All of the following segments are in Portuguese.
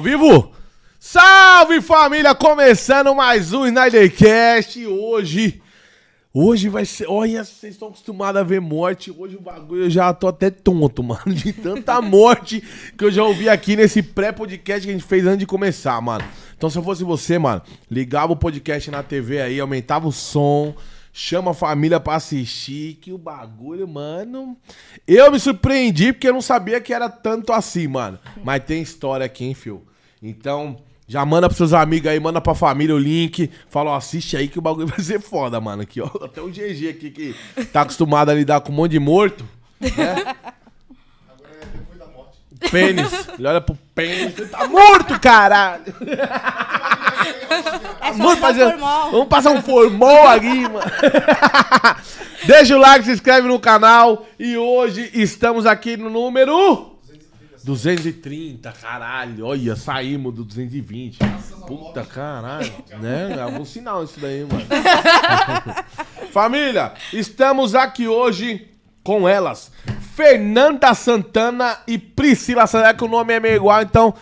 Ao vivo? Salve família! Começando mais um Snydercast. Hoje. Hoje vai ser. Olha, vocês estão acostumados a ver morte. Hoje o bagulho eu já tô até tonto, mano. De tanta morte que eu já ouvi aqui nesse pré-podcast que a gente fez antes de começar, mano. Então, se eu fosse você, mano, ligava o podcast na TV aí, aumentava o som chama a família pra assistir, que o bagulho, mano. Eu me surpreendi porque eu não sabia que era tanto assim, mano. Mas tem história aqui, hein, filho? Então, já manda pros seus amigos aí, manda pra família o link. Fala, ó, assiste aí que o bagulho vai ser foda, mano. Aqui, ó. Até o GG aqui que tá acostumado a lidar com um monte de morto. Né? Agora é depois da morte. Pênis. Ele olha pro pênis. Ele tá morto, caralho! É vamos, fazer, vamos passar um formol aqui, mano. Deixa o like, se inscreve no canal. E hoje estamos aqui no número. 230, caralho. Olha, saímos do 220. Puta, caralho. né? É um sinal isso daí, mano. Família, estamos aqui hoje com elas. Fernanda Santana e Priscila Santana, que o nome é meio igual, então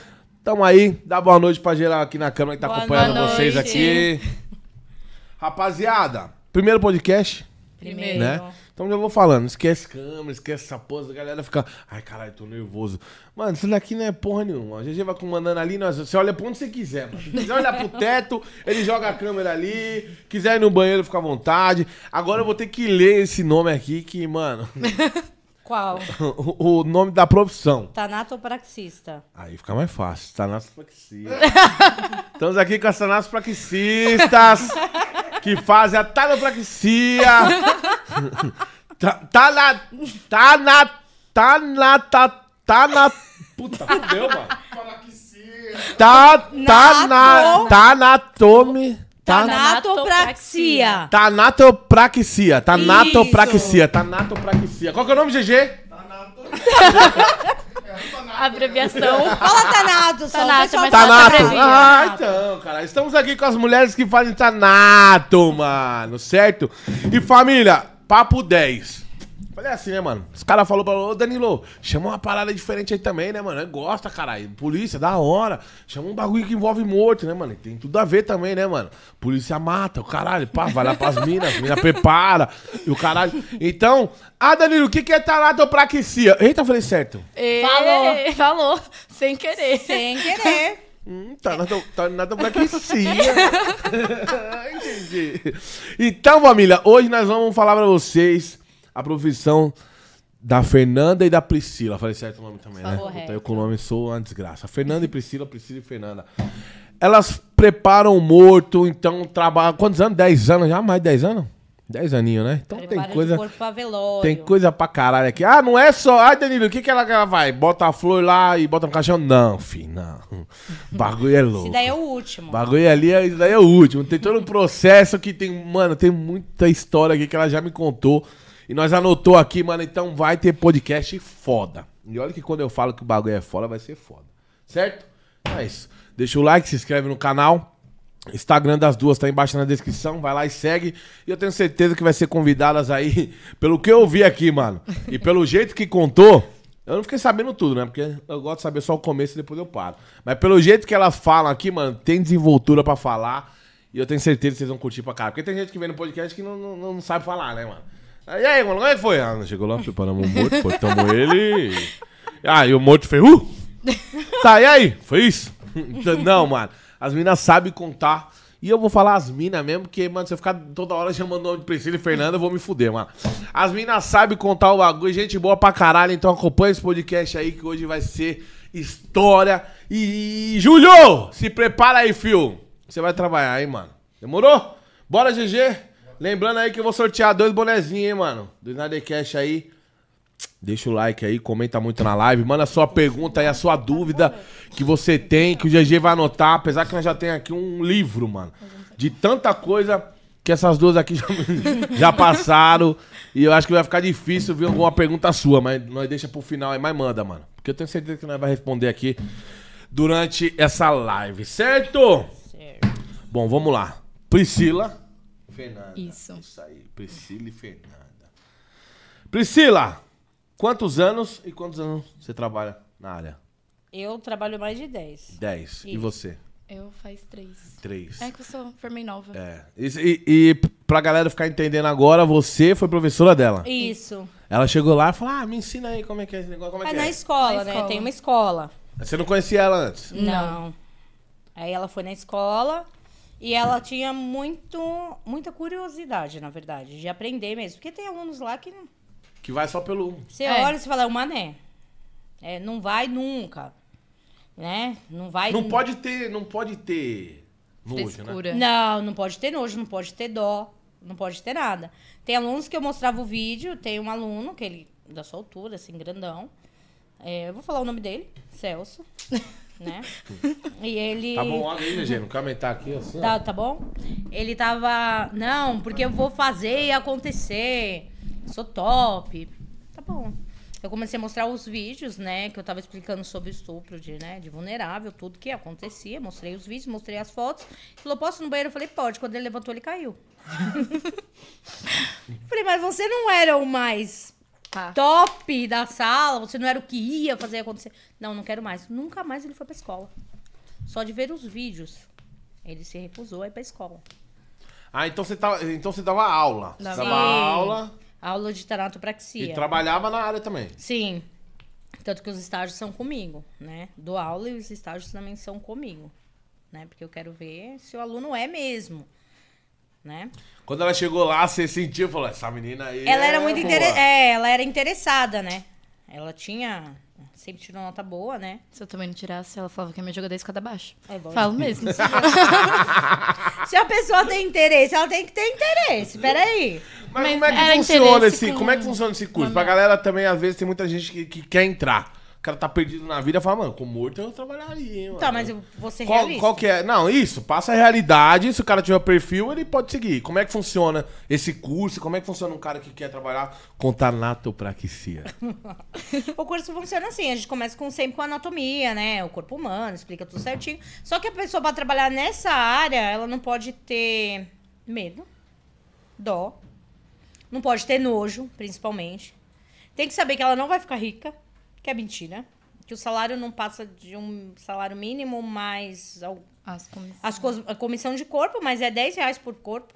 tamo aí. Dá boa noite pra geral aqui na câmera que tá boa acompanhando vocês aqui. Rapaziada, primeiro podcast. Primeiro. Né? Então eu vou falando, esquece câmera, esquece essa pose, a galera fica, ai caralho, tô nervoso. Mano, isso daqui não é porra nenhuma. A GG vai comandando ali, nós, você olha pra onde você quiser, mano. Se quiser olhar pro teto, ele joga a câmera ali, quiser ir no banheiro, fica à vontade. Agora eu vou ter que ler esse nome aqui que, mano. Qual? O, nome da profissão. Tanatopraxista. Aí fica mais fácil. Tanatopraxista. Estamos aqui com as tanatopraxistas que fazem a tanatopraxia tá, tá na. Tá na. Tá na. Tá, tá na. Puta, fudeu, mano. Tá, tá na. Tá na tome. Tanatopraxia. Tá tá Tanatopraxia. Tá Tanatopraxia. Tanatopraxia. Qual que é o nome, GG? Abreviação. Fala Tanato, só Tanato. Mas tanato. Ah, então, cara. Estamos aqui com as mulheres que fazem Tanato, mano. Certo? E família, Papo 10. Falei assim, né, mano? Os caras falaram pra ô Danilo, chama uma parada diferente aí também, né, mano? Gosta, caralho. Polícia, da hora. Chama um bagulho que envolve morte, né, mano? Tem tudo a ver também, né, mano? Polícia mata, o caralho, pá, vai lá pras minas, as minas prepara, e o caralho. Então, ah, Danilo, o que, que é taratopraxia? Eita, falei certo. Falou. Falou, sem querer. Sem querer. Hum, tá, nada, tá nada buraquecia. Ah, entendi. Então, família, hoje nós vamos falar pra vocês a profissão da Fernanda e da Priscila. Falei certo o nome também, né? Tá correto. Eu com o nome sou uma desgraça. Fernanda e Priscila, Priscila e Fernanda. Elas preparam o morto, então trabalham. Quantos anos? 10 anos já? Mais de 10 anos? Dez aninhos, né? Então tem coisa. Tem coisa pra caralho aqui. Ah, não é só. Ai, Danilo, o que, que ela, ela vai? Bota a flor lá e bota no caixão? Não, filho, não. Bagulho é louco. Isso daí é o último. Bagulho ali é, isso daí é o último. Tem todo um processo que tem. Mano, tem muita história aqui que ela já me contou. E nós anotou aqui, mano. Então vai ter podcast foda. E olha que quando eu falo que o bagulho é foda, vai ser foda. Certo? é isso. Deixa o like, se inscreve no canal. Instagram das duas tá embaixo na descrição, vai lá e segue. E eu tenho certeza que vai ser convidadas aí, pelo que eu vi aqui, mano. E pelo jeito que contou, eu não fiquei sabendo tudo, né? Porque eu gosto de saber só o começo e depois eu paro. Mas pelo jeito que elas falam aqui, mano, tem desenvoltura para falar. E eu tenho certeza que vocês vão curtir pra caralho. Porque tem gente que vem no podcast que não, não, não sabe falar, né, mano? E aí, mano, como é que foi? Ah, chegou lá, preparamos um morto, cortamos ele. E... Ah, e o morto foi. uh! Tá, e aí? Foi isso? não, mano. As minas sabem contar. E eu vou falar as minas mesmo, porque, mano, se eu ficar toda hora chamando o nome de Priscila e Fernanda, eu vou me fuder, mano. As minas sabem contar o bagulho, gente boa pra caralho, então acompanha esse podcast aí que hoje vai ser história. E. Júlio! Se prepara aí, fio! Você vai trabalhar aí, mano. Demorou? Bora, GG! Lembrando aí que eu vou sortear dois bonezinhos, hein, mano. Do Nadecast aí. Deixa o like aí, comenta muito na live, manda sua pergunta aí, a sua dúvida que você tem, que o GG vai anotar, apesar que nós já tem aqui um livro, mano, de tanta coisa que essas duas aqui já, já passaram e eu acho que vai ficar difícil ver alguma pergunta sua, mas nós deixa pro final aí, mas manda, mano, porque eu tenho certeza que nós vai responder aqui durante essa live, certo? Certo. Bom, vamos lá. Priscila Fernanda. Isso. Isso aí, Priscila e Fernanda. Priscila, Quantos anos e quantos anos você trabalha na área? Eu trabalho mais de 10. 10. E, você? Eu faz 3. 3. É que eu sou, formei nova. É. E, e, pra galera ficar entendendo agora, você foi professora dela. Isso. Ela chegou lá e falou: ah, me ensina aí como é que é esse negócio. Como é, é, que na, é? Escola, na né? Escola. Tem uma escola. Você não conhecia ela antes? Não. não. Aí ela foi na escola e ela tinha muito, muita curiosidade, na verdade, de aprender mesmo. Porque tem alunos lá que não que vai só pelo um. Você é. olha e fala, é o mané. É, não vai nunca. Né? Não vai Não nunca. pode ter. Não pode ter. Nojo, né? Não, não pode ter nojo, não pode ter dó, não pode ter nada. Tem alunos que eu mostrava o vídeo, tem um aluno que ele, da sua altura, assim, grandão. É, eu vou falar o nome dele, Celso. né? E ele. Tá bom, olha aí, gente não quer aumentar aqui assim? Tá, tá bom? Ele tava. Não, porque eu vou fazer e acontecer sou top. Tá bom. Eu comecei a mostrar os vídeos, né? Que eu tava explicando sobre o estupro de, né, de vulnerável, tudo que acontecia. Mostrei os vídeos, mostrei as fotos. Ele falou, posso ir no banheiro? Eu falei, pode. Quando ele levantou, ele caiu. falei, mas você não era o mais tá. top da sala, você não era o que ia fazer acontecer. Não, não quero mais. Nunca mais ele foi pra escola. Só de ver os vídeos. Ele se recusou a ir pra escola. Ah, então você, tava então você dava aula. Dava, dava aula aula de teratopraxia. E trabalhava na área também. Sim. Tanto que os estágios são comigo, né? Dou aula e os estágios também são comigo, né? Porque eu quero ver se o aluno é mesmo, né? Quando ela chegou lá, você sentiu, falou, essa menina aí Ela é era muito inter... é, ela era interessada, né? Ela tinha sempre tirou nota boa, né? Se eu também não tirasse, ela falava que a minha jogo da é escada abaixo. É bom. Falo mesmo. Se a pessoa tem interesse, ela tem que ter interesse. Peraí. Mas, Mas como é que funciona esse, com... como é que funciona esse curso? Pra galera também, às vezes, tem muita gente que, que quer entrar. O cara tá perdido na vida, fala, mano, com morto eu trabalharia, hein, tá, mano. Tá, mas você qual, Qual que é? Não, isso, passa a realidade, se o cara tiver perfil, ele pode seguir. Como é que funciona esse curso? Como é que funciona um cara que quer trabalhar com tanatopraxia? o curso funciona assim, a gente começa com sempre com anatomia, né? O corpo humano, explica tudo certinho. Só que a pessoa pra trabalhar nessa área, ela não pode ter medo, dó, não pode ter nojo, principalmente. Tem que saber que ela não vai ficar rica que é mentira, que o salário não passa de um salário mínimo mais as comissões. As a comissão de corpo, mas é 10 reais por corpo.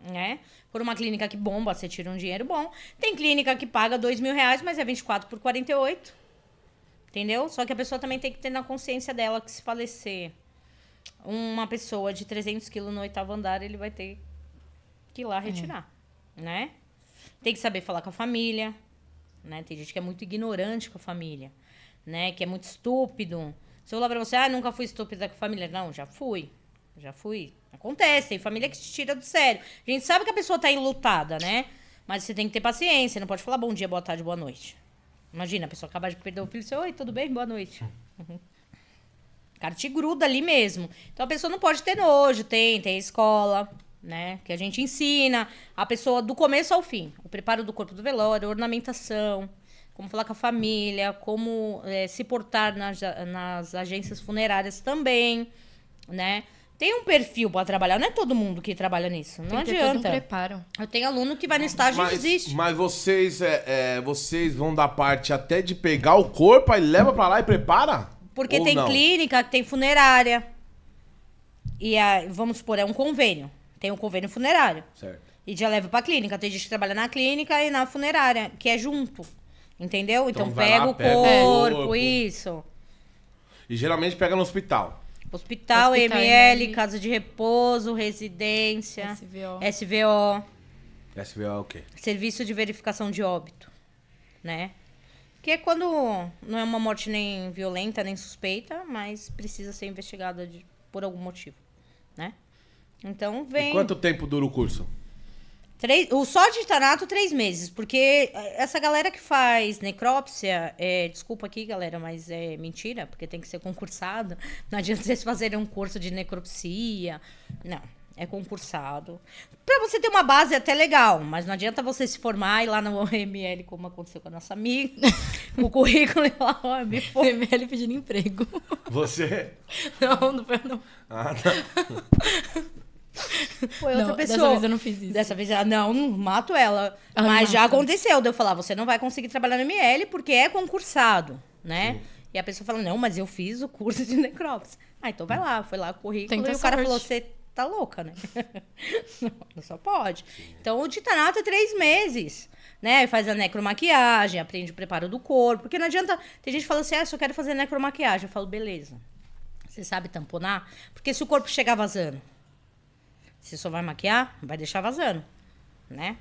Né? Por uma clínica que bomba, você tira um dinheiro bom. Tem clínica que paga 2 mil reais, mas é 24 por 48. Entendeu? Só que a pessoa também tem que ter na consciência dela que se falecer uma pessoa de 300 quilos no oitavo andar, ele vai ter que ir lá é. retirar, é. né? Tem que saber falar com a família, né? Tem gente que é muito ignorante com a família, né? Que é muito estúpido. Se eu falar pra você, ah, nunca fui estúpida com a família. Não, já fui. Já fui. Acontece, tem família que te tira do sério. A gente sabe que a pessoa tá enlutada, né? Mas você tem que ter paciência, não pode falar bom dia, boa tarde, boa noite. Imagina, a pessoa acaba de perder o filho e você, oi, tudo bem? Boa noite. Uhum. O cara te gruda ali mesmo. Então a pessoa não pode ter nojo, tem, tem escola né? Que a gente ensina a pessoa do começo ao fim. O preparo do corpo do velório, ornamentação, como falar com a família, como é, se portar nas, nas agências funerárias também, né? tem um perfil para trabalhar, não é todo mundo que trabalha nisso. Não adianta. Um Eu tenho aluno que vai no estágio mas, e desiste. Mas vocês, é, é, vocês vão dar parte até de pegar o corpo e leva para lá e prepara? Porque Ou tem não? clínica, tem funerária. E a, vamos supor, é um convênio tem um convênio funerário. Certo. E já leva pra clínica. Tem gente que trabalha na clínica e na funerária, que é junto. Entendeu? Então, então pega, lá, o pega, o corpo, corpo, isso. E geralmente pega no hospital. Hospital, hospital ML, ML, casa de repouso, residência. SVO. SVO. SVO é o quê? Serviço de verificação de óbito, né? Que é quando não é uma morte nem violenta, nem suspeita, mas precisa ser investigada de, por algum motivo, né? Então vem. E quanto tempo dura o curso? Três, o só de tanato, três meses. Porque eh, essa galera que faz necrópsia, é, desculpa aqui, galera, mas é mentira, porque tem que ser concursado. Não adianta vocês fazerem um curso de necropsia. Não, é concursado. Para você ter uma base é até legal, mas não adianta você se formar e ir lá no OML, como aconteceu com a nossa amiga, o currículo e lá, ó, me OML pedindo emprego. Você? Não, não foi não. Ah, tá. Foi outra não, pessoa. Dessa vez eu não fiz isso. Dessa vez ela, ah, não, não mato ela. Ah, mas já aconteceu de eu falar, você não vai conseguir trabalhar no ML porque é concursado, né? Sim. E a pessoa fala, não, mas eu fiz o curso de necrópsia. Ah, então vai lá, foi lá, corri. E o cara sorte. falou, você tá louca, né? não, só pode. Então o titanato é três meses, né? Faz a necromaquiagem, aprende o preparo do corpo. Porque não adianta. Tem gente que fala assim, ah, só quero fazer necromaquiagem. Eu falo, beleza. Você sabe tamponar? Porque se o corpo chegar vazando, você só vai maquiar, vai deixar vazando, né?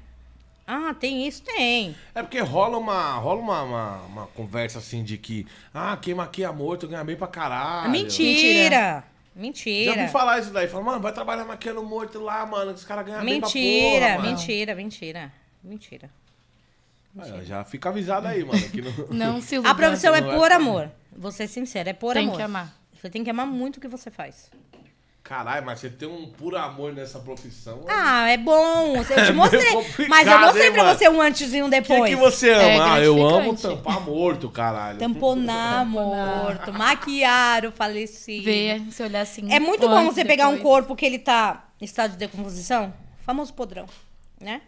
Ah, tem isso? Tem. É porque rola uma, rola uma, uma, uma conversa assim de que, ah, quem maquia morto ganha bem pra caralho. Mentira! Mentira. Já ouvi falar isso daí. Fala, mano, vai trabalhar maquiando morto lá, mano, que os caras ganham bem pra porra, mano. Mentira, mentira, mentira. Mentira. Aí, já fica avisado aí, mano. Que não... não se A profissão é por amor. Vou ser sincera, é por amor. Tem que amar. Você tem que amar muito o que você faz. Caralho, mas você tem um puro amor nessa profissão. Ah, é bom. Eu te é mostrei. É mas eu mostrei hein, pra você um antes e um depois. O que, que, você ama? É ah, eu amo tampar morto, caralho. Tamponar morto, maquiar o falecido. Ver, se olhar assim. É muito bom você depois. pegar um corpo que ele tá em estado de decomposição. Famoso podrão, né?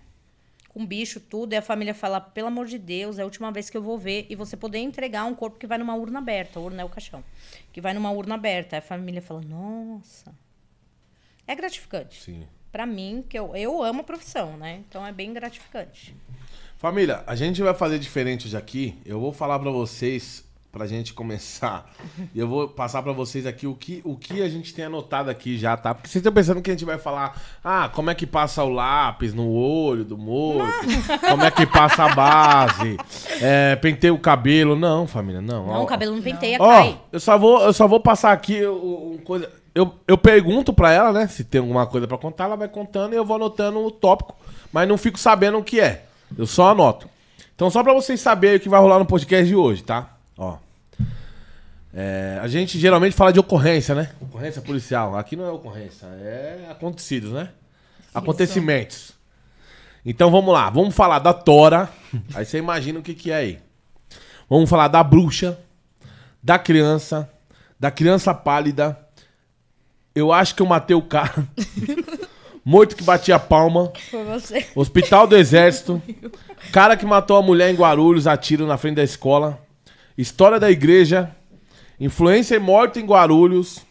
Com bicho, tudo. E a família fala, pelo amor de Deus, é a última vez que eu vou ver. E você poder entregar um corpo que vai numa urna aberta. A urna é o caixão. Que vai numa urna aberta. A família fala, nossa é gratificante. Sim. Para mim, que eu, eu amo a profissão, né? Então é bem gratificante. Família, a gente vai fazer diferente hoje aqui. Eu vou falar para vocês pra gente começar. E eu vou passar para vocês aqui o que, o que a gente tem anotado aqui já, tá? Porque vocês estão pensando que a gente vai falar, ah, como é que passa o lápis no olho do morto? Como é que passa a base? É, pentei o cabelo. Não, família, não. Não, o cabelo não penteia, Ó, cai. Eu só vou, eu só vou passar aqui um coisa eu, eu pergunto pra ela, né? Se tem alguma coisa pra contar, ela vai contando e eu vou anotando o tópico, mas não fico sabendo o que é. Eu só anoto. Então, só pra vocês saberem o que vai rolar no podcast de hoje, tá? Ó. É, a gente geralmente fala de ocorrência, né? Ocorrência policial. Aqui não é ocorrência, é acontecidos, né? Acontecimentos. Então vamos lá, vamos falar da Tora. Aí você imagina o que, que é aí. Vamos falar da bruxa, da criança, da criança pálida, eu acho que eu matei o cara. Morto que batia palma. Foi você. Hospital do Exército. Cara que matou a mulher em Guarulhos a tiro na frente da escola. História da igreja. Influencer morto em Guarulhos.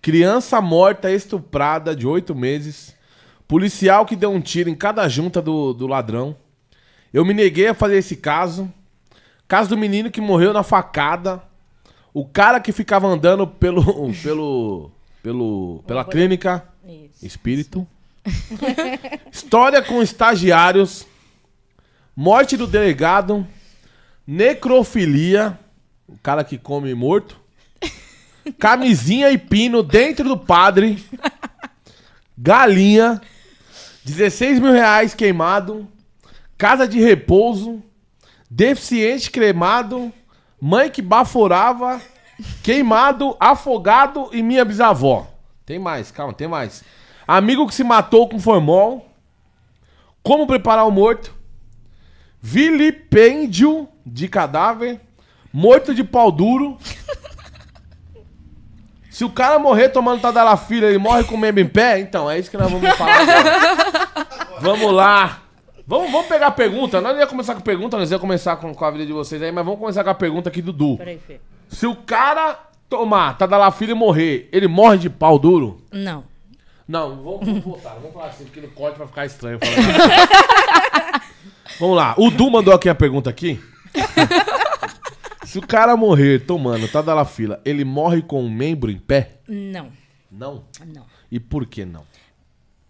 Criança morta estuprada de oito meses. Policial que deu um tiro em cada junta do, do ladrão. Eu me neguei a fazer esse caso. Caso do menino que morreu na facada. O cara que ficava andando pelo. pelo pelo, pela Clínica Isso. Espírito. História com estagiários. Morte do delegado. Necrofilia. O cara que come morto. Camisinha e pino dentro do padre. Galinha. 16 mil reais queimado. Casa de repouso. Deficiente cremado. Mãe que baforava. Queimado, afogado e minha bisavó. Tem mais, calma, tem mais. Amigo que se matou com formol. Como preparar o morto. Vilipêndio de cadáver. Morto de pau duro. Se o cara morrer tomando tadalafila e morre comendo em pé, então é isso que nós vamos falar agora. vamos lá. Vamos, vamos pegar a pergunta. Nós não ia começar com pergunta, nós ia começar com, com a vida de vocês aí, mas vamos começar com a pergunta aqui do Du. Peraí, Fê. Se o cara tomar, tá da lá filha e morrer, ele morre de pau duro? Não. Não, vamos, voltar, botar, vamos falar assim, porque no corte vai ficar estranho. vamos lá. O Du mandou aqui a pergunta aqui. Se o cara morrer tomando tá da lá fila, ele morre com um membro em pé? Não. Não? Não. E por que não?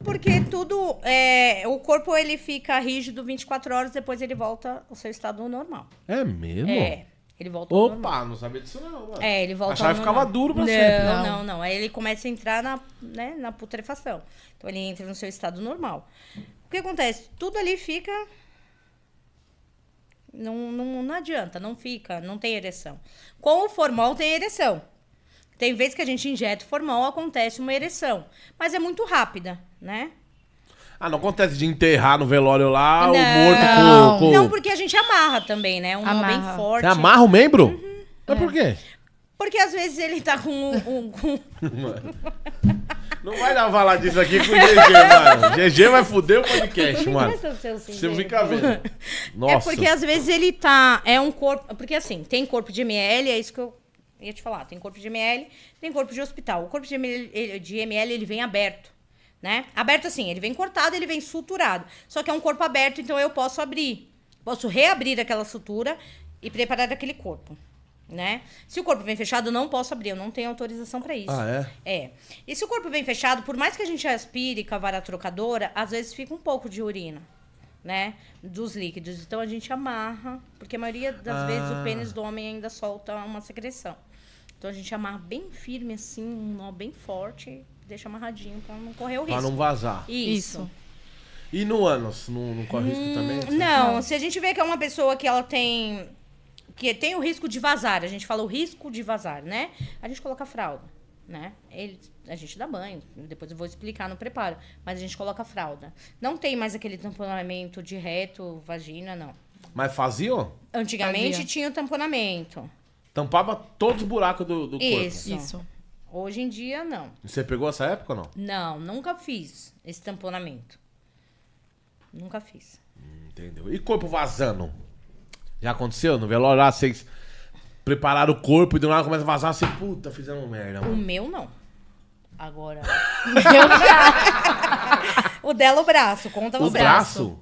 Porque tudo. É, o corpo ele fica rígido 24 horas, depois ele volta ao seu estado normal. É mesmo? É. Ele volta Opa, não sabia disso não, mano. É, ele volta Achava ao normal. ficava duro pra não, sempre. Não, né? não, não. Aí ele começa a entrar na, né, na putrefação. Então ele entra no seu estado normal. O que acontece? Tudo ali fica... Não, não, não adianta, não fica, não tem ereção. Com o formol tem ereção. Tem vezes que a gente injeta o formol, acontece uma ereção. Mas é muito rápida, né? Ah, não acontece de enterrar no velório lá não, o morto com, com... Não, porque a gente amarra também, né? Um amarra. bem forte. Você amarra o membro? Uhum. Mas é. por quê? É. Porque às vezes ele tá com um. com... Não vai dar falar disso aqui com o GG, mano. GG vai foder o podcast, mano. Você fica vendo. É Nossa. É porque às vezes ele tá. É um corpo. Porque assim, tem corpo de ML, é isso que eu ia te falar. Tem corpo de ML, tem corpo de hospital. O corpo de ML, ele, de ML, ele vem aberto né? Aberto assim, ele vem cortado, ele vem suturado. Só que é um corpo aberto, então eu posso abrir. Posso reabrir aquela sutura e preparar aquele corpo. Né? Se o corpo vem fechado, eu não posso abrir, eu não tenho autorização para isso. Ah, é? É. E se o corpo vem fechado, por mais que a gente aspire com a vara trocadora, às vezes fica um pouco de urina, né? Dos líquidos. Então a gente amarra, porque a maioria das ah. vezes o pênis do homem ainda solta uma secreção. Então a gente amarra bem firme, assim, um nó bem forte deixa amarradinho pra não correr o risco. Pra não vazar. Isso. Isso. E no ânus, não, não corre risco hum, também? Não, se a gente vê que é uma pessoa que ela tem. que tem o risco de vazar, a gente fala o risco de vazar, né? A gente coloca a fralda, né? Ele, a gente dá banho, depois eu vou explicar no preparo, mas a gente coloca a fralda. Não tem mais aquele tamponamento de reto, vagina, não. Mas fazia? Antigamente fazia. tinha o tamponamento. Tampava todos os buracos do, do corpo. Isso. Isso. Hoje em dia, não. Você pegou essa época ou não? Não, nunca fiz esse tamponamento. Nunca fiz. Hum, entendeu? E corpo vazando? Já aconteceu? No velório lá, vocês prepararam o corpo e do nada começa a vazar, assim puta, fizemos merda. Mano. O meu não. Agora. o meu já. o dela, é o braço. Conta o, o braço. braço.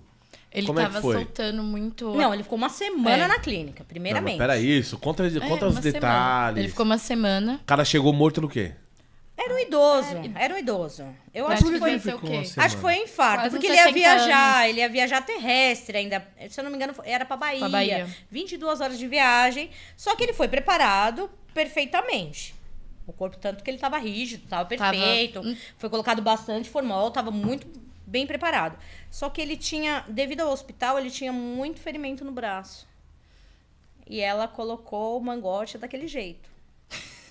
Ele Como é tava é soltando muito. Não, ele ficou uma semana é. na clínica, primeiramente. Não, peraí, isso, conta, é, conta é, os detalhes. Semana. Ele ficou uma semana. O cara chegou morto no quê? Era um idoso, era um idoso. Eu acho que, foi, acho que foi um infarto, Quase porque ele ia viajar, anos. ele ia viajar terrestre ainda. Se eu não me engano, era pra Bahia, pra Bahia. 22 horas de viagem. Só que ele foi preparado perfeitamente. O corpo, tanto que ele tava rígido, tava perfeito. Tava... Foi colocado bastante formol, tava muito bem preparado. Só que ele tinha, devido ao hospital, ele tinha muito ferimento no braço. E ela colocou o mangote daquele jeito.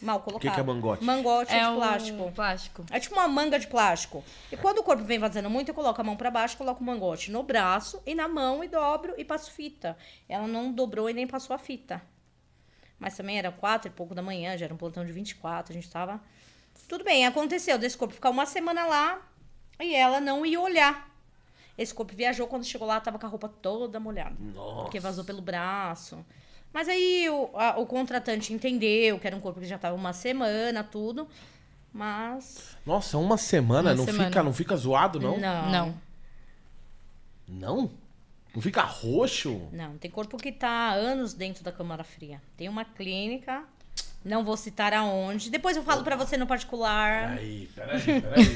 Mal colocado. O que, que, é mangote? Mangote é de plástico. Um plástico. É tipo uma manga de plástico. E quando o corpo vem vazando muito, eu coloco a mão para baixo, coloco o mangote no braço e na mão e dobro e passo fita. Ela não dobrou e nem passou a fita. Mas também era quatro e pouco da manhã, já era um plantão de 24, a gente tava. Tudo bem, aconteceu desse corpo ficar uma semana lá, e ela não ia olhar. Esse corpo viajou, quando chegou lá, tava com a roupa toda molhada. Nossa. Porque vazou pelo braço. Mas aí o, a, o contratante entendeu que era um corpo que já tava uma semana, tudo. Mas. Nossa, uma semana? Uma não, semana. Fica, não fica zoado, não? Não. Não? Não, não fica roxo? Não, tem corpo que tá há anos dentro da Câmara Fria. Tem uma clínica não vou citar aonde. Depois eu falo para você no particular. Peraí, peraí, peraí.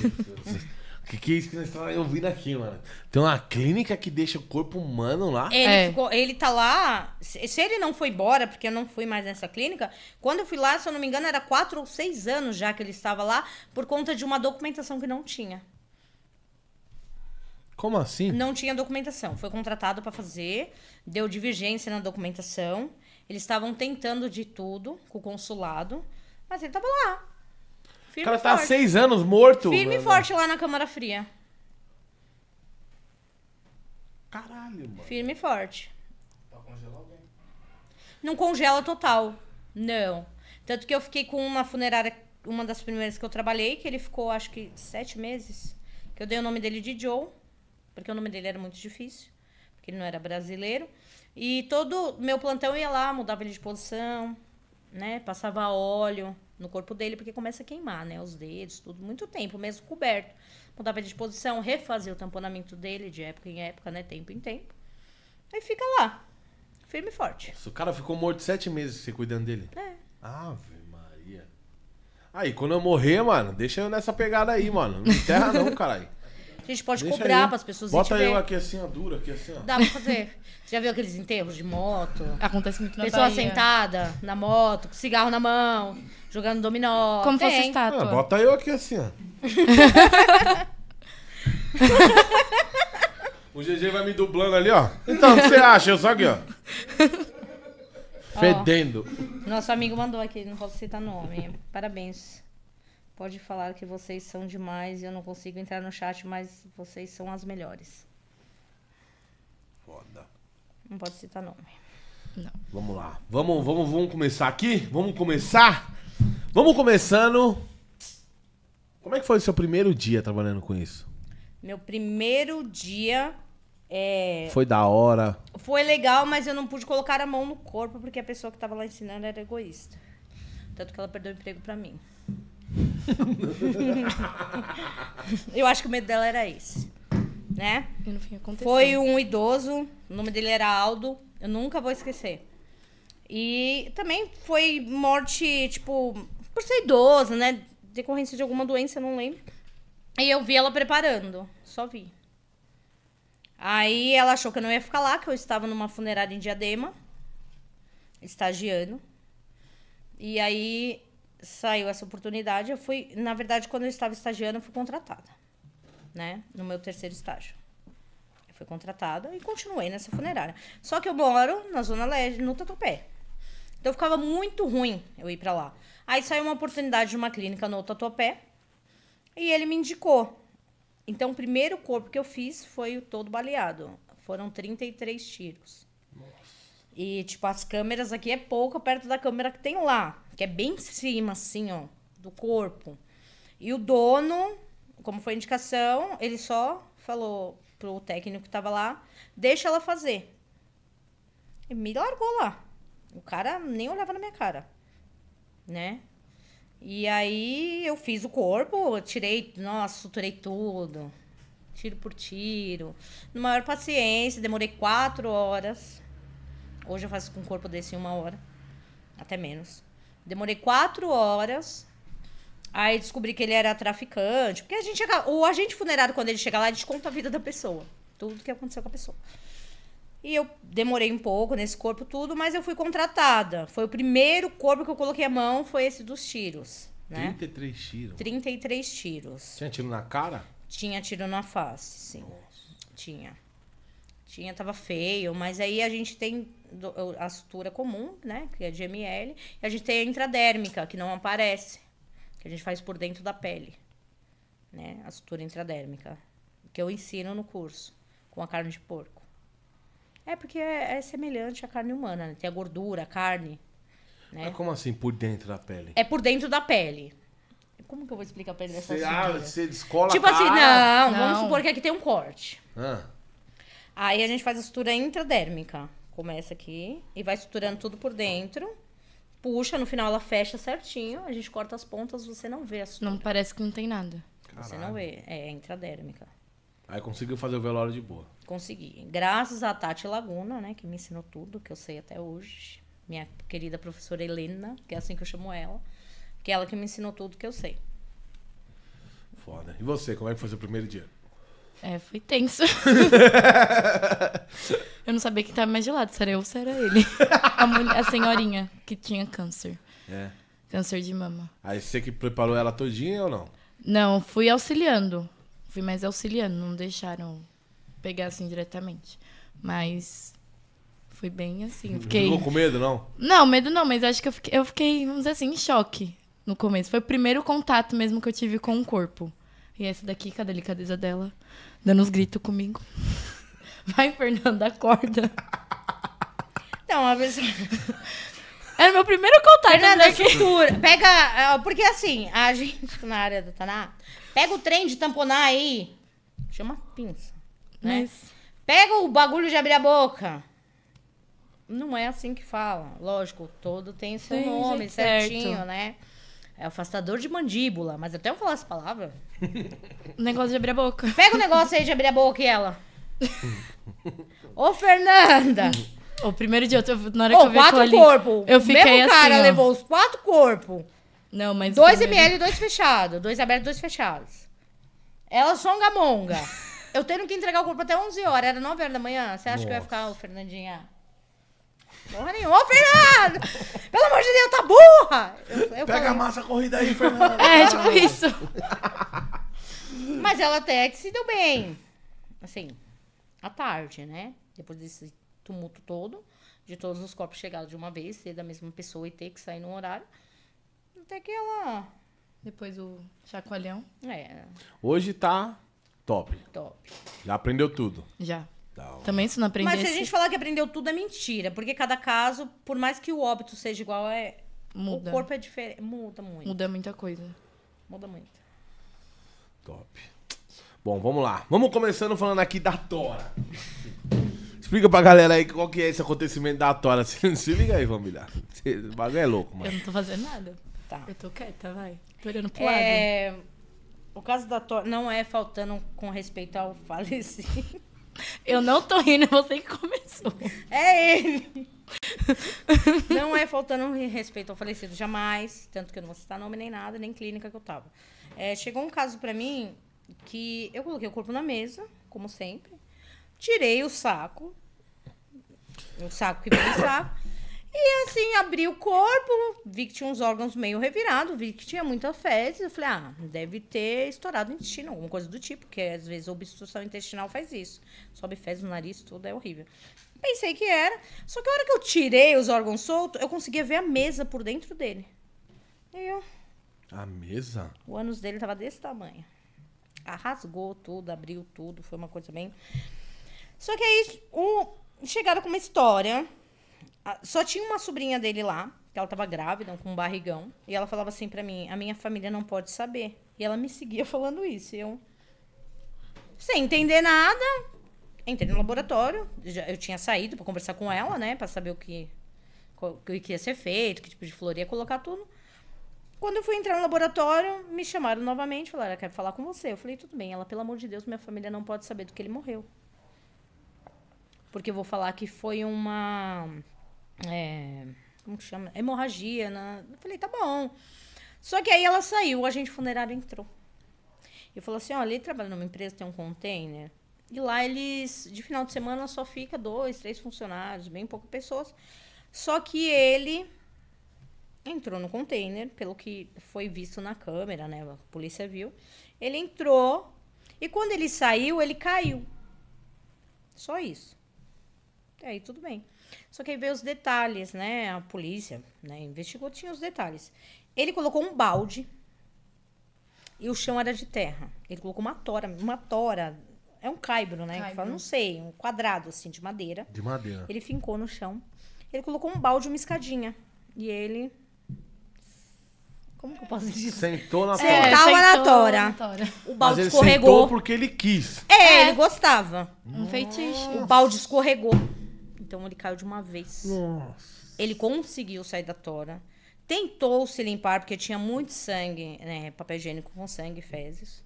Que que é isso que nós estamos ouvindo aqui, mano? Tem uma clínica que deixa o corpo humano lá. Ele, é. ficou, ele tá lá. Se ele não foi embora, porque eu não fui mais nessa clínica, quando eu fui lá, se eu não me engano, era quatro ou seis anos já que ele estava lá, por conta de uma documentação que não tinha. Como assim? Não tinha documentação. Foi contratado para fazer, deu divergência na documentação. Eles estavam tentando de tudo com o consulado, mas ele estava lá. Firme o cara tá há seis anos morto. Firme e forte lá na Câmara Fria. Caralho, mano. Firme e forte. Pra congelar alguém? Não congela total. Não. Tanto que eu fiquei com uma funerária, uma das primeiras que eu trabalhei, que ele ficou acho que sete meses. Que eu dei o nome dele de Joe, porque o nome dele era muito difícil, porque ele não era brasileiro. E todo meu plantão ia lá, mudava ele de posição, né? Passava óleo no corpo dele, porque começa a queimar, né? Os dedos, tudo, muito tempo, mesmo coberto. Mudava então, de posição, refazer o tamponamento dele de época em época, né? Tempo em tempo. Aí fica lá, firme e forte. Nossa, o cara ficou morto sete meses se cuidando dele. É. Ave Maria. Aí, quando eu morrer, mano, deixa eu nessa pegada aí, mano. Não enterra não, caralho. A gente pode Deixa cobrar para as pessoas Bota eu aqui assim, a dura, aqui assim, ó. Dá pra fazer. Você já viu aqueles enterros de moto? Acontece muito na Pessoa Bahia. sentada na moto, com cigarro na mão, jogando dominó. Como Tem. fosse estátua. Ah, bota eu aqui assim, ó. o GG vai me dublando ali, ó. Então, o que você acha? Eu só aqui, ó. Fedendo. Nosso amigo mandou aqui, não posso citar nome. Parabéns. Pode falar que vocês são demais e eu não consigo entrar no chat, mas vocês são as melhores. Foda. Não pode citar nome. Não. Vamos lá. Vamos, vamos, vamos começar aqui? Vamos começar? Vamos começando. Como é que foi o seu primeiro dia trabalhando com isso? Meu primeiro dia é... Foi da hora. Foi legal, mas eu não pude colocar a mão no corpo porque a pessoa que estava lá ensinando era egoísta. Tanto que ela perdeu o emprego para mim. eu acho que o medo dela era esse. Né? Foi um idoso, o nome dele era Aldo, eu nunca vou esquecer. E também foi morte, tipo, por ser idosa, né? Decorrência de alguma doença, não lembro. E eu vi ela preparando, só vi. Aí ela achou que eu não ia ficar lá, que eu estava numa funerária em Diadema, estagiando. E aí saiu essa oportunidade, eu fui, na verdade, quando eu estava estagiando, eu fui contratada, né? No meu terceiro estágio. Eu fui contratada e continuei nessa funerária. Só que eu moro na Zona Leste, no Tatuapé. Então ficava muito ruim eu ir para lá. Aí saiu uma oportunidade de uma clínica no Tatuapé e ele me indicou. Então o primeiro corpo que eu fiz foi o todo baleado. Foram 33 tiros. E tipo as câmeras aqui é pouca perto da câmera que tem lá que é bem em cima, assim, ó, do corpo. E o dono, como foi indicação, ele só falou pro técnico que tava lá, deixa ela fazer. E me largou lá. O cara nem olhava na minha cara, né? E aí eu fiz o corpo, tirei, nossa, suturei tudo. Tiro por tiro. Na maior paciência, demorei quatro horas. Hoje eu faço com um corpo desse em uma hora. Até menos. Demorei quatro horas. Aí descobri que ele era traficante. Porque a gente chega, o agente funerário, quando ele chega lá, desconta a vida da pessoa. Tudo que aconteceu com a pessoa. E eu demorei um pouco nesse corpo tudo, mas eu fui contratada. Foi o primeiro corpo que eu coloquei a mão, foi esse dos tiros. Né? 33 tiros? 33 tiros. Tinha tiro na cara? Tinha tiro na face, sim. Nossa. Tinha tinha, tava feio, mas aí a gente tem a sutura comum, né, que é de ml, e a gente tem a intradérmica, que não aparece, que a gente faz por dentro da pele, né, a sutura intradérmica, que eu ensino no curso, com a carne de porco. É porque é, é semelhante à carne humana, né? tem a gordura, a carne. Né? Mas como assim, por dentro da pele? É por dentro da pele. Como que eu vou explicar pra ele essa Cê, você ah, descola Tipo assim, não, não, vamos supor que aqui tem um corte. Ah. Aí a gente faz a sutura intradérmica. Começa aqui e vai suturando tudo por dentro. Puxa, no final ela fecha certinho, a gente corta as pontas, você não vê a sutura. Não parece que não tem nada. Caralho. Você não vê, é, é intradérmica. Aí conseguiu fazer o velório de boa. Consegui. Graças a Tati Laguna, né, que me ensinou tudo que eu sei até hoje. Minha querida professora Helena, que é assim que eu chamo ela, que é ela que me ensinou tudo que eu sei. Foda. E você, como é que foi seu primeiro dia? É, foi tenso. eu não sabia quem tava mais de lado, se era eu ou se era ele. A, mulher, a senhorinha que tinha câncer. É. Câncer de mama. Aí você que preparou ela todinha ou não? Não, fui auxiliando. Fui mais auxiliando, não deixaram pegar assim diretamente. Mas foi bem assim. Fiquei... Ficou com medo, não? Não, medo não, mas acho que eu fiquei, eu fiquei, vamos dizer assim, em choque no começo. Foi o primeiro contato mesmo que eu tive com o corpo. E essa daqui, com a delicadeza dela, dando uns gritos comigo. Vai, Fernanda, acorda. Não, a pessoa. Era meu primeiro contato. Fernanda, né, estrutura. Pega. Ah, porque assim, a gente na área da Taná, pega o trem de tamponar aí. Chama pinça. Né? Mas... Pega o bagulho de abrir a boca. Não é assim que fala. Lógico, todo tem seu nome certinho, certo. né? É afastador de mandíbula, mas até eu falar essa palavra, negócio de abrir a boca. Pega o negócio aí de abrir a boca e ela. Ô, Fernanda! O primeiro dia, eu, tô na hora Ô, que eu vi quatro ali, corpos. Eu fiquei Mesmo assim, cara ó. levou os quatro corpos. Não, mas... Dois primeiro... ml e dois fechados. Dois abertos dois fechados. Ela songa monga. eu tenho que entregar o corpo até 11 horas. Era 9 horas da manhã. Você acha Nossa. que eu ia ficar, ô, Fernandinha? Porra nenhuma, Fernando! Pelo amor de Deus, tá burra! Eu, eu Pega falei, a massa corrida aí, Fernando. É, tipo isso. Mas ela até que se deu bem. Assim, à tarde, né? Depois desse tumulto todo, de todos os corpos chegados de uma vez, ser da mesma pessoa e ter que sair no horário. Até que ela. Depois o chacoalhão. É. Hoje tá top. Top. Já aprendeu tudo. Já. Também se não aprendesse... Mas se a gente falar que aprendeu tudo é mentira, porque cada caso, por mais que o óbito seja igual, é muda. o corpo é diferente, muda muito. Muda muita coisa. Muda muito. Top. Bom, vamos lá. Vamos começando falando aqui da Tora. Explica pra galera aí qual que é esse acontecimento da Tora. Se, se liga aí, família. O bagulho é louco, mano. Eu não tô fazendo nada. Tá. Eu tô quieta, vai. Tô olhando pro é... lado. O caso da Tora não é faltando com respeito ao falecido. Eu não tô rindo, é você que começou. É ele. não é faltando respeito ao falecido, jamais. Tanto que eu não vou citar nome nem nada, nem clínica que eu tava. É, chegou um caso para mim que eu coloquei o corpo na mesa, como sempre. Tirei o saco. O saco que vem o saco. E assim, abri o corpo, vi que tinha uns órgãos meio revirados, vi que tinha muita fezes. Eu falei, ah, deve ter estourado o intestino, alguma coisa do tipo, porque às vezes a obstrução intestinal faz isso. Sobe fezes no nariz, tudo é horrível. Pensei que era. Só que a hora que eu tirei os órgãos soltos, eu conseguia ver a mesa por dentro dele. E eu. A mesa? O ânus dele tava desse tamanho. Arrasgou tudo, abriu tudo, foi uma coisa bem. Só que aí o... chegaram com uma história só tinha uma sobrinha dele lá, que ela tava grávida, com um barrigão. E ela falava assim para mim: a minha família não pode saber. E ela me seguia falando isso. E eu. Sem entender nada, entrei no laboratório. Já, eu tinha saído para conversar com ela, né? Pra saber o que, o que ia ser feito, que tipo de flor ia colocar tudo. Quando eu fui entrar no laboratório, me chamaram novamente, falaram, ah, "Quer falar com você. Eu falei, tudo bem. Ela, pelo amor de Deus, minha família não pode saber do que ele morreu. Porque eu vou falar que foi uma é, como que chama? Hemorragia, né? Eu falei, tá bom. Só que aí ela saiu, o agente funerário entrou. E falou assim: olha, ele trabalha numa empresa, tem um container. E lá eles, de final de semana, só fica dois, três funcionários, bem poucas pessoas. Só que ele entrou no container, pelo que foi visto na câmera, né? A polícia viu. Ele entrou e quando ele saiu, ele caiu. Só isso. E aí tudo bem. Só que aí veio os detalhes, né? A polícia né, investigou, tinha os detalhes. Ele colocou um balde e o chão era de terra. Ele colocou uma tora, uma tora. É um caibro, né? Caibro. Fala, não sei, um quadrado assim de madeira. De madeira. Ele fincou no chão. Ele colocou um balde e uma escadinha. E ele como que eu posso dizer? Sentou na é, tora. É, sentou na tora. na tora. O balde escorregou. sentou porque ele quis. É, é. ele gostava. Um feitiço. O balde escorregou então ele caiu de uma vez. Nossa. Ele conseguiu sair da tora. Tentou se limpar, porque tinha muito sangue, né? Papel higiênico com sangue, fezes.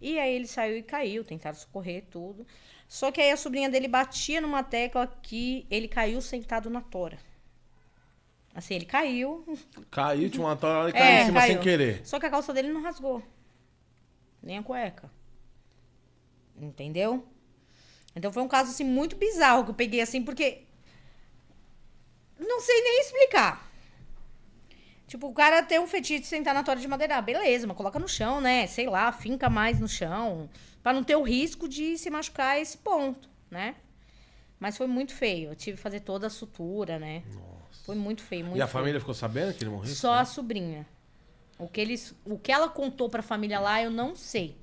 E aí ele saiu e caiu, tentaram socorrer tudo. Só que aí a sobrinha dele batia numa tecla que ele caiu sentado na tora. Assim, ele caiu. Caiu, tinha uma tora e é, caiu é, em cima caiu. sem querer. Só que a calça dele não rasgou. Nem a cueca. Entendeu? Então foi um caso assim muito bizarro que eu peguei assim, porque não sei nem explicar. Tipo, o cara tem um fetiche de sentar na torre de madeira, ah, beleza, mas coloca no chão, né? Sei lá, finca mais no chão, para não ter o risco de se machucar a esse ponto, né? Mas foi muito feio. Eu tive que fazer toda a sutura, né? Nossa. Foi muito feio, muito E a feio. família ficou sabendo que ele morreu? Só né? a sobrinha. O que, eles, o que ela contou pra família lá, eu não sei.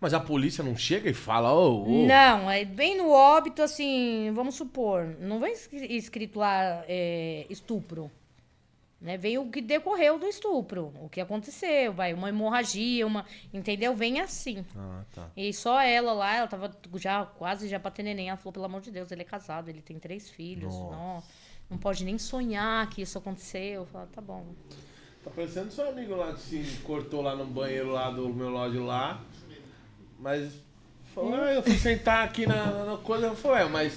Mas a polícia não chega e fala, ô. Oh, oh. Não, é bem no óbito, assim, vamos supor, não vem escrito lá é, estupro. Né? Vem o que decorreu do estupro, o que aconteceu, vai, uma hemorragia, uma. Entendeu? Vem assim. Ah, tá. E só ela lá, ela tava já quase já pra ter neném. Ela falou, pelo amor de Deus, ele é casado, ele tem três filhos. Nossa. Não, não pode nem sonhar que isso aconteceu. Eu falei, tá bom. Tá parecendo seu amigo lá que se cortou lá no banheiro lá do meu lado lá. Mas. Falou, ah, eu fui sentar aqui na, na coisa. Eu falei, é, mas.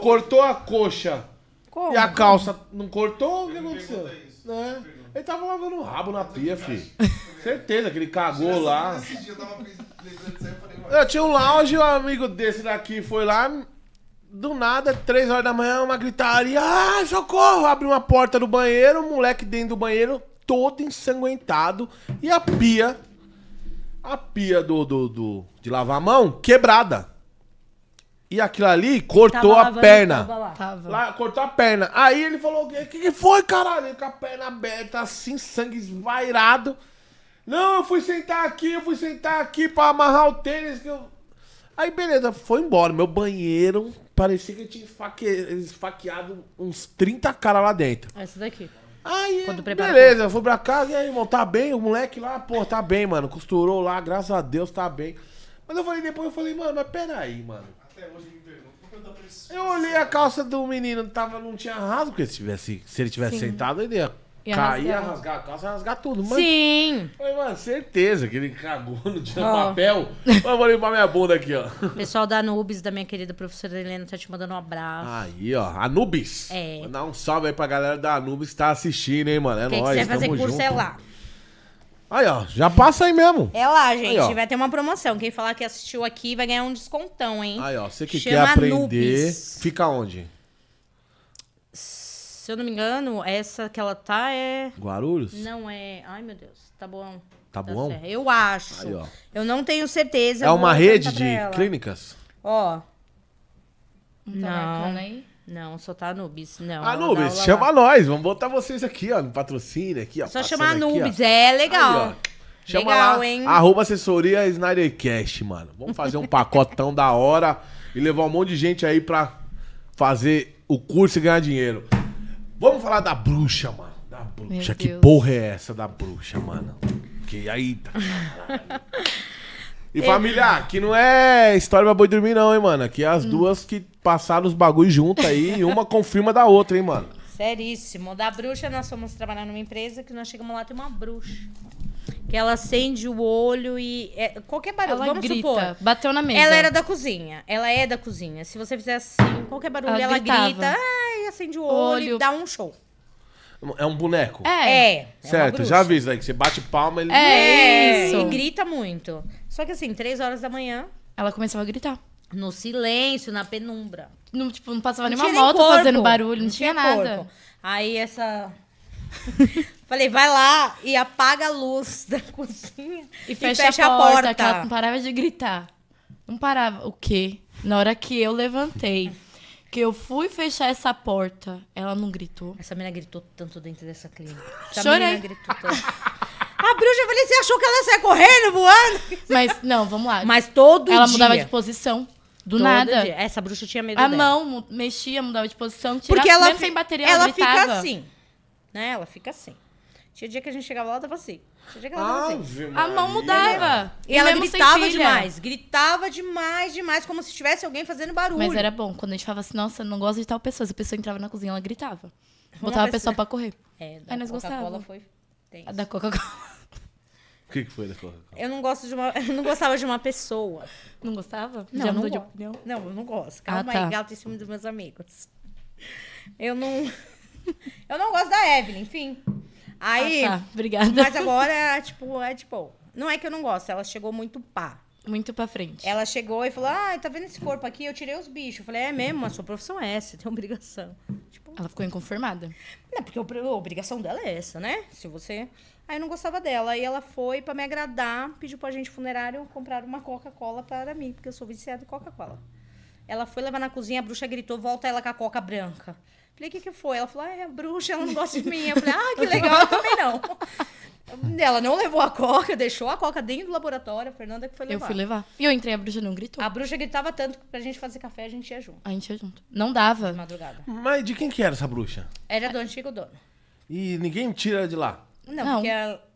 Cortou a coxa. Como? E a calça não cortou? O que aconteceu? Né? Ele tava lavando o rabo na pia, filho. Certeza que ele cagou lá. Eu tinha um lounge, um amigo desse daqui foi lá. Do nada, três horas da manhã, uma gritaria. Ah, socorro! Abre uma porta do banheiro, o moleque dentro do banheiro, todo ensanguentado. E a pia a pia do, do, do de lavar a mão quebrada. E aquilo ali cortou a lavando, perna. Tava lá. Tava. lá. Cortou a perna. Aí ele falou: O que, que foi, caralho? Ele com a perna aberta, assim, sangue esvairado. Não, eu fui sentar aqui, eu fui sentar aqui pra amarrar o tênis. Que eu... Aí beleza, foi embora. Meu banheiro parecia que tinha esfaqueado uns 30 caras lá dentro. Essa daqui. Aí, Quando prepara beleza, eu fui pra casa e aí, irmão, tá bem? O moleque lá, pô, tá bem, mano. Costurou lá, graças a Deus, tá bem. Mas eu falei depois, eu falei, mano, mas peraí, mano. Até hoje me pergunto. Tá eu olhei a calça do menino, tava, não tinha rasgo, porque se, tivesse, se ele tivesse Sim. sentado, ele ia Ia Cair, rasgar. rasgar a calça, rasgar tudo. Mas, Sim! Falei, mano, certeza que ele cagou no dia do papel. Mas eu vou limpar minha bunda aqui, ó. Pessoal da Anubis, da minha querida professora Helena, tá te mandando um abraço. Aí, ó. Anubis. É. Mandar um salve aí pra galera da Anubis que tá assistindo, hein, mano. É Quem nóis, quiser fazer curso é junto. é lá. Aí, ó. Já passa aí mesmo. É lá, gente. Aí, vai ter uma promoção. Quem falar que assistiu aqui vai ganhar um descontão, hein? Aí, ó. Você que Chama quer aprender, Anubis. fica onde? eu não me engano, essa que ela tá é. Guarulhos? Não é. Ai, meu Deus. Tá bom. Tá, tá bom? eu acho. Aí, eu não tenho certeza. É uma rede de ela. clínicas? Ó. Não. Tá não, Não, só tá Anubis. Não, ah, Anubis, chama lá. nós. Vamos botar vocês aqui, ó, no patrocínio aqui, ó. Só chamar Anubis, aqui, é legal. Aí, chama legal, lá, hein? Arroba assessoria Snydercast, mano. Vamos fazer um pacotão da hora e levar um monte de gente aí pra fazer o curso e ganhar dinheiro. Vamos falar da bruxa, mano. Da bruxa. Meu que Deus. porra é essa da bruxa, mano? Que aí. Tá... E família, que não é história pra boi dormir, não, hein, mano. Que é as hum. duas que passaram os bagulhos juntas aí e uma confirma da outra, hein, mano. Seríssimo. Da bruxa, nós fomos trabalhar numa empresa que nós chegamos lá tem uma bruxa que ela acende o olho e. É, qualquer barulho, ela vamos grita, supor. Bateu na mesa. Ela era da cozinha. Ela é da cozinha. Se você fizer assim, qualquer barulho, ela, ela grita, ai, acende o olho, olho. e dá um show. É um boneco. É. é, é certo, já avisa aí que você bate palma ele. É, é isso. E grita muito. Só que assim, três horas da manhã. Ela começava a gritar. No silêncio, na penumbra. Não, tipo, não passava não nenhuma moto fazendo barulho, não, não tinha, tinha nada. Corpo. Aí essa Falei, vai lá e apaga a luz da cozinha e fecha, e fecha a porta. A porta. ela não parava de gritar. Não parava. O quê? Na hora que eu levantei, que eu fui fechar essa porta, ela não gritou. Essa menina gritou tanto dentro dessa clínica. Essa Chorei. gritou tanto. bruxa o você achou que ela ia correndo, voando? Mas, não, vamos lá. Mas todo ela Ela mudava de posição. Do Todo nada. Dia. Essa bruxa tinha medo A dela. mão mexia, mudava de posição, tirava, Porque ela mesmo sem bateria, ela, ela fica assim. Né? Ela fica assim. Tinha dia que a gente chegava lá, tava assim. Tinha dia que ela tava assim. A mão mudava. E, E ela gritava demais. Gritava demais, demais. Como se tivesse alguém fazendo barulho. Mas era bom. Quando a gente falava assim, nossa, não gosto de tal pessoa. Se a pessoa entrava na cozinha, ela gritava. Botava a pessoa pra correr. É, da Aí nós Coca-Cola foi... tenso. A da Coca-Cola. O que, que foi da Coca-Cola? Eu não gosto de uma... Eu não gostava de uma pessoa. Não gostava? Não, Já não mudou de opinião? Não, eu não gosto. Ah, Calma Ah, tá. aí, gato em cima dos meus amigos. Eu não... Eu não gosto da Evelyn, enfim. Aí. Ah, tá. Obrigada. Mas agora, é, tipo, é tipo. Não é que eu não gosto, ela chegou muito pá. Muito pra frente. Ela chegou e falou: Ah, tá vendo esse corpo aqui? Eu tirei os bichos. Eu falei: É mesmo, a sua profissão é essa, tem obrigação. Tipo, ela ficou inconformada. Não, porque a obrigação dela é essa, né? Se você. Aí eu não gostava dela. Aí ela foi para me agradar, pediu pra gente funerário comprar uma Coca-Cola para mim, porque eu sou viciada em Coca-Cola. Ela foi levar na cozinha, a bruxa gritou: Volta ela com a Coca branca. Falei, o que, que foi? Ela falou, ah, é bruxa, ela não gosta de mim. Eu falei, ah, que legal, eu também não. Ela não levou a coca, deixou a coca dentro do laboratório, a Fernanda que foi levar. Eu fui levar. E eu entrei, a bruxa não gritou. A bruxa gritava tanto que pra gente fazer café a gente ia junto. A gente ia junto. Não dava. De madrugada. Mas de quem que era essa bruxa? Era do antigo dono. E ninguém tira de lá? Não, Não. porque ela...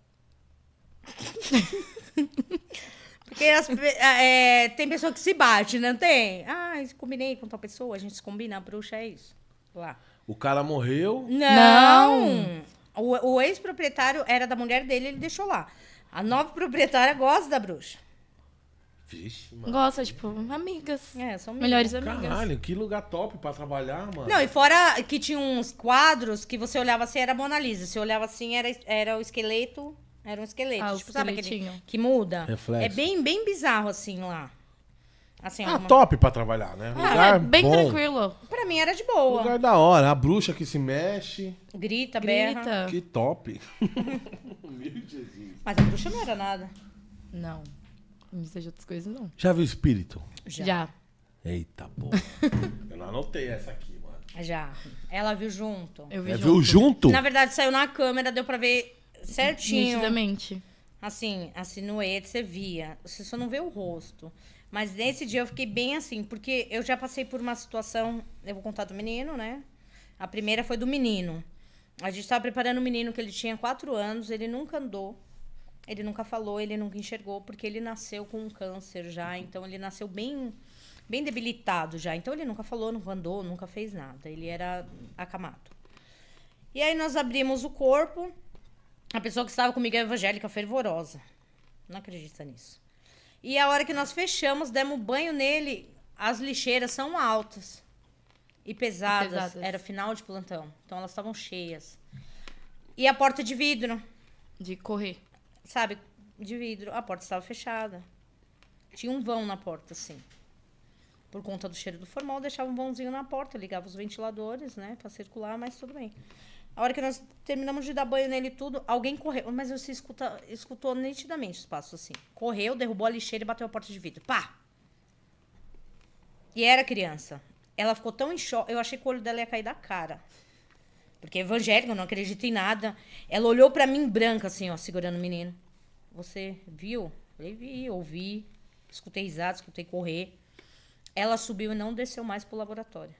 Porque as é, tem pessoa que se bate, não tem? Ah, combinei com tal pessoa, a gente se combina, a bruxa é isso. Lá. O cara morreu. Não! O, o ex-proprietário era da mulher dele, ele deixou lá. A nova proprietária gosta da bruxa. Vixe, mano. Gosta, tipo, amigas. É, são melhores amigas. Caralho, que lugar top pra trabalhar, mano. Não, e fora que tinha uns quadros que você olhava assim, era Mona Lisa. Se olhava assim, era, era o esqueleto. Era um esqueleto. Ah, tipo, sabe aquele que muda? Reflexo. É bem, bem bizarro, assim, lá. Assim, ah, alguma... top pra trabalhar, né? Ah, lugar é bem bom. tranquilo. Pra mim era de boa. Lugar da hora. A bruxa que se mexe. Grita, Grita. berra. Que top. Mas a bruxa não era nada. Não. Não seja outras coisas, não. Já viu espírito? Já. Já. Eita, pô. Eu não anotei essa aqui, mano. Já. Ela viu junto. Eu vi Ela junto. viu junto? Na verdade, saiu na câmera, deu pra ver certinho. Nitidamente. Assim, a e você via. Você só não vê o rosto. Mas nesse dia eu fiquei bem assim, porque eu já passei por uma situação. Eu vou contar do menino, né? A primeira foi do menino. A gente estava preparando o um menino que ele tinha quatro anos, ele nunca andou, ele nunca falou, ele nunca enxergou, porque ele nasceu com um câncer já, então ele nasceu bem bem debilitado já. Então ele nunca falou, nunca andou, nunca fez nada. Ele era acamado. E aí nós abrimos o corpo. A pessoa que estava comigo é evangélica fervorosa. Não acredita nisso. E a hora que nós fechamos, demos banho nele, as lixeiras são altas e pesadas. E pesadas. Era final de plantão. Então elas estavam cheias. E a porta de vidro. De correr. Sabe, de vidro. A porta estava fechada. Tinha um vão na porta, assim. Por conta do cheiro do formal, deixava um vãozinho na porta, ligava os ventiladores, né, para circular, mas tudo bem. A hora que nós terminamos de dar banho nele tudo, alguém correu. Mas você escuta, escutou nitidamente os passos assim. Correu, derrubou a lixeira e bateu a porta de vidro. Pá! E era criança. Ela ficou tão em choque. Eu achei que o olho dela ia cair da cara. Porque é evangélica, não acredito em nada. Ela olhou para mim branca, assim, ó, segurando o menino. Você viu? Eu vi, ouvi. Escutei risada, escutei correr. Ela subiu e não desceu mais pro laboratório.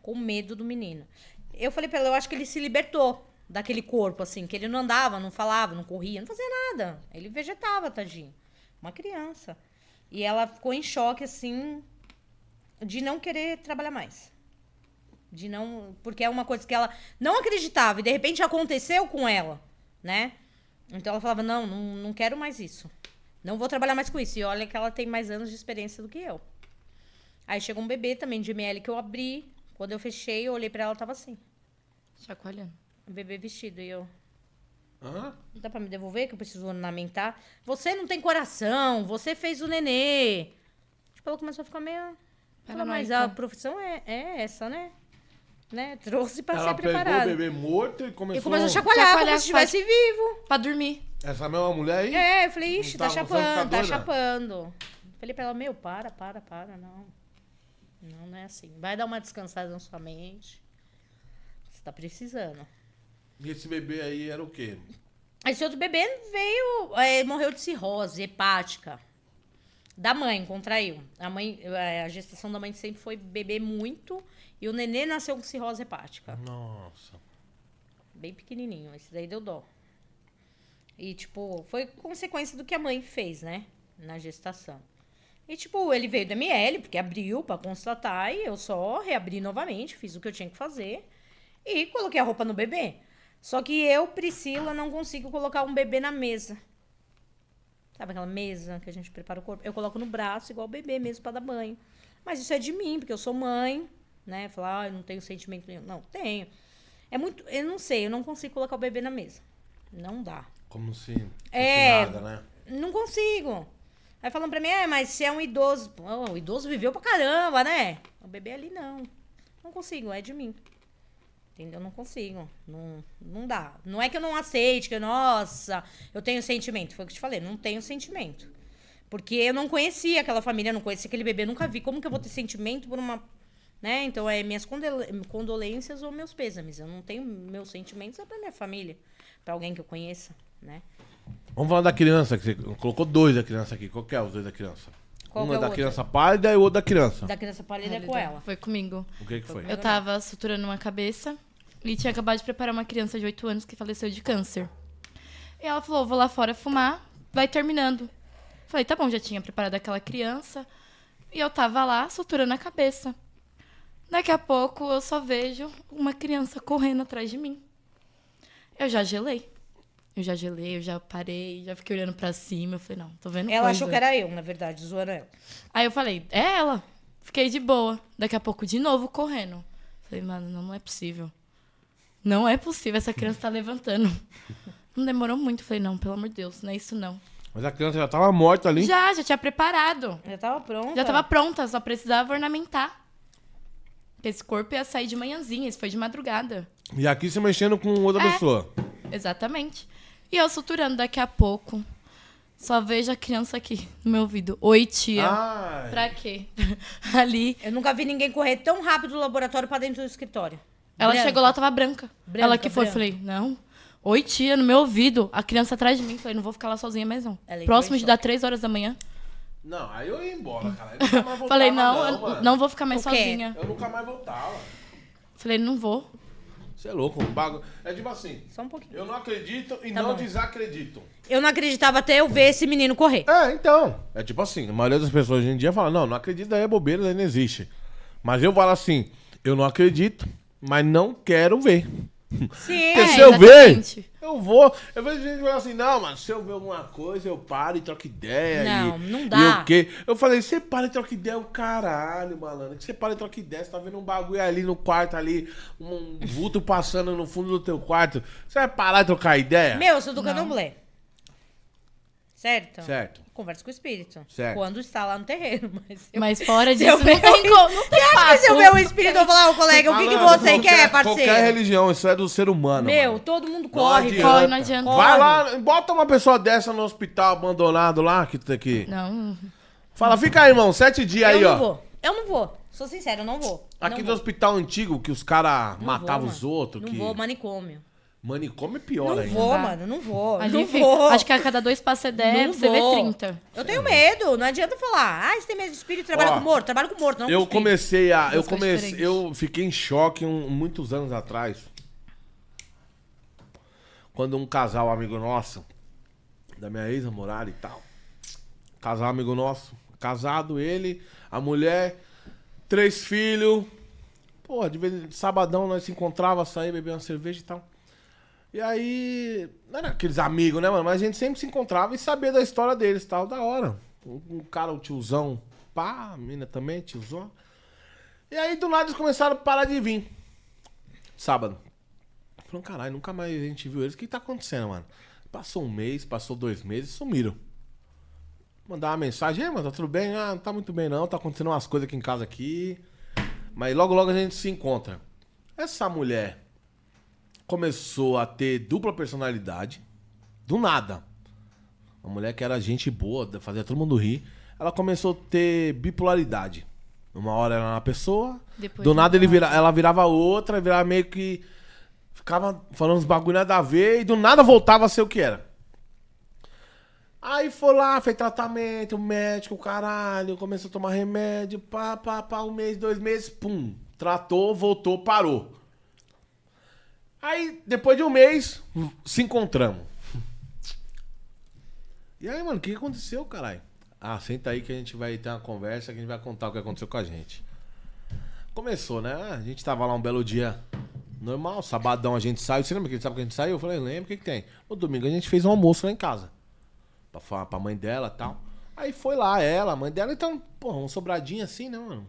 Com medo do menino. Eu falei pra ela, eu acho que ele se libertou daquele corpo, assim, que ele não andava, não falava, não corria, não fazia nada. Ele vegetava, tadinho. Uma criança. E ela ficou em choque, assim, de não querer trabalhar mais. De não. Porque é uma coisa que ela não acreditava e de repente aconteceu com ela, né? Então ela falava: não, não, não quero mais isso. Não vou trabalhar mais com isso. E olha que ela tem mais anos de experiência do que eu. Aí chegou um bebê também de ML que eu abri. Quando eu fechei, eu olhei pra ela, tava assim. Chacoalhando. Bebê vestido. E eu. Hã? Não dá pra me devolver que eu preciso ornamentar? Você não tem coração, você fez o nenê. Tipo, ela começou a ficar meio. Fala, mas a profissão é, é essa, né? Né? Trouxe pra ser preparada. pegou o bebê morto e começou... E começou a chacoalhar, Chacoalhar, como se faz- estivesse vivo. Pra dormir. Essa mesma mulher aí? É, eu falei, ixi, tá tá- chapando, tá chapando. Falei pra ela, meu, para, para, para, não. Não, não é assim. Vai dar uma descansada na sua mente. Você tá precisando. E esse bebê aí era o quê? Esse outro bebê veio. É, morreu de cirrose hepática. Da mãe, contraiu. A, mãe, é, a gestação da mãe sempre foi beber muito. E o nenê nasceu com cirrose hepática. Nossa. Bem pequenininho. Esse daí deu dó. E, tipo, foi consequência do que a mãe fez, né? Na gestação. E, tipo, ele veio do ML, porque abriu para constatar, e eu só reabri novamente, fiz o que eu tinha que fazer, e coloquei a roupa no bebê. Só que eu, Priscila, não consigo colocar um bebê na mesa. Sabe aquela mesa que a gente prepara o corpo? Eu coloco no braço, igual o bebê mesmo, para dar banho. Mas isso é de mim, porque eu sou mãe, né? Falar, ah, eu não tenho sentimento nenhum. Não, tenho. É muito. Eu não sei, eu não consigo colocar o bebê na mesa. Não dá. Como se. é. Nada, né? Não consigo. Aí falam pra mim, é, mas você é um idoso. Pô, o idoso viveu pra caramba, né? O bebê ali não. Não consigo, é de mim. Entendeu? Não consigo. Não, não dá. Não é que eu não aceite, que eu, nossa, eu tenho sentimento. Foi o que eu te falei, não tenho sentimento. Porque eu não conhecia aquela família, não conhecia aquele bebê, nunca vi. Como que eu vou ter sentimento por uma. Né? Então, é minhas condolências ou meus pêsames. Eu não tenho meus sentimentos, é pra minha família, para alguém que eu conheça, né? Vamos falar da criança, que você colocou dois da criança aqui. Qual que é os dois da criança? Qual Uma é da outro? criança pálida e o outro da criança. Da criança pálida é com ela. Foi comigo. O que, que foi? Eu tava suturando uma cabeça e tinha acabado de preparar uma criança de 8 anos que faleceu de câncer. E ela falou: vou lá fora fumar, vai terminando. Falei, tá bom, já tinha preparado aquela criança. E eu tava lá suturando a cabeça. Daqui a pouco eu só vejo uma criança correndo atrás de mim. Eu já gelei. Eu já gelei, eu já parei, já fiquei olhando para cima. Eu falei, não, tô vendo Ela coisa. achou que era eu, na verdade, zoando ela. Aí eu falei, é ela. Fiquei de boa. Daqui a pouco, de novo, correndo. Falei, mano, não, não é possível. Não é possível, essa criança tá levantando. Não demorou muito. Falei, não, pelo amor de Deus, não é isso não. Mas a criança já tava morta ali? Já, já tinha preparado. Já tava pronta? Já tava pronta, só precisava ornamentar. Esse corpo ia sair de manhãzinha, isso foi de madrugada. E aqui se mexendo com outra é, pessoa. Exatamente. E eu suturando daqui a pouco. Só vejo a criança aqui no meu ouvido. Oi, tia. Ai. Pra quê? Ali. Eu nunca vi ninguém correr tão rápido do laboratório pra dentro do escritório. Ela branca. chegou lá, tava branca. branca Ela que foi. Branca. Falei, não. Oi, tia, no meu ouvido. A criança atrás de mim. Falei, não vou ficar lá sozinha mais não. Próximo de dar três horas da manhã. Não, aí eu ia embora, cara. Eu nunca mais Falei, não, não, eu, não vou ficar mais sozinha. Eu nunca mais voltava. Falei, não vou. Você é louco, bagu... É tipo assim. Só um pouquinho. Eu não acredito e Tá não bom. desacredito. Eu não acreditava até eu ver esse menino correr. É, então. É tipo assim, a maioria das pessoas hoje em dia fala, não, não acredito, daí é bobeira, daí não existe. Mas eu falo assim, eu não acredito, mas não quero ver. Sim, é, se eu ver, eu vou. Eu vejo gente falar assim, não, mas se eu ver alguma coisa, eu paro e troco ideia. Não, e, não dá. E Eu falei, você para e troca ideia, o caralho, malandro. você para e troca ideia, você tá vendo um bagulho ali no quarto ali, um vulto passando no fundo do teu quarto. Você vai parar e trocar ideia? Meu, eu sou do candomblé. Certo? Certo. Converso com o espírito. Certo. Quando está lá no terreiro Mas, eu... mas fora disso, eu não, meu... tem como, não tem se eu ver o espírito, eu falar, ah, ô colega, o que, que você qualquer, quer, parceiro? Qualquer religião, isso é do ser humano. Meu, mano. todo mundo corre, não corre, não adianta. Corre. Vai lá, bota uma pessoa dessa no hospital abandonado lá, que tá aqui. Não. Fala, fica aí, irmão, sete dias eu aí, ó. Vou. Eu não vou. Sou sincero, eu não vou. Aqui não do vou. hospital antigo, que os caras matavam os outros. Não que... vou, manicômio. Manicômio é pior não ainda. Não vou, mano, não vou. não vou. Acho que a cada dois passos você der, não você vou. vê 30. Eu tenho medo, não adianta falar. Ah, você tem medo de espírito, trabalha Ó, com morto, trabalha com morto. Não eu com comecei a. Eu comecei. Eu fiquei em choque um, muitos anos atrás. Quando um casal amigo nosso, da minha ex-namorada e tal. Casal amigo nosso. Casado, ele, a mulher, três filhos. Pô, de vez em sabadão nós se encontrava, saía, bebia uma cerveja e tal. E aí, não era aqueles amigos, né, mano? Mas a gente sempre se encontrava e sabia da história deles tal, da hora. Um, um cara, o um tiozão, pá, a mina também, tiozão. E aí, do nada, eles começaram a parar de vir. Sábado. Falando, caralho, nunca mais a gente viu eles. O que tá acontecendo, mano? Passou um mês, passou dois meses, sumiram. Mandar uma mensagem, mano, tá tudo bem? Ah, não tá muito bem não, tá acontecendo umas coisas aqui em casa aqui. Mas logo, logo a gente se encontra. Essa mulher começou a ter dupla personalidade, do nada. Uma mulher que era gente boa, fazia todo mundo rir, ela começou a ter bipolaridade. Uma hora era uma pessoa, Depois do nada ele vira, ela virava outra, virava meio que. Ficava falando uns bagulho nada a ver e do nada voltava a ser o que era. Aí foi lá, fez tratamento, médico, caralho, começou a tomar remédio, pá, pá, pá, um mês, dois meses, pum. Tratou, voltou, parou. Aí, depois de um mês, se encontramos. E aí, mano, o que aconteceu, caralho? Ah, senta aí que a gente vai ter uma conversa, que a gente vai contar o que aconteceu com a gente. Começou, né? A gente tava lá um belo dia normal, sabadão a gente saiu. Você lembra que sabe que a gente saiu? Eu falei, lembra, o que, que tem? No domingo a gente fez um almoço lá em casa. Pra, falar, pra mãe dela e tal. Aí foi lá, ela, a mãe dela, então, porra, um sobradinho assim, né, mano?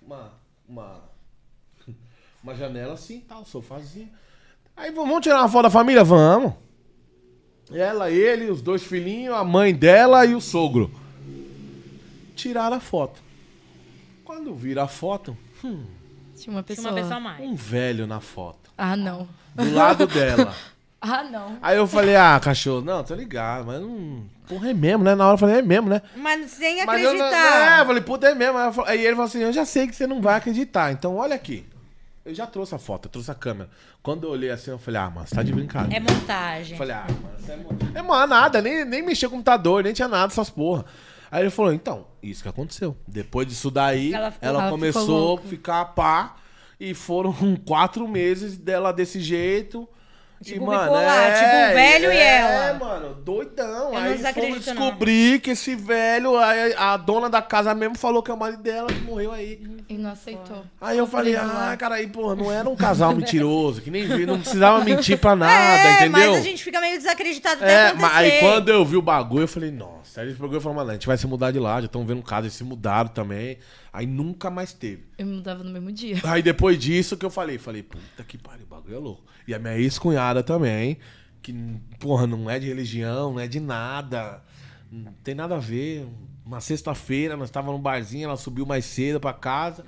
Uma. Uma uma janela assim, tal, sofazinho. Aí vamos tirar uma foto da família? Vamos. Ela, ele, os dois filhinhos, a mãe dela e o sogro. Tiraram a foto. Quando vira a foto, hum, tinha uma pessoa, uma pessoa mais. Um velho na foto. Ah, não. Do lado dela. Ah, não. Aí eu falei, ah, cachorro, não, tô ligado, mas não. Porra, é mesmo, né? Na hora eu falei, é mesmo, né? Mas sem acreditar. Mas eu, não, é, eu falei, puta, é mesmo. aí ele falou assim, eu já sei que você não vai acreditar, então olha aqui. Eu já trouxe a foto, trouxe a câmera. Quando eu olhei assim, eu falei, ah, mano, você tá de brincadeira. É montagem. falei, ah, mano, você é montagem. É, mano, ah, nada, nem, nem mexia com o computador, nem tinha nada, essas porra. Aí ele falou, então, isso que aconteceu. Depois disso daí, ela, ficou, ela, ela começou a ficar pá. E foram quatro meses dela desse jeito. Tipo, e, mano, bipolar, é, tipo um velho é, e ela. É, mano, doidão. Eu aí fomos descobrir não. que esse velho, a, a, dona da casa mesmo falou que é o marido dela que morreu aí. E não aceitou. Aí eu, falei, ah, cara, aí, porra, não era um casal mentiroso, que nem vi, não precisava mentir pra nada, é, entendeu? Mas a gente fica meio desacreditado é, Mas aí quando eu vi o bagulho, eu falei, nossa, aí eles pegou e mano, a gente vai se mudar de lá, já estão vendo casa, eles se mudaram também. Aí nunca mais teve. Eu me mudava no mesmo dia. Aí depois disso que eu falei, falei, puta que pariu, o bagulho é louco. E a minha ex-cunhada também, que, porra, não é de religião, não é de nada. Não tem nada a ver. Uma sexta-feira, nós estávamos num barzinho, ela subiu mais cedo para casa.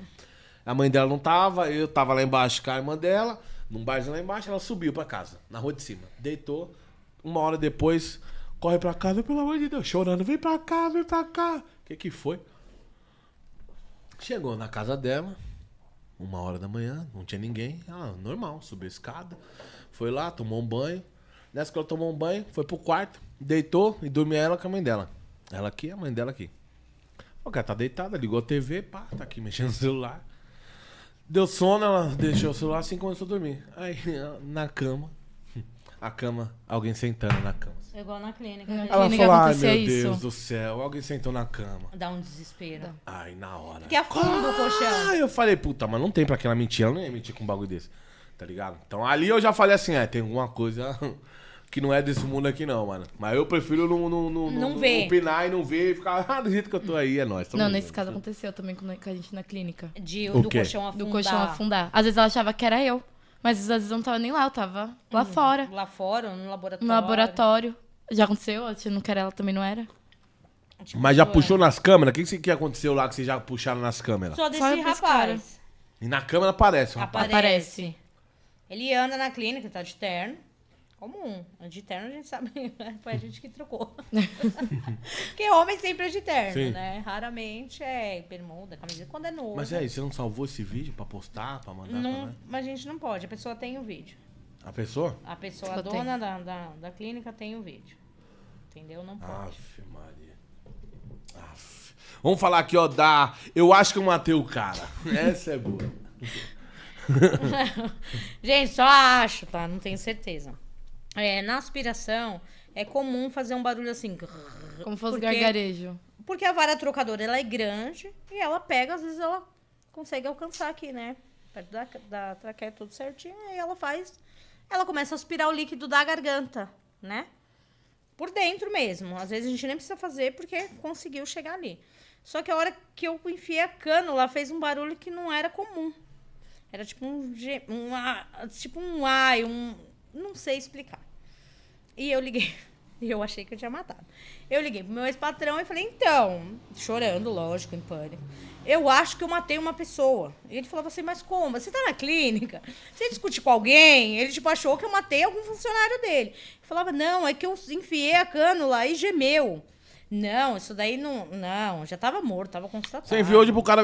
A mãe dela não tava, eu tava lá embaixo com a irmã dela, num barzinho lá embaixo, ela subiu para casa, na rua de cima. Deitou. Uma hora depois, corre pra casa, pelo amor de Deus, chorando, vem pra cá, vem pra cá. O que que foi? Chegou na casa dela, uma hora da manhã, não tinha ninguém. Ela, normal, subiu a escada, foi lá, tomou um banho. Nessa que ela tomou um banho, foi pro quarto, deitou e dormia ela com a mãe dela. Ela aqui, a mãe dela aqui. O cara tá deitada, ligou a TV, pá, tá aqui mexendo no celular. Deu sono, ela deixou o celular assim começou a dormir. Aí, na cama, a cama, alguém sentando na cama igual na clínica. Na ela clínica falou, ai meu Deus do céu, alguém sentou na cama. Dá um desespero. Ai, na hora. Que afunda o colchão. Ah, eu falei, puta, mas não tem pra ela mentir. eu não ia mentir com um bagulho desse. Tá ligado? Então ali eu já falei assim, é, tem alguma coisa que não é desse mundo aqui não, mano. Mas eu prefiro não, não, não, não, não ver. opinar e não ver e ficar ah, do jeito que eu tô aí, é nóis. Não, nesse caso aconteceu também com a gente na clínica. De, o do quê? colchão afundar. Do colchão afundar. Às vezes ela achava que era eu. Mas às vezes eu não tava nem lá, eu tava lá hum, fora. Lá fora, no laboratório. No laboratório. Já aconteceu? Você não quer ela também não era? Tipo, Mas já puxou nas câmeras? O que, que, aconteceu lá que vocês já puxaram nas câmeras? Só desse Só rapaz. E na câmera aparece o rapaz. Aparece. Ele anda na clínica, tá de terno. Comum. De terno a gente sabe, né? foi a gente que trocou. Porque homem sempre é de terno, Sim. né? Raramente é bermuda, camiseta, quando é novo. Mas é aí, você não salvou esse vídeo pra postar, pra mandar? Não, pra... Mas a gente não pode, a pessoa tem o vídeo. A pessoa? A pessoa, a dona da, da, da, clínica tem o um vídeo. Entendeu? Não pode. Aff, Maria. Aff. Vamos falar aqui, ó, da... Eu acho que eu matei o cara. Essa é boa. Gente, só acho, tá? Não tenho certeza. É, na aspiração, é comum fazer um barulho assim. Como fosse porque, gargarejo. Porque a vara trocadora, ela é grande e ela pega, às vezes ela consegue alcançar aqui, né? Perto da, da traqueia tudo certinho, aí ela faz ela começa a aspirar o líquido da garganta, né? Por dentro mesmo. Às vezes a gente nem precisa fazer porque conseguiu chegar ali. Só que a hora que eu enfiei a cânula, fez um barulho que não era comum. Era tipo um, um tipo um ai, um não sei explicar. E eu liguei e Eu achei que eu tinha matado. Eu liguei pro meu ex-patrão e falei, então, chorando, lógico, em pânico. Eu acho que eu matei uma pessoa. E ele falou assim, mas como? Você tá na clínica? Você discute com alguém? Ele, tipo, achou que eu matei algum funcionário dele. Eu falava, não, é que eu enfiei a cânula e gemeu. Não, isso daí não. Não, já tava morto, tava constatado. Você enviou de pro cara.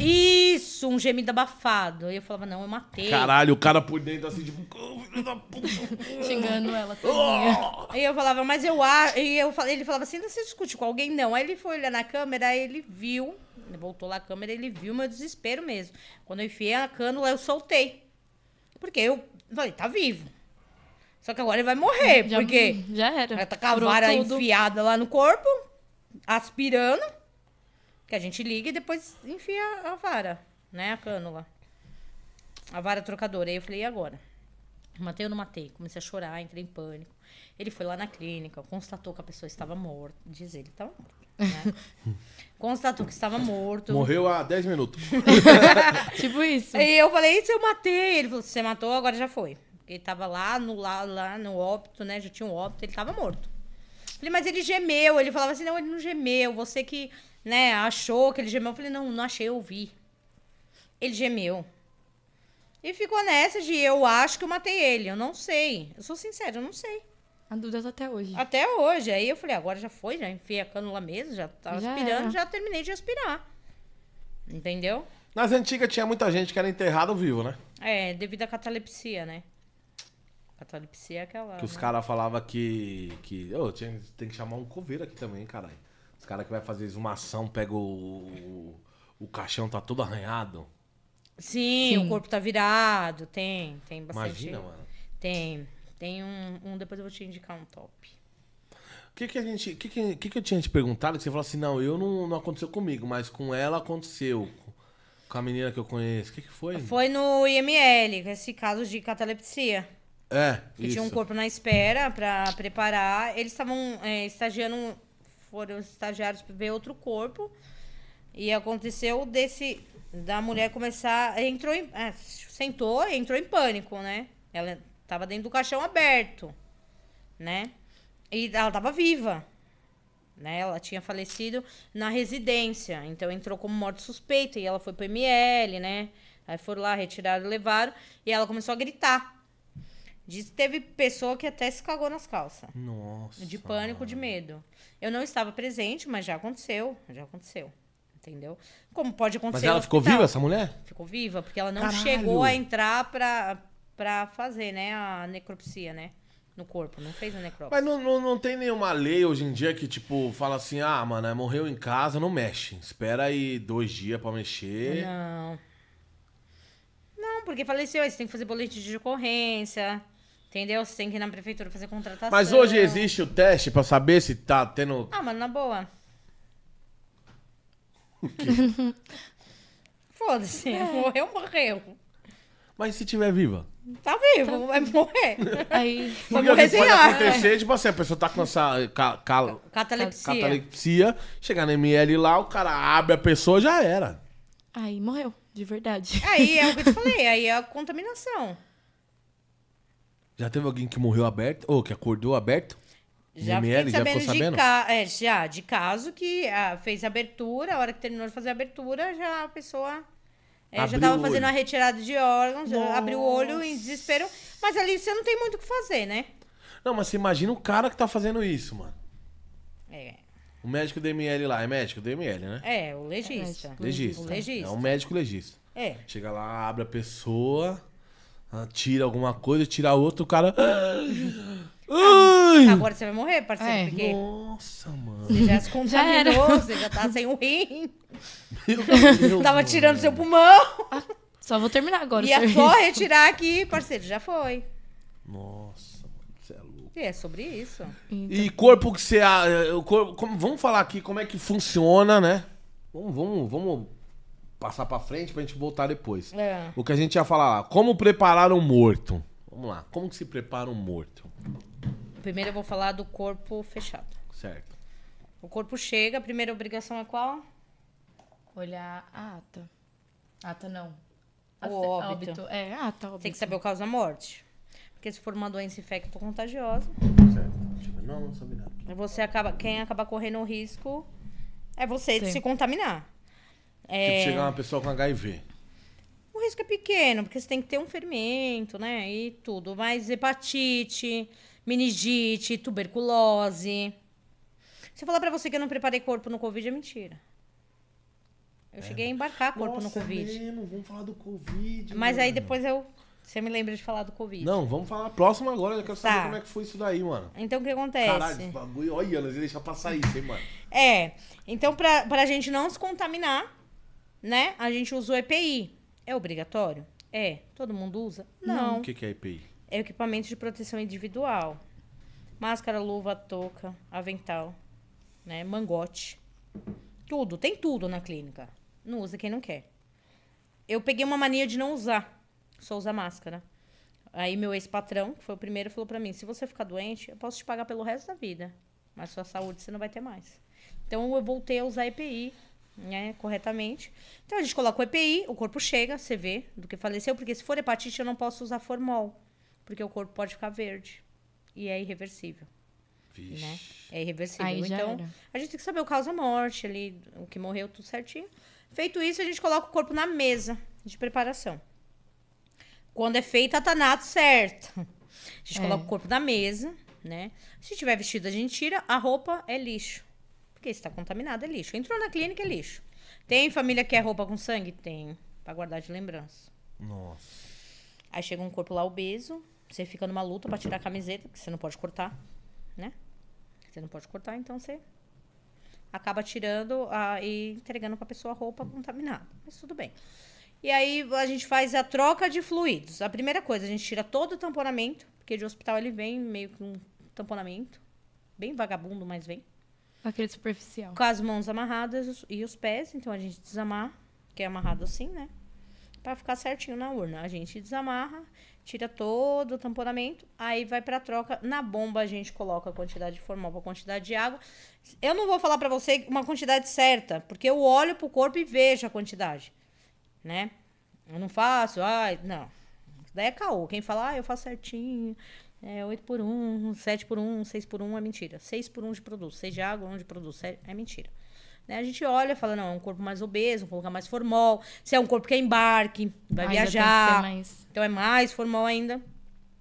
Isso, um gemido abafado. Aí eu falava, não, eu matei. Caralho, o cara por dentro assim, tipo. Xingando ela. Ah! e eu falava, mas eu acho. E eu, ele falava assim, não se discute com alguém, não. Aí ele foi olhar na câmera, aí ele viu. voltou lá a câmera, ele viu meu desespero mesmo. Quando eu enfiei a cânula, eu soltei. Porque eu falei, tá vivo. Só que agora ele vai morrer, já, porque. Já era. Ela tá com a vara enfiada lá no corpo, aspirando. Que a gente liga e depois enfia a vara, né? A cânula. A vara trocadora. Aí eu falei, e agora? Matei ou não matei? Comecei a chorar, entrei em pânico. Ele foi lá na clínica, constatou que a pessoa estava morta. Diz ele, estava morta. Né? constatou que estava morto. Morreu há 10 minutos. tipo isso. E eu falei, e se eu matei? Ele falou, se você matou, agora já foi. Ele estava lá no, lá, lá no óbito, né? Já tinha um óbito, ele estava morto. Falei, mas ele gemeu. Ele falava assim, não, ele não gemeu. Você que, né, achou que ele gemeu. Eu falei, não, não achei, eu vi. Ele gemeu. E ficou nessa de eu acho que eu matei ele. Eu não sei. Eu sou sincera, eu não sei. A dúvida tá até hoje. Até hoje. Aí eu falei, ah, agora já foi, já enfiei a cânula mesmo, já tava já aspirando, era. já terminei de aspirar. Entendeu? Nas antigas tinha muita gente que era enterrada ao vivo, né? É, devido à catalepsia, né? Catalepsia é aquela. Que os né? caras falavam que. que oh, tinha, tem que chamar um coveiro aqui também, caralho. Os caras que vai fazer ação pega o. O caixão tá todo arranhado. Sim, Sim, o corpo tá virado. Tem, tem bastante. Imagina, mano. Tem. Tem um, um depois eu vou te indicar um top. O que, que a gente. que, que, que, que eu tinha te perguntado? Que você falou assim, não, eu não, não aconteceu comigo, mas com ela aconteceu. Com a menina que eu conheço. O que, que foi? Foi no IML, esse caso de catalepsia. É, que isso. tinha um corpo na espera para preparar. Eles estavam é, estagiando, foram estagiários para ver outro corpo. E aconteceu desse da mulher começar, entrou em, é, sentou, entrou em pânico, né? Ela estava dentro do caixão aberto, né? E ela estava viva. Né? Ela tinha falecido na residência, então entrou como morte suspeita e ela foi pro ML, né? Aí foram lá, retiraram, levaram e ela começou a gritar Diz que teve pessoa que até se cagou nas calças. Nossa. De pânico, de medo. Eu não estava presente, mas já aconteceu. Já aconteceu. Entendeu? Como pode acontecer. Mas ela ficou viva, essa mulher? Ficou viva, porque ela não Caralho. chegou a entrar pra, pra fazer, né? A necropsia, né? No corpo, não fez a necropsia Mas não, não, não tem nenhuma lei hoje em dia que, tipo, fala assim: ah, mano, é, morreu em casa, não mexe. Espera aí dois dias pra mexer. Não. Não, porque faleceu, aí você tem que fazer boletim de ocorrência. Entendeu? Você tem que ir na prefeitura fazer contratação. Mas hoje existe o teste pra saber se tá tendo. Ah, mano, na boa. Foda-se. É. Morreu, morreu. Mas se tiver viva? Tá vivo, tá vai morrer. Aí, vai morrer sem pode ar. acontecer, tipo assim, a pessoa tá com essa ca, ca, catalepsia. catalepsia, chegar na ML lá, o cara abre a pessoa, já era. Aí morreu, de verdade. Aí é o que eu te falei, aí é a contaminação. Já teve alguém que morreu aberto? Ou que acordou aberto? Já ML, fiquei sabendo, já de, ca... é, já, de caso que ah, fez a abertura, a hora que terminou de fazer a abertura, já a pessoa é, já estava fazendo a retirada de órgãos, abriu o olho em desespero. Mas ali você não tem muito o que fazer, né? Não, mas você imagina o cara que tá fazendo isso, mano. É. O médico DML lá, é médico DML né? É, o legista. É, legista. legista. O legista. É um médico legista. É. Chega lá, abre a pessoa tira alguma coisa, tira outro, o cara. Ai! Agora você vai morrer, parceiro, É. porque Nossa, mano. você já se contaminou, você já tá sem o rim, Meu Deus, tava mano. tirando seu pulmão. Ah, só vou terminar agora. E é só retirar aqui, parceiro, já foi. Nossa, mano, você é louco. E é sobre isso. Então. E corpo que você. o ah, corpo- como- vamos falar aqui como é que funciona, né? Vamos, vamos, vamos passar para frente pra gente voltar depois. É. O que a gente ia falar lá, como preparar um morto? Vamos lá, como que se prepara um morto? Primeiro eu vou falar do corpo fechado. Certo. O corpo chega, a primeira obrigação é qual? Olhar a ata. Ata não. o óbito. óbito. É, ata, óbito. Tem que saber o causa da morte. Porque se for uma doença infecto-contagiosa... Certo. Não, não sabe nada. Você acaba, quem acaba correndo o risco é você Sim. de se contaminar. É... Tipo, chegar uma pessoa com HIV. O risco é pequeno, porque você tem que ter um fermento, né? E tudo. Mas hepatite, meningite, tuberculose. Se eu falar pra você que eu não preparei corpo no Covid, é mentira. Eu é. cheguei a embarcar corpo Nossa, no Covid. mesmo, vamos falar do Covid. Mas mano. aí depois eu. Você me lembra de falar do Covid. Não, vamos falar próximo agora. Eu quero tá. saber como é que foi isso daí, mano. Então o que acontece? Caralho, esse bagulho. Olha, elas iam deixar passar isso, hein, mano. É. Então, pra, pra gente não se contaminar, né? A gente usa o EPI. É obrigatório? É. Todo mundo usa? Não. O que, que é EPI? É equipamento de proteção individual. Máscara, luva, touca, avental, né? Mangote. Tudo, tem tudo na clínica. Não usa quem não quer. Eu peguei uma mania de não usar, só usar máscara. Aí meu ex-patrão, que foi o primeiro, falou para mim: se você ficar doente, eu posso te pagar pelo resto da vida, mas sua saúde você não vai ter mais. Então eu voltei a usar EPI né, corretamente. Então a gente coloca o EPI, o corpo chega, você vê do que faleceu, porque se for hepatite eu não posso usar formol, porque o corpo pode ficar verde e é irreversível. Né? É irreversível. então a gente tem que saber o causa-morte ali, o que morreu, tudo certinho. Feito isso, a gente coloca o corpo na mesa de preparação. Quando é feita a tanato certa. A gente é. coloca o corpo na mesa, né? Se tiver vestido, a gente tira. A roupa é lixo. Porque se tá contaminado, é lixo. Entrou na clínica, é lixo. Tem família que é roupa com sangue? Tem. Pra guardar de lembrança. Nossa. Aí chega um corpo lá obeso, você fica numa luta para tirar a camiseta, que você não pode cortar, né? Você não pode cortar, então você acaba tirando a, e entregando pra pessoa a roupa contaminada. Mas tudo bem. E aí a gente faz a troca de fluidos. A primeira coisa, a gente tira todo o tamponamento, porque de hospital ele vem meio que um tamponamento. Bem vagabundo, mas vem. Aquele superficial. Com as mãos amarradas e os pés, então a gente desamar, que é amarrado assim, né? Para ficar certinho na urna. A gente desamarra, tira todo o tamponamento, aí vai para troca. Na bomba a gente coloca a quantidade de formal para quantidade de água. Eu não vou falar para você uma quantidade certa, porque eu olho pro corpo e vejo a quantidade, né? Eu não faço, ai, não. daí é caô. Quem fala, ah, eu faço certinho é 8 por 1, 7 por 1, 6 por 1 é mentira. 6 por 1 de produto, 6 de água, 1 de produto, é mentira. Né? A gente olha e fala, não, é um corpo mais obeso, vou colocar é mais formal. Se é um corpo que é embarque, vai Ai, viajar. Mais... Então é mais formal ainda.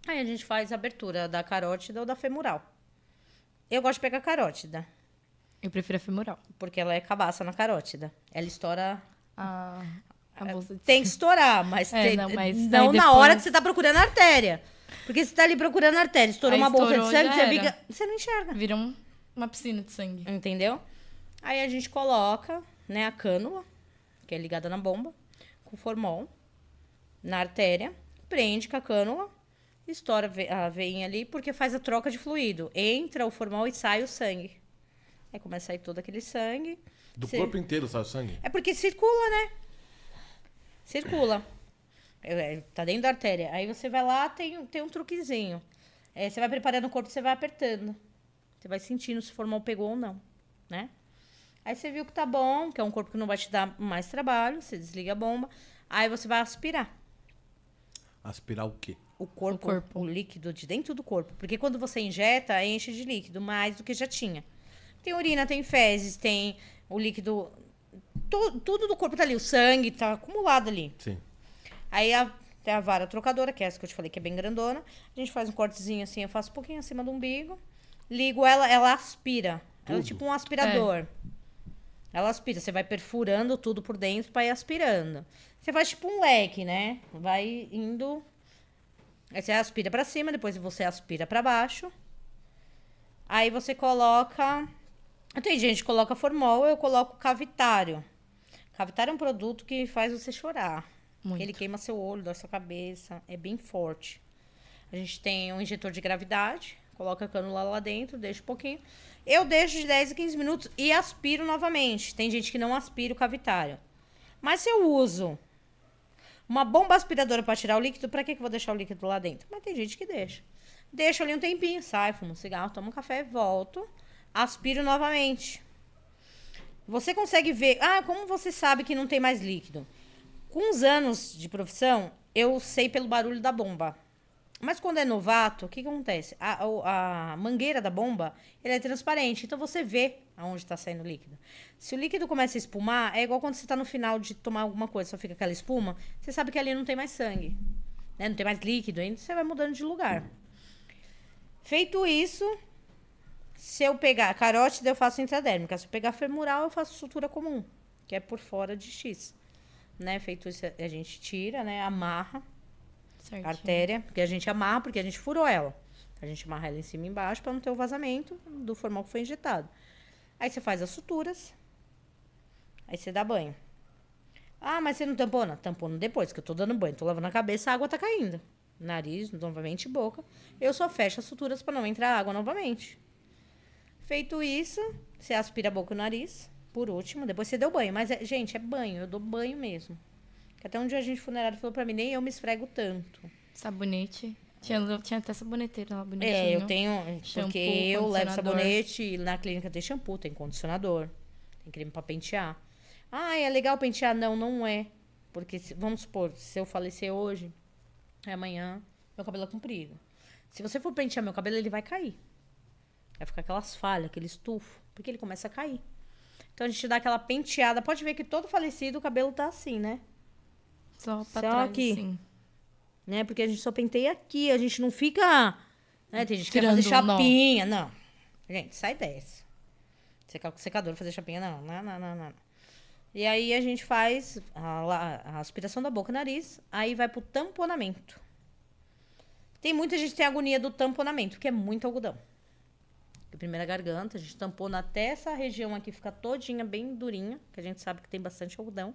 Aí a gente faz a abertura da carótida ou da femoral. Eu gosto de pegar carótida. Eu prefiro a femoral. Porque ela é cabaça na carótida. Ela estoura. Ah, é, de... Tem que estourar, mas, é, tem... não, mas não depois... na hora que você está procurando a artéria. Porque você tá ali procurando a artéria, estourou Aí uma bolsa de sangue, você, fica, você não enxerga. Vira um- uma piscina de sangue. Entendeu? Aí a gente coloca, né, a cânula, que é ligada na bomba, com formol, na artéria, prende com a cânula, estoura a veinha ali, porque faz a troca de fluido. Entra o formol e sai o sangue. Aí começa a sair todo aquele sangue. Do Você- corpo inteiro, sai o sangue? É porque circula, né? Circula. É, tá dentro da artéria. Aí você vai lá, tem, tem um truquezinho. É, você vai preparando o corpo, você vai apertando. Você vai sentindo se o formal pegou ou não, né? Aí você viu que tá bom, que é um corpo que não vai te dar mais trabalho, você desliga a bomba. Aí você vai aspirar. Aspirar o quê? O corpo, o corpo, o líquido de dentro do corpo. Porque quando você injeta, enche de líquido mais do que já tinha. Tem urina, tem fezes, tem o líquido. Tu, tudo do corpo tá ali, o sangue tá acumulado ali. Sim. Aí a, a vara trocadora, que é essa que eu te falei que é bem grandona, a gente faz um cortezinho assim, eu faço um pouquinho acima do umbigo, ligo ela, ela aspira. Tudo. Ela é tipo um aspirador. É. Ela aspira, você vai perfurando tudo por dentro para ir aspirando. Você faz tipo um leque, né? Vai indo. Aí você aspira para cima, depois você aspira para baixo. Aí você coloca. Tem gente que coloca formol, eu coloco cavitário. Cavitário é um produto que faz você chorar. Muito. Ele queima seu olho, dói sua cabeça, é bem forte. A gente tem um injetor de gravidade, coloca a cânula lá dentro, deixa um pouquinho. Eu deixo de 10 a 15 minutos e aspiro novamente. Tem gente que não aspira o cavitário. Mas se eu uso uma bomba aspiradora para tirar o líquido, para que, que eu vou deixar o líquido lá dentro? Mas tem gente que deixa. Deixa ali um tempinho, sai, fumo um cigarro, tomo um café, volto, aspiro novamente. Você consegue ver. Ah, como você sabe que não tem mais líquido? Com uns anos de profissão, eu sei pelo barulho da bomba. Mas quando é novato, o que, que acontece? A, a, a, mangueira da bomba ela é transparente, então você vê aonde está saindo o líquido. Se o líquido começa a espumar, é igual quando você está no final de tomar alguma coisa, só fica aquela espuma, você sabe que ali não tem mais sangue, né? não tem mais líquido ainda, você vai mudando de lugar. Feito isso, se eu pegar carótida, eu faço intradérmica. Se eu pegar femoral, eu faço sutura comum, que é por fora de X né? Feito isso, a gente tira, né? Amarra Certinho. a artéria, porque a gente amarra porque a gente furou ela. A gente amarra ela em cima e embaixo para não ter o vazamento do formal que foi injetado. Aí você faz as suturas, aí você dá banho. Ah, mas você não tampona? Tampona depois, que eu tô dando banho, tô lavando a cabeça, a água tá caindo. Nariz, novamente boca. Eu só fecho as suturas para não entrar água novamente. Feito isso, você aspira a boca e o nariz. Por último, depois você deu banho. Mas, é, gente, é banho, eu dou banho mesmo. Até um dia a gente funerário falou pra mim, nem eu me esfrego tanto. Sabonete. Tinha, tinha até saboneteiro lá é, bonitinho. É, eu tenho. Shampoo, porque eu levo sabonete, na clínica tem shampoo, tem condicionador, tem creme pra pentear. Ah, é legal pentear? Não, não é. Porque, vamos supor, se eu falecer hoje, é amanhã, meu cabelo é comprido. Se você for pentear meu cabelo, ele vai cair. Vai ficar aquelas falhas, aquele estufo, porque ele começa a cair. Então a gente dá aquela penteada. Pode ver que todo falecido o cabelo tá assim, né? Só pra só trás, aqui. Sim. Né? Porque a gente só penteia aqui. A gente não fica... Né? Tem gente que quer fazer chapinha. Não. não. Gente, sai dessa. Secar com secador, fazer chapinha, não. Não, não, não, não. E aí a gente faz a, a aspiração da boca e nariz. Aí vai pro tamponamento. Tem muita gente que tem agonia do tamponamento, que é muito algodão primeira garganta, a gente tampou até essa região aqui, fica todinha bem durinha, que a gente sabe que tem bastante algodão.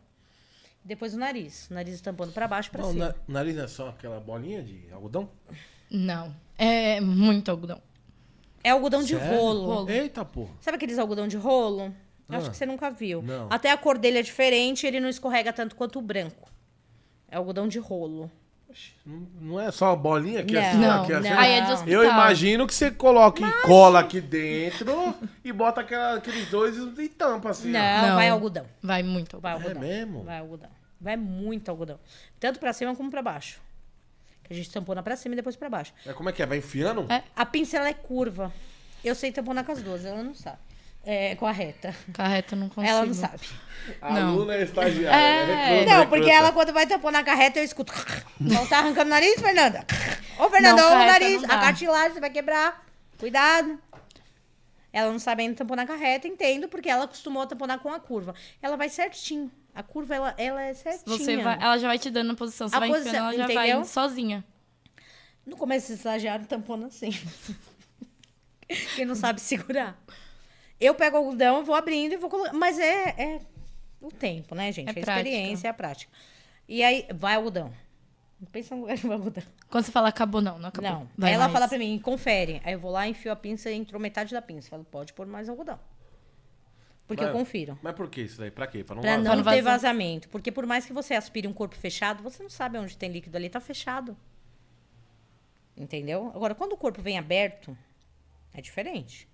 Depois o nariz, o nariz tampando para baixo para cima. Na, o nariz é só aquela bolinha de algodão? Não, é muito algodão. É algodão Sério? de rolo. rolo. Eita porra. Sabe aqueles algodão de rolo? Ah, Acho que você nunca viu. Não. Até a cor dele é diferente, ele não escorrega tanto quanto o branco. É algodão de rolo. Não é só a bolinha aqui, não, assim, não, assim. Aí é de Eu imagino que você coloque Mas... e cola aqui dentro e bota aquela, aqueles dois e tampa assim. Não, não, vai algodão. Vai muito algodão. Vai algodão. É mesmo? Vai algodão. Vai muito algodão. Tanto pra cima como pra baixo. Que a gente tampou na pra cima e depois pra baixo. É, como é que é? Vai enfiando? É, a pincel é curva. Eu sei tampar na com as duas, ela não sabe. É, com a reta. Com a reta não consigo. Ela não sabe. A não. é estagiária. É... é não, porque recruta. ela, quando vai tampando a carreta, eu escuto. Não tá arrancando o nariz, Fernanda? Ô, Fernanda, o nariz. A cartilagem vai quebrar. Cuidado. Ela não sabe ainda tamponar a carreta, entendo, porque ela acostumou tamponar com a curva. Ela vai certinho. A curva, ela, ela é certinha. Você vai, ela já vai te dando posição. Você a vai posição, enfiando, ela já entendeu? vai sozinha. No começo, esse estagiário tampona assim. Quem não sabe segurar. Eu pego o algodão, vou abrindo e vou colocando. Mas é, é o tempo, né, gente? É a prática. experiência, é a prática. E aí, vai algodão. Não pensa no lugar de algodão. Quando você fala acabou, não, não acabou. Não. Vai ela mais. fala pra mim, confere. Aí eu vou lá, enfio a pinça e entrou metade da pinça. Fala, falo, pode pôr mais algodão. Porque mas, eu confiro. Mas por que isso daí? Pra quê? Pra não, pra não ter vazamento. Porque por mais que você aspire um corpo fechado, você não sabe onde tem líquido ali, tá fechado. Entendeu? Agora, quando o corpo vem aberto, é diferente.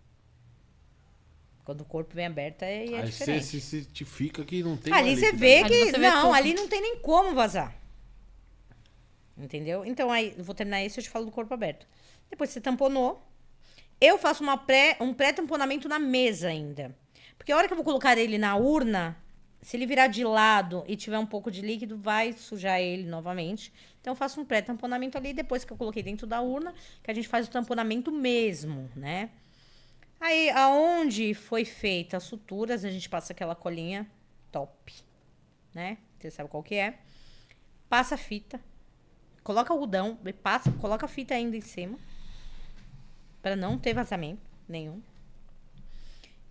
Quando o corpo vem aberto, é, é aí diferente. Você se certifica que não tem Ali né? você vê que. Você não, ali não tem nem como vazar. Entendeu? Então, aí, eu vou terminar isso eu te falo do corpo aberto. Depois você tamponou. Eu faço uma pré, um pré-tamponamento na mesa ainda. Porque a hora que eu vou colocar ele na urna, se ele virar de lado e tiver um pouco de líquido, vai sujar ele novamente. Então, eu faço um pré-tamponamento ali, depois que eu coloquei dentro da urna, que a gente faz o tamponamento mesmo, né? Aí, aonde foi feita as suturas, a gente passa aquela colinha top, né? Você sabe qual que é. Passa a fita, coloca algodão, passa, coloca a fita ainda em cima, para não ter vazamento nenhum.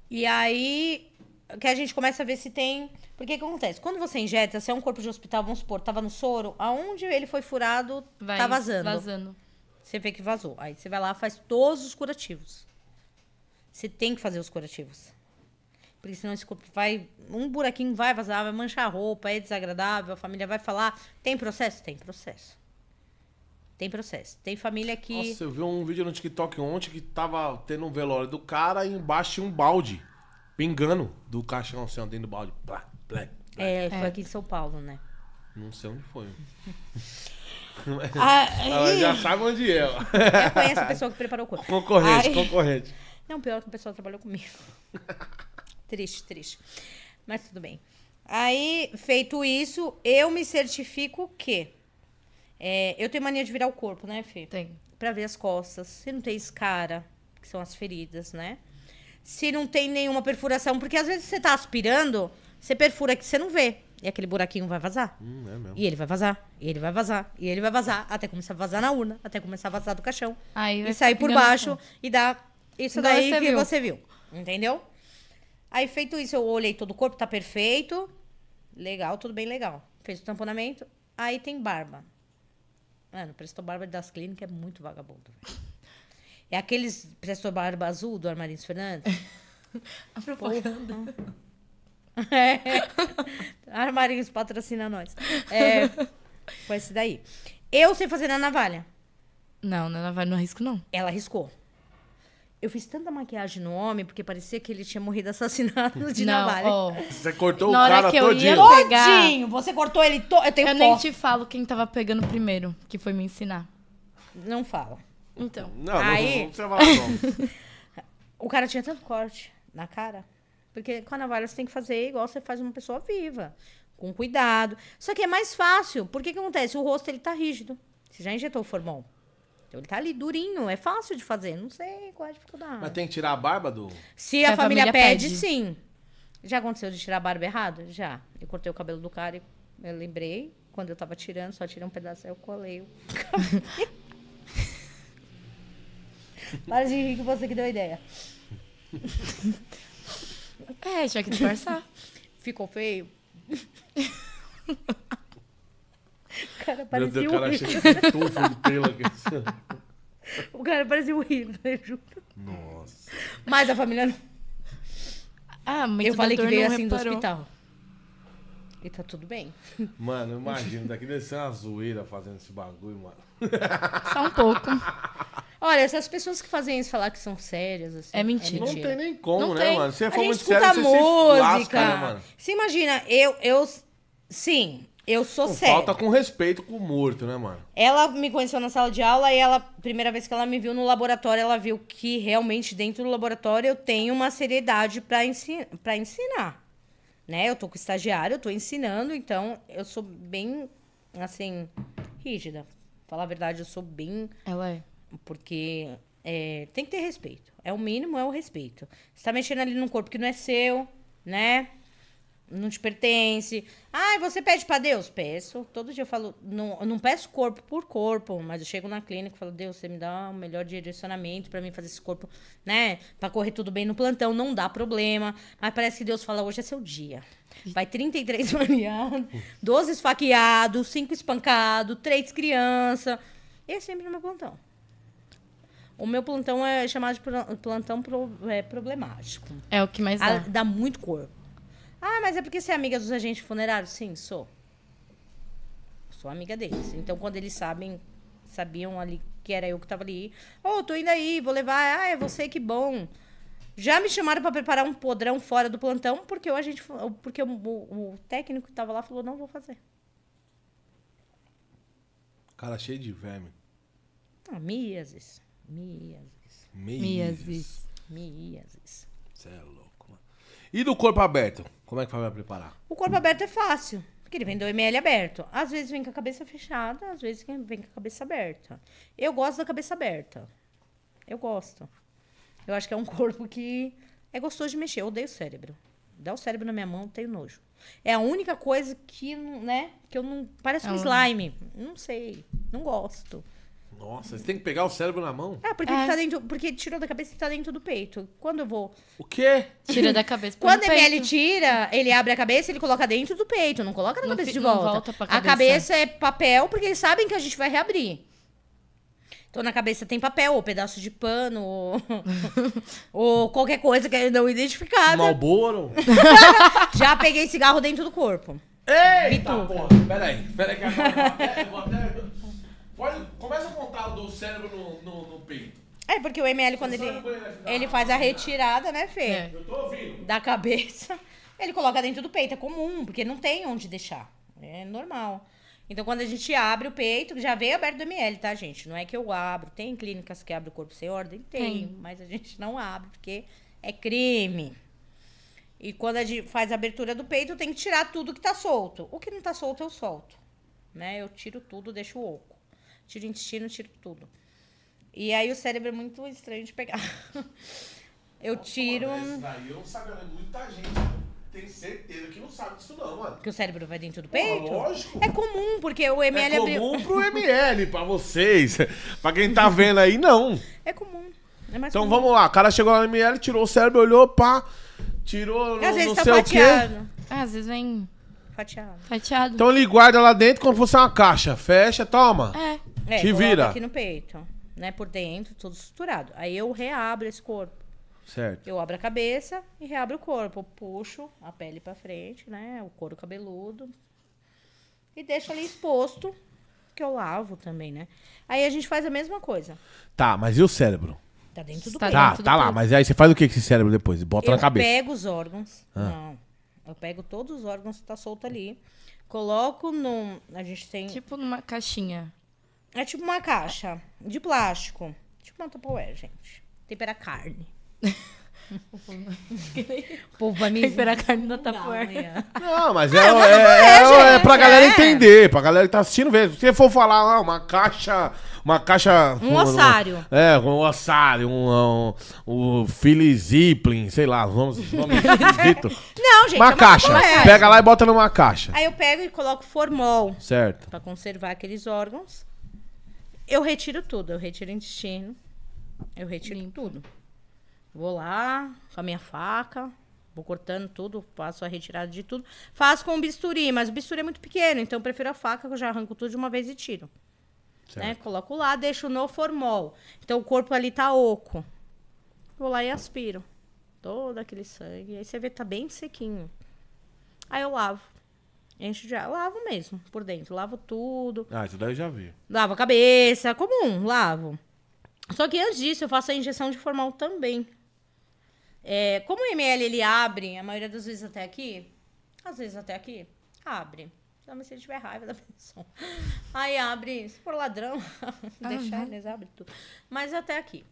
E aí que a gente começa a ver se tem. Porque o que acontece? Quando você injeta, se é um corpo de hospital, vamos supor, tava no soro, aonde ele foi furado, tá vai tá vazando. vazando. Você vê que vazou. Aí você vai lá, faz todos os curativos. Você tem que fazer os curativos. Porque senão esse corpo vai. Um buraquinho vai vazar, vai manchar a roupa, é desagradável, a família vai falar. Tem processo? Tem processo. Tem processo. Tem família que. Nossa, eu vi um vídeo no TikTok ontem que tava tendo um velório do cara e embaixo tinha um balde. Pingando do caixão assim, dentro do balde. É, é, foi aqui em São Paulo, né? Não sei onde foi. Mas, ah, ela e... já sabe onde é. Eu conheço a pessoa que preparou o corpo. Concorrente, Ai. concorrente. Não, pior que o pessoal trabalhou comigo. triste, triste. Mas tudo bem. Aí, feito isso, eu me certifico que. É, eu tenho mania de virar o corpo, né, Fê? Tem. Pra ver as costas. Se não tem escara, que são as feridas, né? Se não tem nenhuma perfuração, porque às vezes você tá aspirando, você perfura que você não vê. E aquele buraquinho vai vazar. Hum, é mesmo. E ele vai vazar, e ele vai vazar, e ele vai vazar, até começar a vazar na urna, até começar a vazar do caixão. Aí e sair por baixo e dar isso daí, você viu. você viu. Entendeu? Aí, feito isso, eu olhei todo o corpo, tá perfeito. Legal, tudo bem legal. Fez o tamponamento. Aí tem barba. Mano, o prestou barba das clínicas é muito vagabundo. É aqueles prestou barba azul do Armarins Fernandes. A propaganda. É. Armarinhos patrocina nós. É, foi esse daí. Eu sei fazer na navalha. Não, na navalha não arrisco, não. Ela arriscou. Eu fiz tanta maquiagem no homem porque parecia que ele tinha morrido assassinado de não, navalha. Oh. Você cortou Na o cara que eu todinho. Ia pegar, todinho. Você cortou ele todo. Eu, tenho eu nem te falo quem tava pegando primeiro, que foi me ensinar. Não fala. Então. Não, aí... não, não, não O cara tinha tanto corte na cara. Porque com a navalha você tem que fazer igual você faz uma pessoa viva. Com cuidado. Só que é mais fácil. Por que que acontece? O rosto, ele tá rígido. Você já injetou o formol. Então ele tá ali durinho, é fácil de fazer, não sei qual é a dificuldade. Mas tem que tirar a barba do. Se, a, a, família, família pede, pede, sim. Já aconteceu de tirar a barba errado? Já. Eu cortei o cabelo do cara e eu lembrei, quando eu tava tirando, só tirei um pedaço, aí eu colei o cabelo. Para de rir que você que deu a ideia. É, tinha que disfarçar. Ficou feio? cara parecia Meu Deus, o cara achei que aqui. É assim, o cara parecia o Hitler, juro. Nossa. Mas a família não. Ah, mas Eu falei que veio assim reparou. do hospital. E tá tudo bem. Mano, imagina, daqui deve ser uma zoeira fazendo esse bagulho, mano. Só um pouco. Olha, essas pessoas que fazem isso falar que são sérias, assim, é, mentira. é mentira. Não tem nem como, não né, tem. mano? Você é a de sério, música. Você se, lasca, né, mano? você imagina, eu, eu. Sim, eu sou não, séria. Falta com respeito com o morto, né, mano? Ela me conheceu na sala de aula e ela, primeira vez que ela me viu no laboratório, ela viu que realmente dentro do laboratório eu tenho uma seriedade para ensin pra ensinar. Né? Eu tô com estagiário, eu tô ensinando, então eu sou bem, assim, rígida. Falar a verdade, eu sou bem. Ela é. Porque é, tem que ter respeito. É o mínimo, é o respeito. Você tá mexendo ali num corpo que não é seu, né? não te pertence. Ah, você pede para Deus? Peço. Todo dia eu falo, não, não peço corpo por corpo, mas eu chego na clínica e falo, Deus, você me dá o um melhor direcionamento para mim fazer esse corpo, né? Para correr tudo bem no plantão, não dá problema. Mas parece que Deus fala, hoje é seu dia. Vai 33 maniados, 12 esfaqueados, 5 espancados, 3 crianças. E é sempre no meu plantão. O meu plantão é chamado de plantão pro, é, problemático. É o que mais dá. dá muito corpo. Ah, mas é porque você é amiga dos agentes funerários? Sim, sou. Sou amiga deles. Então, quando eles sabem, sabiam ali que era eu que tava ali. Ô, oh, tô indo aí, vou levar. Ah, é você, que bom. Já me chamaram para preparar um podrão fora do plantão, porque o agente, porque o, o, o técnico que tava lá falou, não vou fazer. Cara cheio de verme. Ah, míases. Míases. Míases. Míases. Você é louco, mano. E do corpo aberto? Como é que faz pra preparar? O corpo aberto é fácil. Porque ele vem do ML aberto. Às vezes vem com a cabeça fechada, às vezes vem com a cabeça aberta. Eu gosto da cabeça aberta. Eu gosto. Eu acho que é um corpo que é gostoso de mexer. Eu odeio o cérebro. Dá o cérebro na minha mão, tenho nojo. É a única coisa que, né, que eu não. Parece um é slime. Não sei. Não gosto. Nossa, você tem que pegar o cérebro na mão? Ah, porque, É. tá dentro, porque tirou da cabeça e tá dentro do peito. Quando eu vou. O quê? Tira da cabeça. Quando o ML tira, ele abre a cabeça e ele coloca dentro do peito, não coloca na Não cabeça fi- de não volta. A cabeça. é papel, porque eles sabem que a gente vai reabrir. Então na cabeça tem papel, ou pedaço de pano, ou, ou qualquer coisa que é não identificável. Malboro? Já peguei cigarro dentro do corpo. Eita, porra. Tá peraí, peraí que agora eu vou até... Pode, começa a contar do cérebro no, no, no peito. É, porque o ML, quando ele, ele faz a retirada, né, Fê? É. Eu tô ouvindo. Da cabeça, ele coloca dentro do peito. É comum, porque não tem onde deixar. É normal. Então, quando a gente abre o peito, já veio aberto do ML, tá, gente? Não é que eu abro. Tem clínicas que abrem o corpo sem ordem? Tem. Mas a gente não abre, porque é crime. E quando a gente faz a abertura do peito, tem que tirar tudo que tá solto. O que não tá solto, eu solto. Né? Eu tiro tudo, deixo oco tiro intestino, tiro tudo. E aí o cérebro é muito estranho de pegar. Eu tiro. Isso daí eu não sabia, muita gente tem certeza que não sabe disso, não, mano. Que o cérebro vai dentro do peito? Pô, lógico. É comum, porque o ML é. comum abriu... pro ML, pra vocês. pra quem tá vendo aí, não. É comum. É então comum. vamos lá, o cara chegou lá no ML, tirou o cérebro, olhou, pá, tirou Às não, vezes não tá sei fatiado. o quê. Ah, às vezes vem fatiado. Fatiado. Então ele guarda lá dentro como se fosse uma caixa. Fecha, toma. É. É, Te vira. aqui no peito, né? Por dentro, todo suturado. Aí eu reabro esse corpo. Certo. Eu abro a cabeça e reabro o corpo. Eu puxo a pele pra frente, né? O couro cabeludo. E deixo ali exposto, que eu lavo também, né? Aí a gente faz a mesma coisa. Tá, mas e o cérebro? Tá dentro do Tá, peito. Tá, tá lá, mas aí você faz o que com esse cérebro depois? Bota eu na cabeça. Eu pego os órgãos. Ah. Não. Eu pego todos os órgãos que tá solto ali. Coloco num. A gente tem. Tipo numa caixinha. É tipo uma caixa de plástico. Tipo uma Tupperware, gente. Tempera carne. o povo vai me... Tempera carne da Tupperware. Não, ah, é, mas é, é, é, é, é pra é. galera entender, pra galera que tá assistindo ver. Se for falar ah, uma caixa. Uma caixa. Um ossário. é, um ossário, um. um, um Philly Ziplin, sei lá, vamos. vamos não, gente. Uma, é uma caixa. Pega lá e bota numa caixa. Aí eu pego e coloco formol. Certo. Pra conservar aqueles órgãos. Eu retiro tudo. Eu retiro intestino. Eu retiro Limpa. tudo. Vou lá com a minha faca. Vou cortando tudo, faço a retirada de tudo. Faço com o bisturi, mas o bisturi é muito pequeno, então eu prefiro a faca, que eu já arranco tudo de uma vez e tiro. Né? Coloco lá, deixo no formol. Então o corpo ali tá oco. Vou lá e aspiro todo aquele sangue. Aí você vê que tá bem sequinho. Aí eu lavo. Enche de água. Lavo mesmo, por dentro. Lavo tudo. Ah, isso daí eu já vi. Lavo a cabeça, comum, lavo. Só que antes disso, eu faço a injeção de formal também. É, como o ML ele abre, a maioria das vezes até aqui, às vezes até aqui, abre. Mas se ele tiver raiva da pessoa. Aí abre, se for ladrão, deixar uhum. eles abre tudo. Mas até aqui.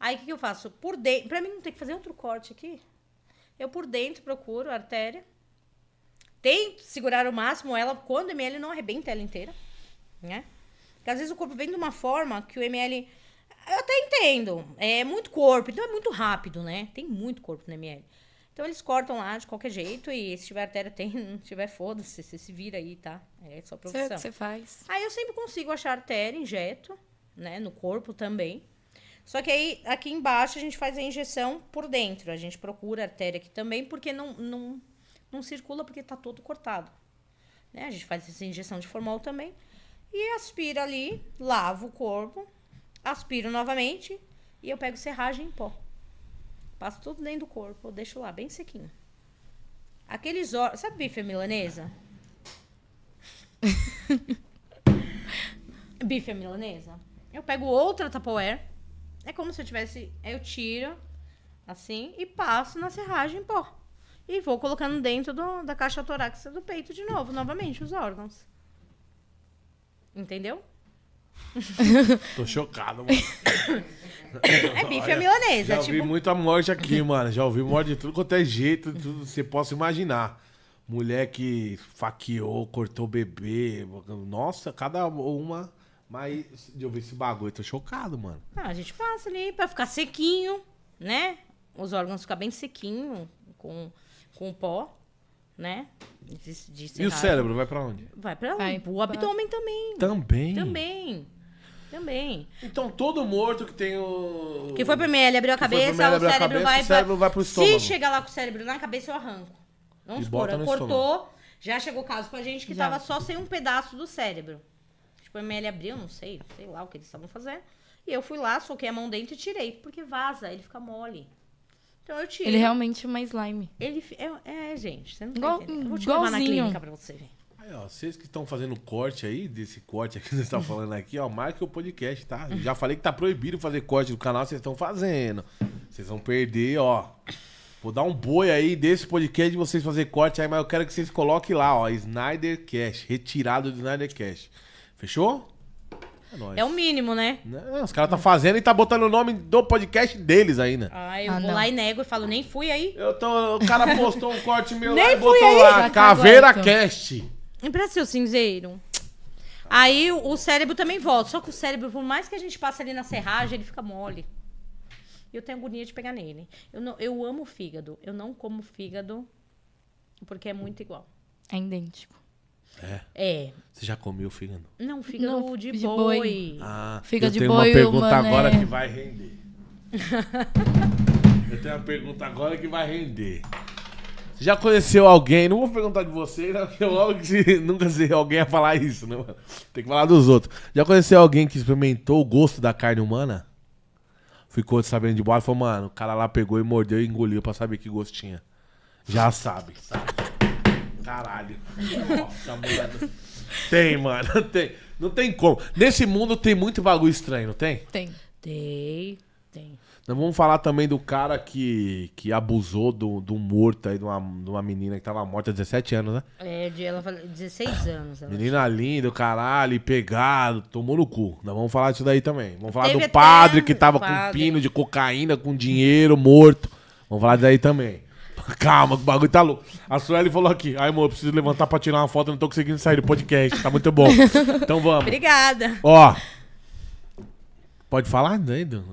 Aí o que, que eu faço? Por dentro. Pra mim não tem que fazer outro corte aqui. Eu por dentro procuro a artéria tem que segurar o máximo ela quando o ml não arrebenta ela inteira, né? Porque às vezes o corpo vem de uma forma que o ml eu até entendo, é muito corpo, então é muito rápido, né? Tem muito corpo no ml. Então eles cortam lá de qualquer jeito e se tiver artéria tem, não tiver foda-se, você se vira aí, tá? É só profissão. é o que você faz. Aí eu sempre consigo achar artéria, injeto, né, no corpo também. Só que aí aqui embaixo a gente faz a injeção por dentro. A gente procura artéria aqui também porque não, não não circula porque está todo cortado. Né? A gente faz essa injeção de formol também. E aspira ali, lavo o corpo, aspiro novamente e eu pego serragem em pó. Passo tudo dentro do corpo, deixo lá bem sequinho. Aqueles olhos. Sabe bife milanesa? bife milanesa? Eu pego outra Tupperware. É como se eu tivesse. Eu tiro assim e passo na serragem em pó. E vou colocando dentro do, da caixa torácica do peito de novo, novamente, os órgãos. Entendeu? Tô chocado, mano. É bife Olha, milanesa. Já tipo... ouvi muita morte aqui, mano. Já ouvi morte de tudo quanto é jeito, de tudo que você possa imaginar. Mulher que faqueou, cortou bebê. Nossa, cada uma. Mas de ouvir esse bagulho, tô chocado, mano. Ah, a gente passa ali pra ficar sequinho, né? Os órgãos ficam bem sequinho, com com pó, né? De, de e o cérebro vai para onde? Vai para lá. O abdômen também. Também. Também. Também. Então todo morto que tem o. Que foi pro ML, abriu a cabeça, abriu o, cérebro a cabeça vai, o cérebro vai pro estômago. Se chegar lá com o cérebro na cabeça, eu arranco. Vamos supor, cortou. Estômago. Já chegou caso pra gente que já. tava só sem um pedaço do cérebro. Tipo, o ML abriu, não sei, sei lá o que eles estavam fazendo. E eu fui lá, soquei a mão dentro e tirei, porque vaza, ele fica mole. Então eu tiro. Ele realmente é uma slime. Ele é, é gente, você não tá Igual, tá vou te levar na clínica pra você ver. Aí, ó, vocês que estão fazendo corte aí, desse corte aqui que vocês estão falando aqui, ó, marca o podcast, tá? Já falei que tá proibido fazer corte do canal, vocês estão fazendo. Vocês vão perder, ó. Vou dar um boi aí desse podcast de vocês fazer corte aí, mas eu quero que vocês coloquem lá, ó, Snyder Cash, retirado do Snyder Cash. Fechou? É, é o mínimo, né? Não, os caras tá fazendo e tá botando o nome do podcast deles ainda. Ah, eu ah, vou não. lá e nego e falo, nem fui aí. Eu tô, o cara postou um corte meu lá e botou aí. lá, Caveira então. Cast. Empresta seu cinzeiro. Aí o cérebro também volta. Só que o cérebro, por mais que a gente passe ali na serragem, ele fica mole. E eu tenho agonia de pegar nele. Eu, não, eu amo fígado. Eu não como fígado porque é muito igual. É idêntico. É. É. Você já comeu fígado? Não, fígado não, de, de boi. boi. Ah, fígado de boi. Eu tenho uma pergunta agora que vai render. eu tenho uma pergunta agora que vai render. Você já conheceu alguém? Não vou perguntar de você, né? porque eu logo que nunca sei alguém a falar isso, né? Tem que falar dos outros. Já conheceu alguém que experimentou o gosto da carne humana? Ficou sabendo de bola e falou, mano, o cara lá pegou e mordeu e engoliu pra saber que gosto tinha. Já sabe. sabe. Caralho. Nossa, tá mano. Tem, mano. Tem. Não tem como. Nesse mundo tem muito bagulho estranho, não tem? Tem. Tem, tem. Nós vamos falar também do cara que, que abusou do, do morto aí, de uma, de uma menina que tava morta há 17 anos, né? É, de, ela falou 16 anos. menina acha. linda, caralho, pegado, tomou no cu. Nós vamos falar disso daí também. Vamos falar Teve do padre que tava padre. com pino de cocaína, com dinheiro morto. Vamos falar daí também. Calma, o bagulho tá louco. A Sueli falou aqui. Ai, amor, eu preciso levantar pra tirar uma foto, não tô conseguindo sair do podcast. Tá muito bom. Então vamos. Obrigada. Ó. Pode falar, doido?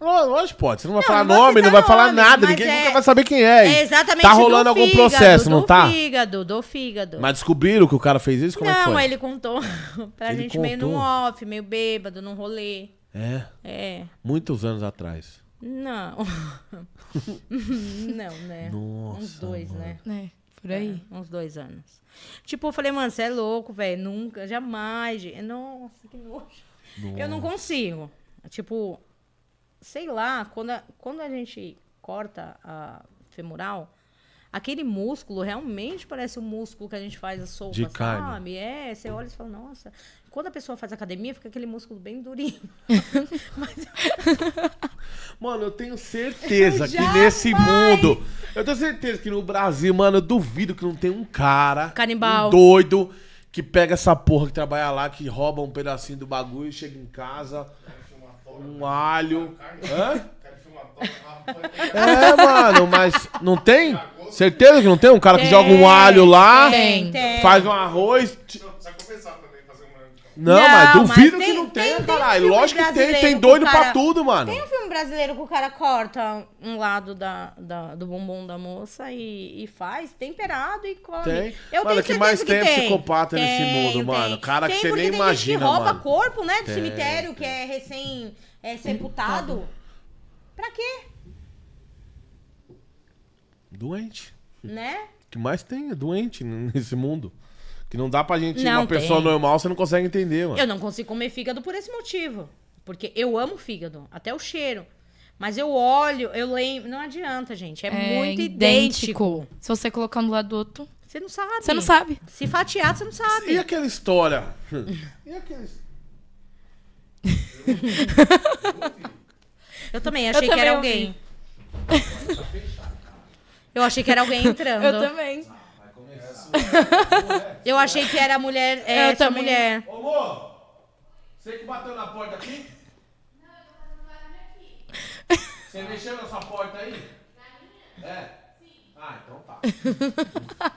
Lógico, pode. Você não vai não, falar não nome, não vai nome, falar nada, ninguém é... nunca vai saber quem é. é exatamente Tá rolando algum fígado, processo, não tá? Do fígado, do fígado. Mas descobriram que o cara fez isso? Como não, é que foi? ele contou pra ele gente contou. meio no off, meio bêbado, num rolê. É? É. Muitos anos atrás. Não. não, né? Nossa, Uns dois, mano. né? É, por aí. É, uns dois anos. Tipo, eu falei, mano, você é louco, velho. Nunca, jamais. Nossa, que nojo. Nossa. Eu não consigo. Tipo, sei lá, quando a, quando a gente corta a femoral, aquele músculo realmente parece o músculo que a gente faz a sopa, De sabe? É, você olha e fala, nossa. Quando a pessoa faz academia, fica aquele músculo bem durinho. Mas... Mano, eu tenho certeza eu que nesse vai. mundo. Eu tenho certeza que no Brasil, mano, eu duvido que não tem um cara. Canibal. Um doido que pega essa porra que trabalha lá, que rouba um pedacinho do bagulho, chega em casa, um alho. Hã? É, mano, mas não tem? Certeza que não tem? Um cara tem, que joga um alho lá, tem, faz um arroz, não, não mas duvido mas tem, que não tenha, tem, caralho. Tem Lógico que tem, tem doido cara... pra tudo, mano. Tem um filme brasileiro que o cara corta um lado da, da do bumbum da moça e, e faz temperado e come. Tem. Eu mano, que mais tem, que psicopata nesse mundo, mano. Cara que você nem imagina, gente que rouba mano. corpo, né, do cemitério, que é recém-sepultado. É, Pra quê? Doente. Né? O que mais tem é doente nesse mundo. Que não dá pra gente, não, uma tem. pessoa normal, você não consegue entender, mano. Eu não consigo comer fígado por esse motivo. Porque eu amo fígado, até o cheiro. Mas eu olho, eu lembro. Não adianta, gente. É, é muito idêntico. idêntico. Se você colocar um do lado do outro. Você não sabe. Você não sabe. Se fatiar, você não sabe. E aquela história? e aqueles. eu também achei eu também que era ouvi. alguém. eu achei que era alguém entrando. Eu também. Eu achei que era a mulher, é, Eu essa também. mulher. Ô, amor, você que bateu na porta aqui? Você mexeu nessa porta aí? É? sim. Ah, então tá.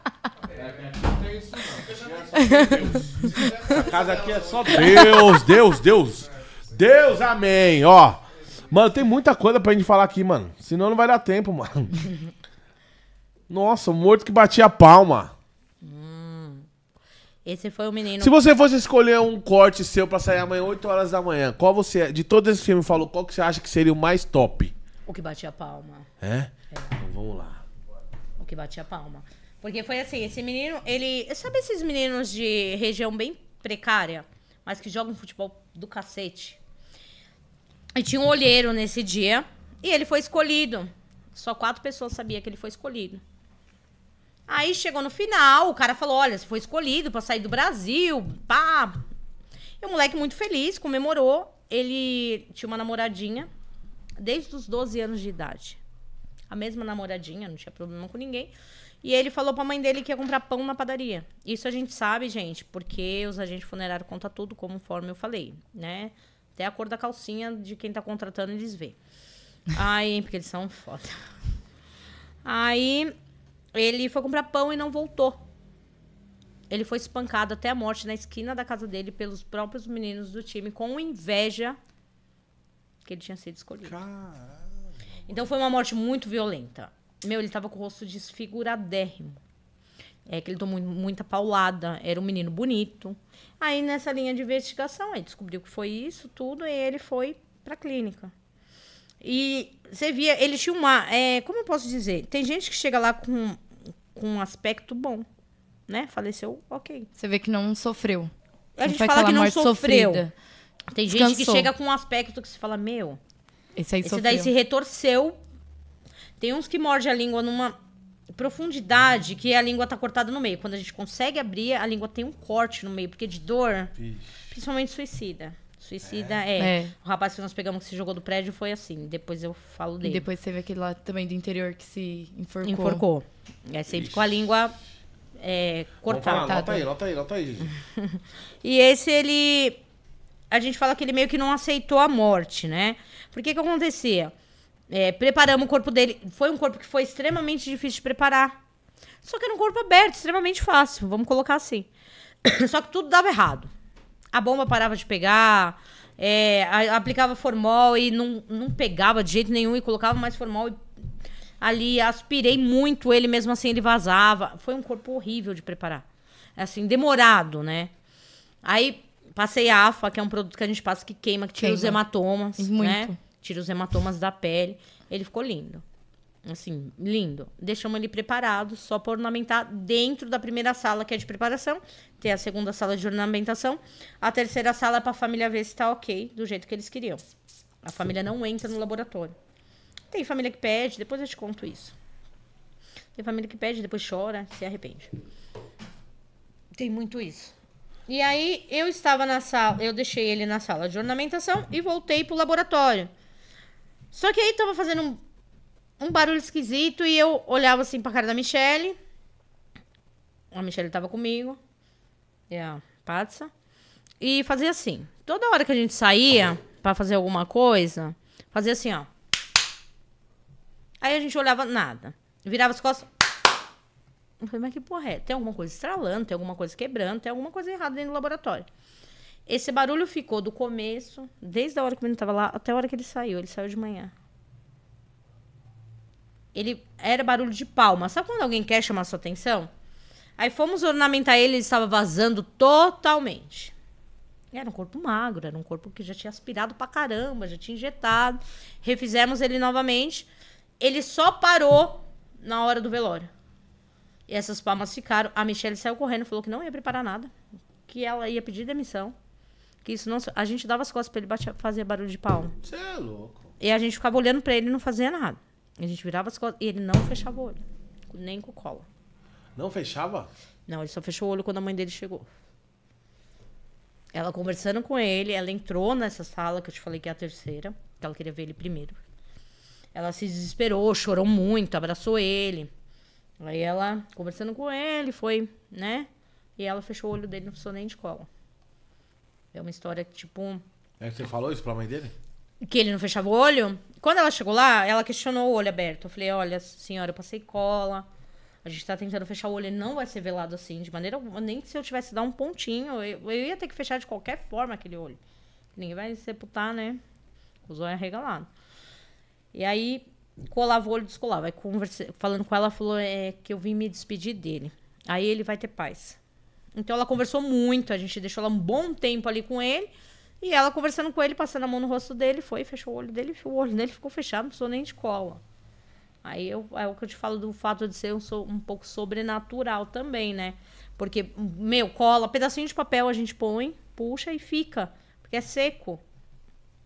Essa casa aqui é só Deus, Deus, Deus. Deus, amém, ó. Mano, tem muita coisa pra gente falar aqui, mano. Senão não vai dar tempo, mano. Nossa, o morto que batia a palma. Esse foi o menino. Se você fosse escolher um corte seu pra sair amanhã, 8 horas da manhã, qual você. É? De todos esses filmes, falou, qual que você acha que seria o mais top? O que batia a palma. É? é. Então vamos lá. O que batia a palma. Porque foi assim, esse menino, ele. Sabe esses meninos de região bem precária, mas que jogam futebol do cacete? E tinha um olheiro nesse dia, e ele foi escolhido. Só quatro pessoas sabiam que ele foi escolhido. Aí chegou no final, o cara falou: olha, você foi escolhido para sair do Brasil, pá. E o moleque muito feliz, comemorou. Ele tinha uma namoradinha desde os 12 anos de idade. A mesma namoradinha, não tinha problema com ninguém. E ele falou pra mãe dele que ia comprar pão na padaria. Isso a gente sabe, gente, porque os agentes funerários contam tudo, conforme eu falei, né? Até a cor da calcinha de quem tá contratando, eles vê. Aí, porque eles são foda. Aí ele foi comprar pão e não voltou. Ele foi espancado até a morte na esquina da casa dele pelos próprios meninos do time, com inveja que ele tinha sido escolhido. Caramba. Então foi uma morte muito violenta. Meu, ele tava com o rosto desfiguradérrimo. É que ele tomou muita paulada, era um menino bonito. Aí nessa linha de investigação, aí descobriu que foi isso tudo e ele foi pra clínica. E você via, eles tinha uma. É, como eu posso dizer? Tem gente que chega lá com, com um aspecto bom, né? Faleceu, ok. Você vê que não sofreu. A gente fala que não sofreu. Sofrida. Tem gente que chega com um aspecto que se fala, meu. Esse aí esse sofreu. daí se retorceu. Tem uns que morde a língua numa profundidade que a língua tá cortada no meio. Quando a gente consegue abrir, a língua tem um corte no meio, porque de dor, Ixi. principalmente suicida. Suicida é. é. é. O rapaz que nós pegamos que se jogou do prédio foi assim. Depois eu falo dele. E depois teve aquele lá também do interior que se enforcou. Enforcou. É sempre Ixi. com a língua é, cortada. Nota aí, nota aí, nota aí, e esse ele. A gente fala que ele meio que não aceitou a morte, né? Porque que acontecia? É, preparamos o corpo dele. Foi um corpo que foi extremamente difícil de preparar. Só que era um corpo aberto, extremamente fácil. Vamos colocar assim. Só que tudo dava errado a bomba parava de pegar, é, aplicava formol e não, não pegava de jeito nenhum e colocava mais formol ali. Aspirei muito ele, mesmo assim ele vazava. Foi um corpo horrível de preparar. Assim, demorado, né? Aí passei a AFA, que é um produto que a gente passa que queima, que tira queima. os hematomas, muito. né? Tira os hematomas da pele. Ele ficou lindo. Assim, lindo. Deixamos ele preparado, só para ornamentar dentro da primeira sala, que é de preparação. Tem a segunda sala de ornamentação. A terceira sala é para a família ver se está ok, do jeito que eles queriam. A família não entra no laboratório. Tem família que pede, depois eu te conto isso. Tem família que pede, depois chora, se arrepende. Tem muito isso. E aí eu estava na sala, eu deixei ele na sala de ornamentação e voltei pro laboratório. Só que aí estava fazendo um um barulho esquisito e eu olhava assim pra cara da Michelle. A Michelle tava comigo. E a Patsa. E fazia assim. Toda hora que a gente saía para fazer alguma coisa, fazia assim, ó. Aí a gente olhava nada. Virava as costas. Eu falei, mas que porra é? Tem alguma coisa estralando, tem alguma coisa quebrando, tem alguma coisa errada dentro do laboratório. Esse barulho ficou do começo, desde a hora que o menino tava lá, até a hora que ele saiu. Ele saiu de manhã ele era barulho de palma. Sabe quando alguém quer chamar sua atenção? Aí fomos ornamentar ele, ele estava vazando totalmente. Era um corpo magro, era um corpo que já tinha aspirado pra caramba, já tinha injetado. Refizemos ele novamente. Ele só parou na hora do velório. E essas palmas ficaram. A Michelle saiu correndo, falou que não ia preparar nada, que ela ia pedir demissão. Que isso não. A gente dava as costas pra ele bater, fazer barulho de palma. Você é louco. E a gente ficava olhando para ele e não fazia nada. A gente virava as costas e ele não fechava o olho, nem com cola. Não fechava? Não, ele só fechou o olho quando a mãe dele chegou. Ela conversando com ele, ela entrou nessa sala que eu te falei que é a terceira, que ela queria ver ele primeiro. Ela se desesperou, chorou muito, abraçou ele. Aí ela, conversando com ele, foi, né? E ela fechou o olho dele, não precisou nem de cola. É uma história que, tipo. É que você falou isso pra mãe dele? que ele não fechava o olho. Quando ela chegou lá, ela questionou o olho aberto. Eu falei, olha, senhora, eu passei cola. A gente tá tentando fechar o olho, ele não vai ser velado assim, de maneira alguma. Nem se eu tivesse dar um pontinho, eu, eu, ia ter que fechar de qualquer forma aquele olho. Ninguém vai sepultar, né? O os olhos é arregalados. E aí, colava o olho, descolava. Aí, falando com ela, falou é, que eu vim me despedir dele. Aí ele vai ter paz. Então, ela conversou muito, a gente deixou ela um bom tempo ali com ele. E ela conversando com ele, passando a mão no rosto dele, foi, fechou o olho dele, o olho dele ficou fechado, não precisou nem de cola. Aí eu, é o que eu te falo do fato de ser um, um pouco sobrenatural também, né? Porque, meu, cola, pedacinho de papel a gente põe, puxa e fica. Porque é seco.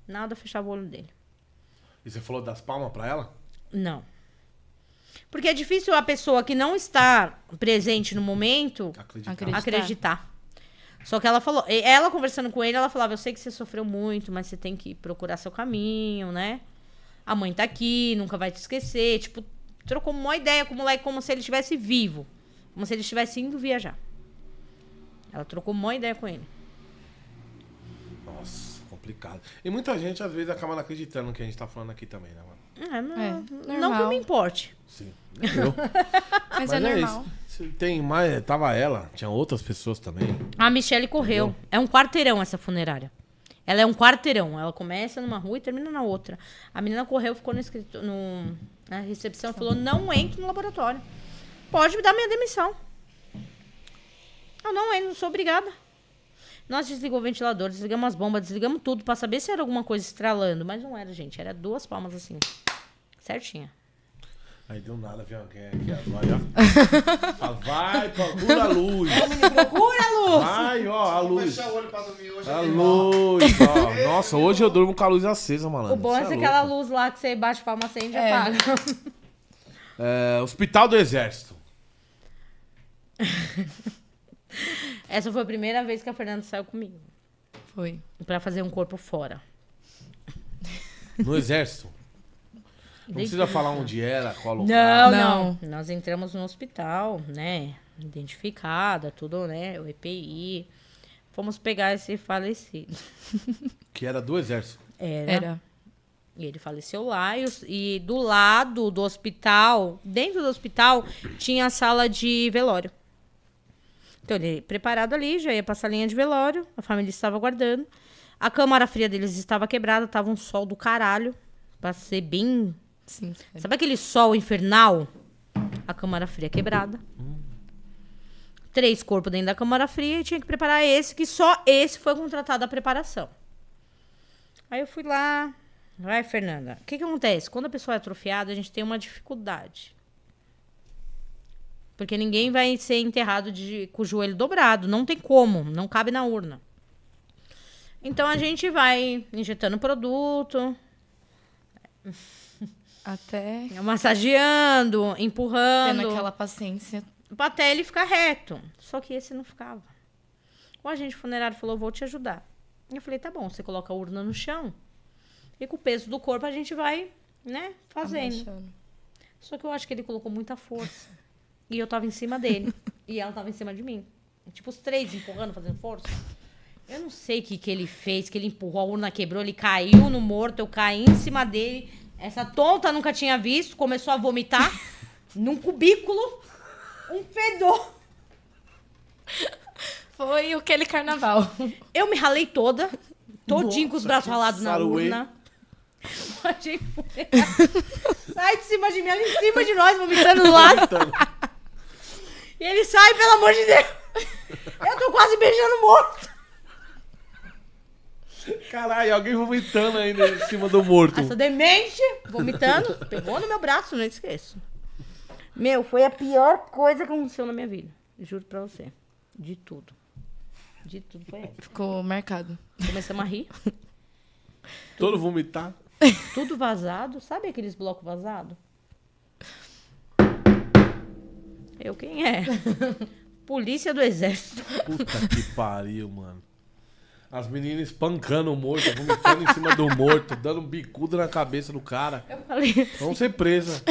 Nada fechava o olho dele. E você falou das palmas para ela? Não. Porque é difícil a pessoa que não está presente no momento acreditar. acreditar. acreditar. Só que ela falou, ela conversando com ele, ela falava: Eu sei que você sofreu muito, mas você tem que procurar seu caminho, né? A mãe tá aqui, nunca vai te esquecer. Tipo, trocou uma ideia com o moleque como se ele estivesse vivo, como se ele estivesse indo viajar. Ela trocou uma ideia com ele. Nossa, complicado. E muita gente às vezes acaba não acreditando no que a gente tá falando aqui também, né, mano? É, não, é, não que eu me importe. Sim. Eu. mas, é mas, é, normal. Tem mais, tava ela, tinha outras pessoas também. A Michelle correu. Entendeu? É um quarteirão essa funerária. Ela é um quarteirão. Ela começa numa rua e termina na outra. A menina correu, ficou no escritor, no, na recepção falou: não entre no laboratório. Pode me dar minha demissão. Eu não entro, não sou obrigada. Nós desligamos o ventilador, desligamos as bombas, desligamos tudo para saber se era alguma coisa estralando. Mas não era, gente. Era duas palmas assim. Certinha. Aí deu nada, viu? Que é aqui agora, ó. Vai, procura a luz. Procura a luz. Vai, ó, a luz. Fechar o olho pra dormir hoje. A luz, ó. Nossa, hoje eu durmo com a luz acesa, malandro. O bom é, é aquela luz lá que você bate palma, acende e é. apaga. É, Hospital do Exército. Essa foi a primeira vez que a Fernanda saiu comigo. Foi. Pra fazer um corpo fora. No Exército? Não precisa falar onde era, qual lugar. Não, não. Nós entramos no hospital, né? Identificada, tudo, né? O EPI. Fomos pegar esse falecido. Que era do exército. Era. era. E ele faleceu lá. E, e do lado do hospital, dentro do hospital, tinha a sala de velório. Então ele preparado ali, já ia pra salinha de velório. A família estava aguardando. A câmara fria deles estava quebrada, tava um sol do caralho. Pra ser bem Sim. Sério. Sabe aquele sol infernal? A câmara fria quebrada. Hum. Três corpos dentro da câmara fria e tinha que preparar esse, que só esse foi contratado a preparação. Aí eu fui lá. Vai, Fernanda. O que, que acontece? Quando a pessoa é atrofiada, a gente tem uma dificuldade. Porque ninguém vai ser enterrado de, com o joelho dobrado. Não tem como. Não cabe na urna. Então a gente vai injetando produto. Até. Assim, massageando, empurrando. Tendo aquela paciência. Até ele ficar reto. Só que esse não ficava. O agente funerário falou: vou te ajudar. Eu falei: tá bom, você coloca a urna no chão. E com o peso do corpo a gente vai, né, fazendo. Abaixando. Só que eu acho que ele colocou muita força. e eu tava em cima dele. e ela tava em cima de mim. É tipo, os três empurrando, fazendo força. Eu não sei o que, que ele fez, que ele empurrou, a urna quebrou, ele caiu no morto, eu caí em cima dele essa tonta nunca tinha visto, começou a vomitar num cubículo, um fedor. Foi aquele carnaval. Eu me ralei toda, todinho com os braços ralados na urna. Sai de cima de mim, ali em cima de nós, vomitando do lado. e ele sai, pelo amor de Deus. Eu tô quase beijando morto. Caralho, alguém vomitando ainda em cima do morto. Essa ah, demente, vomitando, pegou no meu braço, não esqueço. Meu, foi a pior coisa que aconteceu na minha vida. Juro pra você. De tudo. De tudo foi essa. Ficou marcado. Começamos a rir. Todo vomitar. Tudo vazado. Sabe aqueles blocos vazados? Eu quem é? Polícia do Exército. Puta que pariu, mano. As meninas espancando o morto, vomitando em cima do morto, dando um bicudo na cabeça do cara. Eu falei. Assim, Vamos ser presa.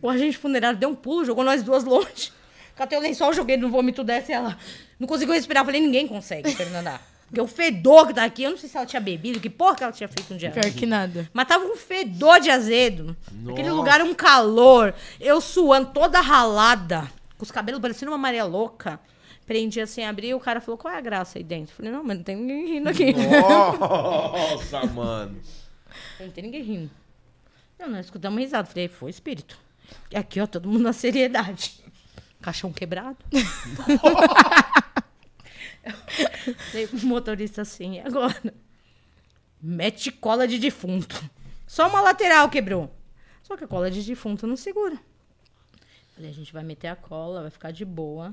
o agente funerário deu um pulo, jogou nós duas longe. Catei o lençol, joguei no vômito dessa e ela. Não conseguiu respirar. Falei, ninguém consegue, Fernanda. Porque o fedor que tá aqui, eu não sei se ela tinha bebido, que porra que ela tinha feito um dia. Pior que nada. Mas tava um fedor de azedo. Nossa. Aquele lugar um calor. Eu suando, toda ralada, com os cabelos parecendo uma maré louca. Prendi assim, abri, o cara falou, qual é a graça aí dentro? Eu falei, não, mas não tem ninguém rindo aqui. Nossa, mano. Não tem ninguém rindo. Não, nós escutamos risada. Falei, foi espírito. E aqui, ó, todo mundo na seriedade. Caixão quebrado. Falei pro motorista assim, agora? Mete cola de defunto. Só uma lateral quebrou. Só que a cola de defunto não segura. Falei, a gente vai meter a cola, vai ficar de boa.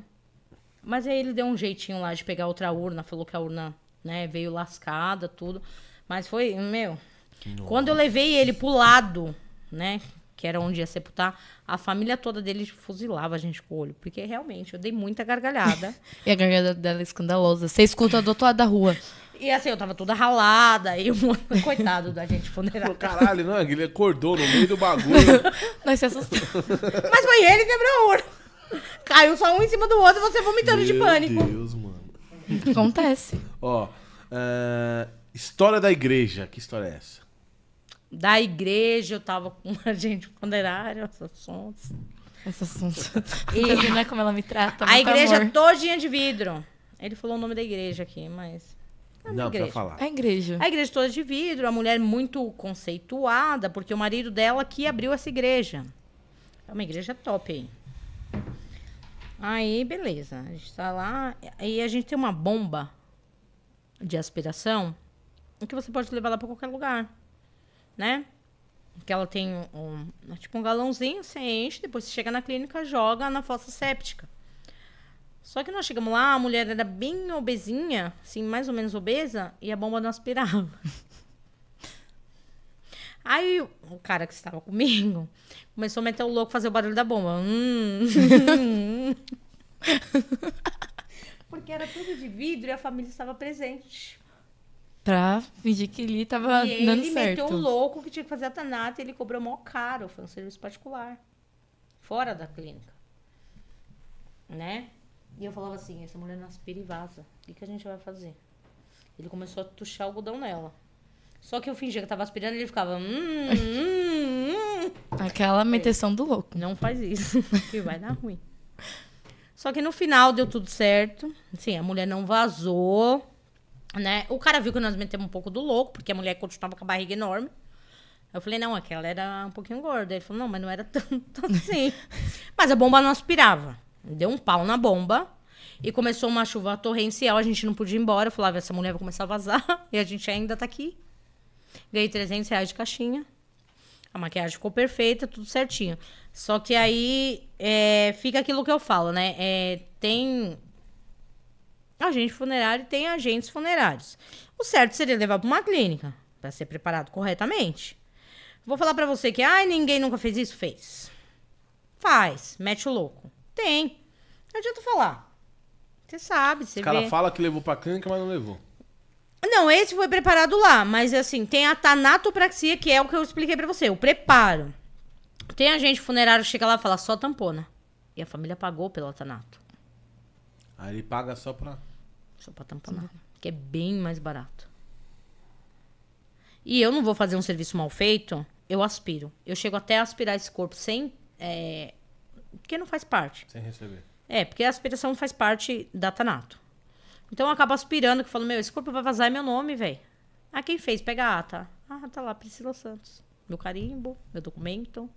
Mas aí ele deu um jeitinho lá de pegar outra urna, falou que a urna, né, veio lascada, tudo. Mas foi, meu. Nossa. Quando eu levei ele pro lado, né, que era onde ia sepultar, a família toda dele fuzilava a gente com o olho. Porque realmente, eu dei muita gargalhada. e a gargalhada dela é escandalosa. Você escuta do outro lado da rua. E assim, eu tava toda ralada, e o coitado da gente funerária. Caralho, não, ele acordou no meio do bagulho. Nós se assustamos. Mas foi ele que quebrou a urna. Caiu só um em cima do outro, você vomitando Meu de pânico. Meu Deus, mano. Acontece. Ó, uh, história da igreja. Que história é essa? Da igreja, eu tava com uma gente ponderária, essas sons. Essas sons. E não é como ela me trata. A igreja amor. todinha de vidro. Ele falou o nome da igreja aqui, mas. É não, igreja. pra falar. A igreja. A igreja toda de vidro, a mulher muito conceituada, porque o marido dela que abriu essa igreja. É uma igreja top aí. Aí, beleza. A gente tá lá. E a gente tem uma bomba de aspiração que você pode levar lá pra qualquer lugar, né? Que ela tem um, um tipo um galãozinho, você enche, depois você chega na clínica, joga na fossa séptica. Só que nós chegamos lá, a mulher era bem obesinha, assim, mais ou menos obesa, e a bomba não aspirava. Aí o cara que estava comigo começou a meter o louco fazer o barulho da bomba. Hum. Porque era tudo de vidro e a família estava presente. Pra fingir que ele estava dando certo. ele meteu o louco que tinha que fazer a Tanata e ele cobrou mó caro. Foi um serviço particular. Fora da clínica. Né? E eu falava assim, essa mulher não e vaza. O que, que a gente vai fazer? Ele começou a tuchar algodão nela. Só que eu fingia que eu tava aspirando e ele ficava. Hum, hum, hum. Aquela meteção do louco. Não faz isso, que vai dar ruim. Só que no final deu tudo certo. Sim, a mulher não vazou. Né? O cara viu que nós metemos um pouco do louco, porque a mulher continuava com a barriga enorme. Eu falei, não, aquela era um pouquinho gorda. Ele falou, não, mas não era tanto assim. mas a bomba não aspirava. Deu um pau na bomba. E começou uma chuva torrencial, a gente não podia ir embora. Eu falava, essa mulher vai começar a vazar. E a gente ainda tá aqui. Ganhei 300 reais de caixinha. A maquiagem ficou perfeita, tudo certinho. Só que aí é, fica aquilo que eu falo, né? É, tem agente funerário e tem agentes funerários. O certo seria levar para uma clínica, para ser preparado corretamente. Vou falar para você que, ai, ninguém nunca fez isso? Fez. Faz, mete o louco. Tem. Não adianta falar. Você sabe, você O cara vê. fala que levou pra clínica, mas não levou. Não, esse foi preparado lá, mas assim, tem a tanatopraxia, que é o que eu expliquei para você, o preparo. Tem agente funerário chega lá e fala só tampona. E a família pagou pelo tanato. Aí ele paga só pra. Só pra tamponar. Sim. Que é bem mais barato. E eu não vou fazer um serviço mal feito, eu aspiro. Eu chego até a aspirar esse corpo sem. É... Porque não faz parte. Sem receber. É, porque a aspiração faz parte da tanato. Então eu acabo aspirando, que eu falo, meu, esse corpo vai vazar é meu nome, velho. Ah, quem fez? Pega a ata. Ah, tá lá, Priscila Santos. Meu carimbo, meu documento.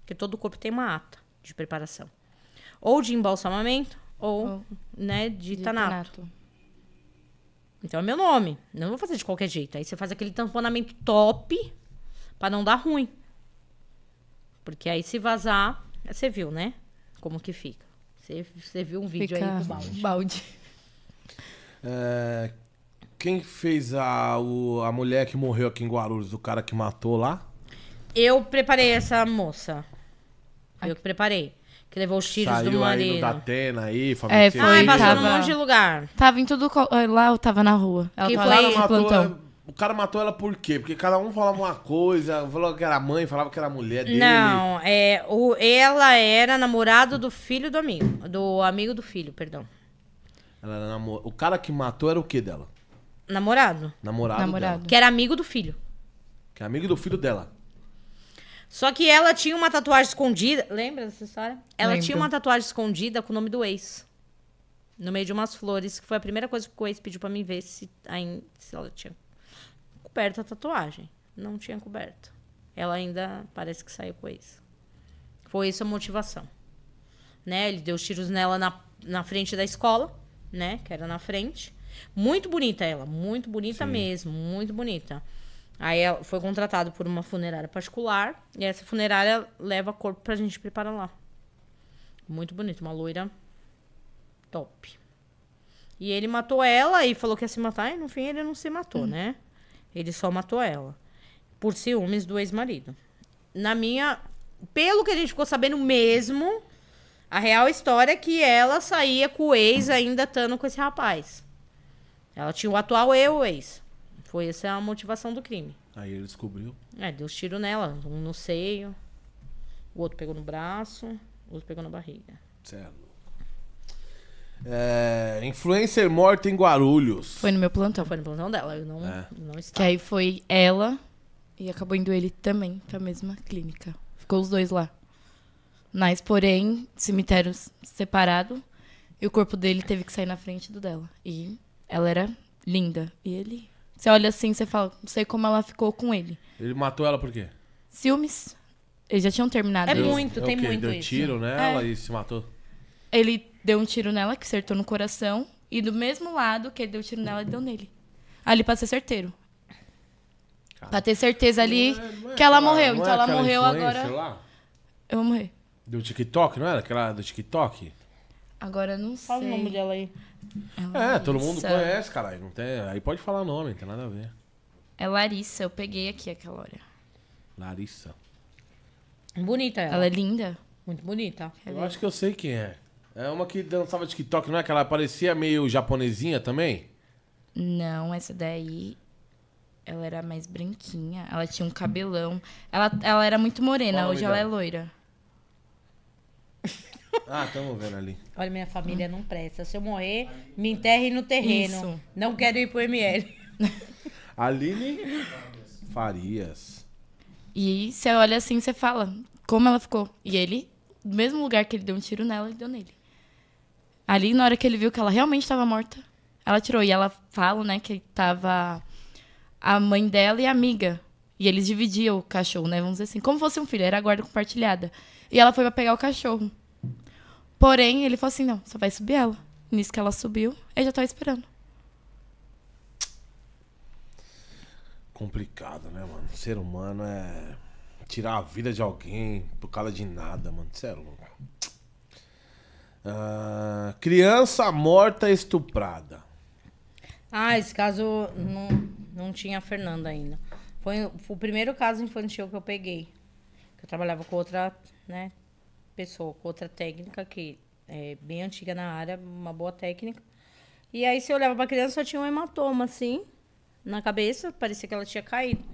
Porque todo corpo tem uma ata de preparação. Ou de embalsamamento, ou, né, de, de tanato. tanato. Então é meu nome. Não vou fazer de qualquer jeito. Aí você faz aquele tamponamento top para não dar ruim. Porque aí se vazar, você viu, né? Como que fica. Você, você viu um vídeo fica aí do balde. balde. É, quem fez a, o, a mulher que morreu aqui em Guarulhos, o cara que matou lá? Eu preparei essa moça. Eu que preparei. Que levou os tiros Saiu do marido. Aí da Atena aí, é, família. É, foi, aí. passou num monte de lugar. Tava em tudo. Eh, lá eu tava na rua. Ela que tava foi? lá no matou, O cara matou ela por quê? Porque cada um falava uma coisa, falava que era mãe, falava que era mulher dele. Não, é, o, ela era namorado do filho do amigo. Do amigo do filho, perdão. Ela era namor... O cara que matou era o que dela? Namorado. Namorado. Namorado. Dela. Que era amigo do filho. Que era é amigo do filho dela. Só que ela tinha uma tatuagem escondida. Lembra dessa história? Ela Lembro. tinha uma tatuagem escondida com o nome do ex. No meio de umas flores, que foi a primeira coisa que o ex pediu pra mim ver se, se ela tinha coberto a tatuagem. Não tinha coberto. Ela ainda parece que saiu com ex. Foi isso a motivação. Né? Ele deu tiros nela na, na frente da escola né? Que era na frente. Muito bonita ela, muito bonita Sim. mesmo, muito bonita. Aí ela foi contratada por uma funerária particular e essa funerária leva corpo pra gente preparar lá. Muito bonito, uma loira top. E ele matou ela e falou que ia se matar, e no fim ele não se matou, hum. né? Ele só matou ela. Por ciúmes do ex-marido. Na minha. Pelo que a gente ficou sabendo mesmo, a real história é que ela saía com o ex ainda estando com esse rapaz. Ela tinha o atual eu, o ex. Foi essa a motivação do crime. Aí ele descobriu. É, deu os tiros nela. Um no seio, o outro pegou no braço, o outro pegou na barriga. Certo. É, é, influencer morta em Guarulhos. Foi no meu plantão. Foi no plantão dela, eu não, é. não estava. Que aí foi ela e acabou indo ele também pra mesma clínica. Ficou os dois lá. Mas, porém, cemitério separado. E o corpo dele teve que sair na frente do dela. E ela era linda. E ele. Você olha assim, você fala, não sei como ela ficou com ele. Ele matou ela por quê? Ciúmes. Eles já tinham terminado. É isso. muito, é tem muito Ele deu isso. tiro nela é. e se matou. Ele deu um tiro nela que acertou no coração. E do mesmo lado que ele deu um tiro nela, ele deu nele. Ali pra ser certeiro. Cara. Pra ter certeza ali não é, não é que ela morreu. então é ela morreu agora. Lá? Eu vou morrer. Do TikTok, não era? Aquela do TikTok? Agora eu não sei. Fala o nome dela aí. É, é todo mundo conhece, caralho. Não tem... Aí pode falar o nome, não tem nada a ver. É Larissa, eu peguei aqui aquela hora. Larissa. Bonita ela. Ela é linda. Muito bonita. Eu acho que eu sei quem é. É uma que dançava TikTok, não é? Que ela parecia meio japonesinha também? Não, essa daí. Ela era mais branquinha. Ela tinha um cabelão. Ela, ela era muito morena, hoje dela? ela é loira. Ah, estamos vendo ali. Olha, minha família não presta. Se eu morrer, me enterre no terreno. Isso. Não quero ir pro ML. Aline Farias. E você olha assim, você fala como ela ficou. E ele, no mesmo lugar que ele deu um tiro nela, ele deu nele. Ali, na hora que ele viu que ela realmente estava morta, ela tirou. E ela fala, né, que tava a mãe dela e a amiga. E eles dividiam o cachorro, né? Vamos dizer assim, como fosse um filho, era a guarda compartilhada. E ela foi para pegar o cachorro. Porém, ele falou assim: não, só vai subir ela. Nisso que ela subiu, ele já tava esperando. Complicado, né, mano? Ser humano é. Tirar a vida de alguém por causa de nada, mano. Você é louco. Ah, criança morta estuprada. Ah, esse caso não, não tinha a Fernanda ainda. Foi o primeiro caso infantil que eu peguei. Eu trabalhava com outra né? Pessoa com outra técnica que é bem antiga na área, uma boa técnica. E aí você olhava para a criança só tinha um hematoma assim na cabeça, parecia que ela tinha caído.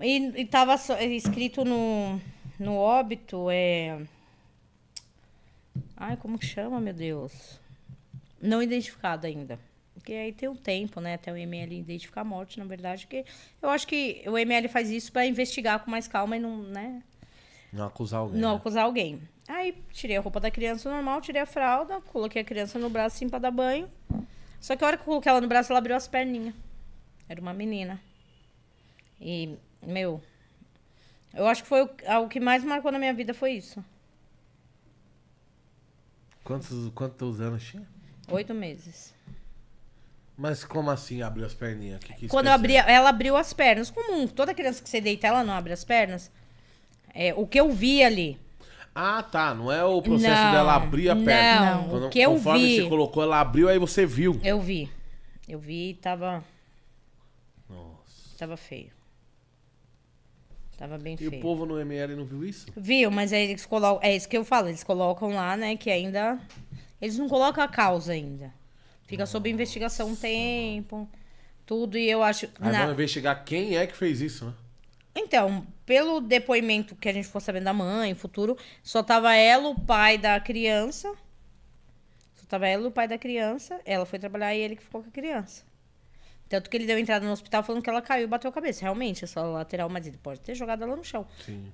E estava é, escrito no, no óbito é Ai, como que chama, meu Deus? Não identificado ainda. Porque aí tem um tempo, né, até o ML identificar a morte, na verdade, que eu acho que o ML faz isso para investigar com mais calma e não, né? Não acusar alguém. Não né? acusar alguém. Aí tirei a roupa da criança normal, tirei a fralda, coloquei a criança no braço assim pra dar banho. Só que a hora que eu coloquei ela no braço, ela abriu as perninhas. Era uma menina. E, meu, eu acho que foi o, que mais marcou na minha vida foi isso. Quantos, quantos anos tinha? Oito meses. Mas como assim abriu as perninhas? Que que Quando eu abri, ela abriu as pernas. Comum, toda criança que você deita, ela não abre as pernas. É, o que eu vi ali. Ah, tá. Não é o processo não, dela abrir a perna. Não, Quando, o que eu vi. Conforme você colocou, ela abriu, aí você viu. Eu vi. Eu vi e tava. Nossa. Tava feio. Tava bem e feio. E o povo no ML não viu isso? Viu, mas aí é eles colocam. É isso que eu falo, eles colocam lá, né? Que ainda. Eles não colocam a causa ainda. Fica Nossa. sob investigação um tempo, tudo, e eu acho. Aí na... vão investigar quem é que fez isso, né? Então, pelo depoimento que a gente for sabendo da mãe, futuro, só tava ela, o pai da criança. Só tava ela, o pai da criança. Ela foi trabalhar e ele que ficou com a criança. Tanto que ele deu entrada no hospital falando que ela caiu e bateu a cabeça. Realmente, essa é lateral, mas ele pode ter jogado ela no chão. Sim.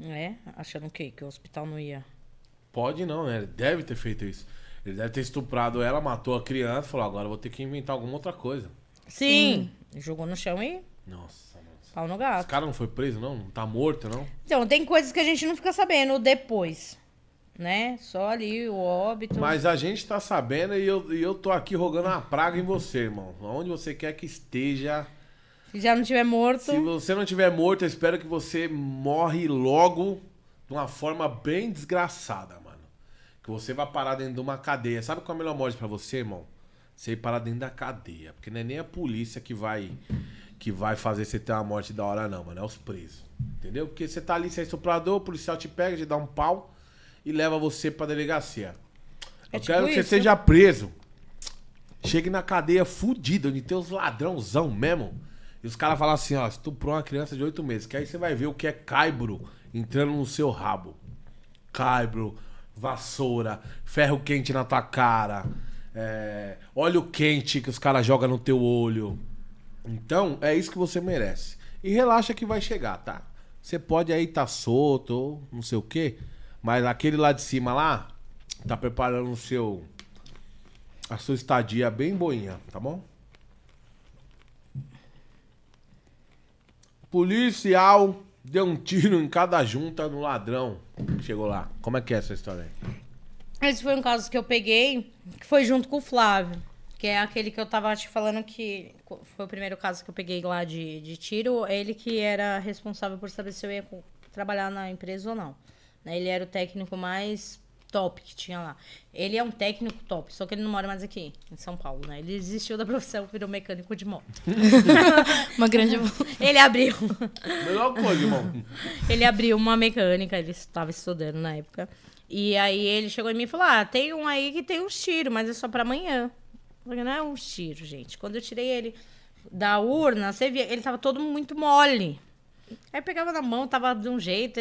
É? Achando que, que o hospital não ia. Pode não, né? Ele deve ter feito isso. Ele deve ter estuprado ela, matou a criança, falou, agora vou ter que inventar alguma outra coisa. Sim. Sim. Jogou no chão e. Nossa. Pau no gato. Esse cara não foi preso, não? Não tá morto, não? Então, tem coisas que a gente não fica sabendo depois. Né? Só ali o óbito. Mas a gente tá sabendo e eu, e eu tô aqui rogando uma praga em você, irmão. Onde você quer que esteja. Se já não tiver morto. Se você não tiver morto, eu espero que você morre logo de uma forma bem desgraçada, mano. Que você vai parar dentro de uma cadeia. Sabe qual é a melhor morte para você, irmão? Você ir parar dentro da cadeia. Porque não é nem a polícia que vai que vai fazer você ter uma morte da hora, não, mano. É os presos. Entendeu? Porque você tá ali, você é estuprador, o policial te pega, te dá um pau e leva você pra delegacia. É Eu tipo quero que isso. você seja preso. Chegue na cadeia fudido, onde tem os ladrãozão mesmo. E os caras falam assim, ó, estuprou uma criança de oito meses. Que aí você vai ver o que é caibro entrando no seu rabo. Caibro, vassoura, ferro quente na tua cara, é, óleo quente que os caras jogam no teu olho. Então, é isso que você merece. E relaxa que vai chegar, tá? Você pode aí tá solto, ou não sei o quê, mas aquele lá de cima lá tá preparando o seu a sua estadia bem boinha, tá bom? Policial deu um tiro em cada junta no ladrão. Chegou lá. Como é que é essa história aí? Esse foi um caso que eu peguei, que foi junto com o Flávio. Que é aquele que eu tava te falando que foi o primeiro caso que eu peguei lá de, de tiro. Ele que era responsável por saber se eu ia trabalhar na empresa ou não. Né? Ele era o técnico mais top que tinha lá. Ele é um técnico top, só que ele não mora mais aqui, em São Paulo, né? Ele desistiu da profissão, virou mecânico de moto. uma grande. Ele abriu. Melhor coisa, irmão. Ele abriu uma mecânica, ele estava estudando na época. E aí ele chegou em mim e falou: Ah, tem um aí que tem uns tiros, mas é só para amanhã. Porque não é um tiro, gente. Quando eu tirei ele da urna, você via, ele tava todo muito mole. Aí pegava na mão, tava de um jeito.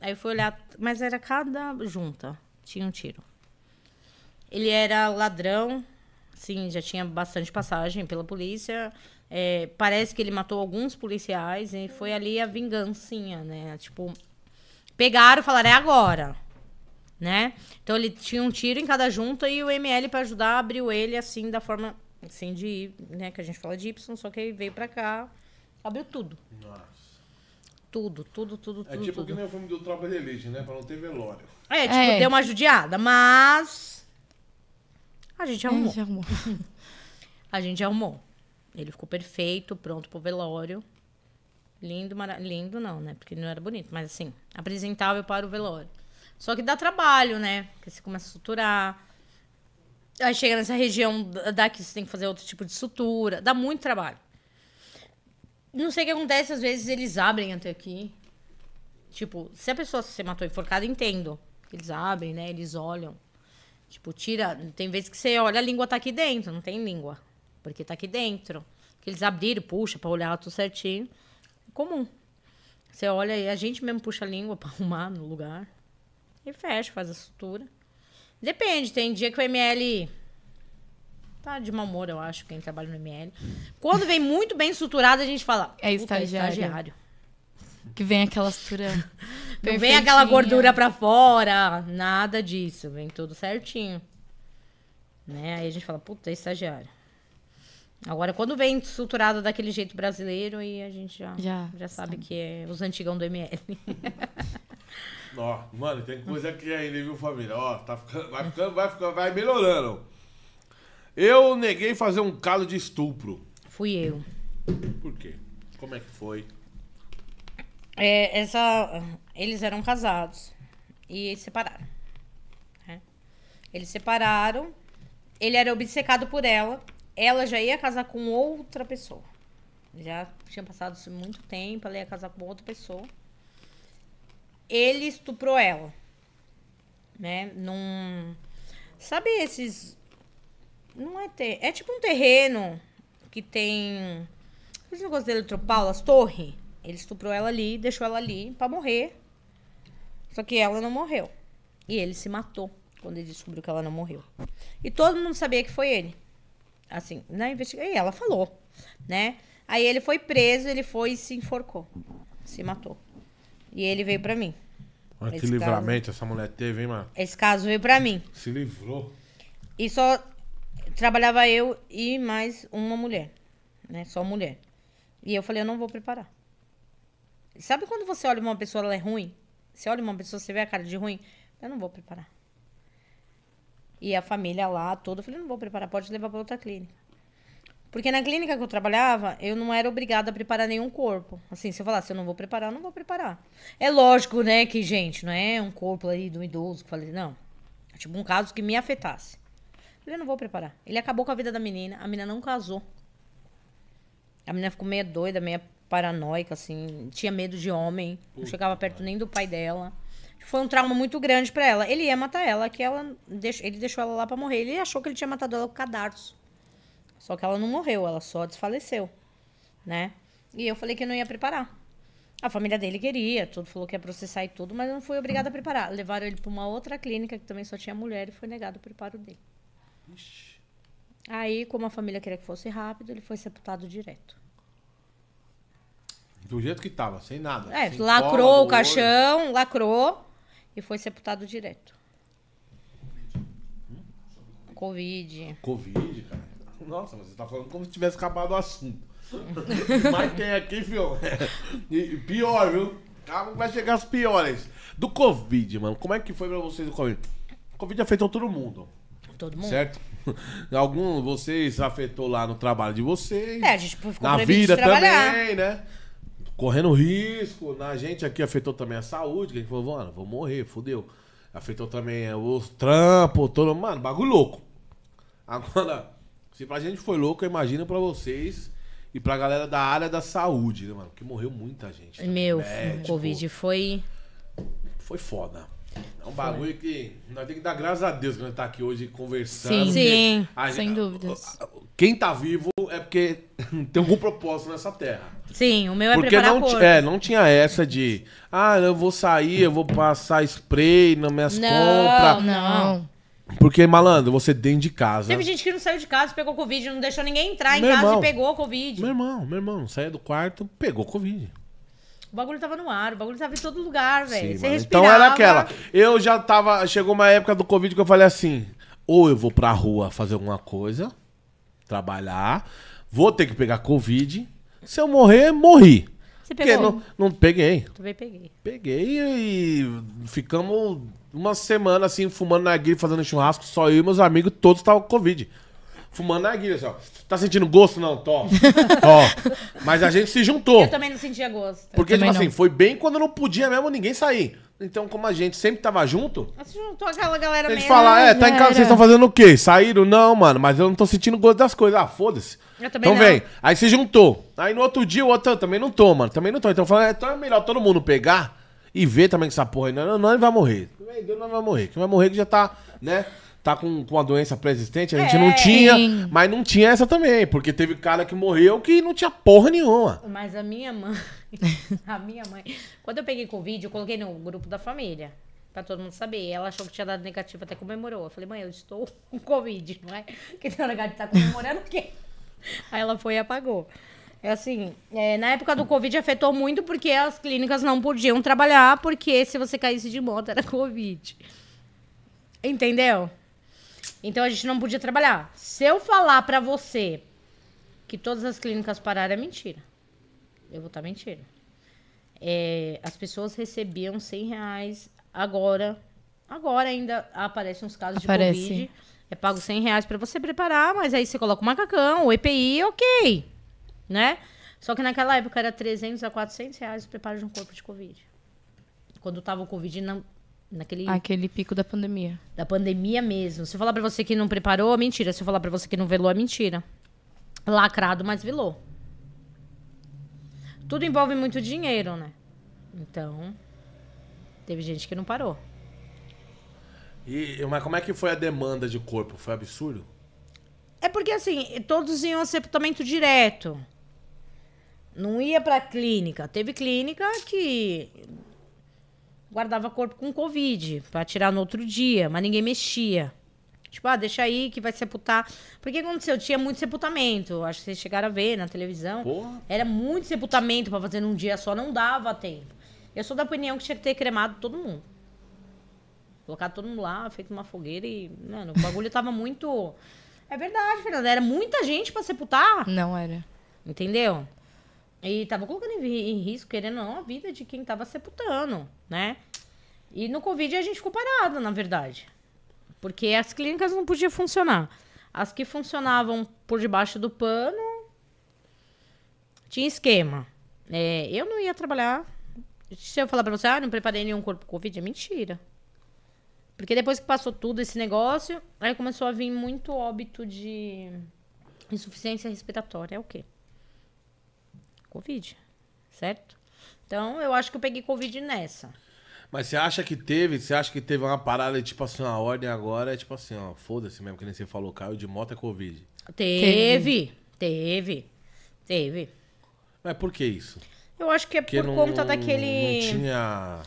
Aí eu fui olhar, mas era cada junta, tinha um tiro. Ele era ladrão, sim, já tinha bastante passagem pela polícia. É, parece que ele matou alguns policiais e foi ali a vingancinha, né? Tipo, pegaram e falaram, é agora né? Então ele tinha um tiro em cada junta e o ML para ajudar abriu ele assim da forma assim de, né, que a gente fala de Y, só que ele veio para cá, abriu tudo. Nossa. Tudo, tudo, tudo, é tudo. É tipo tudo. que nem o filme do Tropa de Elite, né? Pra não ter velório. É, é. tipo, é. deu uma judiada, mas. A gente é, arrumou. A gente arrumou. a gente arrumou. Ele ficou perfeito, pronto pro velório. Lindo, mara... lindo não, né? Porque não era bonito, mas assim, apresentável para o velório. Só que dá trabalho, né? Porque você começa a suturar. Aí chega nessa região daqui, você tem que fazer outro tipo de sutura. Dá muito trabalho. Não sei o que acontece, às vezes eles abrem até aqui. Tipo, se a pessoa se matou enforcada, entendo. Eles abrem, né? Eles olham. Tipo, tira. Tem vezes que você olha, a língua tá aqui dentro, não tem língua. Porque tá aqui dentro. Que eles abriram, puxa pra olhar tudo certinho. comum. Você olha e a gente mesmo puxa a língua pra arrumar no lugar. E fecha, faz a sutura. Depende, tem dia que o ML tá de mau humor, eu acho, quem trabalha no ML. Quando vem muito bem suturado, a gente fala. É estagiário. É estagiário. Que vem aquela sutura. Não vem aquela gordura pra fora, nada disso. Vem tudo certinho. Né? Aí a gente fala, puta, é estagiário. Agora, quando vem estruturado daquele jeito brasileiro, aí a gente já, já, já sabe, sabe, que é os antigão do ML. Ó, mano, tem coisa que é ainda, viu, família? Ó, tá ficando, vai ficando, vai ficando, vai melhorando. Eu neguei fazer um calo de estupro. Fui eu. Por quê? Como é que foi? É, essa, eles eram casados e separaram. Né? Eles separaram. Ele era obcecado por ela. Ela já ia casar com outra pessoa. Já tinha passado muito tempo, ela ia casar com outra pessoa ele estuprou ela. Né? Num. Sabe esses. Não é ter... É tipo um terreno que tem. É esse negócio de Eletropaulo, as torres. Ele estuprou ela ali, deixou ela ali para morrer. Só que ela não morreu. E ele se matou quando ele descobriu que ela não morreu. E todo mundo sabia que foi ele. Assim, na investigação. E ela falou, né? Aí ele foi preso, ele foi e se enforcou. Se matou. E ele veio para mim. Olha que livramento essa mulher teve, hein, mano? Esse caso veio para mim. Se livrou. E só trabalhava eu e mais uma mulher, né? Só mulher. E eu falei, eu não vou preparar. Sabe quando você olha uma pessoa, ela é ruim? Você olha uma pessoa, você vê a cara de ruim? Eu não vou preparar. E a família lá toda, eu falei, não vou preparar, pode levar para outra clínica. Porque na clínica que eu trabalhava, eu não era obrigada a preparar nenhum corpo. Assim, se eu falasse, eu não vou preparar, eu não vou preparar. É lógico, né, que, gente, não é um corpo ali do idoso que falei, não. tipo, um caso que me afetasse. Eu falei, eu não vou preparar. Ele acabou com a vida da menina, a menina não casou. A menina ficou meio doida, meio paranoica, assim. Tinha medo de homem. não chegava perto nem do pai dela. Foi um trauma muito grande para ela. Ele ia matar ela, que ela ele deixou ela lá para morrer. Ele achou que ele tinha matado ela com cadarço. Só que ela não morreu, ela só desfaleceu, né? E eu falei que não ia preparar. A família dele queria, tudo falou que ia processar e tudo, mas eu não fui obrigada a preparar. Levaram ele para uma outra clínica que também só tinha mulher e foi negado o preparo dele. Ixi. Aí, como a família queria que fosse rápido, ele foi sepultado direto. Do jeito que tava, sem nada. É, sem lacrou cola, o caixão, olho. lacrou e foi sepultado direto. Covid. Covid, cara. Nossa, mas você tá falando como se tivesse acabado o assunto. mas tem aqui, filho. E pior, viu? Calma ah, que vai chegar as piores. Do Covid, mano. Como é que foi pra vocês o Covid? O Covid afetou todo mundo. Todo mundo. Certo? Algum vocês afetou lá no trabalho de vocês. É, a gente ficou Na vida também, né? Correndo risco. Na gente aqui afetou também a saúde. Que a gente falou, mano, vou morrer, fodeu. Afetou também os trampos, todo. Mano, bagulho louco. Agora, se pra gente foi louco, eu imagino pra vocês e pra galera da área da saúde, né, mano? Que morreu muita gente. Né? Meu, o tipo, Covid foi. Foi foda. É um bagulho que nós temos que dar graças a Deus que nós tá aqui hoje conversando. Sim, Sim gente, sem dúvidas. Quem tá vivo é porque tem algum propósito nessa terra. Sim, o meu é porque preparar não, é, não tinha essa de, ah, eu vou sair, eu vou passar spray nas minhas não, compras. Não, não. Porque, malandro, você dentro de casa. Teve gente que não saiu de casa, pegou Covid, não deixou ninguém entrar em casa irmão, e pegou Covid. Meu irmão, meu irmão, saia do quarto, pegou Covid. O bagulho tava no ar, o bagulho tava em todo lugar, velho. Você Então era aquela. Eu já tava. Chegou uma época do Covid que eu falei assim: ou eu vou pra rua fazer alguma coisa, trabalhar, vou ter que pegar Covid. Se eu morrer, morri. Você pegou? Porque não, não peguei. Também peguei. Peguei e ficamos uma semana, assim, fumando na guia, fazendo churrasco, só eu e meus amigos, todos estavam com Covid. Fumando na guia, assim, ó. Tá sentindo gosto? Não, tô. ó. Mas a gente se juntou. Eu também não sentia gosto. Porque, tipo assim, foi bem quando não podia mesmo ninguém sair. Então, como a gente sempre tava junto. Mas se juntou aquela galera A gente mesmo. fala, é, tá em né, casa, vocês estão né? fazendo o quê? Saíram? Não, mano, mas eu não tô sentindo gosto das coisas. Ah, foda-se. Eu também Então não. vem. Aí se juntou. Aí no outro dia o outro também não tô, mano. Também não tô. Então fala, é, então é melhor todo mundo pegar e ver também que essa porra aí, não, é, não, não vai morrer. Não vai morrer. Quem vai morrer que já tá, né? Tá com, com uma doença pré-existente, a gente é, não tinha, mas não tinha essa também, porque teve cara que morreu que não tinha porra nenhuma. Mas a minha mãe, a minha mãe, quando eu peguei Covid, eu coloquei no grupo da família, pra todo mundo saber. Ela achou que tinha dado negativo, até comemorou. Eu falei, mãe, eu estou com Covid, não é? que tem um que tá comemorando o quê? Aí ela foi e apagou. É assim, é, na época do Covid afetou muito porque as clínicas não podiam trabalhar, porque se você caísse de moto era Covid. Entendeu? Então a gente não podia trabalhar. Se eu falar para você que todas as clínicas pararam, é mentira. Eu vou estar tá mentindo. É, as pessoas recebiam 100 reais agora. Agora ainda aparecem uns casos Aparece. de Covid. É pago 100 reais pra você preparar, mas aí você coloca o macacão, o EPI, ok né? Só que naquela época era 300 a 400 reais o preparo de um corpo de Covid. Quando tava o Covid na, naquele... Aquele pico da pandemia. Da pandemia mesmo. Se eu falar pra você que não preparou, é mentira. Se eu falar pra você que não velou, é mentira. Lacrado, mas velou. Tudo envolve muito dinheiro, né? Então, teve gente que não parou. E, mas como é que foi a demanda de corpo? Foi absurdo? É porque, assim, todos iam aceptamento direto. Não ia para clínica. Teve clínica que guardava corpo com Covid para tirar no outro dia, mas ninguém mexia. Tipo, ah, deixa aí que vai sepultar. Porque aconteceu? Tinha muito sepultamento. Acho que vocês chegaram a ver na televisão. Porra. Era muito sepultamento para fazer num dia só, não dava tempo. Eu sou da opinião que tinha que ter cremado todo mundo. Colocar todo mundo lá, feito uma fogueira e. Mano, o bagulho tava muito. É verdade, Fernanda. Era muita gente para sepultar. Não era. Entendeu? E tava colocando em, em risco, querendo ou não, a vida de quem tava sepultando, né? E no Covid a gente ficou parado, na verdade. Porque as clínicas não podiam funcionar. As que funcionavam por debaixo do pano tinha esquema. É, eu não ia trabalhar. Se eu falar pra você, ah, não preparei nenhum corpo Covid, é mentira. Porque depois que passou tudo esse negócio, aí começou a vir muito óbito de insuficiência respiratória. É o quê? Covid, certo? Então, eu acho que eu peguei Covid nessa. Mas você acha que teve? Você acha que teve uma parada, tipo assim, uma ordem agora? É tipo assim, ó, foda-se mesmo, que nem você falou, caiu de moto é Covid. Teve, teve, teve. Mas por que isso? Eu acho que é Porque por não- conta daquele. Não tinha.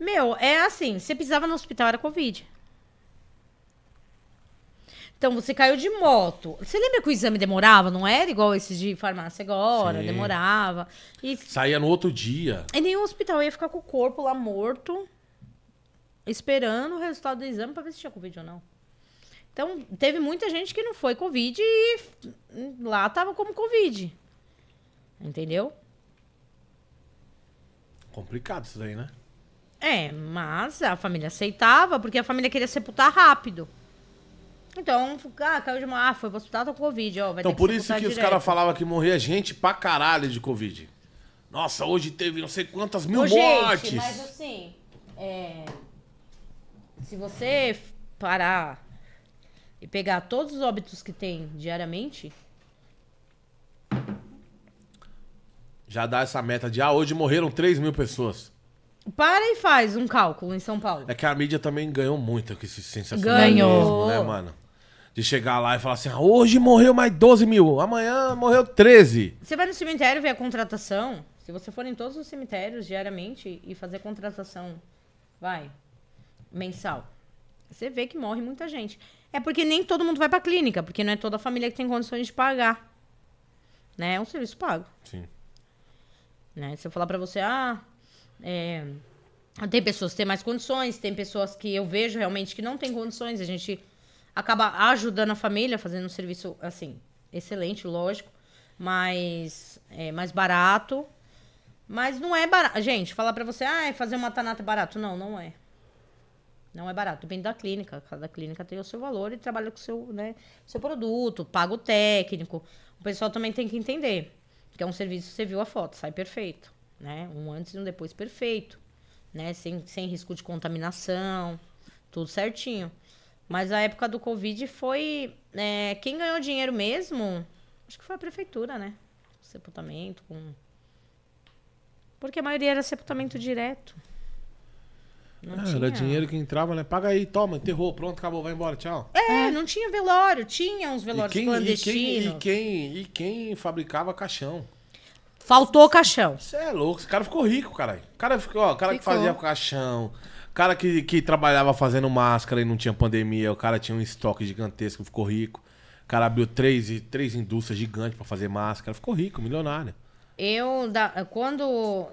Meu, é assim, você pisava no hospital, era Covid. Então, você caiu de moto. Você lembra que o exame demorava? Não era igual esses de farmácia agora, Sim. demorava. E... Saía no outro dia. E nenhum hospital ia ficar com o corpo lá morto, esperando o resultado do exame para ver se tinha Covid ou não. Então, teve muita gente que não foi Covid e lá tava como Covid. Entendeu? Complicado isso daí, né? É, mas a família aceitava, porque a família queria sepultar rápido. Então, ah, caiu de uma. Ah, foi pro hospital, tá com Covid, ó. então, por isso que direto. os caras falavam que morria gente pra caralho de Covid. Nossa, hoje teve não sei quantas mil Ô, mortes. Gente, mas assim, é... se você parar e pegar todos os óbitos que tem diariamente. Já dá essa meta de, ah, hoje morreram 3 mil pessoas. Para e faz um cálculo em São Paulo. É que a mídia também ganhou muito com esse sensacionalismo, Ganhou. né, mano? De chegar lá e falar assim, ah, hoje morreu mais 12 mil, amanhã morreu 13. Você vai no cemitério ver a contratação? Se você for em todos os cemitérios diariamente e fazer contratação, vai, mensal, você vê que morre muita gente. É porque nem todo mundo vai pra clínica, porque não é toda a família que tem condições de pagar. Né? É um serviço pago. Sim. Né? Se eu falar pra você, ah, é... tem pessoas que têm mais condições, tem pessoas que eu vejo realmente que não têm condições, a gente acaba ajudando a família, fazendo um serviço, assim, excelente, lógico, mas é mais barato. Mas não é barato. Gente, falar pra você, ah, é fazer uma tanata é barato. Não, não é. Não é barato. Depende da clínica. Cada clínica tem o seu valor e trabalha com o seu, né, seu produto, paga o técnico. O pessoal também tem que entender que é um serviço, você viu a foto, sai perfeito. Né? Um antes e um depois perfeito. Né? Sem, sem risco de contaminação, tudo certinho. Mas a época do Covid foi. É, quem ganhou dinheiro mesmo? Acho que foi a prefeitura, né? Sepultamento com. Porque a maioria era sepultamento direto. Não ah, tinha... Era dinheiro que entrava, né? Paga aí, toma, enterrou, pronto, acabou, vai embora, tchau. É, é. não tinha velório, tinha uns velórios e quem, clandestinos. E quem, e quem, e quem fabricava caixão? Faltou caixão. Você é louco, esse cara ficou rico, caralho. O cara, ficou, ó, cara ficou. que fazia caixão, Cara que, que trabalhava fazendo máscara e não tinha pandemia, o cara tinha um estoque gigantesco, ficou rico. O cara abriu três, três indústrias gigantes para fazer máscara, ficou rico, milionário. Eu, da, quando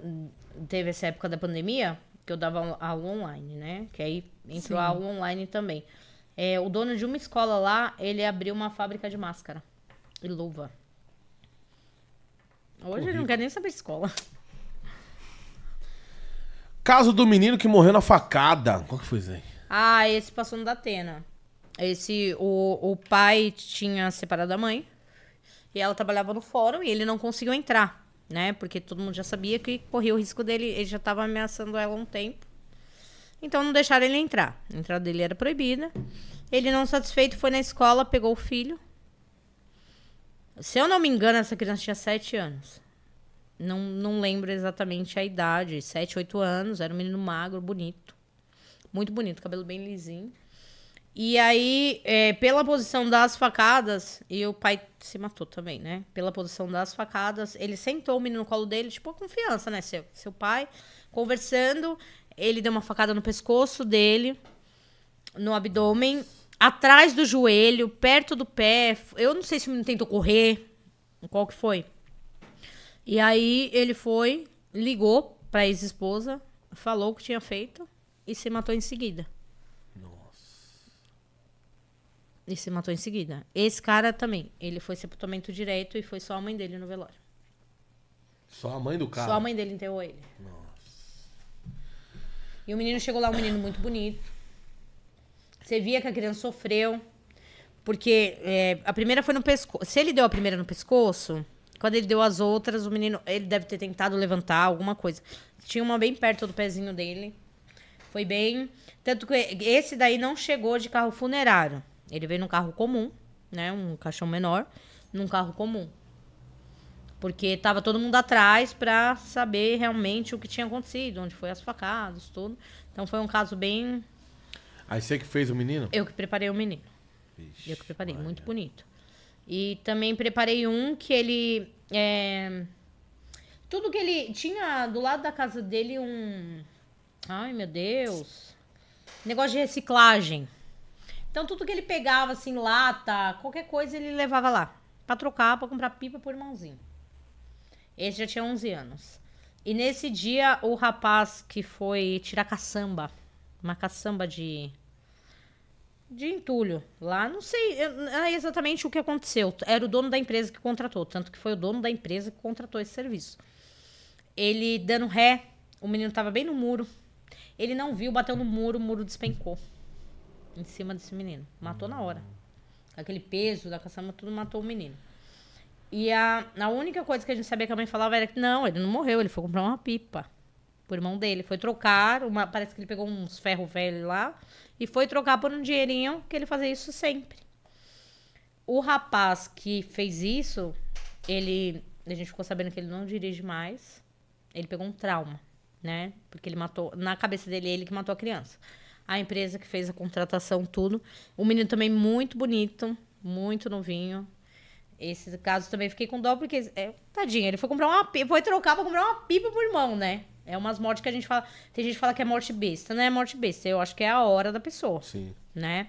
teve essa época da pandemia, que eu dava aula online, né? Que aí entrou Sim. aula online também. É, o dono de uma escola lá, ele abriu uma fábrica de máscara e luva. Hoje ele não quer nem saber escola. Caso do menino que morreu na facada. Qual que foi isso aí? Ah, esse passou no da Atena. Esse, o, o pai tinha separado da mãe. E ela trabalhava no fórum e ele não conseguiu entrar, né? Porque todo mundo já sabia que corria o risco dele. Ele já estava ameaçando ela há um tempo. Então não deixaram ele entrar. A entrada dele era proibida. Ele não satisfeito foi na escola, pegou o filho. Se eu não me engano, essa criança tinha sete anos não, não lembro exatamente a idade, 7, 8 anos, era um menino magro, bonito. Muito bonito, cabelo bem lisinho. E aí, é, pela posição das facadas, e o pai se matou também, né? Pela posição das facadas, ele sentou o menino no colo dele, tipo, a confiança, né? Seu, seu pai, conversando, ele deu uma facada no pescoço dele, no abdômen, atrás do joelho, perto do pé. Eu não sei se o menino tentou correr, qual que foi. E aí ele foi, ligou pra ex-esposa, falou o que tinha feito e se matou em seguida. Nossa. E se matou em seguida. Esse cara também, ele foi sepultamento direto e foi só a mãe dele no velório. Só a mãe do cara? Só a mãe dele enterrou ele. Nossa. E o menino chegou lá, um menino muito bonito. Você via que a criança sofreu. Porque é, a primeira foi no pescoço. Se ele deu a primeira no pescoço, quando ele deu as outras, o menino, ele deve ter tentado levantar alguma coisa. Tinha uma bem perto do pezinho dele. Foi bem. Tanto que esse daí não chegou de carro funerário. Ele veio num carro comum, né? Um caixão menor, num carro comum. Porque tava todo mundo atrás para saber realmente o que tinha acontecido, onde foi as facadas, tudo. Então foi um caso bem. Aí você que fez o menino? Eu que preparei o menino. Vixe, eu que preparei, olha. muito bonito. E também preparei um que ele. É... Tudo que ele. Tinha do lado da casa dele um. Ai, meu Deus. Negócio de reciclagem. Então, tudo que ele pegava, assim, lata, qualquer coisa, ele levava lá. Pra trocar, pra comprar pipa pro irmãozinho. Esse já tinha 11 anos. E nesse dia, o rapaz que foi tirar caçamba, uma caçamba de de entulho. Lá não sei é exatamente o que aconteceu. Era o dono da empresa que contratou, tanto que foi o dono da empresa que contratou esse serviço. Ele dando ré, o menino tava bem no muro. Ele não viu, bateu no muro, o muro despencou em cima desse menino. Matou na hora. Aquele peso da caçamba, tudo matou o menino. E a, a única coisa que a gente sabia que a mãe falava era que não, ele não morreu, ele foi comprar uma pipa pro irmão dele. Foi trocar, uma, parece que ele pegou uns ferro velho lá e foi trocar por um dinheirinho que ele fazia isso sempre. O rapaz que fez isso, ele. A gente ficou sabendo que ele não dirige mais. Ele pegou um trauma, né? Porque ele matou. Na cabeça dele, é ele que matou a criança. A empresa que fez a contratação, tudo. O menino também muito bonito, muito novinho. Esse caso também fiquei com dó, porque. É, tadinho, ele foi comprar uma pipa. Foi trocar pra comprar uma pipa pro irmão, né? É umas mortes que a gente fala. Tem gente que fala que é morte besta, não é morte besta. Eu acho que é a hora da pessoa. Sim. Né?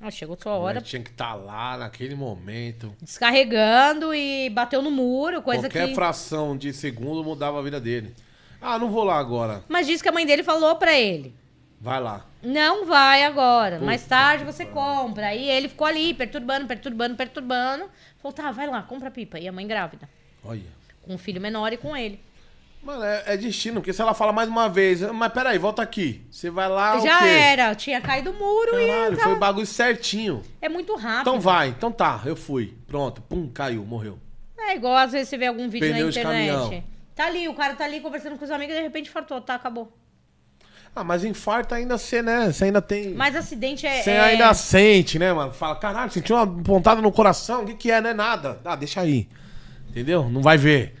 Ah, chegou sua hora. Tinha que estar tá lá naquele momento. Descarregando e bateu no muro, coisa Qualquer que. Qualquer fração de segundo mudava a vida dele. Ah, não vou lá agora. Mas disse que a mãe dele falou para ele. Vai lá. Não vai agora. Puta Mais tarde você cara. compra. Aí ele ficou ali, perturbando, perturbando, perturbando. Falou, tá, vai lá, compra pipa. E a mãe grávida. Olha. Com o filho menor e com ele. Mano, é, é, destino, porque se ela fala mais uma vez, ah, mas peraí, volta aqui. Você vai lá. Já era, tinha caído o muro Caralho, e. Tava... foi o bagulho certinho. É muito rápido. Então vai, então tá, eu fui. Pronto, pum, caiu, morreu. É igual às vezes você vê algum vídeo Pneu na internet. Tá ali, o cara tá ali conversando com os amigos e de repente fartou, tá, acabou. Ah, mas infarto ainda você, né? Você ainda tem. Mas acidente é. Você é... ainda sente, né, mano? Fala, caralho, sentiu uma pontada no coração, o que, que é? Não é nada. Ah, deixa aí. Entendeu? Não vai ver.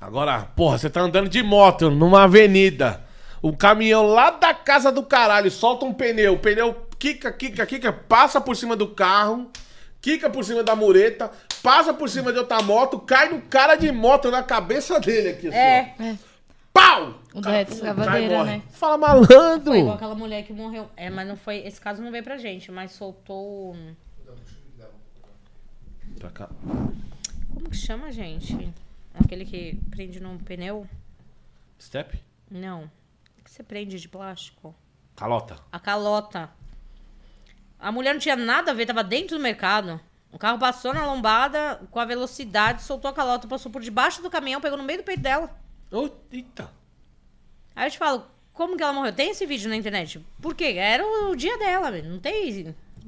Agora, porra, você tá andando de moto numa avenida. O caminhão lá da casa do caralho solta um pneu. O pneu quica, quica, quica, passa por cima do carro, quica por cima da mureta, passa por cima de outra moto, cai no cara de moto na cabeça dele aqui, assim. É. é. Pau! O da escavadeira, né? Fala malandro! Foi igual aquela mulher que morreu. É, mas não foi. Esse caso não veio pra gente, mas soltou. Pra cá. Como que chama, gente? Aquele que prende num pneu? Step? Não. O que você prende de plástico? Calota. A calota. A mulher não tinha nada a ver, tava dentro do mercado. O carro passou na lombada com a velocidade, soltou a calota, passou por debaixo do caminhão, pegou no meio do peito dela. Oh, eita. Aí eu te falo, como que ela morreu? Tem esse vídeo na internet. Por quê? Era o dia dela, Não tem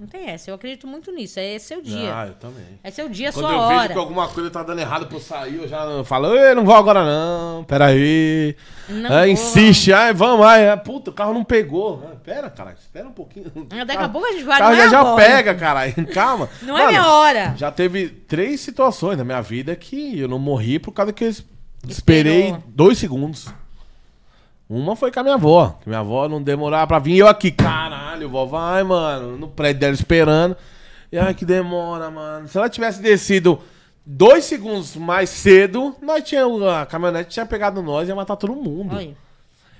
não tem essa. Eu acredito muito nisso. É seu dia. Ah, eu também. É seu dia, Quando sua hora. Quando eu vejo que alguma coisa tá dando errado pra eu sair, eu já falo, eu não vou agora não, peraí. Não ah, insiste, ai, vamos, ai, ah, puta, o carro não pegou. Ah, pera, cara, espera um pouquinho. Daqui a pouco a gente vai... O carro já, é já pega, caralho, calma. Não é Mano, é minha hora. Já teve três situações na minha vida que eu não morri por causa que eu esperei Esperou. dois segundos. Uma foi com a minha avó, que minha avó não demorava pra vir. E eu aqui, caralho, vó, vai, mano, no prédio dela esperando. E ai, que demora, mano. Se ela tivesse descido dois segundos mais cedo, nós tinha, a caminhonete tinha pegado nós e ia matar todo mundo.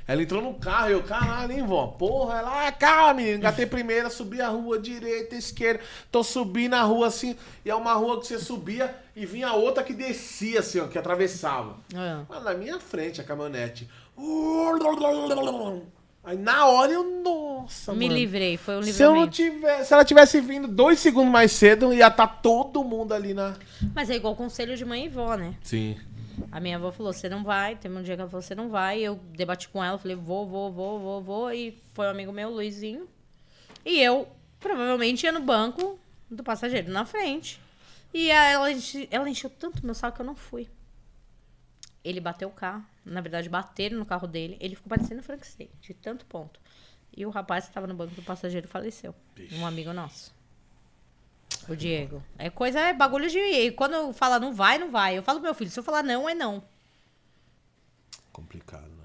Ela entrou no carro, e eu, caralho, hein, vó? Porra, ela, ah, calma, menino. Engatei primeira, subi a rua direita, esquerda. Tô subindo a rua assim, e é uma rua que você subia e vinha outra que descia assim, ó, que atravessava. É. Mas na minha frente a caminhonete. Aí na hora eu, nossa, Me mano. livrei, foi um livramento. Se, eu não tivesse, se ela tivesse vindo dois segundos mais cedo, ia estar tá todo mundo ali na. Mas é igual conselho de mãe e vó, né? Sim. A minha avó falou, você não vai. Teve um dia que ela falou, você não vai. Eu debati com ela, falei, vou, vou, vou, vou, vou. E foi um amigo meu, Luizinho. E eu, provavelmente, ia no banco do passageiro na frente. E ela, ela encheu tanto meu saco que eu não fui. Ele bateu o carro na verdade, bateram no carro dele. Ele ficou parecendo Frank de tanto ponto. E o rapaz que estava no banco do passageiro faleceu. Bicho. Um amigo nosso. O Diego. É coisa, é bagulho de. Quando fala não vai, não vai. Eu falo, meu filho, se eu falar não, é não. Complicado, não.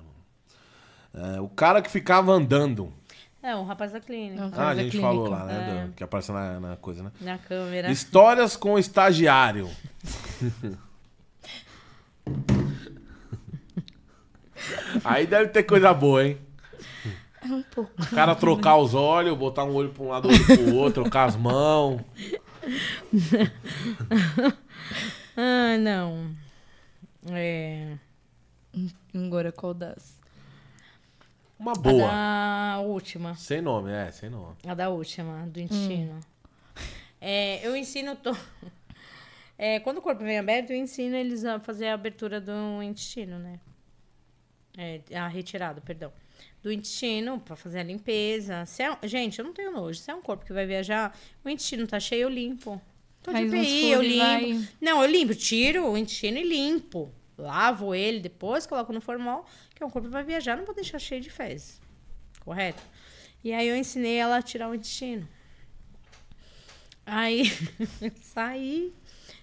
Né, é, o cara que ficava andando. É, o rapaz da clínica. É, ah, a gente clínica. falou lá, né? É. Do, que apareceu na, na, coisa, né? Na câmera. Histórias com o estagiário. Aí deve ter coisa boa, hein? É um pouco. O cara trocar os olhos, botar um olho pra um lado, olho pro outro, trocar as mãos. ah, não. É. Agora qual das? Uma boa. A da última. Sem nome, é, sem nome. A da última, do ensino. Hum. É, eu ensino. To... É, quando o corpo vem aberto, eu ensino eles a fazer a abertura do intestino, né? É, a retirada, perdão. Do intestino para fazer a limpeza. Se é, gente, eu não tenho nojo. Se é um corpo que vai viajar, o intestino tá cheio, eu limpo. Tô Faz de PI, eu limpo. Vai... Não, eu limpo, tiro o intestino e limpo. Lavo ele depois, coloco no formal, que é um corpo que vai viajar, não vou deixar cheio de fezes. Correto? E aí eu ensinei ela a tirar o intestino. Aí saí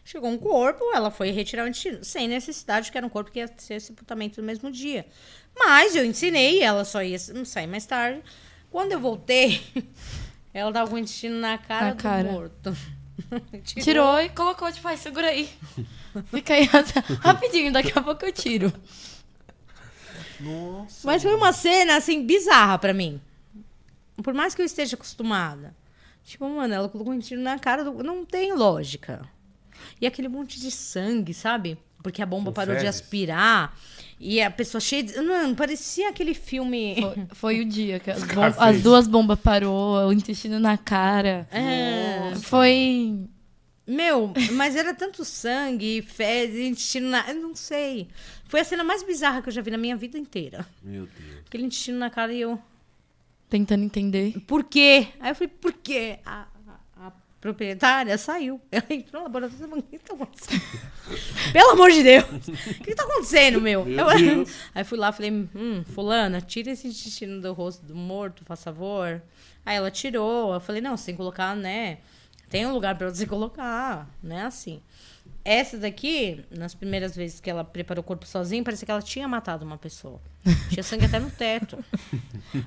Chegou um corpo, ela foi retirar o intestino, sem necessidade, que era um corpo que ia ser sepultamento no mesmo dia. Mas eu ensinei, ela só ia sair mais tarde. Quando eu voltei, ela dava com o intestino na cara na do morto. Tirou. Tirou. e colocou, tipo, ai, segura aí. Fica aí rapidinho, daqui a pouco eu tiro. Nossa. Mas foi uma cena, assim, bizarra pra mim. Por mais que eu esteja acostumada. Tipo, mano, ela colocou um intestino na cara do... Não tem lógica. E aquele monte de sangue, sabe? Porque a bomba o parou de aspirar. E a pessoa cheia de. Não, parecia aquele filme. Foi, foi o dia que as, bom... as duas bombas parou, o intestino na cara. É. Nossa. Foi. Meu, mas era tanto sangue, fezes, intestino na. Eu não sei. Foi a cena mais bizarra que eu já vi na minha vida inteira. Meu Deus. Aquele intestino na cara e eu. Tentando entender. Por quê? Aí eu falei, por quê? Ah, proprietária saiu. Ela entrou no laboratório e falou, o que tá acontecendo? Pelo amor de Deus! O que está acontecendo, meu? meu eu... Aí fui lá e falei, hum, fulana, tira esse intestino do rosto do morto, faz favor. Aí ela tirou. Eu falei, não, você tem que colocar, né? Tem um lugar para você colocar, né? Assim. Essa daqui, nas primeiras vezes que ela preparou o corpo sozinha, parecia que ela tinha matado uma pessoa. Tinha sangue até no teto.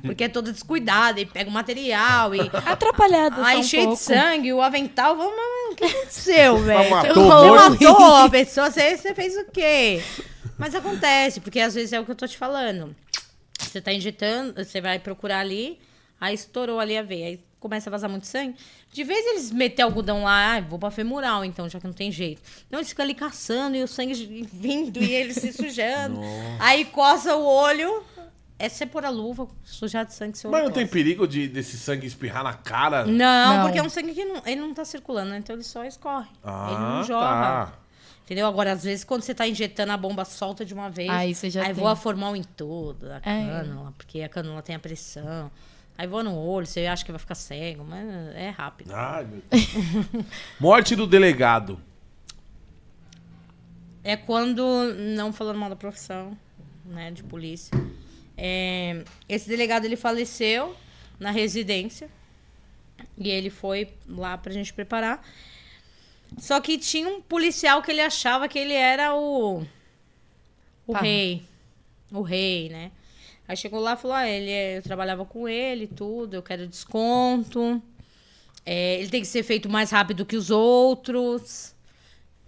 Porque é toda descuidada e pega o material e. Atrapalhada. Aí um cheio pouco. de sangue, o avental. Vamos, o que aconteceu, velho? Matou, você matou a pessoa, você, você fez o quê? Mas acontece, porque às vezes é o que eu tô te falando. Você tá injetando, você vai procurar ali, aí estourou ali a veia. Aí começa a vazar muito sangue, de vez eles metem algodão lá, ah, vou pra femoral, então, já que não tem jeito. Não, eles ficam ali caçando e o sangue vindo e eles se sujando. aí coça o olho. É você pôr a luva, sujar de sangue seu Mas não tem perigo de, desse sangue espirrar na cara? Não, não. porque é um sangue que não, ele não tá circulando, né? então ele só escorre. Ah, ele não joga. Ah, tá. Entendeu? Agora, às vezes, quando você tá injetando a bomba, solta de uma vez. Aí você já Aí tem. voa formal em toda a é. cânula, porque a cânula tem a pressão. Aí voa no olho, você acha que vai ficar cego, mas é rápido. Ai, meu Deus. Morte do delegado. É quando, não falando mal da profissão, né, de polícia. É, esse delegado ele faleceu na residência e ele foi lá pra gente preparar. Só que tinha um policial que ele achava que ele era o o Pá. rei. O rei, né? Aí chegou lá e falou: ah, ele é, eu trabalhava com ele, tudo, eu quero desconto. É, ele tem que ser feito mais rápido que os outros.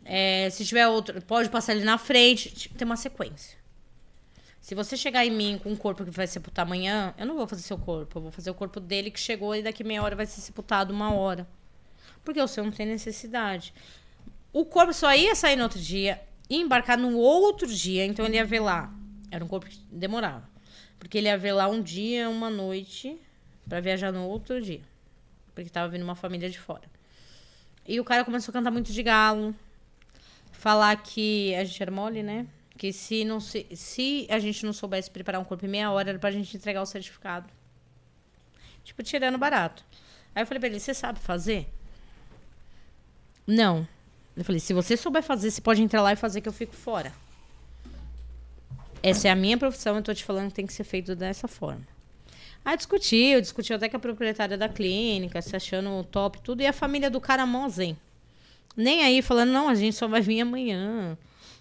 É, se tiver outro, pode passar ele na frente. Tipo, tem uma sequência. Se você chegar em mim com um corpo que vai sepultar amanhã, eu não vou fazer seu corpo. Eu vou fazer o corpo dele que chegou e daqui meia hora vai ser sepultado uma hora. Porque o seu não tem necessidade. O corpo só ia sair no outro dia, ia embarcar no outro dia, então ele ia ver lá. Era um corpo que demorava. Porque ele ia ver lá um dia, uma noite, para viajar no outro dia. Porque tava vindo uma família de fora. E o cara começou a cantar muito de galo. Falar que a gente era mole, né? Que se, não se, se a gente não soubesse preparar um corpo em meia hora, era pra gente entregar o certificado. Tipo, tirando barato. Aí eu falei pra ele, você sabe fazer? Não. Eu falei, se você souber fazer, você pode entrar lá e fazer que eu fico fora essa é a minha profissão, eu estou te falando que tem que ser feito dessa forma. Aí discutiu, discutiu até com a proprietária da clínica, se achando top, tudo, e a família do cara mozen. Nem aí falando, não, a gente só vai vir amanhã.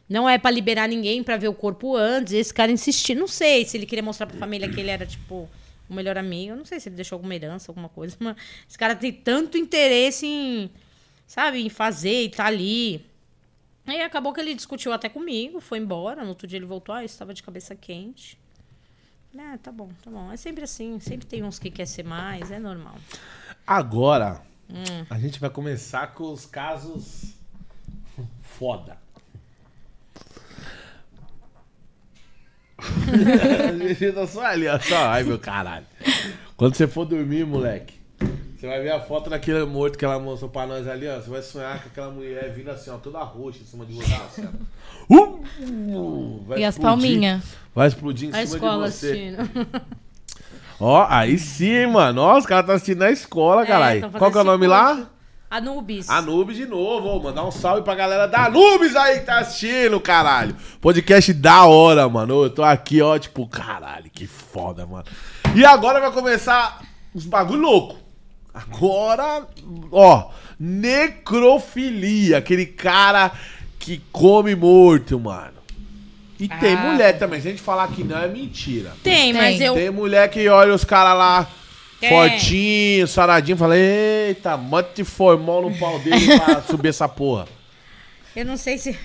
Não é para liberar ninguém para ver o corpo antes. Esse cara insistiu. Não sei se ele queria mostrar para a família que ele era, tipo, o melhor amigo. não sei se ele deixou alguma herança, alguma coisa. Mas esse cara tem tanto interesse em, sabe, em fazer e tá ali. E acabou que ele discutiu até comigo, foi embora. No outro dia ele voltou, ah, eu estava de cabeça quente. É, tá bom, tá bom. É sempre assim, sempre tem uns que quer ser mais, é normal. Agora, hum. a gente vai começar com os casos foda. tá só ali, ó. Só, ai meu caralho. Quando você for dormir, moleque, você vai ver a foto daquele morto que ela mostrou pra nós ali, ó. Você vai sonhar com aquela mulher vindo assim, ó, toda roxa em cima de você. Assim, uh! uh! e as palminhas. Vai explodir em a cima escola de você. Assistindo. Ó, aí sim, mano. Nossa, o cara tá assistindo na escola, é, caralho. Qual que é o nome lá? Anubis. Anubis de novo, ô. Mandar um salve pra galera da Anubis aí que tá assistindo, caralho. Podcast da hora, mano. Eu tô aqui, ó, tipo, caralho, que foda, mano. E agora vai começar os bagulho louco. Agora, ó, necrofilia, aquele cara que come morto, mano. E ah. tem mulher também, se a gente falar que não é mentira. Tem, tem. mas eu. Tem mulher que olha os caras lá é. fortinho, saradinho, fala: "Eita, mante formol no pau dele pra subir essa porra". Eu não sei se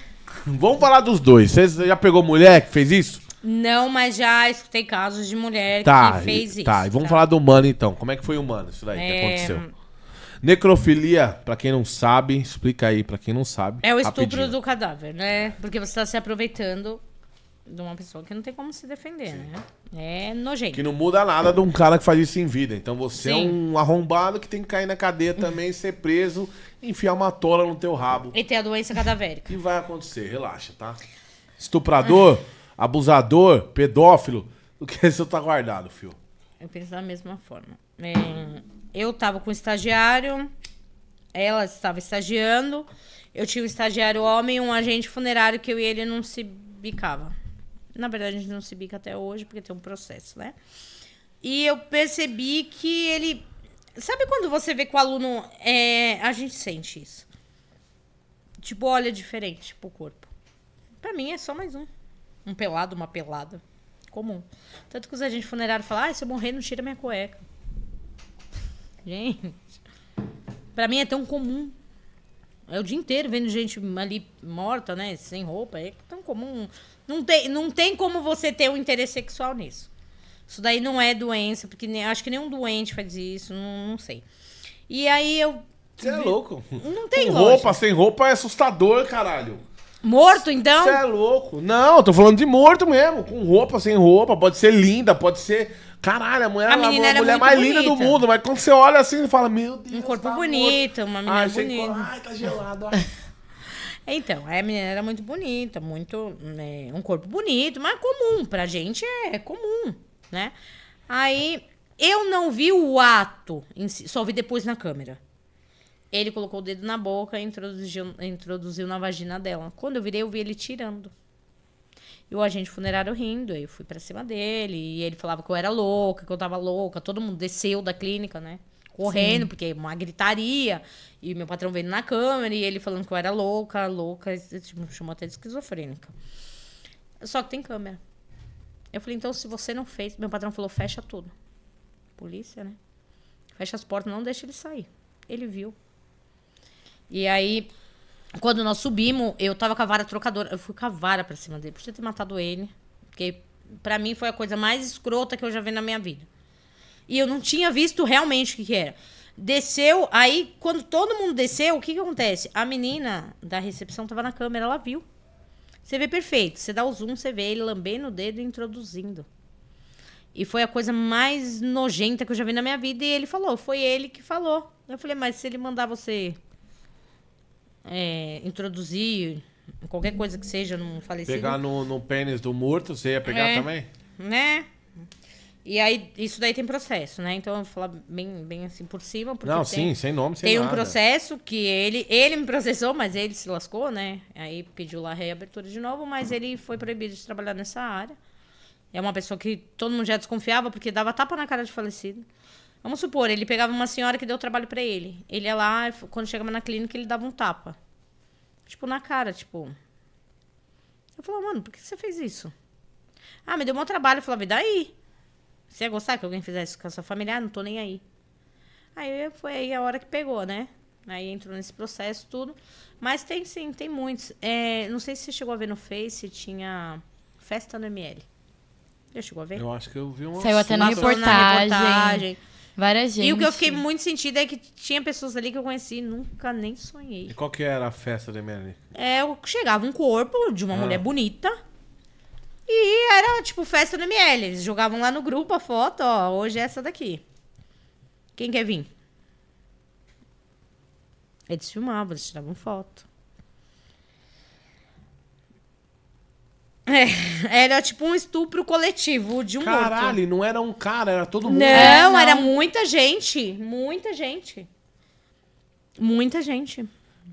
Vamos falar dos dois. Você já pegou mulher que fez isso? Não, mas já escutei casos de mulher tá, que fez e, tá, isso. Tá, e vamos tá. falar do humano então. Como é que foi humano isso daí é... que aconteceu? Necrofilia, para quem não sabe, explica aí para quem não sabe. É o estupro rapidinho. do cadáver, né? Porque você tá se aproveitando de uma pessoa que não tem como se defender, Sim. né? É nojento. Que não muda nada de um cara que faz isso em vida. Então você é Sim. é um arrombado que tem que cair na cadeia também, ser preso, enfiar uma tola no teu rabo. E ter a doença cadavérica. E vai acontecer, relaxa, tá? Estuprador abusador, pedófilo, do que você tá guardado, fio. Eu penso da mesma forma. É, eu tava com o estagiário, ela estava estagiando, eu tinha um estagiário homem e um agente funerário que eu e ele não se bicava. Na verdade, a gente não se bica até hoje, porque tem um processo, né? E eu percebi que ele. Sabe quando você vê que o aluno. É... A gente sente isso. Tipo, olha diferente pro corpo. Pra mim é só mais um. Um pelado, uma pelada. Comum. Tanto que os agentes funerários falam, ah, se eu morrer, não tira minha cueca. Gente. Pra mim é tão comum. É o dia inteiro vendo gente ali morta, né? Sem roupa. É tão comum. Não tem, não tem como você ter um interesse sexual nisso. Isso daí não é doença, porque nem, acho que nenhum doente faz isso, não, não sei. E aí eu. Você é louco? Não tem Com roupa, sem roupa é assustador, caralho. Morto, então? Você é louco. Não, tô falando de morto mesmo. Com roupa, sem roupa. Pode ser linda, pode ser. Caralho, a mulher, a é a mulher, mulher mais bonita. linda do mundo. Mas quando você olha assim e fala, meu Deus. Um corpo tá bonito, morto. uma menina bonita. Ai, tá gelado. então, a menina era muito bonita, muito. Né, um corpo bonito, mas comum. Pra gente é, é comum, né? Aí eu não vi o ato, si, só vi depois na câmera. Ele colocou o dedo na boca e introduziu, introduziu na vagina dela. Quando eu virei, eu vi ele tirando. E o agente funerário rindo, eu fui para cima dele, e ele falava que eu era louca, que eu tava louca, todo mundo desceu da clínica, né? Correndo, Sim. porque é uma gritaria, e meu patrão veio na câmera, e ele falando que eu era louca, louca, me tipo, chamou até de esquizofrênica. Só que tem câmera. Eu falei, então se você não fez, meu patrão falou, fecha tudo. Polícia, né? Fecha as portas, não deixa ele sair. Ele viu. E aí, quando nós subimos, eu tava com a vara trocadora. Eu fui com a vara pra cima dele. Podia ter matado ele. Porque pra mim foi a coisa mais escrota que eu já vi na minha vida. E eu não tinha visto realmente o que, que era. Desceu, aí quando todo mundo desceu, o que que acontece? A menina da recepção tava na câmera, ela viu. Você vê perfeito. Você dá o zoom, você vê ele lambendo o dedo e introduzindo. E foi a coisa mais nojenta que eu já vi na minha vida. E ele falou, foi ele que falou. Eu falei, mas se ele mandar você é, introduzir qualquer coisa que seja num falecido. Pegar no, no pênis do morto, você ia pegar é, também? Né? E aí, isso daí tem processo, né? Então, eu vou falar bem, bem assim por cima. Porque Não, tem, sim, sem nome, sem Tem nada. um processo que ele, ele me processou, mas ele se lascou, né? Aí pediu lá a reabertura de novo, mas ele foi proibido de trabalhar nessa área. É uma pessoa que todo mundo já desconfiava, porque dava tapa na cara de falecido. Vamos supor, ele pegava uma senhora que deu trabalho para ele. Ele ia lá, quando chegava na clínica, ele dava um tapa. Tipo, na cara, tipo. Eu falava, mano, por que você fez isso? Ah, me deu um trabalho. Eu falava, e daí? Você ia gostar que alguém fizesse isso com a sua família? Ah, não tô nem aí. Aí foi aí a hora que pegou, né? Aí entrou nesse processo tudo. Mas tem sim, tem muitos. É, não sei se você chegou a ver no Face, tinha Festa no ML. Já chegou a ver? Eu acho que eu vi uma. Saiu até na reportagem. na reportagem. Várias gente. E o que eu fiquei muito sentido é que tinha pessoas ali que eu conheci e nunca nem sonhei. E qual que era a festa da Melanie? É, chegava um corpo de uma ah. mulher bonita. E era tipo festa do ML. Eles jogavam lá no grupo a foto, ó. Hoje é essa daqui. Quem quer vir? Eles filmavam, eles tiravam foto. É, era tipo um estupro coletivo de um Caralho, não era um cara, era todo mundo. Não, é, não, era muita gente. Muita gente. Muita gente.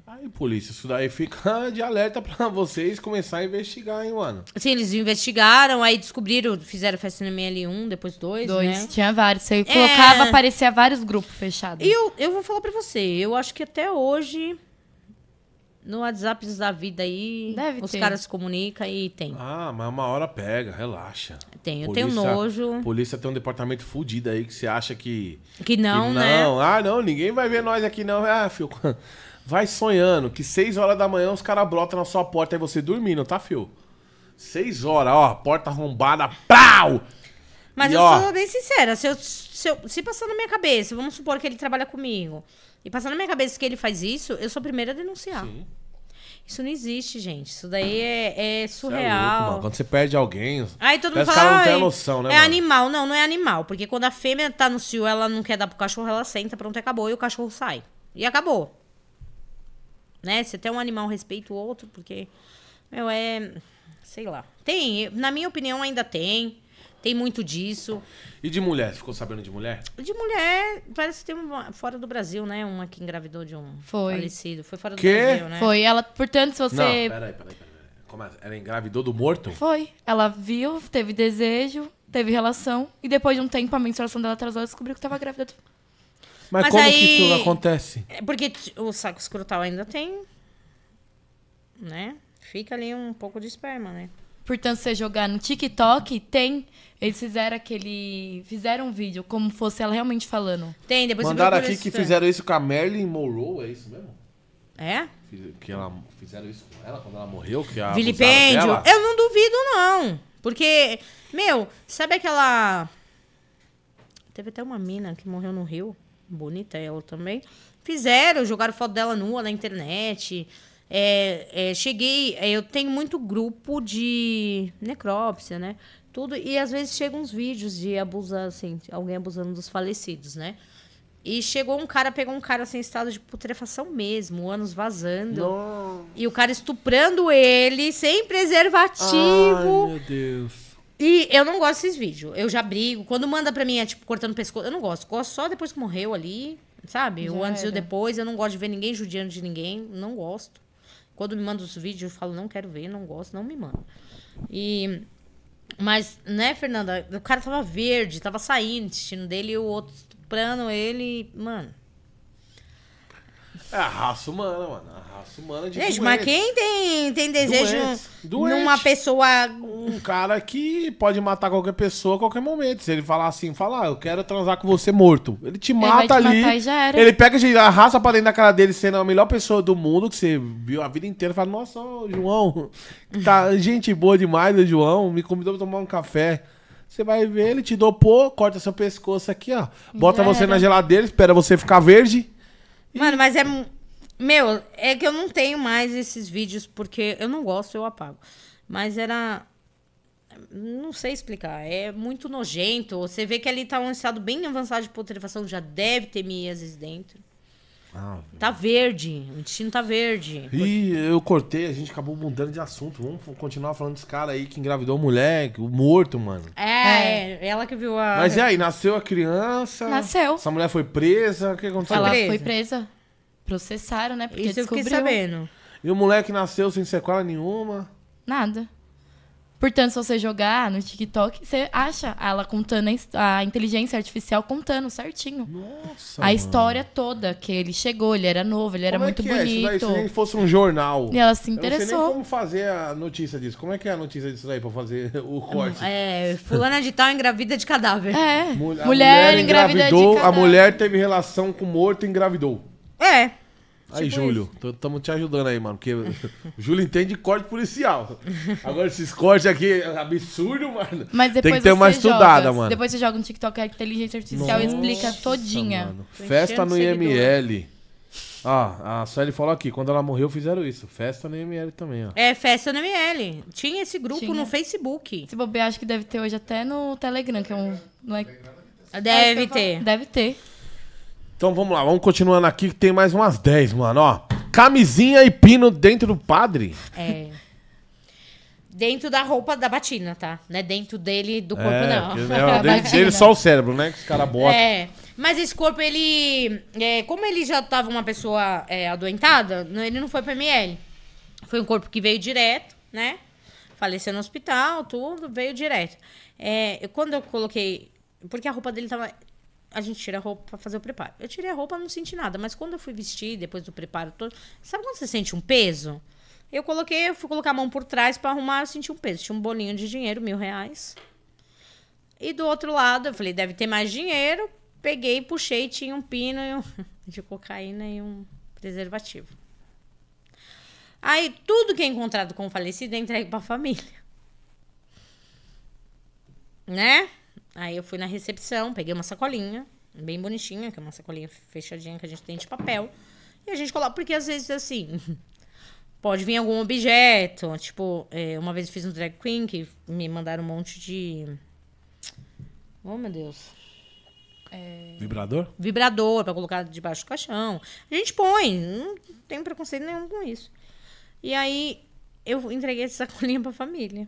Aí, polícia, isso daí fica de alerta pra vocês começar a investigar, hein, mano? Sim, eles investigaram, aí descobriram, fizeram festa no ML1, depois dois, né? dois. Né? Tinha vários. Você é... colocava, aparecia vários grupos fechados. E eu, eu vou falar pra você, eu acho que até hoje no WhatsApp da vida aí, Deve os ter. caras comunicam e tem. Ah, mas uma hora pega, relaxa. Tem, eu tenho nojo. Polícia tem um departamento fudido aí que você acha que. Que não, que não. né? ah, não, ninguém vai ver nós aqui não. Ah, filho, vai sonhando que 6 horas da manhã os caras brotam na sua porta e você dormindo, tá, filho? 6 horas, ó, porta arrombada, pau! Mas e eu ó, sou bem sincera, se, eu, se, eu, se passar na minha cabeça, vamos supor que ele trabalha comigo, e passar na minha cabeça que ele faz isso, eu sou a primeira a denunciar. Sim. Isso não existe, gente. Isso daí é, é surreal. É louco, quando você perde alguém. Aí todo mundo fala. não tem noção, né, é mano? animal. Não, não é animal. Porque quando a fêmea tá no cio, ela não quer dar pro cachorro, ela senta, pronto, acabou. E o cachorro sai. E acabou. Né? Você tem um animal, respeita o outro, porque. Meu, é. Sei lá. Tem. Na minha opinião, ainda tem. Tem muito disso. E de mulher? Ficou sabendo de mulher? De mulher, parece que tem uma fora do Brasil, né? Uma que engravidou de um Foi. falecido. Foi fora do Brasil, né? Foi. Ela, portanto, se você. Não, peraí, peraí, peraí. Como é? Ela engravidou do morto? Foi. Ela viu, teve desejo, teve relação. E depois de um tempo, a menstruação dela atrasou e descobriu que estava grávida. Mas, Mas como aí... que isso acontece? É porque o saco escrotal ainda tem. Né? Fica ali um pouco de esperma, né? Portanto, você jogar no TikTok, tem. Eles fizeram aquele. Fizeram um vídeo, como fosse ela realmente falando. Tem, depois Mandaram aqui que fizeram isso com a Marilyn Monroe, é isso mesmo? É? Que ela, fizeram isso com ela quando ela morreu? Que a Vilipêndio? Eu não duvido, não. Porque, meu, sabe aquela. Teve até uma mina que morreu no Rio. Bonita ela também. Fizeram, jogaram foto dela nua na internet. É, é, cheguei, é, eu tenho muito grupo de necrópsia, né? Tudo, e às vezes chegam uns vídeos de abusar, assim, alguém abusando dos falecidos, né? E chegou um cara, pegou um cara assim, em estado de putrefação mesmo, anos vazando. Nossa. E o cara estuprando ele, sem preservativo. Ai, meu Deus. E eu não gosto desses vídeos. Eu já brigo. Quando manda pra mim, é tipo, cortando o pescoço. Eu não gosto. Gosto só depois que morreu ali, sabe? Já o antes era. e o depois. Eu não gosto de ver ninguém judiando de ninguém. Não gosto. Quando me mandam os vídeos, eu falo, não quero ver, não gosto, não me manda. E. Mas, né, Fernanda? O cara tava verde, tava saindo o intestino dele e o outro estuprando ele. Mano. É a raça humana, mano. A raça humana de. Gente, mas quem tem, tem desejo doente, doente. numa pessoa. Um cara que pode matar qualquer pessoa a qualquer momento. Se ele falar assim, falar, ah, eu quero transar com você morto. Ele te ele mata te ali. Matar Ele pega a raça pra dentro da cara dele, sendo a melhor pessoa do mundo, que você viu a vida inteira, fala, nossa, ô, João, tá gente boa demais, o João, me convidou pra tomar um café. Você vai ver, ele te dopou, corta seu pescoço aqui, ó. Bota já você era. na geladeira, espera você ficar verde. Mano, mas é. Meu, é que eu não tenho mais esses vídeos porque eu não gosto, eu apago. Mas era. Não sei explicar. É muito nojento. Você vê que ali tá um estado bem avançado de putrefação, já deve ter Mias dentro tá verde, o intestino tá verde. E eu cortei, a gente acabou mudando de assunto. Vamos continuar falando desse cara aí que engravidou a mulher, o morto, mano. É, é, ela que viu a. Mas e aí, nasceu a criança? Nasceu. Essa mulher foi presa, o que aconteceu? Ela foi presa. Foi presa. Processaram, né? Porque Isso descobriu. eu fiquei sabendo. E o moleque nasceu sem sequela nenhuma? Nada. Portanto, se você jogar no TikTok, você acha ela contando a, inteligência artificial contando certinho. Nossa. A mano. história toda que ele chegou, ele era novo, ele era é muito bonito. que bonito. É? Isso se nem fosse um jornal. E ela se interessou. Eu não sei nem como fazer a notícia disso. Como é que é a notícia disso daí para fazer o é, corte? É, fulana de tal engravida de cadáver. É. Mulher, mulher engravidou, de cadáver. A mulher teve relação com morto e engravidou. É. Aí, tipo Júlio, estamos te ajudando aí, mano. Porque o Júlio entende corte policial. Agora, esses cortes aqui é absurdo, mano. Mas depois Tem que ter uma estudada, joga, mano. Depois você joga no TikTok a inteligência artificial Nossa, explica todinha. Mano. Festa no IML. Ah, a Sally falou aqui, quando ela morreu fizeram isso. Festa no ML também, ó. É, festa no ML. Tinha esse grupo Tinha. no Facebook. Se bobear, acho que deve ter hoje até no Telegram, que é um. Não é... deve ter. Deve ter. Então vamos lá, vamos continuando aqui que tem mais umas 10, mano, ó. Camisinha e pino dentro do padre? É. Dentro da roupa da batina, tá? Não é dentro dele, do corpo, é, não. não é, dentro dele só o cérebro, né? Que os caras botam. É. Mas esse corpo, ele. É, como ele já tava uma pessoa é, adoentada, ele não foi pro ML. Foi um corpo que veio direto, né? Faleceu no hospital, tudo, veio direto. É, eu, quando eu coloquei. Porque a roupa dele tava a gente tira a roupa para fazer o preparo. Eu tirei a roupa, não senti nada, mas quando eu fui vestir, depois do preparo todo, sabe quando você sente um peso? Eu coloquei, eu fui colocar a mão por trás para arrumar, eu senti um peso. Tinha um bolinho de dinheiro, mil reais. E do outro lado, eu falei, deve ter mais dinheiro. Peguei, puxei, tinha um pino um, de cocaína e um preservativo. Aí, tudo que é encontrado com o falecido é entregue para a família. Né? Aí eu fui na recepção, peguei uma sacolinha, bem bonitinha, que é uma sacolinha fechadinha que a gente tem de papel. E a gente coloca, porque às vezes assim, pode vir algum objeto. Tipo, é, uma vez eu fiz um drag queen que me mandaram um monte de. Oh, meu Deus. É... Vibrador? Vibrador, pra colocar debaixo do caixão. A gente põe, não tem preconceito nenhum com isso. E aí, eu entreguei essa sacolinha pra família.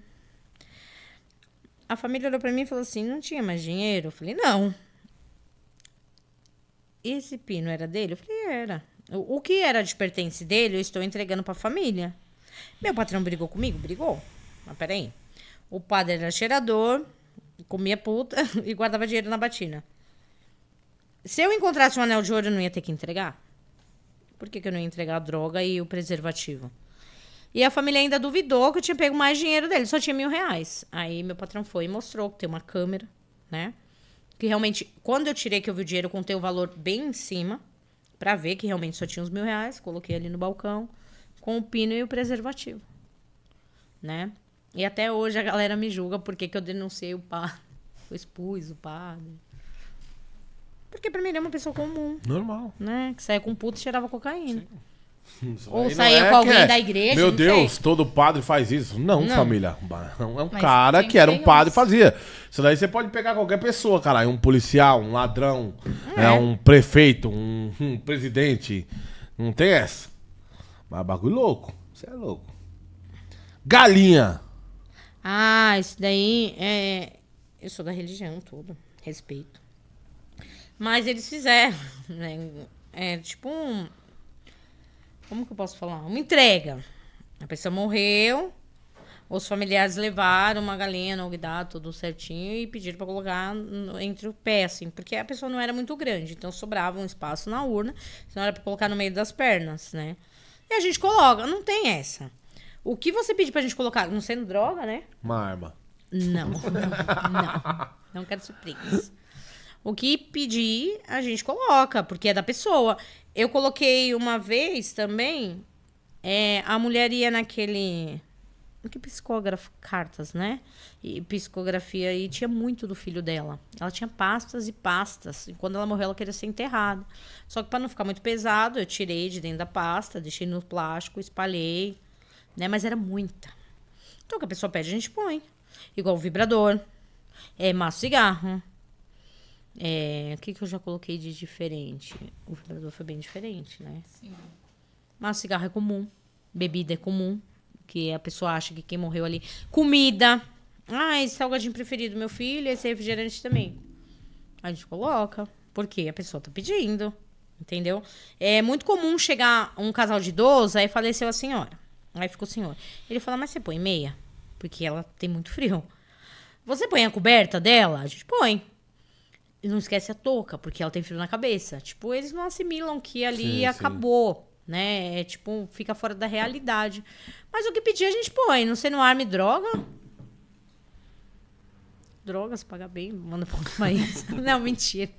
A família olhou para mim e falou assim: não tinha mais dinheiro? Eu falei: não. Esse pino era dele? Eu falei: era. O, que era de pertence dele, eu estou entregando para a família. Meu patrão brigou comigo? Brigou. Mas peraí. O padre era cheirador, comia puta e guardava dinheiro na batina. Se eu encontrasse um anel de ouro, eu não ia ter que entregar? Por que, que eu não ia entregar a droga e o preservativo? E a família ainda duvidou que eu tinha pego mais dinheiro dele, só tinha mil reais. Aí meu patrão foi e mostrou que tem uma câmera, né? Que realmente, quando eu tirei que eu vi o dinheiro, eu contei o valor bem em cima, para ver que realmente só tinha uns mil reais, coloquei ali no balcão, com o pino e o preservativo, né? E até hoje a galera me julga porque que eu denunciei o padre, eu expus o padre. Porque pra mim ele é uma pessoa comum. Normal. Né? Que saia com puto e cheirava cocaína. Sim. Ou saía é com alguém é. da igreja. Meu Deus, sei. todo padre faz isso. Não, não. família. É um Mas cara que era um padre e fazia. Isso daí você pode pegar qualquer pessoa, cara. Um policial, um ladrão, é. é um prefeito, um, um, presidente. Não tem essa. Mas é bagulho louco. Você é louco. Galinha. Ah, isso daí é. é eu sou da religião, tudo. Respeito. Mas eles fizeram. Né? É tipo um como que eu posso falar? Uma entrega. A pessoa morreu, os familiares levaram uma galinha no guidado, tudo certinho, e pediram para colocar no, entre o pé, assim, porque a pessoa não era muito grande, então sobrava um espaço na urna, senão era para colocar no meio das pernas, né? E a gente coloca, não tem essa. O que você para pra gente colocar? Não sendo droga, né? Uma arma. Não. Não. Não quero surpresas. O que pedir, a gente coloca, porque é da pessoa. Eu coloquei uma vez também, é, a mulher ia naquele. Que psicógrafo, cartas, né? E psicografia, e tinha muito do filho dela. Ela tinha pastas e pastas. E quando ela morreu, ela queria ser enterrada. Só que para não ficar muito pesado, eu tirei de dentro da pasta, deixei no plástico, espalhei, né? Mas era muita. Então, o que a pessoa pede, a gente põe. Igual o vibrador, é, maço cigarro, é, o que, que eu já coloquei de diferente? O vibrador foi bem diferente, né? Sim. Mas cigarro é comum, bebida é comum, que a pessoa acha que quem morreu ali. Comida. Ah, esse salgadinho preferido do meu filho, esse refrigerante também. A gente coloca, porque a pessoa tá pedindo, entendeu? É muito comum chegar um casal de idoso, aí faleceu a senhora. Aí ficou o senhor. Ele fala, mas você põe meia? Porque ela tem muito frio. Você põe a coberta dela? A gente põe. E não esquece a touca, porque ela tem frio na cabeça. Tipo, eles não assimilam que ali sim, acabou, sim. né? É, tipo, fica fora da realidade. Mas o que pedir a gente põe. Não sei, no arme droga. Drogas, paga bem, manda pra outro país. não, mentira.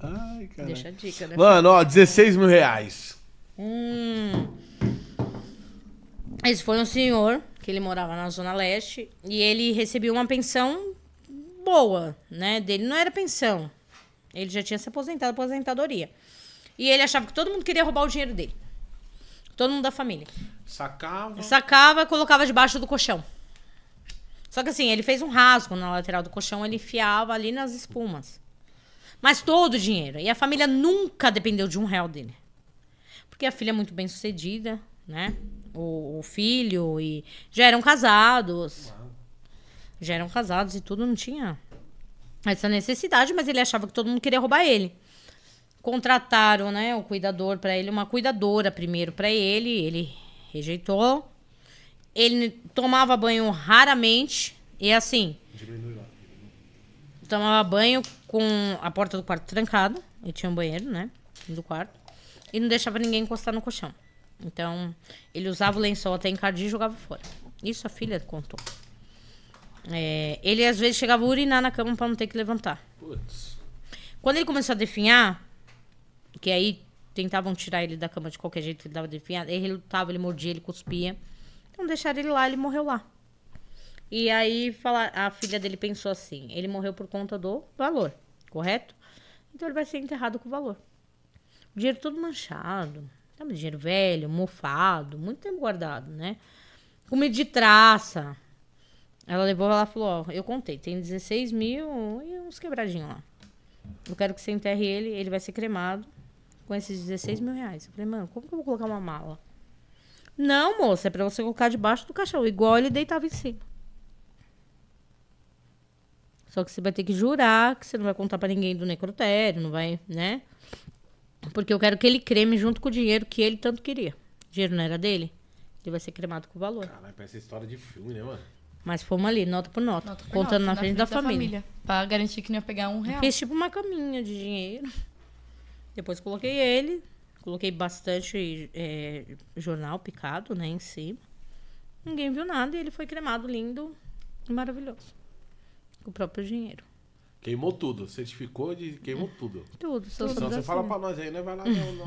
Ai, cara. Deixa a dica, né? Mano, ó, 16 mil reais. Hum. Esse foi um senhor que ele morava na Zona Leste e ele recebia uma pensão boa, né? Dele não era pensão. Ele já tinha se aposentado, aposentadoria. E ele achava que todo mundo queria roubar o dinheiro dele. Todo mundo da família. Sacava. Sacava e colocava debaixo do colchão. Só que assim, ele fez um rasgo na lateral do colchão, ele enfiava ali nas espumas. Mas todo o dinheiro. E a família nunca dependeu de um real dele. Porque a filha é muito bem sucedida, né? O, o filho e já eram casados. Uau já eram casados e tudo, não tinha essa necessidade, mas ele achava que todo mundo queria roubar ele. Contrataram, né, o cuidador para ele, uma cuidadora primeiro para ele, ele rejeitou. Ele tomava banho raramente e assim. Tomava banho com a porta do quarto trancada. Ele tinha um banheiro, né, do quarto. E não deixava ninguém encostar no colchão. Então, ele usava o lençol até encardir e jogava fora. Isso a filha contou. É, ele às vezes chegava a urinar na cama para não ter que levantar. Putz. Quando ele começou a definhar, que aí tentavam tirar ele da cama de qualquer jeito, ele dava definhado, ele lutava, ele mordia, ele cuspia. Então deixaram ele lá, ele morreu lá. E aí fala, a filha dele pensou assim: ele morreu por conta do valor, correto? Então ele vai ser enterrado com o valor. O dinheiro todo manchado, o Dinheiro velho, mofado, muito tempo guardado, né? Comida de traça, ela levou, ela falou, ó, eu contei, tem 16 mil e uns quebradinhos lá. Eu quero que você enterre ele, ele vai ser cremado com esses 16 mil reais. Eu falei, mano, como que eu vou colocar uma mala? Não, moça, é pra você colocar debaixo do caixão, igual ele deitava em cima. Só que você vai ter que jurar que você não vai contar para ninguém do necrotério, não vai, né? Porque eu quero que ele creme junto com o dinheiro que ele tanto queria. O dinheiro não era dele? Ele vai ser cremado com o valor. Caralho, parece história de filme, né, mano? Mas fomos ali, nota por nota, nota por contando nota, na, frente frente da, família. família. Pra garantir que não ia pegar um real. Fiz tipo uma caminha de dinheiro. Depois coloquei ele, coloquei bastante é, jornal picado, né, em cima. Ninguém viu nada e ele foi cremado lindo e maravilhoso. Com o próprio dinheiro. Queimou tudo, certificou de queimou tudo. Tudo, só Senão você assim. fala pra nós aí, não né? vai lá não, não.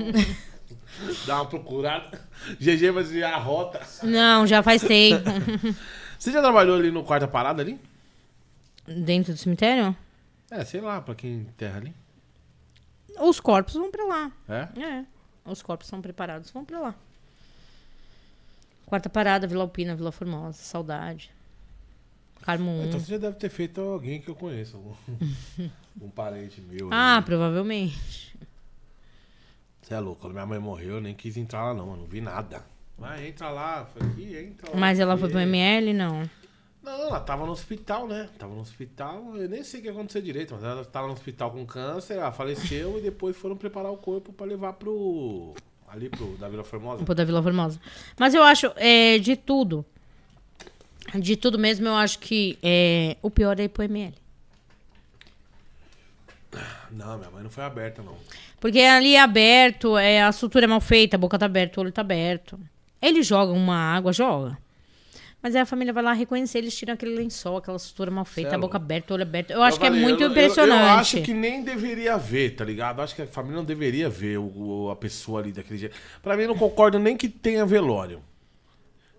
Dá uma procurada. GG vai desviar a rota. Não, já faz tempo. Você já trabalhou ali no quarto da parada ali? Dentro do cemitério? É, sei lá, pra quem enterra ali. Os corpos vão pra lá. É? É. Os corpos são preparados, vão pra lá. Quarta parada, Vila Alpina, Vila Formosa, Saudade. Carmo 1. Então você já deve ter feito alguém que eu conheço. Um, um parente meu. Ah, ali. provavelmente. Você é louco. Quando minha mãe morreu, eu nem quis entrar lá não, Não vi nada. Vai, entra lá, foi aqui, entra lá. Mas ela foi pro ML, não? Não, ela tava no hospital, né? Tava no hospital, eu nem sei o que aconteceu direito, mas ela tava no hospital com câncer, ela faleceu e depois foram preparar o corpo pra levar pro. ali pro da Vila Formosa. Pro da Vila Formosa. Mas eu acho, é, de tudo, de tudo mesmo, eu acho que é, o pior é ir pro ML. Não, minha mãe não foi aberta, não. Porque ali é aberto, é, a sutura é mal feita, a boca tá aberta, o olho tá aberto. Ele joga uma água, joga. Mas aí a família vai lá reconhecer, eles tiram aquele lençol, aquela sutura mal feita, é a boca aberta, o olho aberto. Eu, eu acho falei, que é muito eu, impressionante. Eu, eu, acho que nem deveria ver, tá ligado? Acho que a família não deveria ver o, o, a pessoa ali daquele jeito. Pra mim, eu não concordo nem que tenha velório.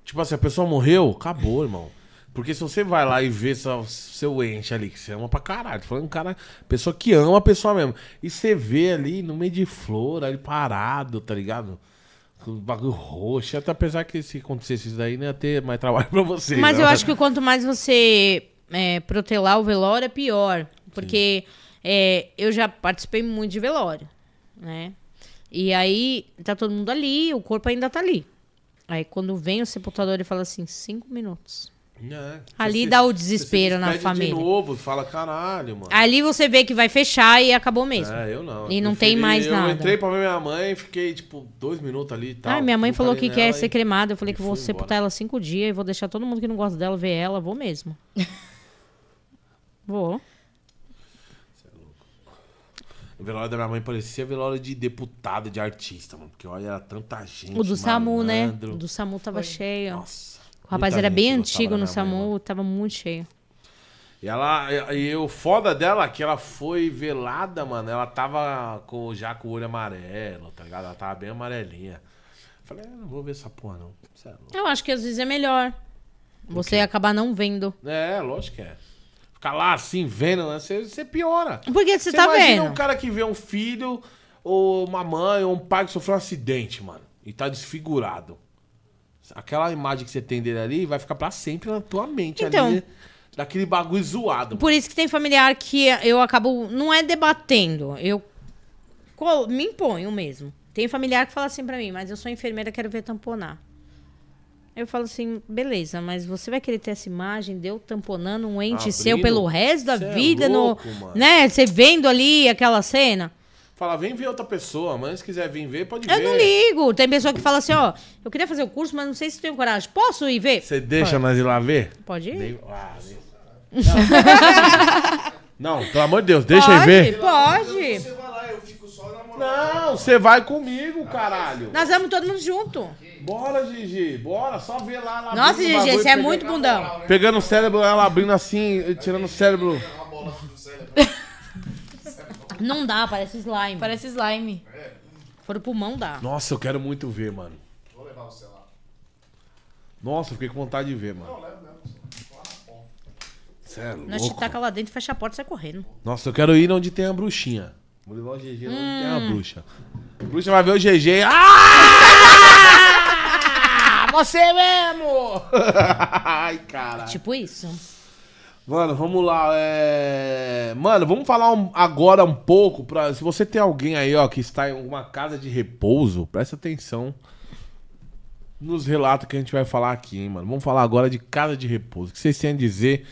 Tipo assim, a pessoa morreu, acabou, irmão. Porque se você vai lá e vê seu, seu ente ali, que você ama pra caralho, falando um cara, pessoa que ama a pessoa mesmo. E você vê ali no meio de flor, ali parado, tá ligado? bagulho roxo. Até apesar que se acontecesse isso daí, não ia ter mais trabalho pra você. Mas né? eu acho que quanto mais você é, protelar o velório, é pior. Porque é, eu já participei muito de velório, né? E aí tá todo mundo ali, o corpo ainda tá ali. Aí quando vem o sepultador e fala assim, cinco minutos. É, Ali dá o desespero na família. de novo, fala caralho, mano. Ali você vê que vai fechar e acabou mesmo. É, eu não. E eu não preferi, tem mais eu nada. Eu entrei pra ver minha mãe, fiquei tipo dois minutos ali e tal. Ah, minha mãe falou que quer e... ser cremada. Eu falei e que vou sepultar ela cinco dias e vou deixar todo mundo que não gosta dela ver ela. Vou mesmo. vou. Você é louco. O velório da minha mãe parecia velório de deputado, de artista, mano. Porque olha, era tanta gente. O do malandro. SAMU, né? O do SAMU tava Foi. cheio. Nossa rapaz era bem antigo no SAMU, mãe, tava muito cheio. E ela, e, e o foda dela é que ela foi velada, mano. Ela tava com, já com o olho amarelo, tá ligado? Ela tava bem amarelinha. Falei, é, não vou ver essa porra, não. É eu acho que às vezes é melhor. Você acabar não vendo. É, lógico que é. Ficar lá assim, vendo, né? Você, você piora. Porque você, você tá imagina vendo. um cara que vê um filho, ou uma mãe, ou um pai que sofreu um acidente, mano. E tá desfigurado. Aquela imagem que você tem dele ali vai ficar para sempre na tua mente então, ali, Daquele bagulho zoado. Por mano. isso que tem familiar que eu acabo. Não é debatendo. Eu me imponho mesmo. Tem familiar que fala assim para mim, mas eu sou enfermeira, quero ver tamponar. Eu falo assim, beleza, mas você vai querer ter essa imagem de eu tamponando um ente Abrindo. seu pelo resto da Cê é vida, é louco, no, mano. né? Você vendo ali aquela cena. Fala, vem ver outra pessoa. mas se quiser vir ver, pode eu ver. Eu não ligo. Tem pessoa que fala assim, ó, eu queria fazer o curso, mas não sei se tenho coragem. Posso ir ver? Você deixa pode. nós ir lá ver? Pode ir. Dei... Ah, não. não, pelo amor de Deus, deixa pode, ver. Pode, Você vai Não, você vai comigo, caralho. Nós vamos todo mundo junto. Bora, Gigi, bora, só ver lá. lá Nossa, Gigi, você é muito bundão. Pegando o cérebro, ela abrindo assim, tirando o cérebro. Uma bola no assim cérebro. Não dá, parece slime. Parece slime. É. For o pulmão, dá. Nossa, eu quero muito ver, mano. Vou levar você lá. Nossa, eu fiquei com vontade de ver, mano. Não, leva mesmo. Cê é Nós taca lá dentro, fecha a porta e sai correndo. Nossa, eu quero ir onde tem a bruxinha. Vou levar o GG onde tem a hum. bruxa. A bruxa vai ver o GG. Ah! Você mesmo! Ai, cara. Tipo isso. Mano, vamos lá. É... Mano, vamos falar um, agora um pouco. Pra, se você tem alguém aí, ó, que está em uma casa de repouso, presta atenção nos relatos que a gente vai falar aqui, hein, mano. Vamos falar agora de casa de repouso. O que vocês têm a dizer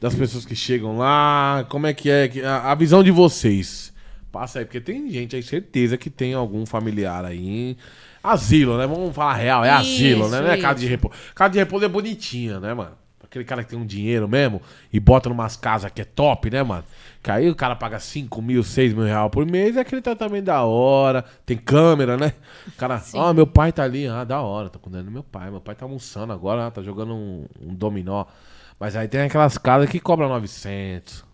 das pessoas que chegam lá? Como é que é? A, a visão de vocês. Passa aí, porque tem gente aí, certeza que tem algum familiar aí. Asilo, né? Vamos falar real, é asilo, né? Não é casa de repouso. Casa de repouso é bonitinha, né, mano? Aquele cara que tem um dinheiro mesmo e bota numas casas que é top, né, mano? Que aí o cara paga 5 mil, 6 mil reais por mês, é aquele tratamento da hora, tem câmera, né? O cara, ó, oh, ah, meu pai tá ali, ah, da hora, tô cuidando meu pai, meu pai tá almoçando agora, ah, tá jogando um, um dominó. Mas aí tem aquelas casas que cobram 900.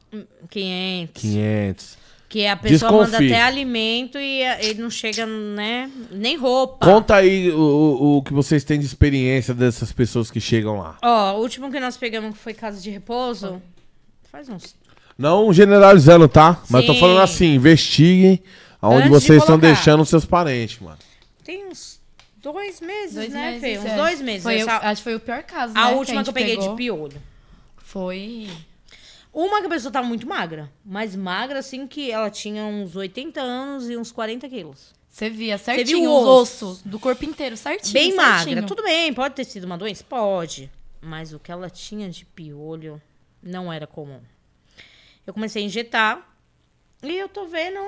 500. 500. Que a pessoa Desconfie. manda até alimento e ele não chega, né? Nem roupa. Conta aí o, o que vocês têm de experiência dessas pessoas que chegam lá. Ó, o último que nós pegamos foi casa de repouso. Faz uns. Não generalizando, tá? Mas Sim. eu tô falando assim, investiguem aonde Antes vocês de estão deixando seus parentes, mano. Tem uns dois meses, Dois né, Fê? Uns é. dois meses. Foi Essa- acho que foi o pior caso, a né, última a que eu peguei pegou. de piolho. Foi... Uma que a pessoa tava tá muito magra, mas magra assim que ela tinha uns 80 anos e uns 40 quilos. Você via certinho via o osso. osso. do corpo inteiro, certinho. Bem certinho. magra. Tudo bem, pode ter sido uma doença? Pode. Mas o que ela tinha de piolho não era comum. Eu comecei a injetar e eu tô vendo.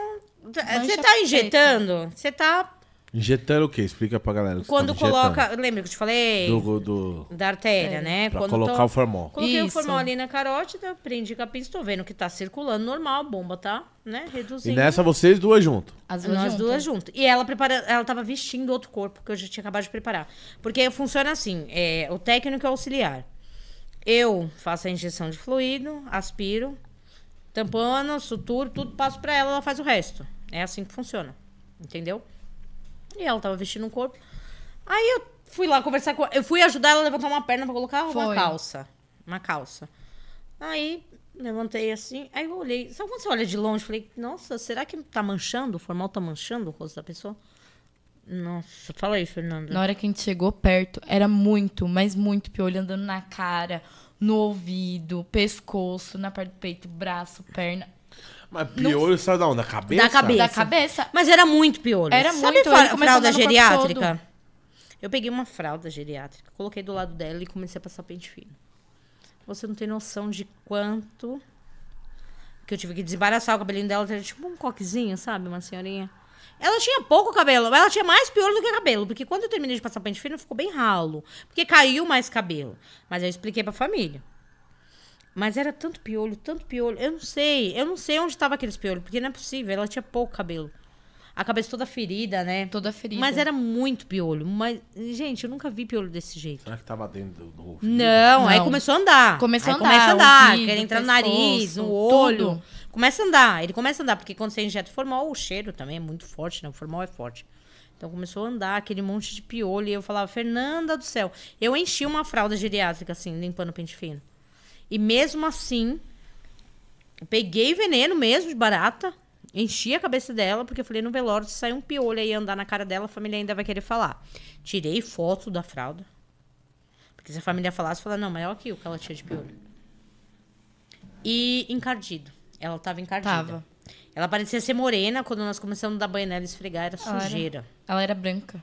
Você tá injetando? Você tá Injetando o quê? Explica pra galera. Que Quando tá coloca. Lembra que eu te falei? Do, do... Da artéria, é. né? Pra Quando colocar tô... o formol. Coloquei Isso. o formol ali na carótida, prendi capim, estou vendo que tá circulando normal, a bomba tá, né? Reduzindo. E nessa vocês duas juntas. As duas Nós duas juntas. E ela prepara... ela tava vestindo outro corpo que eu já tinha acabado de preparar. Porque funciona assim: é... o técnico é auxiliar. Eu faço a injeção de fluido, aspiro, tampona, suturo, tudo passo pra ela, ela faz o resto. É assim que funciona. Entendeu? E ela tava vestindo um corpo. Aí eu fui lá conversar com Eu fui ajudar ela a levantar uma perna pra colocar Foi. uma calça. Uma calça. Aí levantei assim, aí eu olhei. Sabe quando você olha de longe? Falei, nossa, será que tá manchando? O formal tá manchando o rosto da pessoa? Nossa, fala aí, Fernanda. Na hora que a gente chegou perto, era muito, mas muito piolho andando na cara, no ouvido, pescoço, na parte do peito, braço, perna. Mas piolho não... saiu da onde? Da cabeça? Da cabeça. Da cabeça. Mas era muito piolho. Era Sabe muito. Sabe fralda geriátrica? Eu peguei uma fralda geriátrica, coloquei do lado dela e comecei a passar pente fino. Você não tem noção de quanto que eu tive que desembaraçar o cabelinho dela. Era tipo um coquezinho, sabe? Uma senhorinha. Ela tinha pouco cabelo, ela tinha mais piolho do que cabelo, porque quando eu terminei de passar pente fino, ficou bem ralo, porque caiu mais cabelo. Mas eu expliquei pra família. Mas era tanto piolho, tanto piolho. Eu não sei, eu não sei onde estava aqueles piolhos, porque não é possível, ela tinha pouco cabelo. A cabeça toda ferida, né? Toda ferida. Mas era muito piolho. Mas, gente, eu nunca vi piolho desse jeito. Será que tava dentro do, do ouvido? Não, não, aí começou a andar. Começou a andar. Começa a andar, ouvido, quer entrar no nariz, no olho. Tudo. Começa a andar, ele começa a andar, porque quando você injeta formal, o cheiro também é muito forte, né? O formal é forte. Então começou a andar aquele monte de piolho e eu falava, Fernanda do céu. Eu enchi uma fralda geriátrica, assim, limpando o pente fino. E mesmo assim, peguei veneno mesmo de barata, enchi a cabeça dela, porque eu falei, no velório, se sair um piolho aí andar na cara dela, a família ainda vai querer falar. Tirei foto da fralda. Porque se a família falasse, falar não, mas olha aqui o que ela tinha de piolho. E encardido. Ela tava encardida. Tava. Ela parecia ser morena, quando nós começamos a dar banho nela esfregar, era Ela era- sujeira. Ela era branca.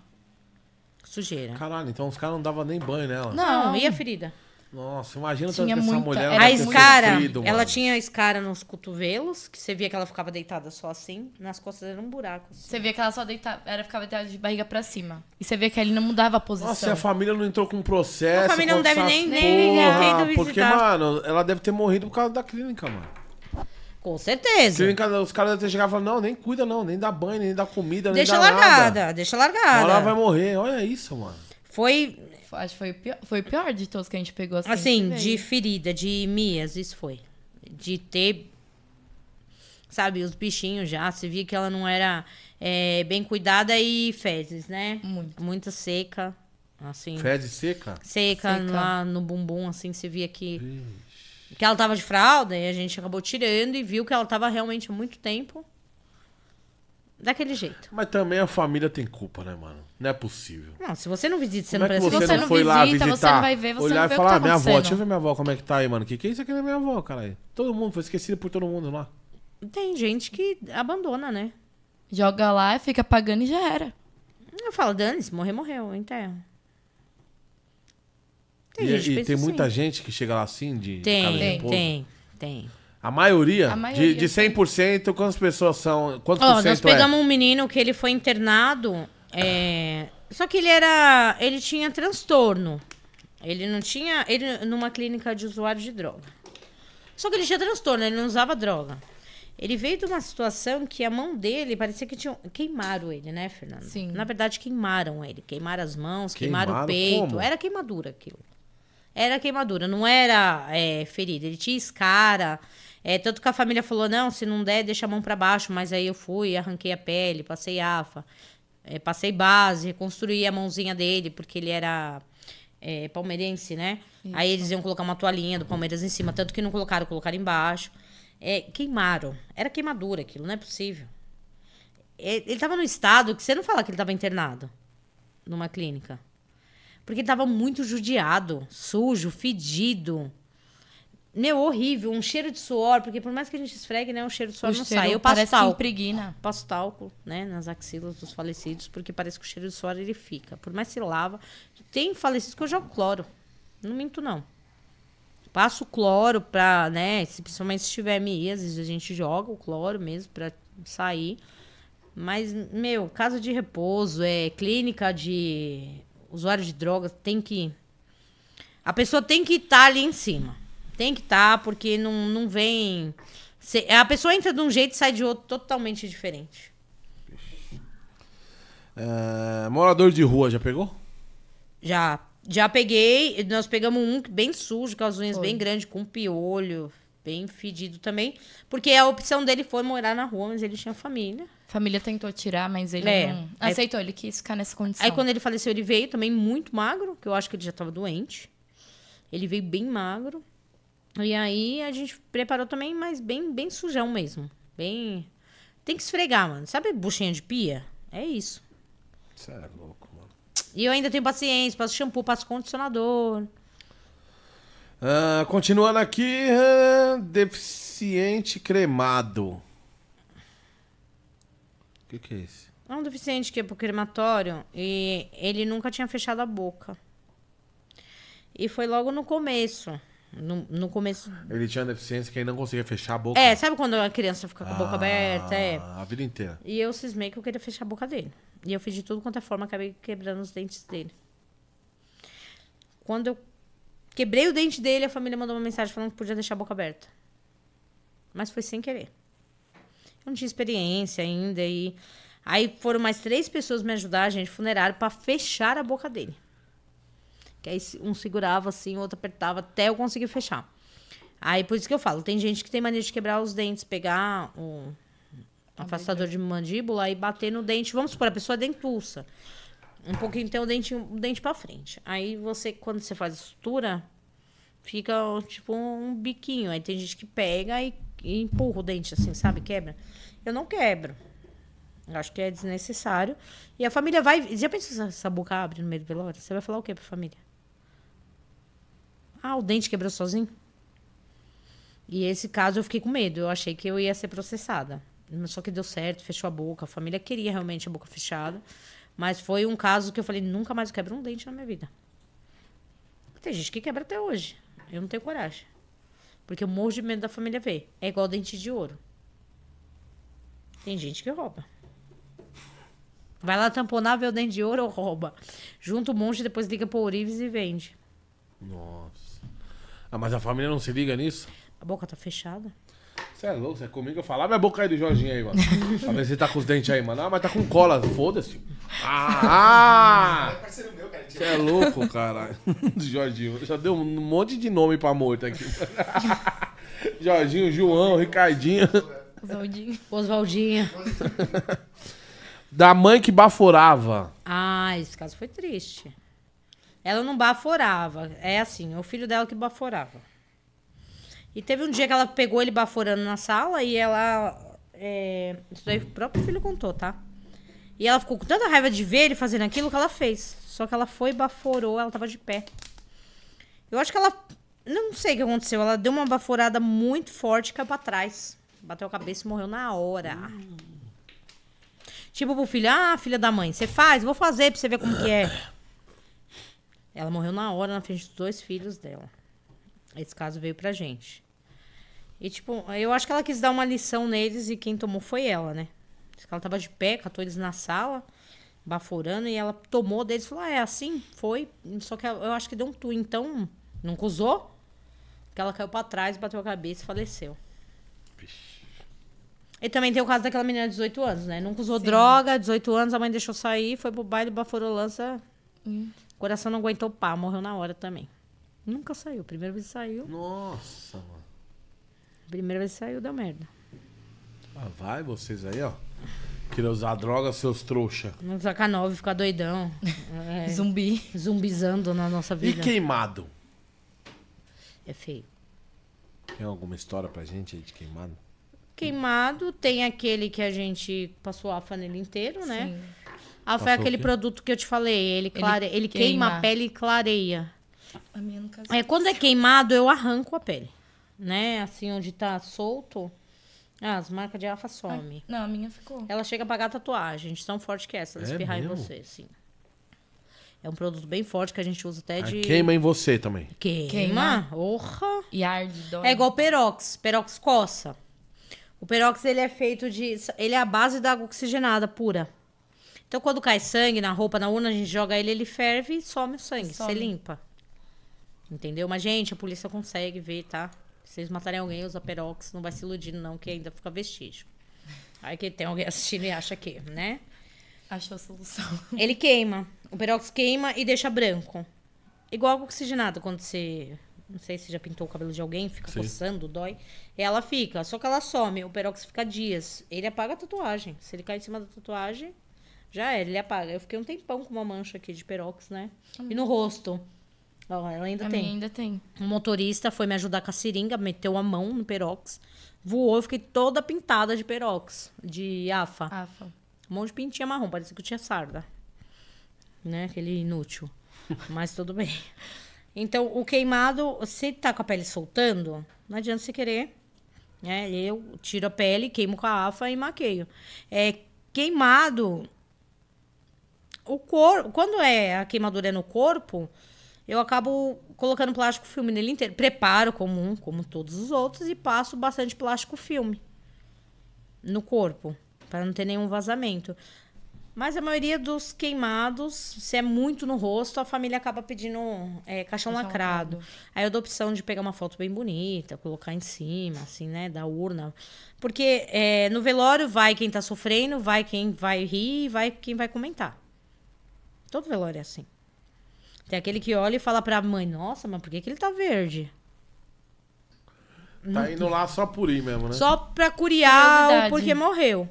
Sujeira. Caralho, então os caras não davam nem banho nela. Não, e a ferida? Nossa, imagina tinha essa muita... mulher. A escara, sofrido, ela tinha escara nos cotovelos, que você via que ela ficava deitada só assim, nas costas era um buraco. Assim. Você via que ela só deitava, era ficava deitada de barriga para cima. E você via que ele não mudava a posição. Nossa, e a família não entrou com processo. A família não deve nem, porra, nem ter Porque, mano, ela deve ter morrido por causa da clínica, mano. Com certeza. os caras devem ter chegado e falado, não, nem cuida não, nem dá banho, nem dá comida, deixa nem dá largada, nada. Deixa largada, deixa largada. Ela vai morrer, olha isso, mano. Foi Acho que foi o pior, foi o pior de todos que a gente pegou assim. Assim, de ferida, de mias, isso foi. De ter, sabe, os bichinhos já. Se via que ela não era é, bem cuidada e fezes, né? Muito. Muita seca. Assim. Fezes seca? Seca, seca. lá no bumbum, assim, se via que. Que ela tava de fralda e a gente acabou tirando e viu que ela tava realmente há muito tempo daquele jeito. Mas também a família tem culpa, né, mano? Não é possível. Não, se você não visita, você como não é presta você, você não foi visita, lá visitar, você não vai ver, você olhar não vê e falar, tá minha avó, deixa eu ver minha avó como é que tá aí, mano. Que que é isso aqui da minha avó, cara? Todo mundo foi esquecido por todo mundo lá. Tem gente que abandona, né? Joga lá, fica pagando e já era. Eu falo, dane morrer, morreu, enterra. Tem e, gente e tem assim. muita gente que chega lá assim de tem, tem, tem, tem. A maioria? A maioria. De, de 100%, quantas pessoas são? Quantos oh, por cento nós é? pegamos é? um menino que ele foi internado, é... só que ele era, ele tinha transtorno. Ele não tinha, ele numa clínica de usuário de droga. Só que ele tinha transtorno, ele não usava droga. Ele veio de uma situação que a mão dele parecia que tinham queimaram ele, né, Fernando? Sim. Na verdade queimaram ele, queimaram as mãos, queimaram, queimaram o peito, como? era queimadura aquilo. Era queimadura, não era é, ferida. Ele tinha escara. É, tanto que a família falou: não, se não der, deixa a mão para baixo. Mas aí eu fui, arranquei a pele, passei afa, é, passei base, reconstruí a mãozinha dele, porque ele era é, palmeirense, né? Isso. Aí eles iam colocar uma toalhinha do Palmeiras em cima, tanto que não colocaram, colocaram embaixo. É, queimaram. Era queimadura aquilo, não é possível. É, ele tava num estado que você não fala que ele tava internado numa clínica. Porque ele tava muito judiado, sujo, fedido meu, horrível, um cheiro de suor, porque por mais que a gente esfregue, né, o cheiro de suor o não sai. Eu passo talco. Passo talco, né, nas axilas dos falecidos, porque parece que o cheiro de suor ele fica. Por mais que se lava, tem falecidos que eu jogo cloro. Não minto não. Passo cloro pra, né, se, principalmente se tiver vezes a gente joga o cloro mesmo para sair. Mas, meu, casa de repouso, é clínica de usuário de drogas, tem que a pessoa tem que estar tá ali em cima. Tem que estar, tá, porque não, não vem. a pessoa entra de um jeito e sai de outro totalmente diferente. É, morador de rua já pegou? Já. Já peguei. Nós pegamos um bem sujo, com as unhas foi. bem grandes, com piolho, bem fedido também. Porque a opção dele foi morar na rua, mas ele tinha família. Família tentou tirar, mas ele é, não aceitou, ele quis ficar nessa condição. Aí quando ele faleceu, ele veio também muito magro, que eu acho que ele já estava doente. Ele veio bem magro. E aí a gente preparou também, mas bem, bem sujão mesmo. Bem. Tem que esfregar, mano. Sabe buchinha de pia? É isso. Você é louco, mano. E eu ainda tenho paciência, passo shampoo, passo condicionador. Ah, continuando aqui, ah, deficiente cremado. O que, que é esse? É um deficiente que é pro crematório e ele nunca tinha fechado a boca. E foi logo no começo. No, no começo. Ele tinha uma deficiência que ele não conseguia fechar a boca. É, sabe quando a criança fica com a boca ah, aberta? É. A vida inteira. E eu cismei que eu queria fechar a boca dele. E eu fiz de tudo quanto é forma, acabei quebrando os dentes dele. Quando eu quebrei o dente dele, a família mandou uma mensagem falando que podia deixar a boca aberta. Mas foi sem querer. Eu não tinha experiência ainda e. Aí foram mais três pessoas me ajudar, gente, funerário, para fechar a boca dele. Que aí um segurava assim, o outro apertava até eu conseguir fechar. Aí por isso que eu falo, tem gente que tem mania de quebrar os dentes, pegar o afastador de mandíbula e bater no dente. Vamos supor, a pessoa é dentuça. Um pouquinho tem o dente, o dente pra frente. Aí você, quando você faz a sutura, fica tipo um biquinho. Aí tem gente que pega e, e empurra o dente assim, sabe? Quebra. Eu não quebro. Eu acho que é desnecessário. E a família vai. Já pensou se essa boca abre no meio do velório? Você vai falar o quê pra família? Ah, o dente quebrou sozinho? E esse caso eu fiquei com medo, eu achei que eu ia ser processada. Só que deu certo, fechou a boca. A família queria realmente a boca fechada. Mas foi um caso que eu falei: nunca mais quebro um dente na minha vida. Tem gente que quebra até hoje. Eu não tenho coragem. Porque eu morro de medo da família ver. É igual dente de ouro. Tem gente que rouba. Vai lá tamponar, vê o dente de ouro ou rouba. Junta o monte, depois liga pro Orives e vende. Nossa. Ah, mas a família não se liga nisso? A boca tá fechada. Você é louco, você é comigo. Eu falo, abre a boca aí do Jorginho aí, mano. Pra ver se tá com os dentes aí, mano. Ah, mas tá com cola, foda-se. Ah! Você é, é louco, caralho. Jorginho, já deu um monte de nome pra morto aqui. Jorginho, João, Ricardinho. Oswaldinho. Oswaldinho. Da mãe que baforava. Ah, esse caso foi triste. Ela não baforava. É assim, é o filho dela que baforava. E teve um dia que ela pegou ele baforando na sala e ela. É, isso daí o próprio filho contou, tá? E ela ficou com tanta raiva de ver ele fazendo aquilo que ela fez. Só que ela foi, baforou, ela tava de pé. Eu acho que ela. Não sei o que aconteceu. Ela deu uma baforada muito forte e caiu pra trás. Bateu a cabeça e morreu na hora. Hum. Tipo pro filho, ah, filha da mãe, você faz? Vou fazer pra você ver como que é. Ela morreu na hora, na frente dos dois filhos dela. Esse caso veio pra gente. E, tipo, eu acho que ela quis dar uma lição neles e quem tomou foi ela, né? Ela tava de pé, catou eles na sala, baforando, e ela tomou deles e falou: ah, é assim? Foi. Só que eu acho que deu um tu, então. Não cusou? Que ela caiu pra trás, bateu a cabeça e faleceu. Vixe. E também tem o caso daquela menina de 18 anos, né? Nunca usou Sim. droga, 18 anos, a mãe deixou sair, foi pro baile, baforou lança. Hum coração não aguentou, pá, morreu na hora também. Nunca saiu. Primeira vez que saiu. Nossa, mano. Primeira vez que saiu, deu merda. Ah, vai vocês aí, ó. Querer usar droga, seus trouxa. Não sacar 9 ficar doidão. É, Zumbi. Zumbizando na nossa vida. E queimado? É feio. Tem alguma história pra gente aí de queimado? Queimado tem aquele que a gente passou a fanela inteiro, né? Sim. Alfa ah, é aquele produto que eu te falei. Ele, clare... ele, ele queima. queima a pele e clareia. A minha, é, quando é queimado, eu arranco a pele. Né? Assim, onde tá solto. Ah, as marcas de alfa ah, somem. Não, a minha ficou. Ela chega a pagar a tatuagem, tão forte que é essa, ela é espirrar mesmo? em você, sim. É um produto bem forte que a gente usa até ah, de. Ah, queima em você também. Queima? queima. Orra. E arde, dói. É igual perox. Perox coça. O perox, ele é feito de. Ele é a base da água oxigenada pura. Então, quando cai sangue na roupa, na urna, a gente joga ele, ele ferve e some o sangue. Some. Você limpa. Entendeu? Mas, gente, a polícia consegue ver, tá? Se vocês matarem alguém, usa peróxido, não vai se iludindo, não, que ainda fica vestígio. Aí que tem alguém assistindo e acha que, né? Achou a solução. Ele queima. O peróxido queima e deixa branco. Igual o oxigenado, quando você. Não sei se já pintou o cabelo de alguém, fica Sim. coçando, dói. Ela fica, só que ela some. O peróxido fica dias. Ele apaga a tatuagem. Se ele cair em cima da tatuagem, já era, ele apaga. Eu fiquei um tempão com uma mancha aqui de perox, né? Hum. E no rosto. Ó, ela ainda a tem. ainda tem. Um motorista foi me ajudar com a seringa, meteu a mão no perox, voou, eu fiquei toda pintada de perox, de afa. Afa. Um monte de pintinha marrom, parecia que eu tinha sarda. Né? Aquele inútil. Mas tudo bem. Então, o queimado, se tá com a pele soltando, não adianta você querer. Né? Eu tiro a pele, queimo com a afa e maqueio. É, queimado o corpo, quando é a queimadura é no corpo, eu acabo colocando plástico filme nele inteiro. Preparo comum, como todos os outros, e passo bastante plástico filme no corpo, para não ter nenhum vazamento. Mas a maioria dos queimados, se é muito no rosto, a família acaba pedindo é, caixão, lacrado. lacrado. Aí eu dou a opção de pegar uma foto bem bonita, colocar em cima, assim, né, da urna. Porque é, no velório vai quem tá sofrendo, vai quem vai rir, vai quem vai comentar. Todo velório é assim. Tem aquele que olha e fala pra mãe, nossa, mas por que, que ele tá verde? Tá indo lá só por ir mesmo, né? Só pra curiar o porque morreu.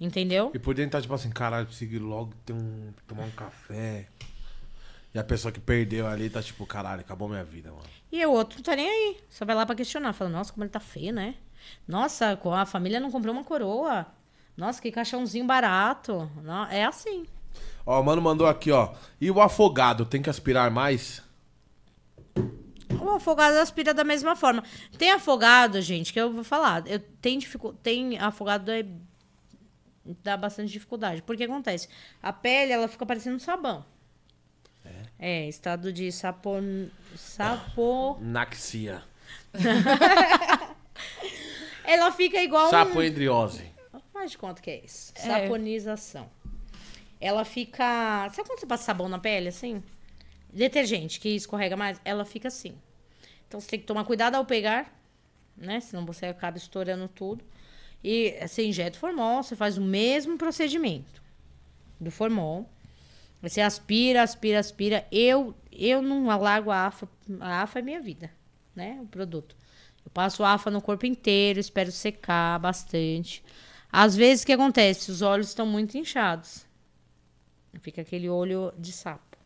Entendeu? E por dentro tá tipo assim, caralho, seguir logo, tem um, tomar um café. E a pessoa que perdeu ali tá tipo, caralho, acabou minha vida, mano. E o outro não tá nem aí. Só vai lá pra questionar. Fala, nossa, como ele tá feio, né? Nossa, a família não comprou uma coroa. Nossa, que caixãozinho barato. É assim. Ó, o mano mandou aqui, ó. E o afogado, tem que aspirar mais? O afogado aspira da mesma forma. Tem afogado, gente, que eu vou falar. Eu, tem, dificu... tem afogado é... dá bastante dificuldade. Porque acontece? A pele, ela fica parecendo sabão. É, é estado de sapon... sapo... Naxia. ela fica igual Sapoendriose. Um... Faz de conta que é isso. É. Saponização ela fica. Sabe quando você passa sabão na pele assim? Detergente, que escorrega mais, ela fica assim. Então você tem que tomar cuidado ao pegar, né? Senão você acaba estourando tudo. E você injeta o formol, você faz o mesmo procedimento do formol. Você aspira, aspira, aspira. Eu eu não alargo a AFA. A AFA é minha vida, né? O produto. Eu passo AFA no corpo inteiro, espero secar bastante. Às vezes o que acontece? Os olhos estão muito inchados. Fica aquele olho de sapo.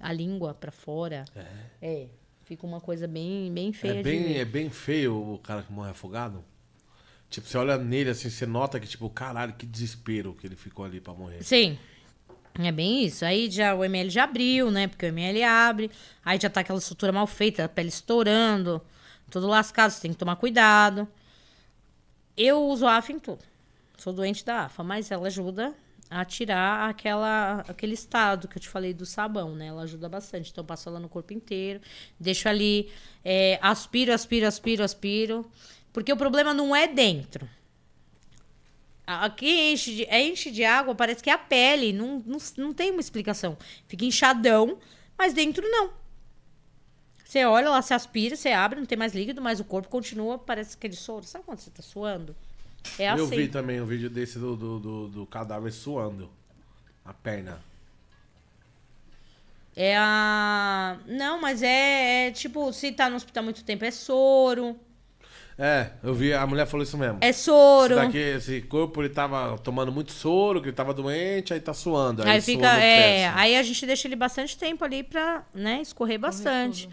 A língua para fora. É. é. Fica uma coisa bem, bem feia. É bem, é bem feio o cara que morre afogado? Tipo, você olha nele assim, você nota que, tipo, caralho, que desespero que ele ficou ali para morrer. Sim. É bem isso. Aí já o ML já abriu, né? Porque o ML abre. Aí já tá aquela estrutura mal feita, a pele estourando, tudo lascado, você tem que tomar cuidado. Eu uso AFA em tudo. Sou doente da AFA, mas ela ajuda a tirar aquela, aquele estado que eu te falei do sabão, né? Ela ajuda bastante. Então, passo ela no corpo inteiro, deixo ali, é, aspiro, aspiro, aspiro, aspiro. Porque o problema não é dentro. Aqui enche de, é enche de água, parece que é a pele, não, não, não tem uma explicação. Fica inchadão, mas dentro não. Você olha lá, se aspira, você abre, não tem mais líquido, mas o corpo continua, parece que ele é soro. Sabe quando você tá suando? É assim. Eu vi assim. também um vídeo desse do, do, do, do cadáver suando a perna. É a. Não, mas é, é, tipo, se tá no hospital muito tempo, é soro. É, eu vi, a mulher falou isso mesmo. É soro. Esse, que esse corpo, ele tava tomando muito soro, que ele tava doente, aí tá suando. Aí, aí fica, é, aí a gente deixa ele bastante tempo ali pra, né, escorrer bastante.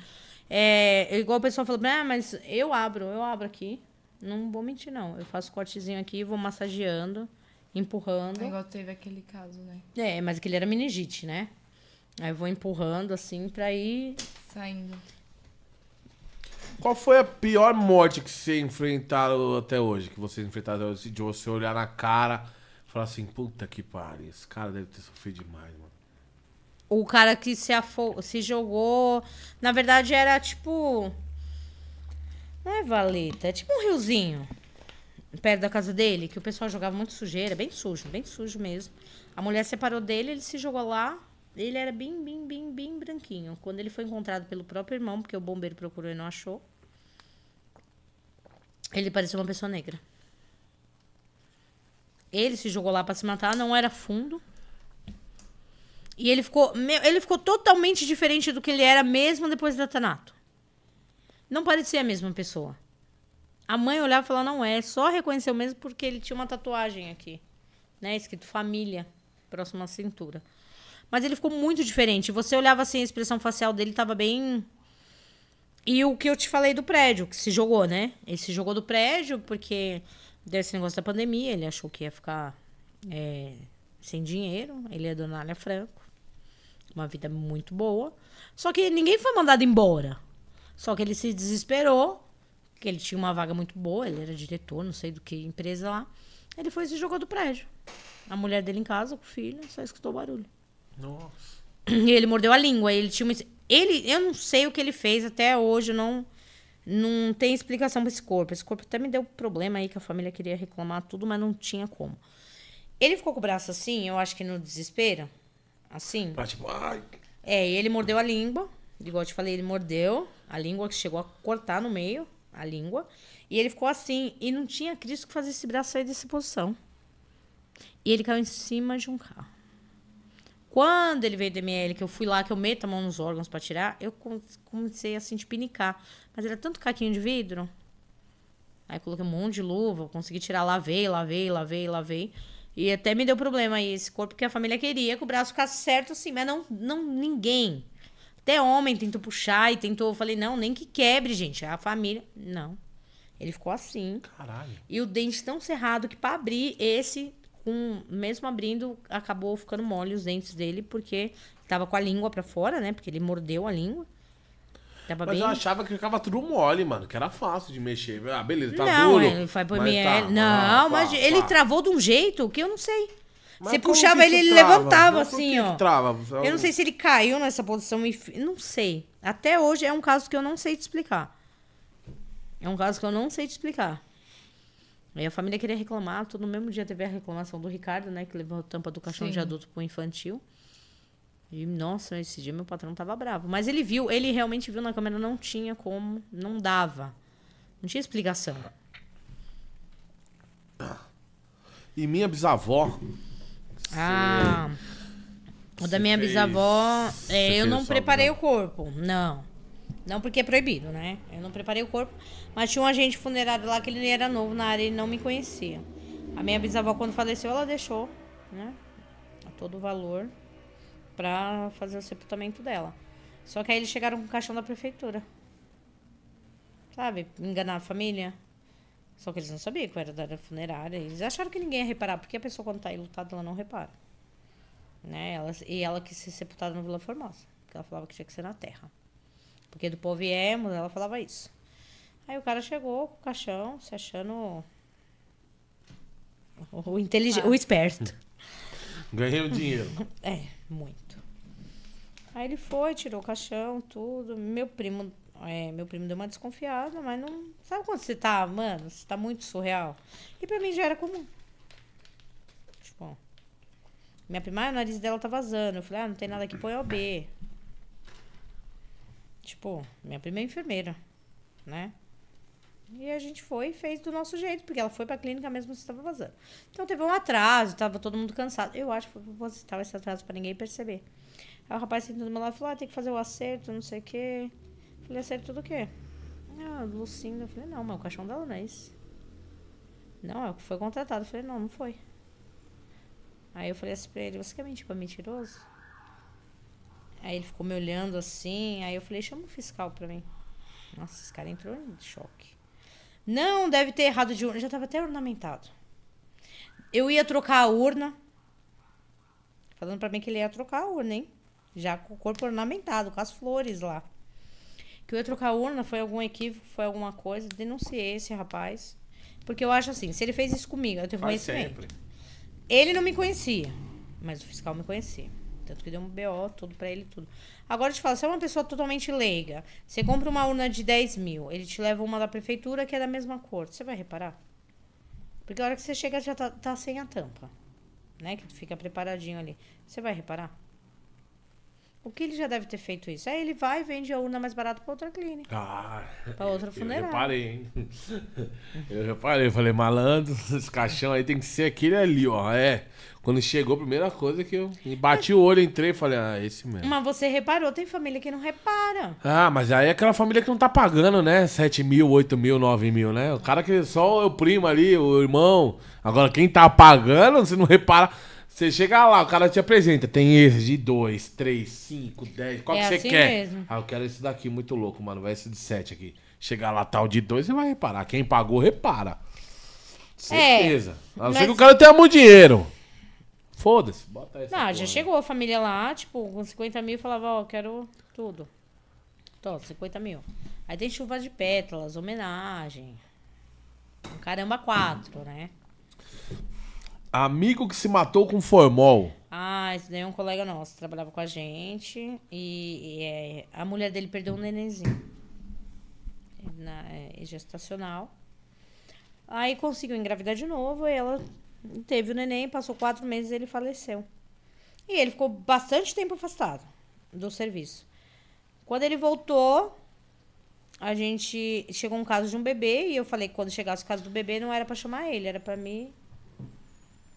É, igual o pessoal falou, ah, mas eu abro, eu abro aqui. Não vou mentir, não. Eu faço cortezinho aqui, vou massageando, empurrando. É igual teve aquele caso, né? É, mas aquele era meningite, né? Aí eu vou empurrando assim pra ir. Saindo. Qual foi a pior morte que você enfrentou até hoje? Que você enfrentou até assim, de você olhar na cara e falar assim, puta que pariu, esse cara deve ter sofrido demais, mano. O cara que se, afo... se jogou. Na verdade, era tipo não é valeta, é tipo um riozinho perto da casa dele, que o pessoal jogava muito sujeira, bem sujo, bem sujo mesmo. A mulher separou dele, ele se jogou lá. Ele era bem, bem, bem, bem branquinho. Quando ele foi encontrado pelo próprio irmão, porque o bombeiro procurou e não achou, ele parecia uma pessoa negra. Ele se jogou lá para se matar, não era fundo. E ele ficou, ele ficou totalmente diferente do que ele era mesmo depois da Tanato. Não parecia a mesma pessoa. A mãe olhava e falava, não é, só reconheceu mesmo porque ele tinha uma tatuagem aqui, né? Escrito família, próximo à cintura. Mas ele ficou muito diferente. Você olhava assim, a expressão facial dele tava bem. E o que eu te falei do prédio, que se jogou, né? Ele se jogou do prédio porque desse negócio da pandemia, ele achou que ia ficar é, sem dinheiro. Ele é Donália Franco. Uma vida muito boa. Só que ninguém foi mandado embora. Só que ele se desesperou, que ele tinha uma vaga muito boa, ele era diretor, não sei do que, empresa lá. Ele foi e se jogou do prédio. A mulher dele em casa, com o filho, só escutou barulho. Nossa. E ele mordeu a língua. Ele tinha uma... Ele, eu não sei o que ele fez até hoje, não não tem explicação para esse corpo. Esse corpo até me deu problema aí que a família queria reclamar tudo, mas não tinha como. Ele ficou com o braço assim, eu acho que no desespero. Assim. é tipo, ai. É, ele mordeu a língua. Igual eu te falei, ele mordeu. A língua chegou a cortar no meio, a língua. E ele ficou assim. E não tinha Cristo que fazia esse braço sair dessa posição. E ele caiu em cima de um carro. Quando ele veio do ML, que eu fui lá, que eu meto a mão nos órgãos para tirar, eu comecei assim de pinicar. Mas era tanto caquinho de vidro. Aí coloquei um monte de luva, consegui tirar, lavei, lavei, lavei, lavei. E até me deu problema aí esse corpo, porque a família queria que o braço ficasse certo assim, mas não, não ninguém até homem tentou puxar e tentou. Eu falei, não, nem que quebre, gente. É a família. Não. Ele ficou assim. Caralho. E o dente tão cerrado que para abrir esse, com mesmo abrindo, acabou ficando mole os dentes dele, porque tava com a língua para fora, né? Porque ele mordeu a língua. Tava mas bem... eu achava que ficava tudo mole, mano, que era fácil de mexer. Ah, beleza, tá não, duro. Ele foi por ml. Tá, não, ah, mas pá, ele pá. travou de um jeito que eu não sei. Mas você puxava ele, ele trava? levantava Mas assim, ó. Trava? Eu não sei se ele caiu nessa posição e não sei. Até hoje é um caso que eu não sei te explicar. É um caso que eu não sei te explicar. Aí a família queria reclamar, todo no mesmo dia teve a reclamação do Ricardo, né, que levou a tampa do caixão Sim. de adulto pro infantil. E nossa, esse dia meu patrão tava bravo, mas ele viu, ele realmente viu na câmera, não tinha como, não dava. Não tinha explicação. E minha bisavó ah. O da minha fez, bisavó, é, eu não preparei o corpo, não. Não porque é proibido, né? Eu não preparei o corpo, mas tinha um agente funerário lá que ele era novo na área e não me conhecia. A minha bisavó, quando faleceu, ela deixou, né? A todo o valor para fazer o sepultamento dela. Só que aí eles chegaram com o caixão da prefeitura. Sabe? Enganar a família. Só que eles não sabiam que era da área funerária. Eles acharam que ninguém ia reparar, porque a pessoa quando tá lutada ela não repara. Né? Ela, e ela quis ser sepultada no Vila Formosa, porque ela falava que tinha que ser na terra. Porque do povo viemos, ela falava isso. Aí o cara chegou com o caixão, se achando o inteligente, ah. o esperto. Ganhei o dinheiro. É, muito. Aí ele foi, tirou o caixão, tudo. Meu primo é, meu primo deu uma desconfiada, mas não. Sabe quando você tá, mano? Você tá muito surreal. E pra mim já era comum. Tipo, minha prima, ah, o nariz dela tá vazando. Eu falei, ah, não tem nada que põe OB. Tipo, minha prima é enfermeira, né? E a gente foi e fez do nosso jeito, porque ela foi pra clínica mesmo se estava vazando. Então teve um atraso, tava todo mundo cansado. Eu acho que foi proposital esse atraso pra ninguém perceber. Aí o rapaz sentou do meu lado e falou: ah, tem que fazer o acerto, não sei o quê. Ele tudo do quê? Ah, Lucinda. Eu falei, não, mas é o caixão dela não é esse. Não, é o que foi contratado. Eu falei, não, não foi. Aí eu falei assim pra ele, você quer mentir pra mentiroso? Aí ele ficou me olhando assim, aí eu falei, chama o fiscal pra mim. Nossa, esse cara entrou em choque. Não, deve ter errado de urna. Já tava até ornamentado. Eu ia trocar a urna. Falando pra mim que ele ia trocar a urna, hein? Já com o corpo ornamentado, com as flores lá que eu ia trocar urna, foi algum equívoco, foi alguma coisa, denunciei esse rapaz. Porque eu acho assim, se ele fez isso comigo, eu tenho Faz conhecimento. Sempre. Ele não me conhecia, mas o fiscal me conhecia. Tanto que deu um BO tudo para ele, tudo. Agora eu te falo, você é uma pessoa totalmente leiga. Você compra uma urna de 10 mil, ele te leva uma da prefeitura que é da mesma cor. Você vai reparar? Porque a hora que você chega já tá, tá sem a tampa, né? Que fica preparadinho ali. Você vai reparar? O que ele já deve ter feito isso? Aí ele vai e vende a urna mais barata para outra clínica. Ah, para outra funerária. Eu reparei, hein? Eu reparei, falei, malandro, esse caixão aí tem que ser aquele ali, ó. É. Quando chegou, a primeira coisa que eu bati o olho, entrei e falei, ah, esse mesmo. Mas você reparou, tem família que não repara. Ah, mas aí é aquela família que não tá pagando, né? 7 mil, 8 mil, 9 mil, né? O cara que só o primo ali, o irmão. Agora, quem tá pagando, você não repara. Você chega lá, o cara te apresenta. Tem esse de 2, 3, 5, 10. Qual é que você assim quer? Mesmo. Ah, eu quero esse daqui, muito louco, mano. Vai esse de 7 aqui. Chegar lá, tal de 2, você vai reparar. Quem pagou, repara. Certeza. É, a não mas... ser que o cara tenha muito dinheiro. Foda-se, bota essa. Não, porra, já chegou a família lá, tipo, com 50 mil, falava, ó, oh, quero tudo. Tô, 50 mil. Aí tem chuva de pétalas, homenagem. caramba, quatro, né? Amigo que se matou com formol. Ah, esse daí é um colega nosso, trabalhava com a gente. E, e é, a mulher dele perdeu um nenenzinho. Na, é, gestacional. É Aí conseguiu engravidar de novo, e ela teve o neném, passou quatro meses e ele faleceu. E ele ficou bastante tempo afastado do serviço. Quando ele voltou, a gente chegou um caso de um bebê e eu falei que quando chegasse o caso do bebê não era para chamar ele, era para mim.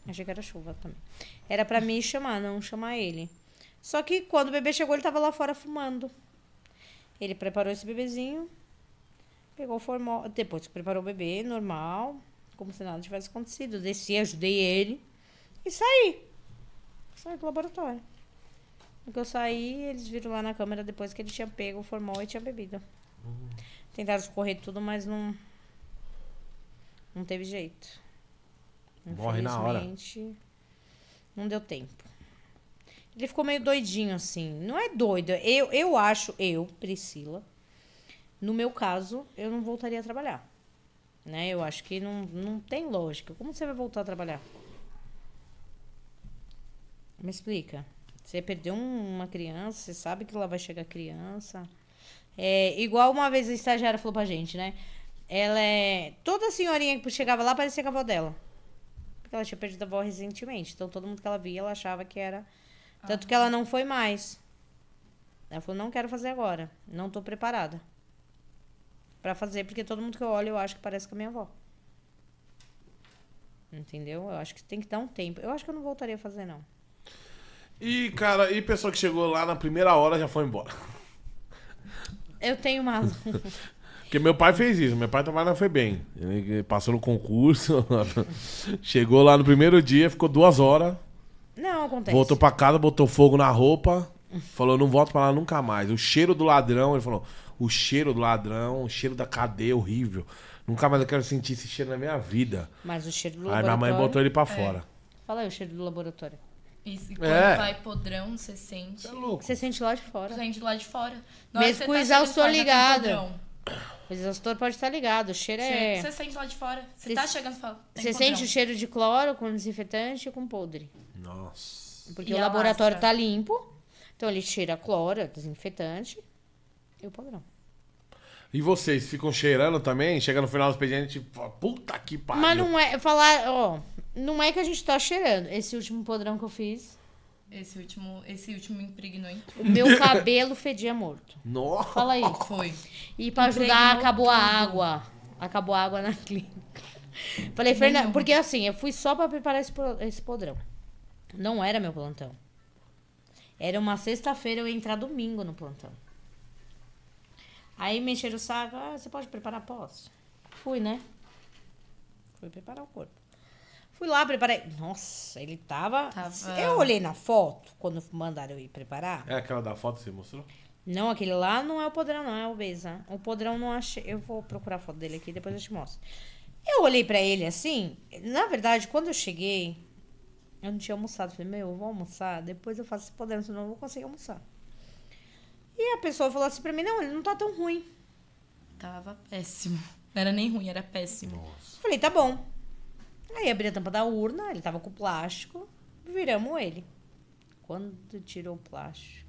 Achei que era chuva também. Era para me chamar, não chamar ele. Só que quando o bebê chegou, ele tava lá fora fumando. Ele preparou esse bebezinho, pegou o formol, depois que preparou o bebê, normal, como se nada tivesse acontecido. desci, ajudei ele e saí. Saí do laboratório. Quando eu saí, eles viram lá na câmera depois que ele tinha pego o formol e tinha bebido. Uhum. Tentaram escorrer tudo, mas não. Não teve jeito. Morre na hora. Não deu tempo. Ele ficou meio doidinho, assim. Não é doido. Eu, eu acho, eu, Priscila, no meu caso, eu não voltaria a trabalhar. Né? Eu acho que não, não tem lógica. Como você vai voltar a trabalhar? Me explica. Você perdeu uma criança, você sabe que lá vai chegar criança. É, igual uma vez a estagiária falou pra gente, né? Ela é. Toda senhorinha que chegava lá parecia com a avó dela porque ela tinha perdido a avó recentemente. Então todo mundo que ela via, ela achava que era. Tanto que ah. ela não foi mais. Ela falou: não quero fazer agora. Não tô preparada para fazer, porque todo mundo que eu olho eu acho que parece com a minha avó. Entendeu? Eu acho que tem que dar um tempo. Eu acho que eu não voltaria a fazer, não. E, cara, e pessoa que chegou lá na primeira hora já foi embora. Eu tenho uma aluna. Porque meu pai fez isso, meu pai trabalha na bem. Ele passou no concurso, chegou lá no primeiro dia, ficou duas horas. Não, acontece. Voltou pra casa, botou fogo na roupa, falou, não volto pra lá nunca mais. O cheiro do ladrão, ele falou, o cheiro do ladrão, o cheiro da cadeia é horrível. Nunca mais eu quero sentir esse cheiro na minha vida. Mas o cheiro do laboratório... Aí minha mãe botou ele pra fora. É. Fala aí o cheiro do laboratório. Isso, quando é. vai podrão, você sente. É louco. Você sente lá de fora. Você sente lá de fora. Mesmo com tá o exaustor ligado. O exaustor pode estar ligado, o cheiro Sim. é. Você sente lá de fora. Você, está chegando Você sente o cheiro de cloro com desinfetante e com podre. Nossa. Porque e o laboratório está limpo, então ele cheira cloro, desinfetante e o podrão. E vocês ficam cheirando também? Chega no final do expediente, tipo, puta que pariu. Mas não é. Falar, ó. Não é que a gente está cheirando. Esse último podrão que eu fiz. Esse último, esse último impregnou em tudo. O meu cabelo fedia morto. Nossa! Fala aí Foi. E pra impregnou ajudar, acabou tudo. a água. Acabou a água na clínica. Falei, Fernanda, porque assim, eu fui só pra preparar esse, esse podrão. Não era meu plantão. Era uma sexta-feira, eu ia entrar domingo no plantão. Aí me encheram o saco, ah, você pode preparar? Posso. Fui, né? Fui preparar o corpo. Fui lá, preparei. Nossa, ele tava... tava... Eu olhei na foto, quando mandaram eu ir preparar. É aquela da foto que você mostrou? Não, aquele lá não é o podrão, não, é o Beza. O podrão não achei. Eu vou procurar a foto dele aqui, depois eu te mostro. Eu olhei para ele assim. Na verdade, quando eu cheguei, eu não tinha almoçado. Falei, meu, eu vou almoçar, depois eu faço esse podrão, senão eu não vou conseguir almoçar. E a pessoa falou assim pra mim: não, ele não tá tão ruim. Tava péssimo. Não era nem ruim, era péssimo. Nossa. Falei, tá bom. Aí abri a tampa da urna, ele tava com plástico, viramos ele. Quando tirou o plástico,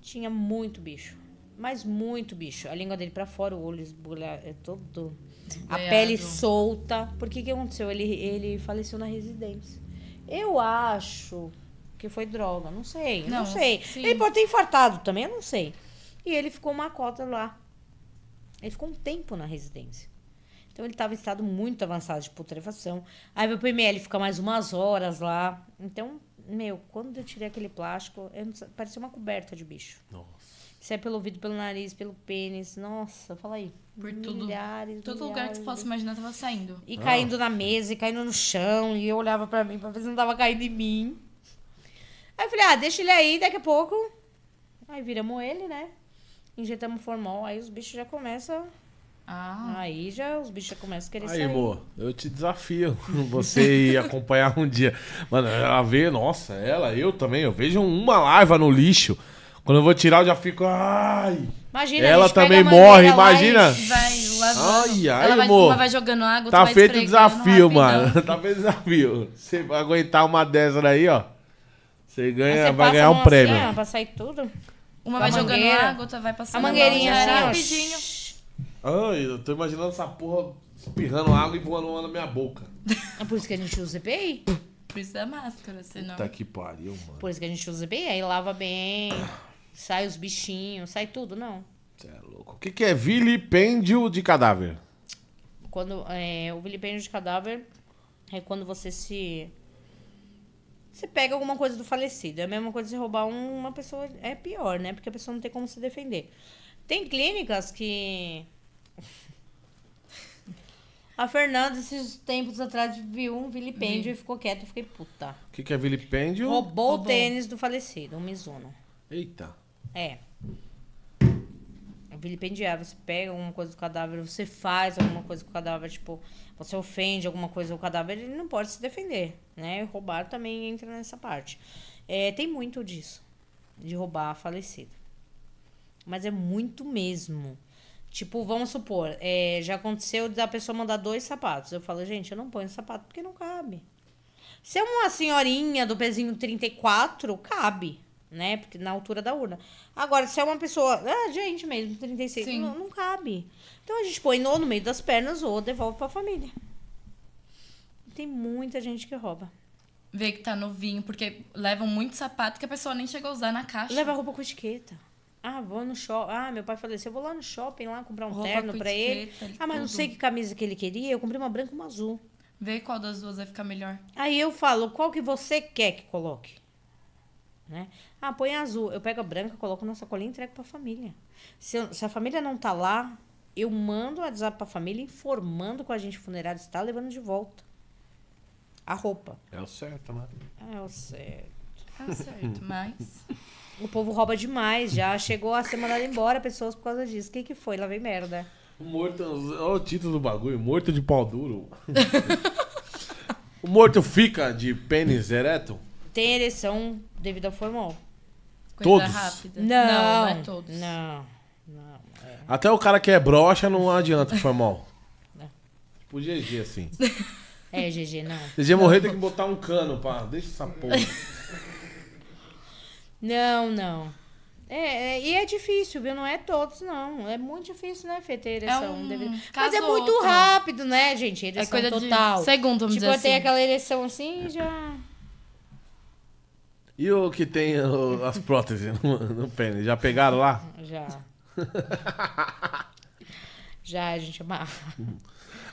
tinha muito bicho. Mas muito bicho. A língua dele para fora, o olho esbulhado, é todo. A pele solta. Por que que aconteceu? Ele, ele faleceu na residência. Eu acho que foi droga, não sei, não, não sei. Sim. Ele pode ter infartado também, eu não sei. E ele ficou uma cota lá. Ele ficou um tempo na residência. Então ele estava em estado muito avançado de putrefação. Aí meu PML fica mais umas horas lá. Então, meu, quando eu tirei aquele plástico, eu não... parecia uma coberta de bicho. Nossa. Isso é pelo ouvido, pelo nariz, pelo pênis. Nossa, fala aí. Por tudo. Milhares, todo lugar que você possa imaginar tava saindo. E ah. caindo na mesa, e caindo no chão. E eu olhava para mim pra ver se não tava caindo em mim. Aí eu falei, ah, deixa ele aí, daqui a pouco. Aí viramos ele, né? Injetamos formol, aí os bichos já começam ah. Aí já os bichos começam a querer aí, sair. Aí, amor, eu te desafio você ir acompanhar um dia. Mano, ela vê, nossa, ela, eu também, eu vejo uma larva no lixo. Quando eu vou tirar, eu já fico. Ai! Imagina, ela também morre, imagina. Vai Ai, ai, vai, amor. vai jogando água, Tá feito o desafio, mano. tá feito o desafio. Você vai aguentar uma dessa daí, ó. Você ganha, você vai ganhar um assim, prêmio. Assim, ó, pra sair tudo. Uma a vai mangueira. jogando água, outra vai passando. A mangueirinha, assim, rapidinho. Ah, eu tô imaginando essa porra espirrando água e voando na minha boca. É por isso que a gente usa EPI. Por isso é máscara, senão. Tá que pariu, mano. Por isso que a gente usa EPI. Aí lava bem, sai os bichinhos, sai tudo, não. Você é louco. O que, que é vilipêndio de cadáver? Quando, é, o vilipêndio de cadáver é quando você se. Você pega alguma coisa do falecido. É a mesma coisa de roubar uma pessoa. É pior, né? Porque a pessoa não tem como se defender. Tem clínicas que a Fernanda, esses tempos atrás, viu um vilipêndio e ficou quieto. e fiquei puta. O que, que é vilipêndio? Roubou, o tênis do falecido, um Mizuno. Eita. É. é Vilipendiar, você pega alguma coisa do cadáver, você faz alguma coisa com o cadáver, tipo, você ofende alguma coisa do cadáver, ele não pode se defender, né? E roubar também entra nessa parte. É, tem muito disso, de roubar a falecida. Mas é muito mesmo. Tipo, vamos supor, é, já aconteceu da pessoa mandar dois sapatos. Eu falo, gente, eu não ponho sapato porque não cabe. Se é uma senhorinha do pezinho 34, cabe, né? Porque na altura da urna. Agora, se é uma pessoa, ah, gente mesmo, 36, não, não, cabe. Então a gente põe ou no meio das pernas ou devolve pra família. Tem muita gente que rouba. Vê que tá novinho, porque levam muito sapato que a pessoa nem chegou a usar na caixa. Leva roupa com etiqueta. Ah, vou no shopping. Ah, meu pai falou assim: eu vou lá no shopping lá comprar um Roupa terno para ele. Ah, mas tudo. não sei que camisa que ele queria. Eu comprei uma branca e uma azul. Vê qual das duas vai ficar melhor. Aí eu falo: qual que você quer que coloque? Né? Ah, põe azul. Eu pego a branca, coloco na sacolinha e entrego para a família. Se, eu, se, a família não tá lá, eu mando o WhatsApp para a família informando que a gente funerário está levando de volta a roupa. É o certo, né? É o certo. É o certo, mas. O povo rouba demais já. Chegou a ser mandado embora pessoas por causa disso. O que, que foi? Lá vem merda. Morto. Olha o título do bagulho: Morto de pau duro. o morto fica de pênis ereto? Tem ereção devido ao formal. Coisa todos? rápida. Não, não, não é todos. Não. não é. Até o cara que é brocha não adianta formal. Não. Tipo GG, assim. É, GG, não. GG morrer tem que botar um cano, pra. Deixa essa porra. Não, não. É, é, e é difícil, viu? Não é todos, não. É muito difícil, né, feiteira? É um Mas é muito outro. rápido, né, gente? é coisa total. De segundo, vamos tipo, dizer assim. Tipo, aquela eleição assim e já... E o que tem o, as próteses no, no pênis? Já pegaram lá? Já. já, a gente amarra.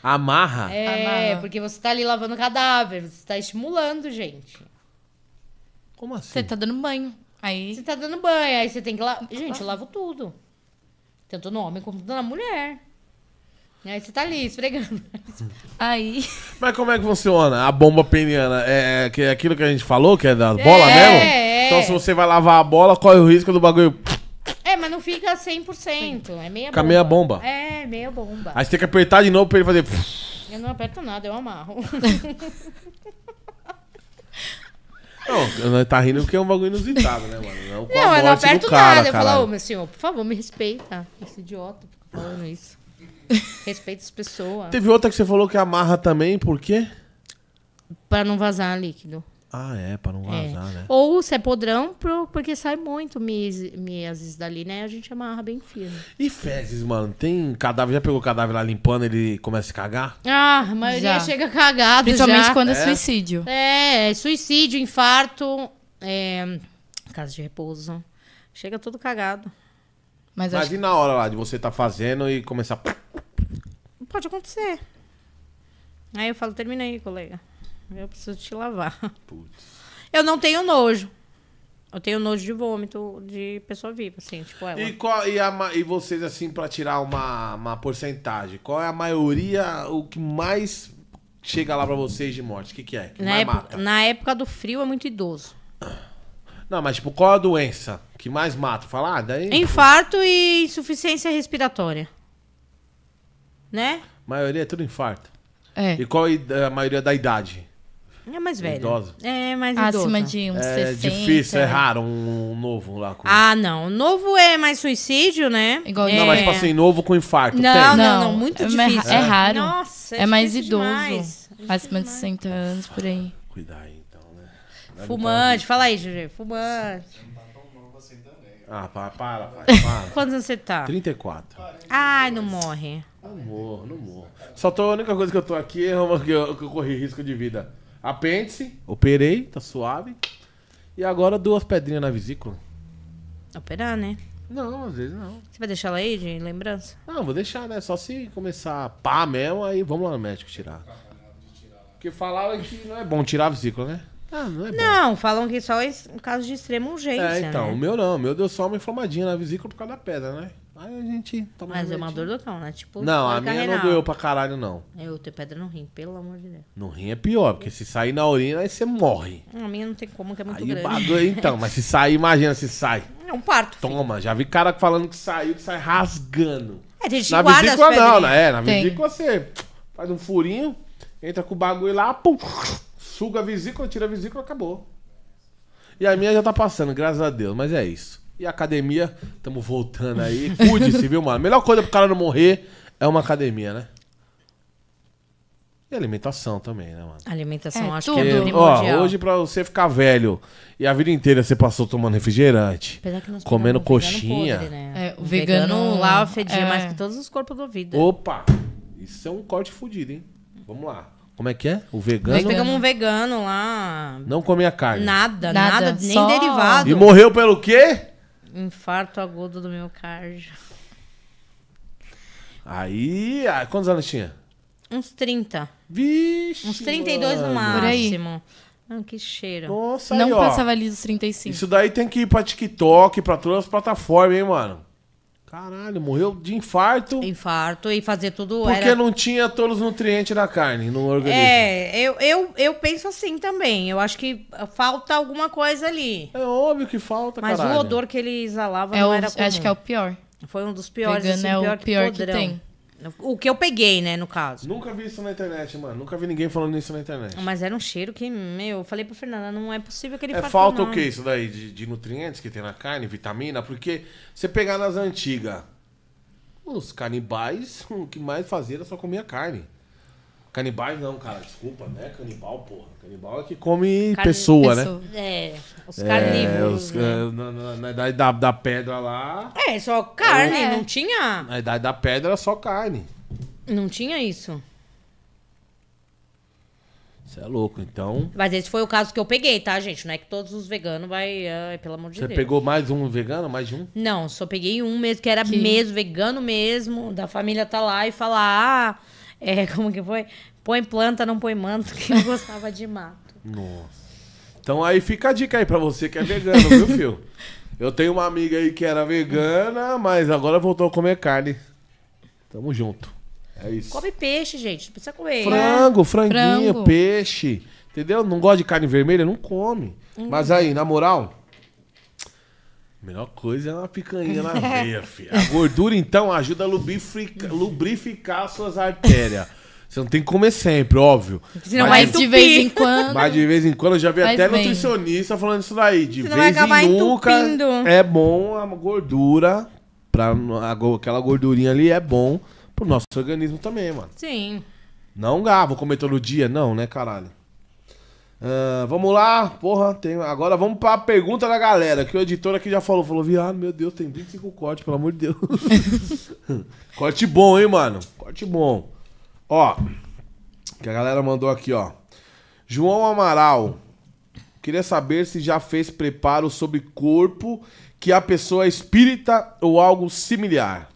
Amarra? É, amarra. porque você tá ali lavando cadáver, você tá estimulando, gente. Como assim? Você tá dando banho. Aí. Você tá dando banho, aí você tem que lavar. Gente, eu lavo tudo. Tanto no homem como na mulher. Aí você tá ali esfregando. Aí. Mas como é que funciona a bomba peniana? É, é, é aquilo que a gente falou, que é da bola é, mesmo? É. Então se você vai lavar a bola, corre o risco do bagulho. É, mas não fica 100%. Sim. É meia fica meia bomba. É, meia bomba. Aí você tem que apertar de novo pra ele fazer. Eu não aperto nada, eu amarro. Não, tá rindo porque é um bagulho inusitado, né, mano? É não, não a eu cara, nada. Caralho. Eu falo, ô, meu senhor, por favor, me respeita. Esse idiota fica falando isso. Respeita as pessoas. Teve outra que você falou que amarra também, por quê? Pra não vazar líquido. Ah, é, para não é. vazar, é. né? Ou se é podrão, pro, porque sai muito mieses dali, né? A gente amarra bem firme. E fezes, mano? Tem cadáver, já pegou cadáver lá limpando, ele começa a cagar? Ah, a maioria já. chega cagado Principalmente já. quando é. é. suicídio. É, é, suicídio, infarto, é, casa de repouso. Chega todo cagado. Mas Imagina acho... na hora lá de você tá fazendo e começar... Pode acontecer. Aí eu falo, termina aí, colega. Eu preciso te lavar. Putz. Eu não tenho nojo. Eu tenho nojo de vômito de pessoa viva, assim, tipo ela. É e, qual, e, a, e vocês, assim, para tirar uma, uma porcentagem, qual é a maioria, o que mais chega lá para vocês de morte? O que, que é? Que na, época, na época do frio é muito idoso. Não, mas tipo, qual é a doença que mais mata? Falar, ah, daí. Tipo, infarto e insuficiência respiratória. Né? A maioria é tudo infarto. É. E qual é a maioria da idade? É mais velho. Idosa. É mais idosa. Acima de uns é 60. difícil, é raro um novo lá. Com... Ah, não. Novo é mais suicídio, né? Igual é... Não, mas tipo assim, novo com infarto. Não, não, não, não, Muito é difícil. É, né? raro. Nossa, é, é mais idoso. Demais. É Acima de 60 anos, por aí. Cuidar aí, então, né? É Fumante. Fala aí, GG. Fumante. Tá assim ah, para, para, para. Quantos anos você tá? 34. Ai, não morre. Não morro, não morro. Só tô, a única coisa que eu tô aqui é uma que eu, que eu corri risco de vida. Apêndice, operei, tá suave. E agora duas pedrinhas na vesícula. Operar, né? Não, às vezes não. Você vai deixar ela aí de lembrança? Não, vou deixar, né? Só se começar a pá mesmo, aí vamos lá no médico tirar. Porque falaram é que não é bom tirar a vesícula, né? Ah, não é Não, falam que só em é caso de extrema é, urgência. É, então, né? o meu não. O meu deu só uma inflamadinha na vesícula por causa da pedra, né? Aí a gente toma Mas é uma dor do né? Tipo, Não, a é minha não doeu pra caralho, não. Eu tenho pedra no rim, pelo amor de Deus. No rim é pior, porque se sair na urina, aí você morre. A minha não tem como, que é muito Aí grande. bagulho, é, então, mas se sair, imagina se sai. É um parto. filho. Toma, já vi cara falando que saiu, que sai rasgando. É, tem gente que Na vesícula não, né? É, na vesícula você faz um furinho, entra com o bagulho lá, pum, suga a vesícula, tira a vesícula, acabou. E a minha já tá passando, graças a Deus, mas é isso. E academia, estamos voltando aí. Cuide-se, viu, mano? A melhor coisa pro cara não morrer é uma academia, né? E alimentação também, né, mano? Alimentação, É, acho que é Ó, hoje pra você ficar velho e a vida inteira você passou tomando refrigerante, comendo vegano coxinha. podre, né? É, o vegano lá fedia é. mais que todos os corpos do vida. Opa! Isso é um corte fudido, hein? Vamos lá. Como é que é? O vegano Nós pegamos um vegano lá. não comia carne. Nada, nada, Nada, nem só- derivado. E morreu pelo quê? Infarto agudo do miocárdio. Aí, ah, quantos anos tinha? Uns 30. Vixe! Uns 32 mano. no máximo. Ah, que cheiro. Nossa, Não aí, passava ali dos 35. Isso daí tem que ir pra TikTok, pra todas as plataformas, hein, mano? Caralho, morreu de infarto. Infarto e fazer tudo. Porque era... não tinha todos os nutrientes da carne no organismo. É, eu, eu, eu penso assim também. Eu acho que falta alguma coisa ali. É óbvio que falta, Mas caralho. o odor que ele exalava é não o, era comum. Acho que é o pior. Foi um dos piores. assim, é o pior, pior que, que tem. O que eu peguei, né, no caso. Nunca vi isso na internet, mano. Nunca vi ninguém falando isso na internet. Mas era um cheiro que, meu, eu falei pra Fernanda, não é possível que ele É faça falta não. o que isso daí? De, de, nutrientes que tem na carne, vitamina? Porque você pegar nas antigas, os canibais, o que mais fazia era só comer carne. Canibais não, cara, desculpa, né? Canibal, porra. Canibal é que come Carne pessoa, pessoa, né? É, os carnívoros. É, né? É, na, na, na, idade da, da pedra lá. É, só carne, é. não tinha. Na idade da pedra era só carne. Não tinha isso. Você é louco, então. Mas esse foi o caso que eu peguei, tá, gente? Não é que todos os veganos vai. Ai, pelo amor de Você Deus. Você pegou mais um vegano, mais de um? Não, só peguei um mesmo, que era que... mesmo, vegano mesmo, da família tá lá e falar. Ah, é, como que foi? Põe planta, não põe manto, que eu gostava de mato. Nossa. Então aí fica a dica aí pra você que é vegano, viu, filho? Eu tenho uma amiga aí que era vegana, mas agora voltou a comer carne. Tamo junto. É isso. Come peixe, gente. Não precisa comer. Frango, franguinho, Frango. peixe. Entendeu? Não gosta de carne vermelha? Não come. Hum. Mas aí, na moral, Melhor coisa é uma picanha na veia, filho. A gordura, então, ajuda a lubrificar, lubrificar suas artérias. Você não tem que comer sempre, óbvio. Senão mas de vez em quando. Mas de vez em quando eu já vi até bem. nutricionista falando isso daí. De Senão vez em nunca entupindo. é bom a gordura. Pra, aquela gordurinha ali é bom pro nosso organismo também, mano. Sim. Não, ah, vou comer todo dia. Não, né, caralho? Uh, vamos lá, porra, tem... agora vamos pra pergunta da galera, que o editor aqui já falou, falou, viado, ah, meu Deus, tem 25 cortes, pelo amor de Deus. corte bom, hein, mano? Corte bom. Ó, que a galera mandou aqui, ó. João Amaral, queria saber se já fez preparo sobre corpo que a pessoa é espírita ou algo similar.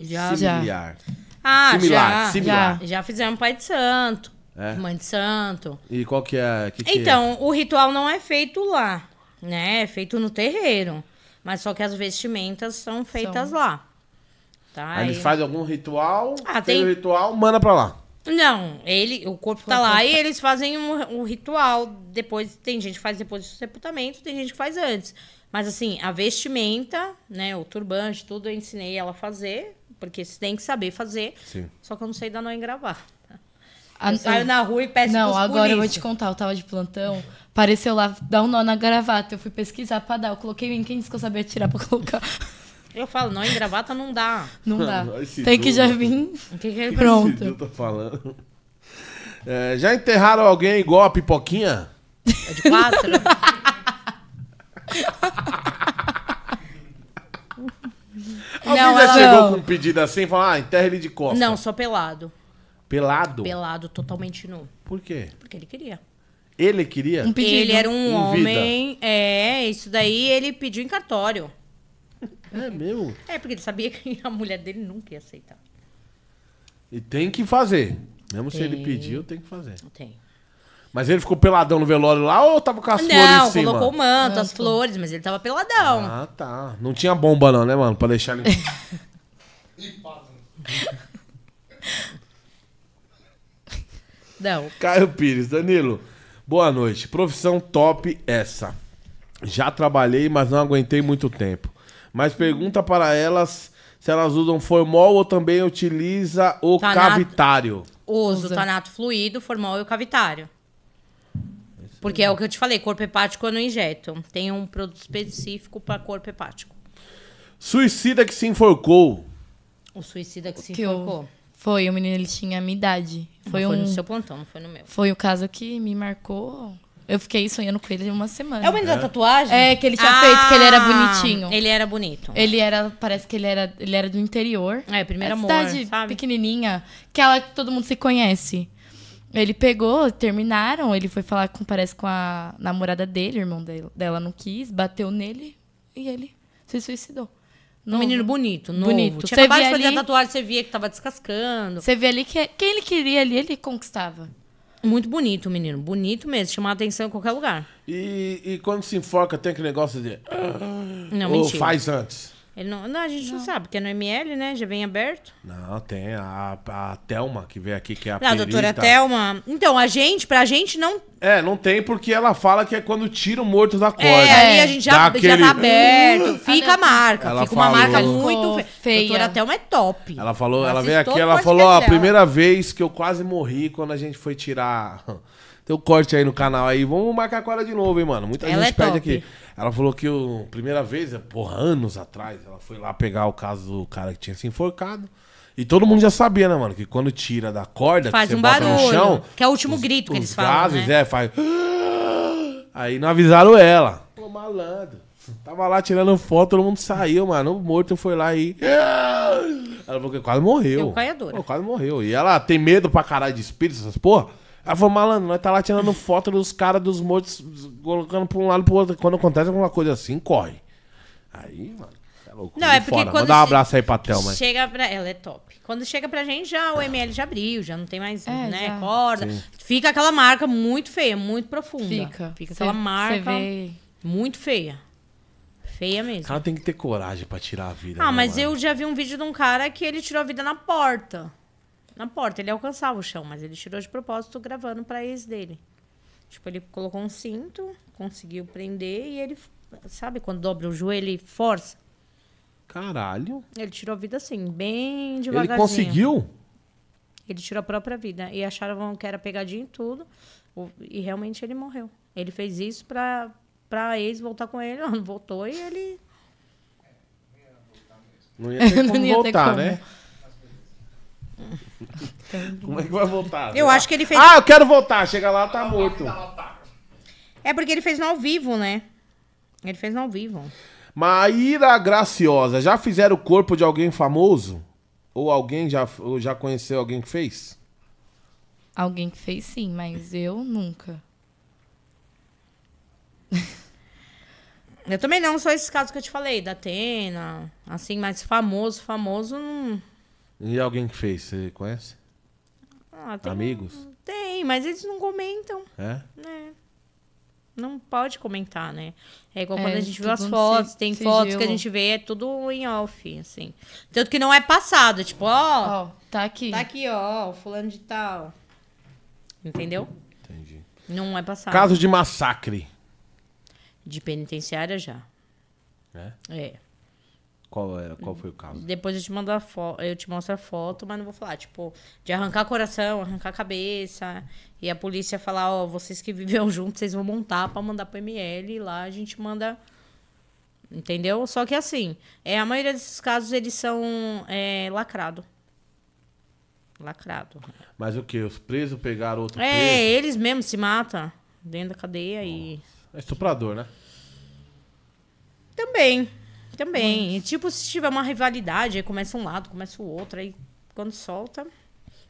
Já, similar. Ah, já. Ah, similar, já, similar. já. Já fizemos Pai de Santo. É. Mãe de santo. E qual que é? Que que é? então, é? o ritual não é feito lá, né? É feito no terreiro. Mas só que as vestimentas são feitas são. lá. Tá? Aí eles fazem algum ritual, ah, tem o ritual, manda pra lá. Não, ele, o corpo tá lá e eles fazem um, um, ritual. Depois tem gente que faz depois do sepultamento, tem gente que faz antes. Mas assim, a vestimenta, né, o turbante, tudo eu ensinei ela a fazer, porque você tem que saber fazer. Sim. Só que eu não sei dar nó em gravar. A, eu saio na rua e peço Não, agora polícia. eu vou te contar. Eu tava de plantão, apareceu lá, dá um nó na gravata. Eu fui pesquisar pra dar. Eu coloquei em quem disse que eu sabia tirar pra colocar. Eu falo, não, em gravata não dá. Não dá. Tem que já vir. Que que é pronto. falando. É, já enterraram alguém igual a pipoquinha? É de quatro? Alguém não, já chegou com um pedido assim e falou, ah, enterra ele de costas. Não, só pelado. Pelado? Pelado, totalmente nu. Por quê? Porque ele queria. Ele queria? Um Ele era um homem. Vida. É, isso daí ele pediu em cartório. É meu? É, porque ele sabia que a mulher dele nunca ia aceitar. E tem que fazer. Mesmo tem. se ele pediu, tem que fazer. Tem. Mas ele ficou peladão no velório lá ou tava com as não, flores em cima? Não, colocou o manto, as flores, mas ele tava peladão. Ah, tá. Não tinha bomba não, né, mano? Pra deixar ele... Não. Caio Pires, Danilo, boa noite. Profissão top essa. Já trabalhei, mas não aguentei muito tempo. Mas pergunta para elas se elas usam formol ou também utiliza o Tanato. Tá cavitário. Uso tanato tá fluido, formol e o cavitário. Porque é o que eu te falei, corpo hepático eu não injeto. Tem um produto específico para corpo hepático. Suicida que se enforcou. O suicida que, se que enforcou. Eu... Foi, o menino ele tinha a minha idade. Foi, foi um... no seu plantão, não foi no meu. Foi o caso que me marcou. Eu fiquei sonhando com ele uma semana. É o menino é. da tatuagem? É, que ele tinha ah, feito, que ele era ah, bonitinho. Ele era bonito. Ele era, parece que ele era, ele era do interior. É, primeiro é amor, cidade sabe? pequenininha, que ela todo mundo se conhece. Ele pegou, terminaram, ele foi falar com, parece com a namorada dele, o irmão dela não quis, bateu nele e ele se suicidou. Novo. Um menino bonito, novo. Bonito. Tinha você acabado de fazer ali... a tatuagem, você via que tava descascando. Você via ali que é- quem ele queria ali, ele conquistava. Muito bonito, o menino. Bonito mesmo. Chamar atenção em qualquer lugar. E, e quando se enfoca, tem aquele negócio de. Não, Ou mentira. faz antes. Ele não, não, a gente não. não sabe, porque é no ML, né? Já vem aberto. Não, tem a, a Thelma que vem aqui, que é a Não, perita. a doutora Thelma. Então, a gente, pra gente não. É, não tem, porque ela fala que é quando tira o morto da corda. É, a gente já, já tá aberto. Fica a marca. Ela fica uma falou. marca muito feia. A doutora Thelma é top. Ela falou, ela veio aqui, ela falou, ó, a primeira vez que eu quase morri quando a gente foi tirar. Tem o um corte aí no canal aí. Vamos marcar a corda de novo, hein, mano. Muita ela gente é top. aqui. Ela falou que a primeira vez, é, porra, anos atrás, ela foi lá pegar o caso do cara que tinha se enforcado. E todo mundo já sabia, né, mano? Que quando tira da corda, faz que você um bota barulho, no chão. Que é o último os, grito que eles falam. né? é, faz. Aí não avisaram ela. Pô, malandro. Tava lá tirando foto, todo mundo saiu, mano. O morto foi lá e. Ela falou que quase morreu. Eu, é quase morreu. E ela tem medo pra caralho de espírito, essas porra. Ela falou, malandro, nós tá lá tirando foto dos caras dos mortos, colocando pra um lado e pro outro. Quando acontece alguma coisa assim, corre. Aí, mano. É louco, não, é porque fora. quando. Manda um abraço aí pra Thelma. Chega pra... Ela é top. Quando chega pra gente, já o ML já abriu, já não tem mais, é, né, já. corda. Sim. Fica aquela marca muito feia, muito profunda. Fica. Fica aquela cê, marca cê muito feia. Feia mesmo. O cara tem que ter coragem pra tirar a vida. Ah, né, mas mano? eu já vi um vídeo de um cara que ele tirou a vida na porta na porta. Ele alcançava o chão, mas ele tirou de propósito gravando para ex dele. Tipo, ele colocou um cinto, conseguiu prender e ele, sabe, quando dobra o joelho e força. Caralho. Ele tirou a vida assim, bem devagarzinho. Ele conseguiu? Ele tirou a própria vida. E acharam que era pegadinha e tudo. E realmente ele morreu. Ele fez isso pra, pra ex voltar com ele. Não voltou e ele. Não ia ter como voltar, né? Como é que vai voltar? Eu né? acho que ele fez. Ah, eu quero voltar. Chega lá, tá morto. É porque ele fez no ao vivo, né? Ele fez no ao vivo. Maíra Graciosa, já fizeram o corpo de alguém famoso? Ou alguém já, ou já conheceu alguém que fez? Alguém que fez sim, mas eu nunca. eu também não, só esses casos que eu te falei, da Atena, assim, mas famoso, famoso, não. E alguém que fez, você conhece? Ah, tem, Amigos? Tem, mas eles não comentam. É? É. Não pode comentar, né? É igual É, quando a gente viu tipo, as fotos, se- tem fotos que a gente vê, é tudo em off, assim. Tanto que não é passado, tipo, ó, Ó, tá aqui. tá aqui, ó, o fulano de tal. Entendeu? Entendi. Não é passado. Caso de massacre. De penitenciária já. É? É. Qual, qual foi o caso? Depois eu te mando a foto, eu te mostro a foto, mas não vou falar, tipo, de arrancar coração, arrancar a cabeça, e a polícia falar, ó, oh, vocês que viveram juntos, vocês vão montar para mandar pro ML, e lá a gente manda entendeu? Só que assim, é, a maioria desses casos eles são é, lacrado. Lacrado. Mas o que? Os presos pegaram outro é, preso? É, eles mesmos se matam dentro da cadeia Nossa. e. É estuprador, né? Também. Também. Tipo, se tiver uma rivalidade, aí começa um lado, começa o outro, aí quando solta.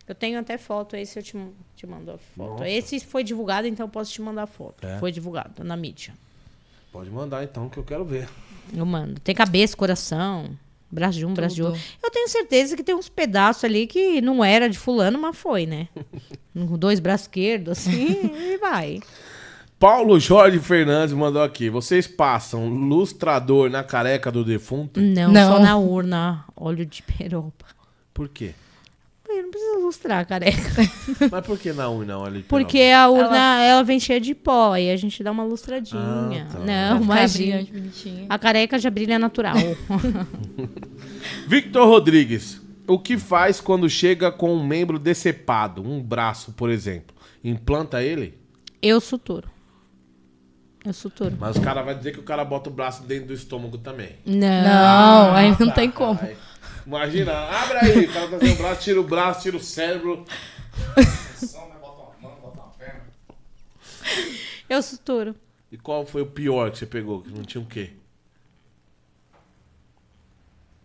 Eu tenho até foto aí, se eu te, te mando a foto. Nossa. Esse foi divulgado, então eu posso te mandar a foto. É. Foi divulgado na mídia. Pode mandar então, que eu quero ver. Eu mando. Tem cabeça, coração, braço de um, braço de outro. Eu tenho certeza que tem uns pedaços ali que não era de fulano, mas foi, né? Dois braços esquerdos, assim, e vai. Paulo Jorge Fernandes mandou aqui. Vocês passam lustrador na careca do defunto? Não, não. só na urna. Óleo de peroba. Por quê? Eu não precisa lustrar a careca. Mas por que na urna óleo de peroba? Porque a urna ela... ela vem cheia de pó e a gente dá uma lustradinha. Ah, tá. Não, imagina. A careca já brilha natural. Victor Rodrigues. O que faz quando chega com um membro decepado, um braço, por exemplo? Implanta ele? Eu suturo. Eu suturo. Mas o cara vai dizer que o cara bota o braço dentro do estômago também. Não, não aí não tá, tem como. Aí. Imagina, abre aí, o cara tá o braço, tira o braço, tira o cérebro. Eu suturo. E qual foi o pior que você pegou? Que não tinha o quê?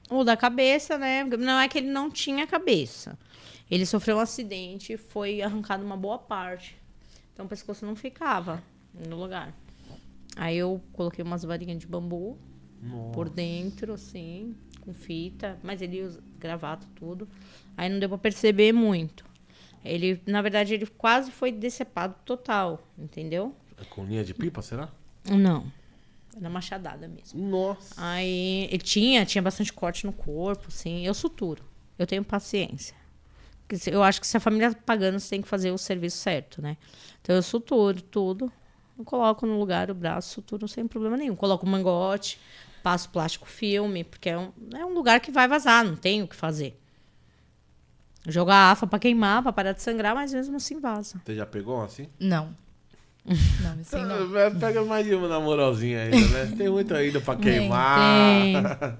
O da cabeça, né? Não é que ele não tinha cabeça. Ele sofreu um acidente e foi arrancado uma boa parte. Então o pescoço não ficava no lugar. Aí eu coloquei umas varinhas de bambu Nossa. por dentro, assim, com fita, mas ele usa gravata, tudo. Aí não deu pra perceber muito. Ele, na verdade, ele quase foi decepado total, entendeu? É com linha de pipa, será? Não. É na machadada mesmo. Nossa. Aí ele tinha, tinha bastante corte no corpo, assim. Eu suturo. Eu tenho paciência. Eu acho que se a família tá pagando, você tem que fazer o serviço certo, né? Então eu suturo tudo coloco no lugar o braço, suturo sem problema nenhum. Coloco o mangote, passo plástico filme, porque é um, é um lugar que vai vazar, não tem o que fazer. Jogar a afa pra queimar, pra parar de sangrar, mas mesmo assim vaza. Você já pegou um assim? Não. Não, assim não. Pega mais de uma na moralzinha ainda, né? Tem muito ainda pra queimar.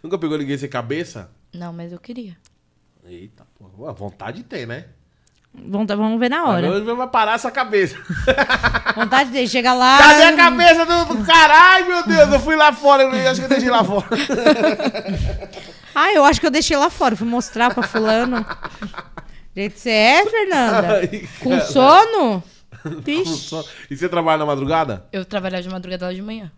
Nunca pegou ninguém sem cabeça? Não, mas eu queria. Eita, porra. A vontade tem, né? Tá, vamos ver na hora. Agora vai parar essa cabeça. Vontade de chega lá. Cadê a cabeça do, do caralho, meu Deus? Eu fui lá fora, eu acho que eu deixei lá fora. ah, eu acho que eu deixei lá fora. Fui mostrar pra fulano. gente você é, Fernanda? Ai, Com sono? Com sono. E você trabalha na madrugada? Eu trabalhava de madrugada lá de manhã.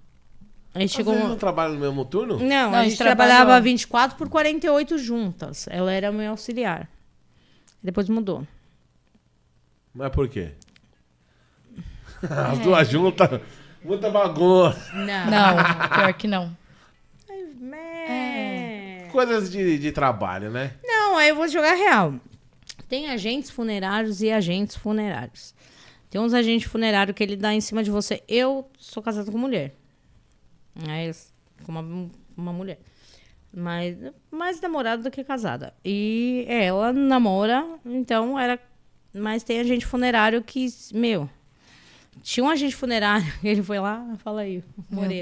A gente chegou... Você não trabalha no mesmo turno? Não, não a, gente a gente trabalhava trabalhou... 24 por 48 juntas. Ela era meu auxiliar. Depois mudou. Mas por quê? As duas juntas, muita bagunça. Não. não, pior que não. É. Coisas de, de trabalho, né? Não, aí eu vou jogar real. Tem agentes funerários e agentes funerários. Tem uns agentes funerários que ele dá em cima de você. Eu sou casada com mulher. mas com uma, uma mulher. Mas mais namorada do que casada. E ela namora, então era mas tem agente funerário que, meu, tinha um agente funerário, ele foi lá, fala aí,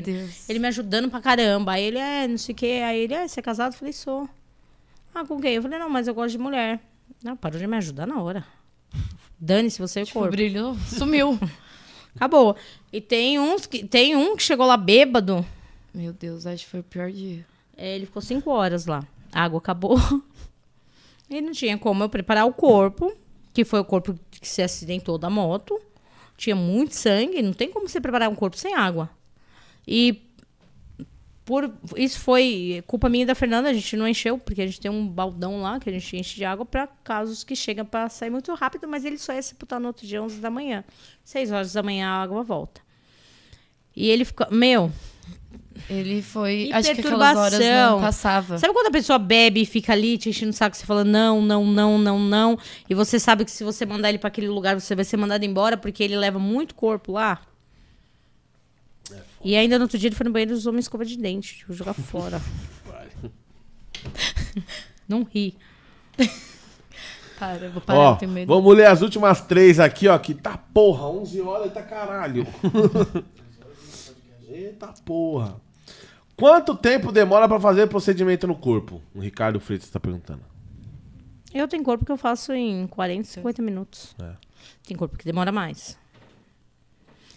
Deus. Ele me ajudando pra caramba. Aí ele é, não sei o quê. Aí ele é, você é casado? Eu falei, sou. Ah, com quem? Eu falei, não, mas eu gosto de mulher. Não, parou de me ajudar na hora. Dane-se você tipo, o corpo. Brilhou, sumiu. Acabou. E tem uns que tem um que chegou lá bêbado. Meu Deus, acho que foi o pior dia. É, ele ficou cinco horas lá. A água acabou. e não tinha como eu preparar o corpo que foi o corpo que se acidentou da moto. Tinha muito sangue, não tem como você preparar um corpo sem água. E por isso foi culpa minha e da Fernanda, a gente não encheu, porque a gente tem um baldão lá que a gente enche de água para casos que chegam para sair muito rápido, mas ele só ia putar no outro dia 11 da manhã. 6 horas da manhã a água volta. E ele ficou, meu, ele foi. E acho perturbação. que aquelas horas não né, passava. Sabe quando a pessoa bebe e fica ali te enchendo o saco? Você fala não, não, não, não, não. E você sabe que se você mandar ele para aquele lugar, você vai ser mandado embora porque ele leva muito corpo lá. É e ainda no outro dia ele foi no banheiro e usou uma escova de dente. Tipo, jogar fora. não ri. Para, vou parar, ó, tenho medo. Vamos ler as últimas três aqui, ó. Que tá porra, 11 horas e tá caralho. Eita porra. Quanto tempo demora para fazer procedimento no corpo? O Ricardo Freitas está perguntando. Eu tenho corpo que eu faço em 40, 50 minutos. É. Tem corpo que demora mais.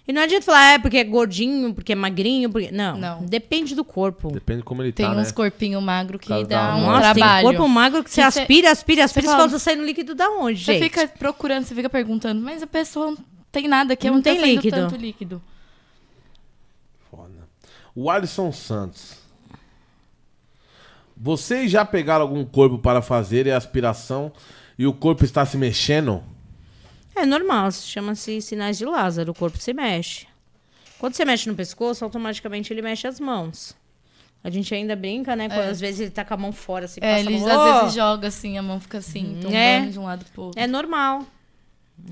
E não adianta falar, é porque é gordinho, porque é magrinho, porque. Não. não. Depende do corpo. Depende como ele tem tá. Tem uns né? corpinhos magros que dá, dá um Nossa, trabalho. Tem corpo magro que você aspira, aspira, aspira, você falta sair no líquido da onde, você gente? fica procurando, você fica perguntando, mas a pessoa não tem nada aqui, não, não tem tá líquido. tanto líquido. O Alisson Santos. Vocês já pegaram algum corpo para fazer a aspiração e o corpo está se mexendo? É normal, chama-se sinais de Lázaro, o corpo se mexe. Quando você mexe no pescoço, automaticamente ele mexe as mãos. A gente ainda brinca, né? É. Às vezes ele tá com a mão fora, assim, é, passa ele, mão, Às vezes joga assim, a mão fica assim, uhum. tombando é. de um lado pro outro. É normal.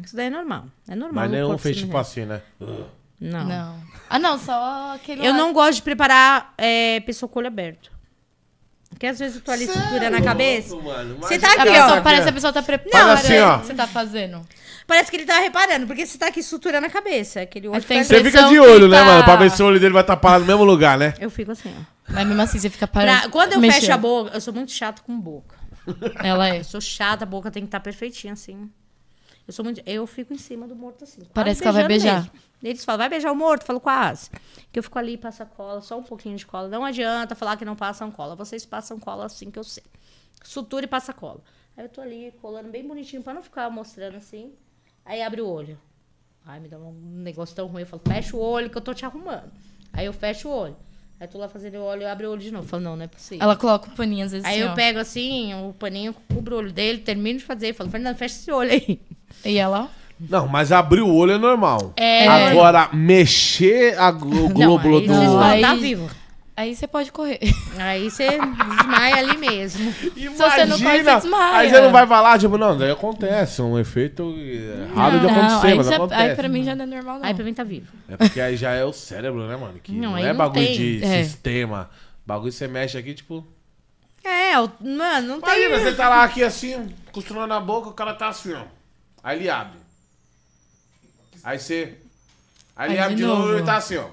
Isso daí é normal. É normal. Mas não um fez tipo assim, né? Uh. Não. Não. Ah, não, só aquele. Eu lá. É. não gosto de preparar é, pessoa aberto. Porque às vezes eu tô ali segurando na cabeça. Você tá aqui, ó. Tá parece que a pessoa tá preparando. Assim, ó. Você tá fazendo. Parece que ele tá reparando, porque você tá aqui suturando a cabeça. Aquele olho Você fica de olho, tá... né, mano? Tá- pra ver se o olho dele vai estar tá parado no mesmo lugar, né? Eu fico assim, ó. Mas mesmo assim você fica parado. Pra... Quando eu fecho a boca, eu sou muito chato com boca. Ela é. Eu sou chata, a boca tem que estar tá perfeitinha, assim. Eu sou muito. Eu fico em cima do morto assim. Parece que ela vai beijar. Mesmo. Eles falam, vai beijar o morto? Eu falo, quase. Que eu fico ali, passa cola, só um pouquinho de cola. Não adianta falar que não passam cola. Vocês passam cola assim que eu sei. Sutura e passa cola. Aí eu tô ali colando bem bonitinho pra não ficar mostrando assim. Aí abre o olho. Ai, me dá um negócio tão ruim. Eu falo, fecha o olho que eu tô te arrumando. Aí eu fecho o olho. Aí tô lá fazendo o olho, eu abro o olho de novo. Falo, não, não é possível. Ela coloca o paninho às vezes. Aí assim, eu ó. pego assim, o paninho, cubro o olho dele, termino de fazer. Falo, Fernando, fecha esse olho aí. E ela? Não, mas abrir o olho é normal. É. Agora, mexer a glo- glóbulo do. Não, tá aí, tá vivo. Aí você pode correr. Aí você desmaia ali mesmo. Imagina, você não corre, você desmaia. Aí você não vai falar, tipo, não, daí acontece. Um efeito eh, raro de Não, acontecer, aí, mas já- acontece. aí pra mim né? já não é normal, não. Aí pra mim tá vivo. É porque aí já é o cérebro, né, mano? Que Não, não, é não bagulho tem. de É. sistema. Bagulho você mexe aqui, tipo. É, mano, não tem. Imagina, você tá lá aqui assim, costurando a boca, o cara tá assim, ó. Aí ele abre. Aí você. Aí, aí ele abre de novo, e tá assim, ó.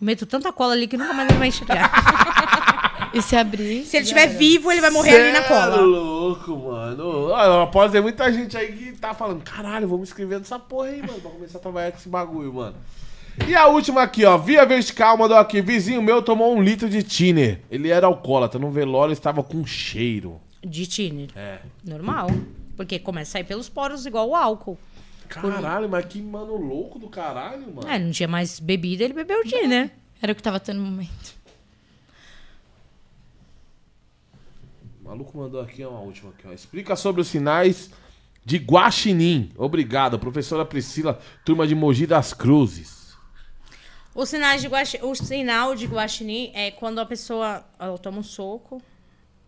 Meto tanta cola ali que nunca mais ele vai enxergar. e se abrir. Se ele estiver vivo, ele vai morrer Cê ali na cola. É louco, mano. Olha, pode ter muita gente aí que tá falando: caralho, vamos escrever nessa porra aí, mano, pra começar a trabalhar com esse bagulho, mano. E a última aqui, ó. Via Vertical mandou aqui. Vizinho meu tomou um litro de tiner. Ele era alcoólatra. No velório estava com cheiro. De tiner? É. Normal. Porque começa a sair pelos poros igual o álcool. Caralho, Por... mas que mano louco do caralho, mano. É, não tinha mais bebida, ele bebeu o dia, né? Era o que tava tendo no momento. O maluco mandou aqui uma última aqui, ó. Explica sobre os sinais de Guaxinim. Obrigado, professora Priscila, turma de Mogi das Cruzes. O, sinais de guaxinim, o sinal de guaxinim é quando a pessoa ela toma um soco,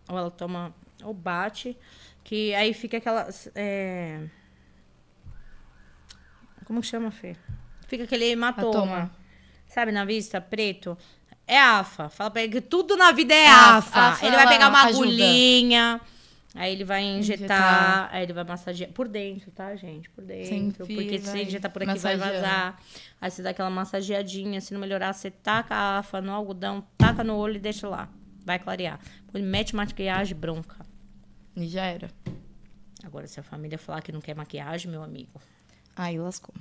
ou ela toma, ou bate, que aí fica aquela. É... Como chama, Fê? Fica aquele hematoma. Sabe, na vista, preto. É AFA. Fala pra ele que tudo na vida é AFA. AFA ele vai pegar uma ajuda. agulhinha. Aí ele vai injetar, injetar, aí ele vai massagear por dentro, tá, gente? Por dentro. porque se você injetar por aqui, vai vazar. Aí você dá aquela massageadinha, se não melhorar, você taca a afa no algodão, taca no olho e deixa lá. Vai clarear. ele Mete maquiagem bronca. E já era. Agora, se a família falar que não quer maquiagem, meu amigo. Aí lascou.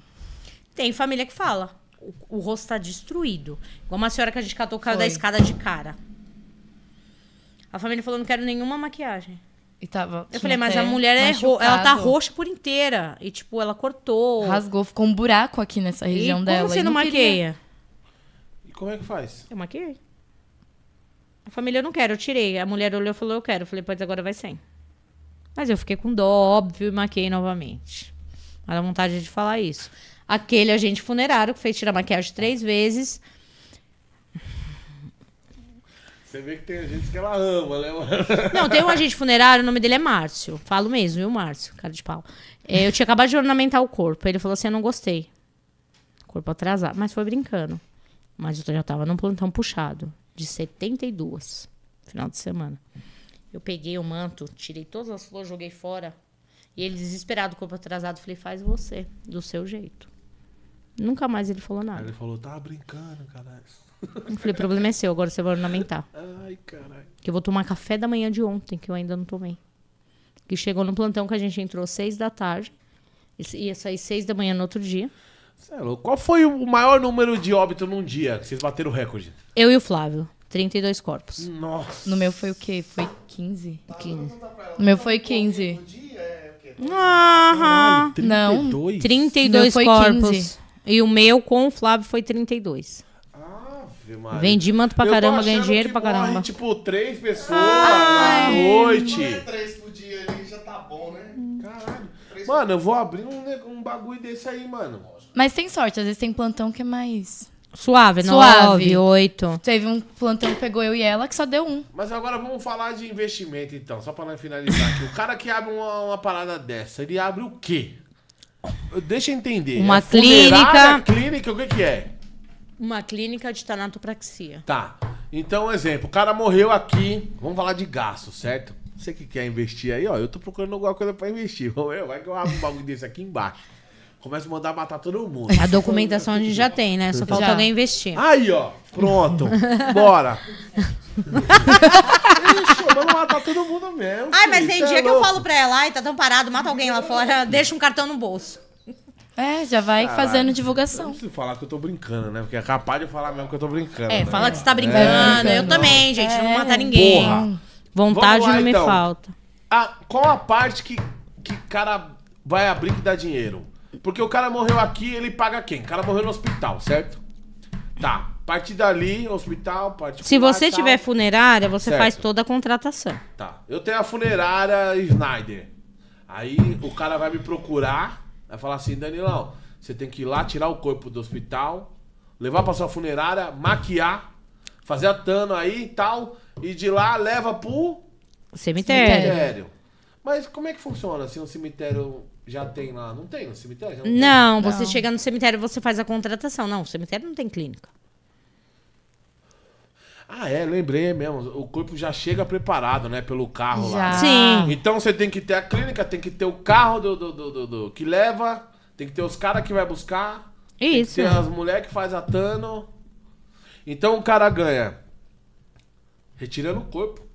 Tem família que fala. O, o rosto tá destruído. Igual uma senhora que a gente catou o cara da escada de cara. A família falou: não quero nenhuma maquiagem. E tava, eu falei, mas a mulher é ro... ela tá roxa por inteira. E, tipo, ela cortou. Rasgou, ficou um buraco aqui nessa região e dela. Como você não, não maqueia? Queria. E como é que faz? Eu maquiei. A família eu não quero, eu tirei. A mulher olhou e falou, eu quero. Eu falei, pois agora vai sem. Mas eu fiquei com dó, óbvio, e maquei novamente. Mas a vontade de falar isso. Aquele agente funerário que fez tirar maquiagem três vezes. Você vê que tem gente que ela ama, né? Não, tem um agente funerário, o nome dele é Márcio. Falo mesmo, viu, Márcio? Cara de pau. É, eu tinha acabado de ornamentar o corpo. Ele falou assim: eu não gostei. Corpo atrasado. Mas foi brincando. Mas eu já tava num plantão puxado. De 72. Final de semana. Eu peguei o manto, tirei todas as flores, joguei fora. E ele, desesperado, corpo atrasado, falei: faz você, do seu jeito. Nunca mais ele falou nada. Aí ele falou: tá brincando, caralho. Eu falei: o problema é seu, agora você vai ornamentar. Ai, caralho. Que eu vou tomar café da manhã de ontem, que eu ainda não tomei. Que chegou no plantão que a gente entrou seis da tarde. Ia sair seis da manhã no outro dia. Cê é Qual foi o maior número de óbito num dia que vocês bateram o recorde? Eu e o Flávio. 32 corpos. Nossa. No meu foi o quê? Foi 15? 15. No meu foi 15. É Aham. Não, 32 Não, corpos. 15. E o meu com o Flávio foi 32. Maria. Vendi manto pra caramba, ganhei dinheiro pra morre, caramba. tipo, três pessoas à noite. É três por dia ali já tá bom, né? Hum. Caralho. mano, eu vou abrir um, um bagulho desse aí, mano. Mas tem sorte, às vezes tem plantão que é mais. Suave, Suave. 9, 8. Teve um plantão que pegou eu e ela que só deu um. Mas agora vamos falar de investimento, então, só pra finalizar aqui. O cara que abre uma, uma parada dessa, ele abre o quê? Deixa eu entender. Uma é clínica. Clínica, o que, que é? Uma clínica de tanatopraxia. Tá. Então, exemplo, o cara morreu aqui. Vamos falar de gasto, certo? Você que quer investir aí, ó. Eu tô procurando alguma coisa pra investir. Vai que eu abro um bagulho desse aqui embaixo. Começa a mandar matar todo mundo. A documentação a gente já tem, né? Só falta já. alguém investir. Aí, ó. Pronto. Bora. vamos matar todo mundo mesmo. Ai, mas tem dia é que eu falo pra ela, ai, tá tão parado, mata alguém lá fora, deixa um cartão no bolso. É, já vai Caralho, fazendo divulgação. Não falar que eu tô brincando, né? Porque é capaz de falar mesmo que eu tô brincando. É, né? fala que você tá brincando. É, eu também, gente. É. Não vou é. matar ninguém. Porra. Vontade lá, não me então. falta. qual a parte que, que cara vai abrir que dá dinheiro? Porque o cara morreu aqui, ele paga quem? O cara morreu no hospital, certo? Tá. A partir dali, hospital, parte Se você tal. tiver funerária, você certo. faz toda a contratação. Tá. Eu tenho a funerária Snyder. Aí o cara vai me procurar, vai falar assim: Danilão, você tem que ir lá tirar o corpo do hospital, levar pra sua funerária, maquiar, fazer a tana aí e tal, e de lá leva pro cemitério. cemitério. Mas como é que funciona assim um cemitério? já tem lá. Não tem no cemitério? Não, não você não. chega no cemitério você faz a contratação. Não, o cemitério não tem clínica. Ah, é, lembrei mesmo. O corpo já chega preparado, né? Pelo carro já. lá. Né? Sim. Então você tem que ter a clínica, tem que ter o carro do, do, do, do, do que leva, tem que ter os caras que vai buscar. Isso. Tem que ter as mulheres que faz a Tano. Então o cara ganha retirando o corpo.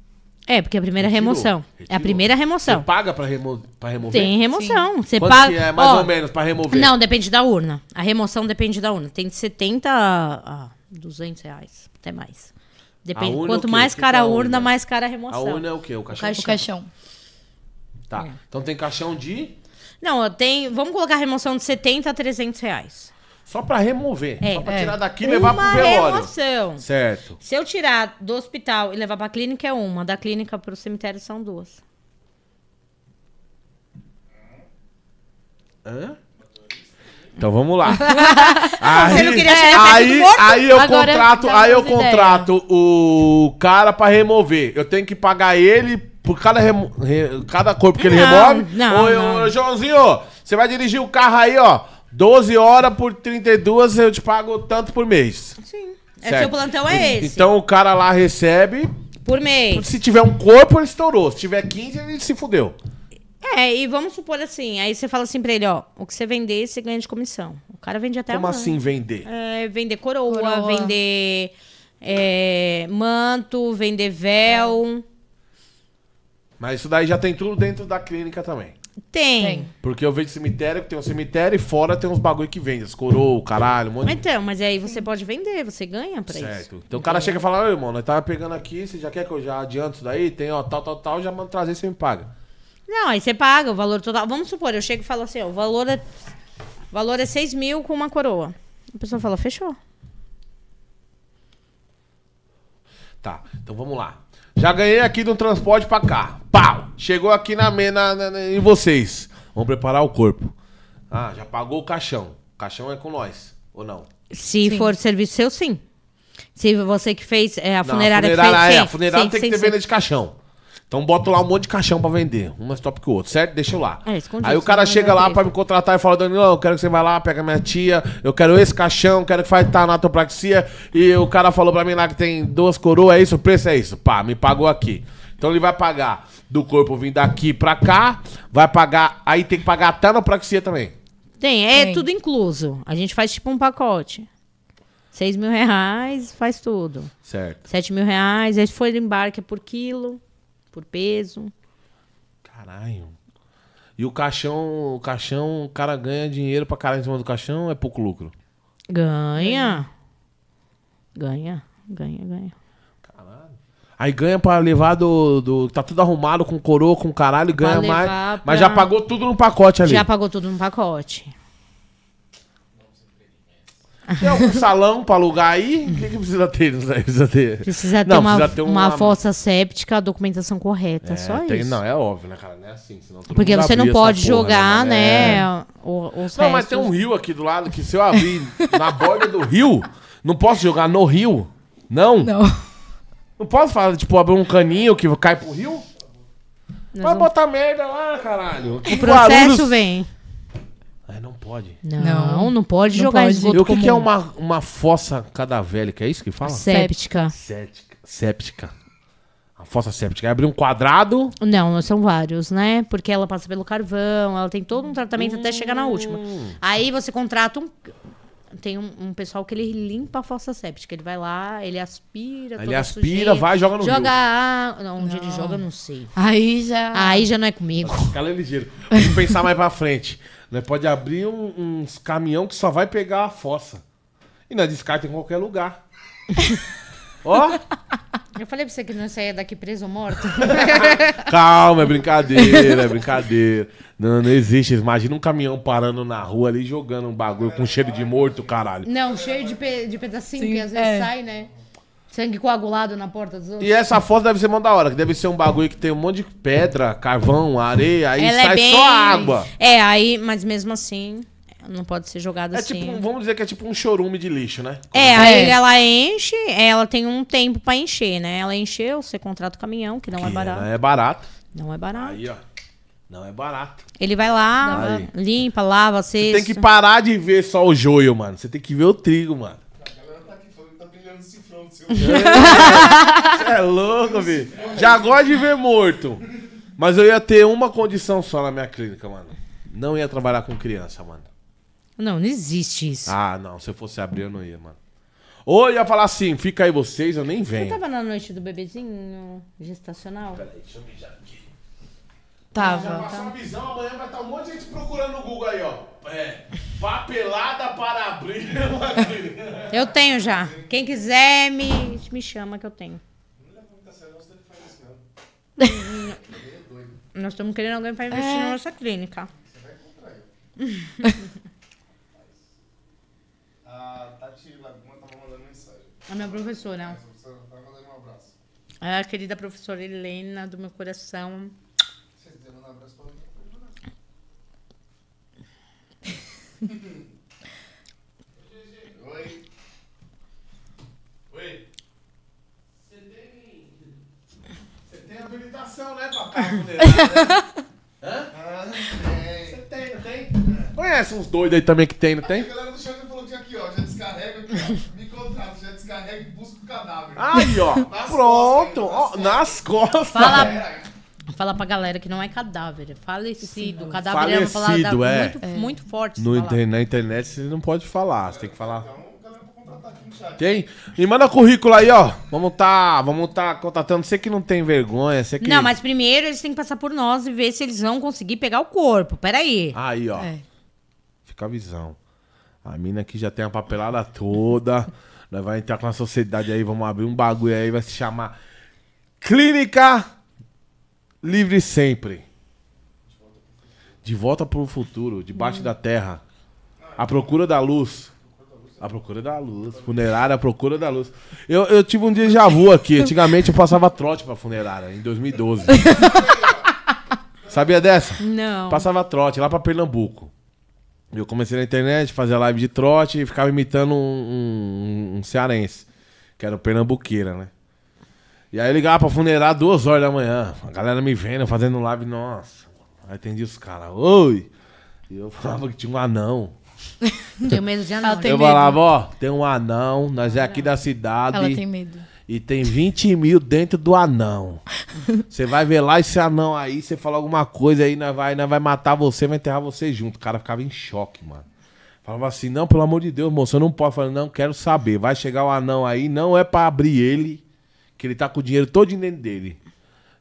É, porque a primeira Retirou. remoção. Retirou. É a primeira remoção. Você paga pra, remo pra remover? Tem remoção. Sim. Você paga. é mais ou menos pra remover? Não, depende da urna. A remoção depende da urna. Tem de 70 a 200 reais, até mais. Depende. É quanto mais tipo, cara a urna, mais cara a remoção. A urna é o quê? O caixão? O caixão. O caixão. Tá. É. Então tem caixão de. Não, tem. Vamos colocar a remoção de 70 a 300 reais. Só para remover. É, só para é. tirar daqui e levar para o velório. Remoção. Certo. Se eu tirar do hospital e levar para a clínica é uma, da clínica para o cemitério são duas. Hã? Então vamos lá. aí, aí, aí, eu Agora contrato, aí eu contrato o cara para remover. Eu tenho que pagar ele por cada, remo... cada corpo que ele não, remove. Não, Ô, não. Joãozinho, você vai dirigir o carro aí, ó. 12 horas por 32 eu te pago tanto por mês. Sim. É, seu plantão é esse. Então o cara lá recebe. Por mês. Se tiver um corpo, ele estourou. Se tiver 15, ele se fudeu. É, e vamos supor assim, aí você fala assim pra ele, ó, o que você vender, você ganha de comissão. O cara vende até Como assim vender? É, vender coroa, coroa. vender é, manto, vender véu. Mas isso daí já tem tudo dentro da clínica também. Tem. tem. Porque eu vejo cemitério que tem um cemitério e fora tem uns bagulho que vende, as coroas, caralho, um monte mas Então, mas aí você pode vender, você ganha pra certo. isso. Certo. Então o cara chega e fala, irmão, nós tava pegando aqui, você já quer que eu já adianto isso daí? Tem, ó, tal, tal, tal, já manda trazer, você me paga. Não, aí você paga o valor total. Vamos supor, eu chego e falo assim, ó, o valor é, o valor é 6 mil com uma coroa. A pessoa fala, fechou. Tá, então vamos lá. Já ganhei aqui de um transporte pra cá. Pau! Chegou aqui na, na, na, na em vocês. Vamos preparar o corpo. Ah, já pagou o caixão. O caixão é com nós, ou não? Se sim. for serviço seu, sim. Se você que fez, é a funerária, não, a funerária que fez. É, sim, a funerária sim, tem que ter venda de caixão. Então boto lá um monte de caixão pra vender, um mais top que o outro, certo? Deixa eu lá. É, escondido, Aí o cara chega lá pra me contratar e fala, Danilo, eu quero que você vá lá, pega minha tia, eu quero esse caixão, quero que faça tanatopraxia. E o cara falou pra mim lá que tem duas coroas, é isso, o preço é isso. Pá, me pagou aqui. Então ele vai pagar do corpo vindo daqui pra cá, vai pagar. Aí tem que pagar a tanopraxia também. Tem, é Tem. tudo incluso. A gente faz tipo um pacote. seis mil reais, faz tudo. Certo. sete mil reais, aí foi o embarque é por quilo por peso. Caralho. E o caixão, o caixão, o cara ganha dinheiro pra caralho em cima do caixão, é pouco lucro. Ganha. Ganha, ganha, ganha. Caralho. Aí ganha pra levar do, do. Tá tudo arrumado com coroa, com caralho, ganha mais. Pra... Mas já pagou tudo no pacote ali. Já pagou tudo no pacote. Tem algum salão pra alugar aí? O que, que precisa ter? Não precisa ter, precisa ter, não, uma, precisa ter uma, uma, fossa séptica, a documentação correta, é, é, só tem, isso. Não, é óbvio, né, cara? Não é assim, senão Porque você não pode jogar, porra, né? né é. não, restos. mas tem um rio aqui do lado que se eu abrir na borda do rio, não posso jogar no rio? Não? Não. Não posso falar, tipo, abrir um caninho que cai pro rio? Nós Vai vamos... botar merda lá, caralho. O tipo, processo Guarulhos, vem pode? Não, não, não pode não jogar pode. esgoto. E o que, que, é uma, uma fossa cadavélica? É isso que fala? Séptica. Séptica. Séptica. A fossa séptica. É abrir um quadrado? Não, são vários, né? Porque ela passa pelo carvão, ela tem todo um tratamento hum. até chegar na última. Hum. Aí você contrata um tem um, um, pessoal que ele limpa a fossa séptica. Ele vai lá, ele aspira. Ele aspira, vai joga no joga rio. A... Não, onde não. ele joga, não sei. Aí já. Aí já não é comigo. Cala é ligeiro. Vamos pensar mais pra frente. Né? Pode abrir um, uns caminhão que só vai pegar a fossa. E na descarta em qualquer lugar. Ó. Eu falei pra você que não saia daqui preso ou morto. Calma, é brincadeira, é brincadeira. Não, não existe. Imagina um caminhão parando na rua ali jogando um bagulho com cheiro de morto, caralho. Não, cheio de, pe de pedacinho, Sim, que às vezes é. sai, né? Sangue coagulado na porta dos outros. E essa foto deve ser mão da hora, que deve ser um bagulho que tem um monte de pedra, carvão, areia, aí Ela é sai é bem... só água. É, aí, mas mesmo assim. Não pode ser jogada é assim. Tipo, vamos dizer que é tipo um chorume de lixo, né? é, aí é. ela enche, ela tem um tempo para encher, né? Ela encheu, você contrata o caminhão, que não é que é barato. Não é barato. Não é barato. Aí, ó. Não é barato. Ele vai lá, é aí. limpa, lava, cesta. Você tem que parar de ver só o joio, mano. Você tem que ver o trigo, mano. A galera tá aqui falando que tá brilhando cifrão do seu é louco, bicho. Já gosto de ver morto. Mas eu ia ter uma condição só na minha clínica, mano. Não ia trabalhar com criança, mano. Não, não existe isso. Ah, não. Se eu fosse abrir, eu não ia, mano. Ou eu ia falar assim, fica aí vocês, eu nem venho. Você tava na noite do bebezinho gestacional? Peraí, deixa eu mijar aqui. Tava. Passar uma visão, amanhã vai estar tá um monte de gente procurando no Google aí, ó. É, papelada para abrir uma né, criança. Eu tenho já. Quem quiser, me, me chama que eu tenho. Nós estamos querendo alguém para investir é. na nossa clínica. Você vai contrair. A minha professora. Vai mandando um abraço. É, a querida professora Helena, do meu coração. Vocês quiser mandar um abraço pra mim, Oi. Oi. Você tem. Você tem habilitação, né, papai? Né? Hã? Ah, tem. Você tem, não tem? É. Conhece uns doidos aí também que tem, não tem? A galera do show falou que aqui, ó, já descarrega aqui, ó cadáver. Aí, ó. Nas pronto. Costas, né? ó, nas costas. Fala, fala pra galera que não é cadáver, é falecido. Cadáver falecido, é uma palavra é. Muito, é. muito forte. No internet, na internet você não pode falar, você tem que falar. Tem? Então, Me manda currículo aí, ó. Vamos tá, vamos tá contratando. Você que não tem vergonha, você que... Não, mas primeiro eles têm que passar por nós e ver se eles vão conseguir pegar o corpo. Peraí. Aí, ó. É. Fica a visão. A mina que já tem a papelada toda. Nós vai entrar com a sociedade aí, vamos abrir um bagulho aí, vai se chamar Clínica Livre Sempre. De volta pro futuro, debaixo hum. da terra. A procura da luz. A procura da luz. Funerária, a procura da luz. Eu, eu tive um déjà vu aqui. Antigamente eu passava trote pra funerária, em 2012. Sabia dessa? Não. Passava trote lá pra Pernambuco. Eu comecei na internet, fazia live de trote e ficava imitando um, um, um cearense, que era o Pernambuqueira, né? E aí eu ligava pra funerar duas horas da manhã. A galera me vendo, fazendo live, nossa. Aí atendi os caras, oi! E eu falava que tinha um anão. Tenho medo de anão. Ela tem eu medo. falava, ó, tem um anão, nós é aqui da cidade. Ela tem medo e tem 20 mil dentro do anão. Você vai ver lá esse anão aí, você fala alguma coisa aí, não vai, não vai matar você, vai enterrar você junto. O cara ficava em choque, mano. Falava assim, não, pelo amor de Deus, moço, eu não posso. Falei, não, quero saber. Vai chegar o anão aí, não é para abrir ele, que ele tá com o dinheiro todo dentro dele.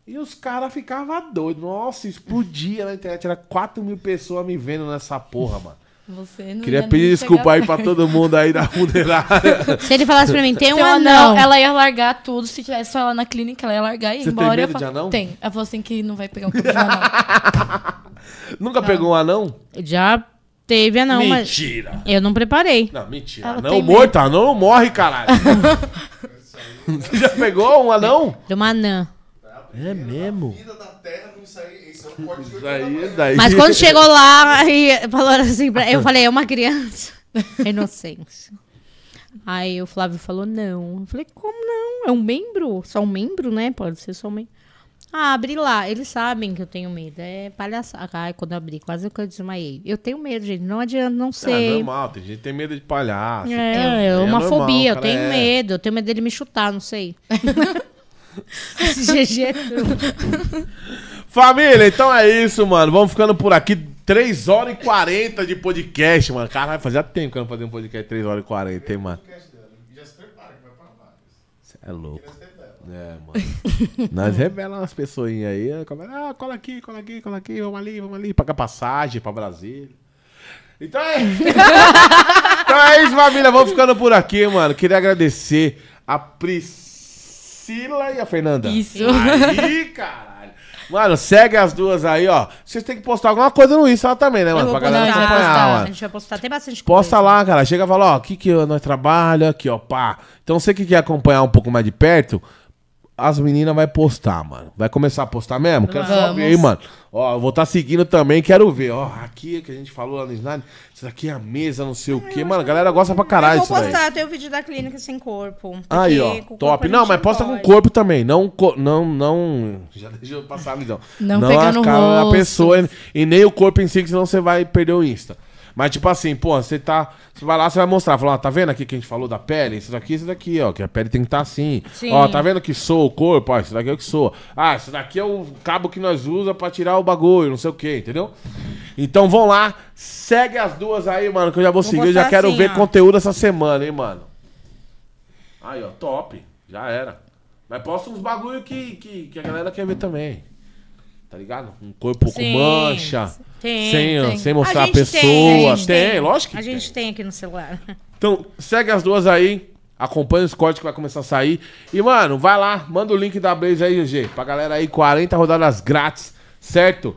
E os caras ficavam doidos. Nossa, explodia na internet. Era 4 mil pessoas me vendo nessa porra, mano. Você não Queria pedir desculpa aí pra todo mundo aí da funerária. Se ele falasse pra mim, tem um anão. anão. Ela ia largar tudo. Se tivesse só ela na clínica, ela ia largar e ir Você embora. Tem medo de anão? Tem. Ela falou assim que não vai pegar um anão. Nunca não. pegou um anão? Já teve anão, mentira. mas... Mentira. Eu não preparei. Não, mentira. Ela anão morto, medo. anão não morre, caralho. Você já pegou um anão? De uma anã. É mesmo? Mas quando chegou lá e falou assim, pra... eu falei, é uma criança. Inocência. Aí o Flávio falou, não. Eu falei, como não? É um membro? Só um membro, né? Pode ser só um membro. Ah, abri lá. Eles sabem que eu tenho medo. É palhaçada. Ai, quando eu abri, quase que eu desmaiei. Eu tenho medo, gente. Não adianta, não ah, sei. É normal, tem gente que tem medo de palhaço. É, é, é uma normal, fobia. Eu tenho é... medo. Eu tenho medo dele me chutar, não sei. Esse GG é Família, então é isso, mano. Vamos ficando por aqui. 3 horas e 40 de podcast, mano. Caralho, fazia tempo que eu não fazia um podcast 3 horas e 40, hein, mano. Já É louco. É, mano. Nós revelamos umas pessoinhas aí. Ah, cola aqui, cola aqui, cola aqui, vamos ali, vamos ali. Paga passagem pra Brasília. Então é. então é isso, família. Vamos ficando por aqui, mano. Queria agradecer a Priscila. Priscila e a Fernanda. Isso. Aí, caralho. Mano, segue as duas aí, ó. Vocês têm que postar alguma coisa no Insta também, né, mano? Pra galera postar, acompanhar, mano. A gente vai postar, tem bastante coisa. Posta lá, cara. Chega e fala, ó, aqui que nós trabalha, aqui, ó, pá. Então, você que quer acompanhar um pouco mais de perto, as meninas vai postar, mano. Vai começar a postar mesmo? Quero Vamos. só ver, hein, mano. Ó, eu vou estar tá seguindo também, quero ver. Ó, aqui que a gente falou lá no slide, isso daqui é a mesa, não sei o quê. Mano, a galera gosta pra caralho Eu disso vou postar, tem o vídeo da clínica sem corpo. Aí, ó, top. Não, mas posta com corpo também. Não, não, não. Já deixa eu passar a visão. Não pegando a rosto. pessoa e nem o corpo em si, que senão você vai perder o Insta. Mas, tipo assim, pô, você tá. Você vai lá, você vai mostrar. Falar, ó, tá vendo aqui que a gente falou da pele? Isso daqui, isso daqui, ó. Que a pele tem que estar tá assim. Sim. Ó, tá vendo que sou o corpo? Ó, ah, isso daqui é o que sou. Ah, isso daqui é o cabo que nós usa pra tirar o bagulho, não sei o quê, entendeu? Então vão lá, segue as duas aí, mano, que eu já vou, vou seguir. Eu já quero assim, ver ó. conteúdo essa semana, hein, mano. Aí, ó, top. Já era. Mas posta uns bagulho que, que, que a galera quer ver também tá ligado? Um corpo sim, com mancha. Tem, sem, tem. sem mostrar a, a pessoa. Tem, a tem, tem, lógico que A gente tem. aqui no celular. Então, segue as duas aí. Acompanha os cortes que vai começar a sair. E, mano, vai lá, manda o link da Blaze aí, GG. Pra galera aí, 40 rodadas grátis, certo?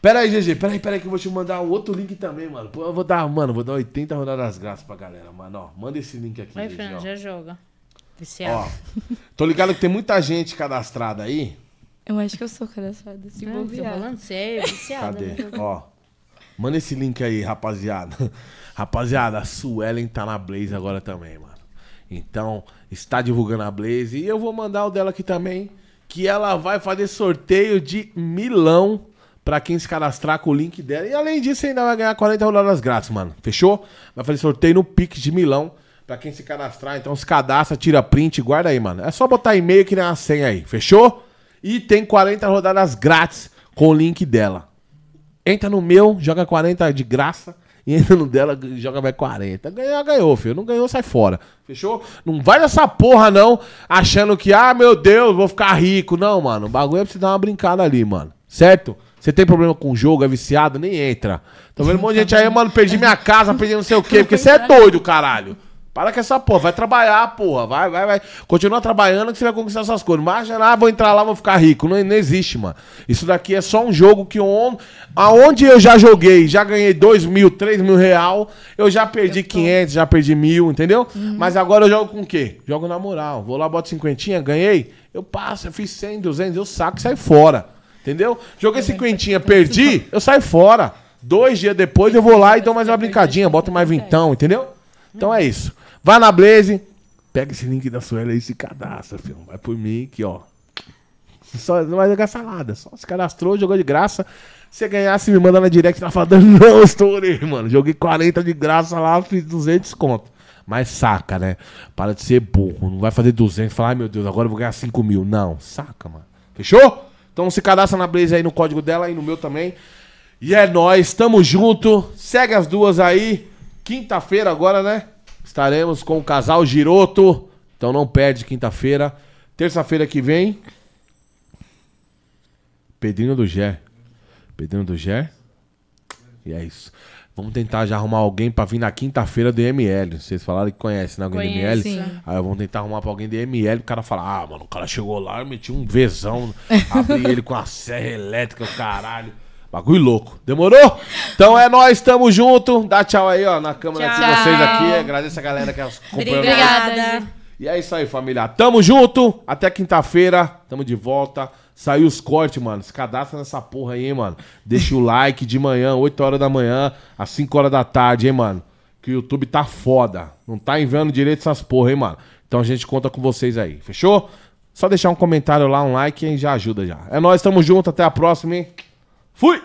Pera aí, GG, pera aí, pera aí que eu vou te mandar um outro link também, mano. Pô, eu vou dar, mano, vou dar 80 rodadas grátis pra galera, mano. Ó, manda esse link aqui, Vai, Fernando, já joga. Viciado. Ó, é. tô ligado que tem muita gente cadastrada aí eu acho que eu sou cadastrada. Se não, né? bobear. falando, você é viciada. Cadê? Né? Ó. Manda esse link aí, rapaziada. Rapaziada, a Suelen tá na Blaze agora também, mano. Então, está divulgando a Blaze. E eu vou mandar o dela aqui também. Que ela vai fazer sorteio de milão para quem se cadastrar com o link dela. E além disso, ainda vai ganhar 40 dólares grátis, mano. Fechou? Vai fazer sorteio no Pix de milão para quem se cadastrar. Então se cadastra, tira print, guarda aí, mano. É só botar e-mail que nem a senha aí. Fechou? E tem 40 rodadas grátis com o link dela. Entra no meu, joga 40 de graça. E entra no dela, joga mais 40. Ganhou, ganhou, filho. Não ganhou, sai fora. Fechou? Não vai nessa porra, não, achando que, ah, meu Deus, vou ficar rico. Não, mano. O bagulho é pra você dar uma brincada ali, mano. Certo? Você tem problema com o jogo, é viciado, nem entra. Tô vendo um monte de gente aí, mano, perdi minha casa, perdi não sei o quê, porque você é doido, caralho. Para com essa porra, vai trabalhar, porra. Vai, vai, vai. Continua trabalhando que você vai conquistar essas coisas. Imagina, ah, vou entrar lá, vou ficar rico. Não, não existe, mano. Isso daqui é só um jogo que on... aonde eu já joguei, já ganhei 2 mil, 3 mil real, eu já perdi eu tô... 500, já perdi mil, entendeu? Uhum. Mas agora eu jogo com o quê? Jogo na moral. Vou lá, boto cinquentinha, ganhei, eu passo, eu fiz 100, 200, eu saco e saio fora. Entendeu? Joguei cinquentinha, perdi, eu saio fora. Dois dias depois eu vou lá e dou mais uma brincadinha, boto mais vintão, entendeu? Então é isso. Vai na Blaze, pega esse link da Suela aí e se cadastra, filho. Vai por mim que, ó. Só, não vai jogar salada. Só se cadastrou, jogou de graça. Se ganhasse, me manda na direct tá falando, não, Story, mano. Joguei 40 de graça lá, fiz 200 conto. Mas saca, né? Para de ser burro. Não vai fazer 200 e falar, ai meu Deus, agora eu vou ganhar 5 mil. Não, saca, mano. Fechou? Então se cadastra na Blaze aí no código dela e no meu também. E é nóis, tamo junto. Segue as duas aí. Quinta-feira agora, né? Estaremos com o casal Giroto. Então não perde quinta-feira. Terça-feira que vem. Pedrinho do Gé. Pedrinho do Gé. E é isso. Vamos tentar já arrumar alguém pra vir na quinta-feira do ML. Vocês falaram que conhecem né, alguém do do ML. Aí vamos tentar arrumar pra alguém do ML. O cara fala, ah, mano, o cara chegou lá, meti um Vzão. abri ele com a serra elétrica, caralho. Bagulho louco. Demorou? Então é nós, tamo junto. Dá tchau aí, ó, na câmera de vocês aqui. Agradeço a galera que acompanhou. Obrigada. Nós. E é isso aí, família. Tamo junto. Até quinta-feira. Tamo de volta. Saiu os cortes, mano. Se cadastra nessa porra aí, hein, mano. Deixa o like de manhã, 8 horas da manhã, às 5 horas da tarde, hein, mano. Que o YouTube tá foda. Não tá enviando direito essas porra, hein, mano. Então a gente conta com vocês aí. Fechou? Só deixar um comentário lá, um like, hein, já ajuda já. É nós, tamo junto. Até a próxima, hein. Fui!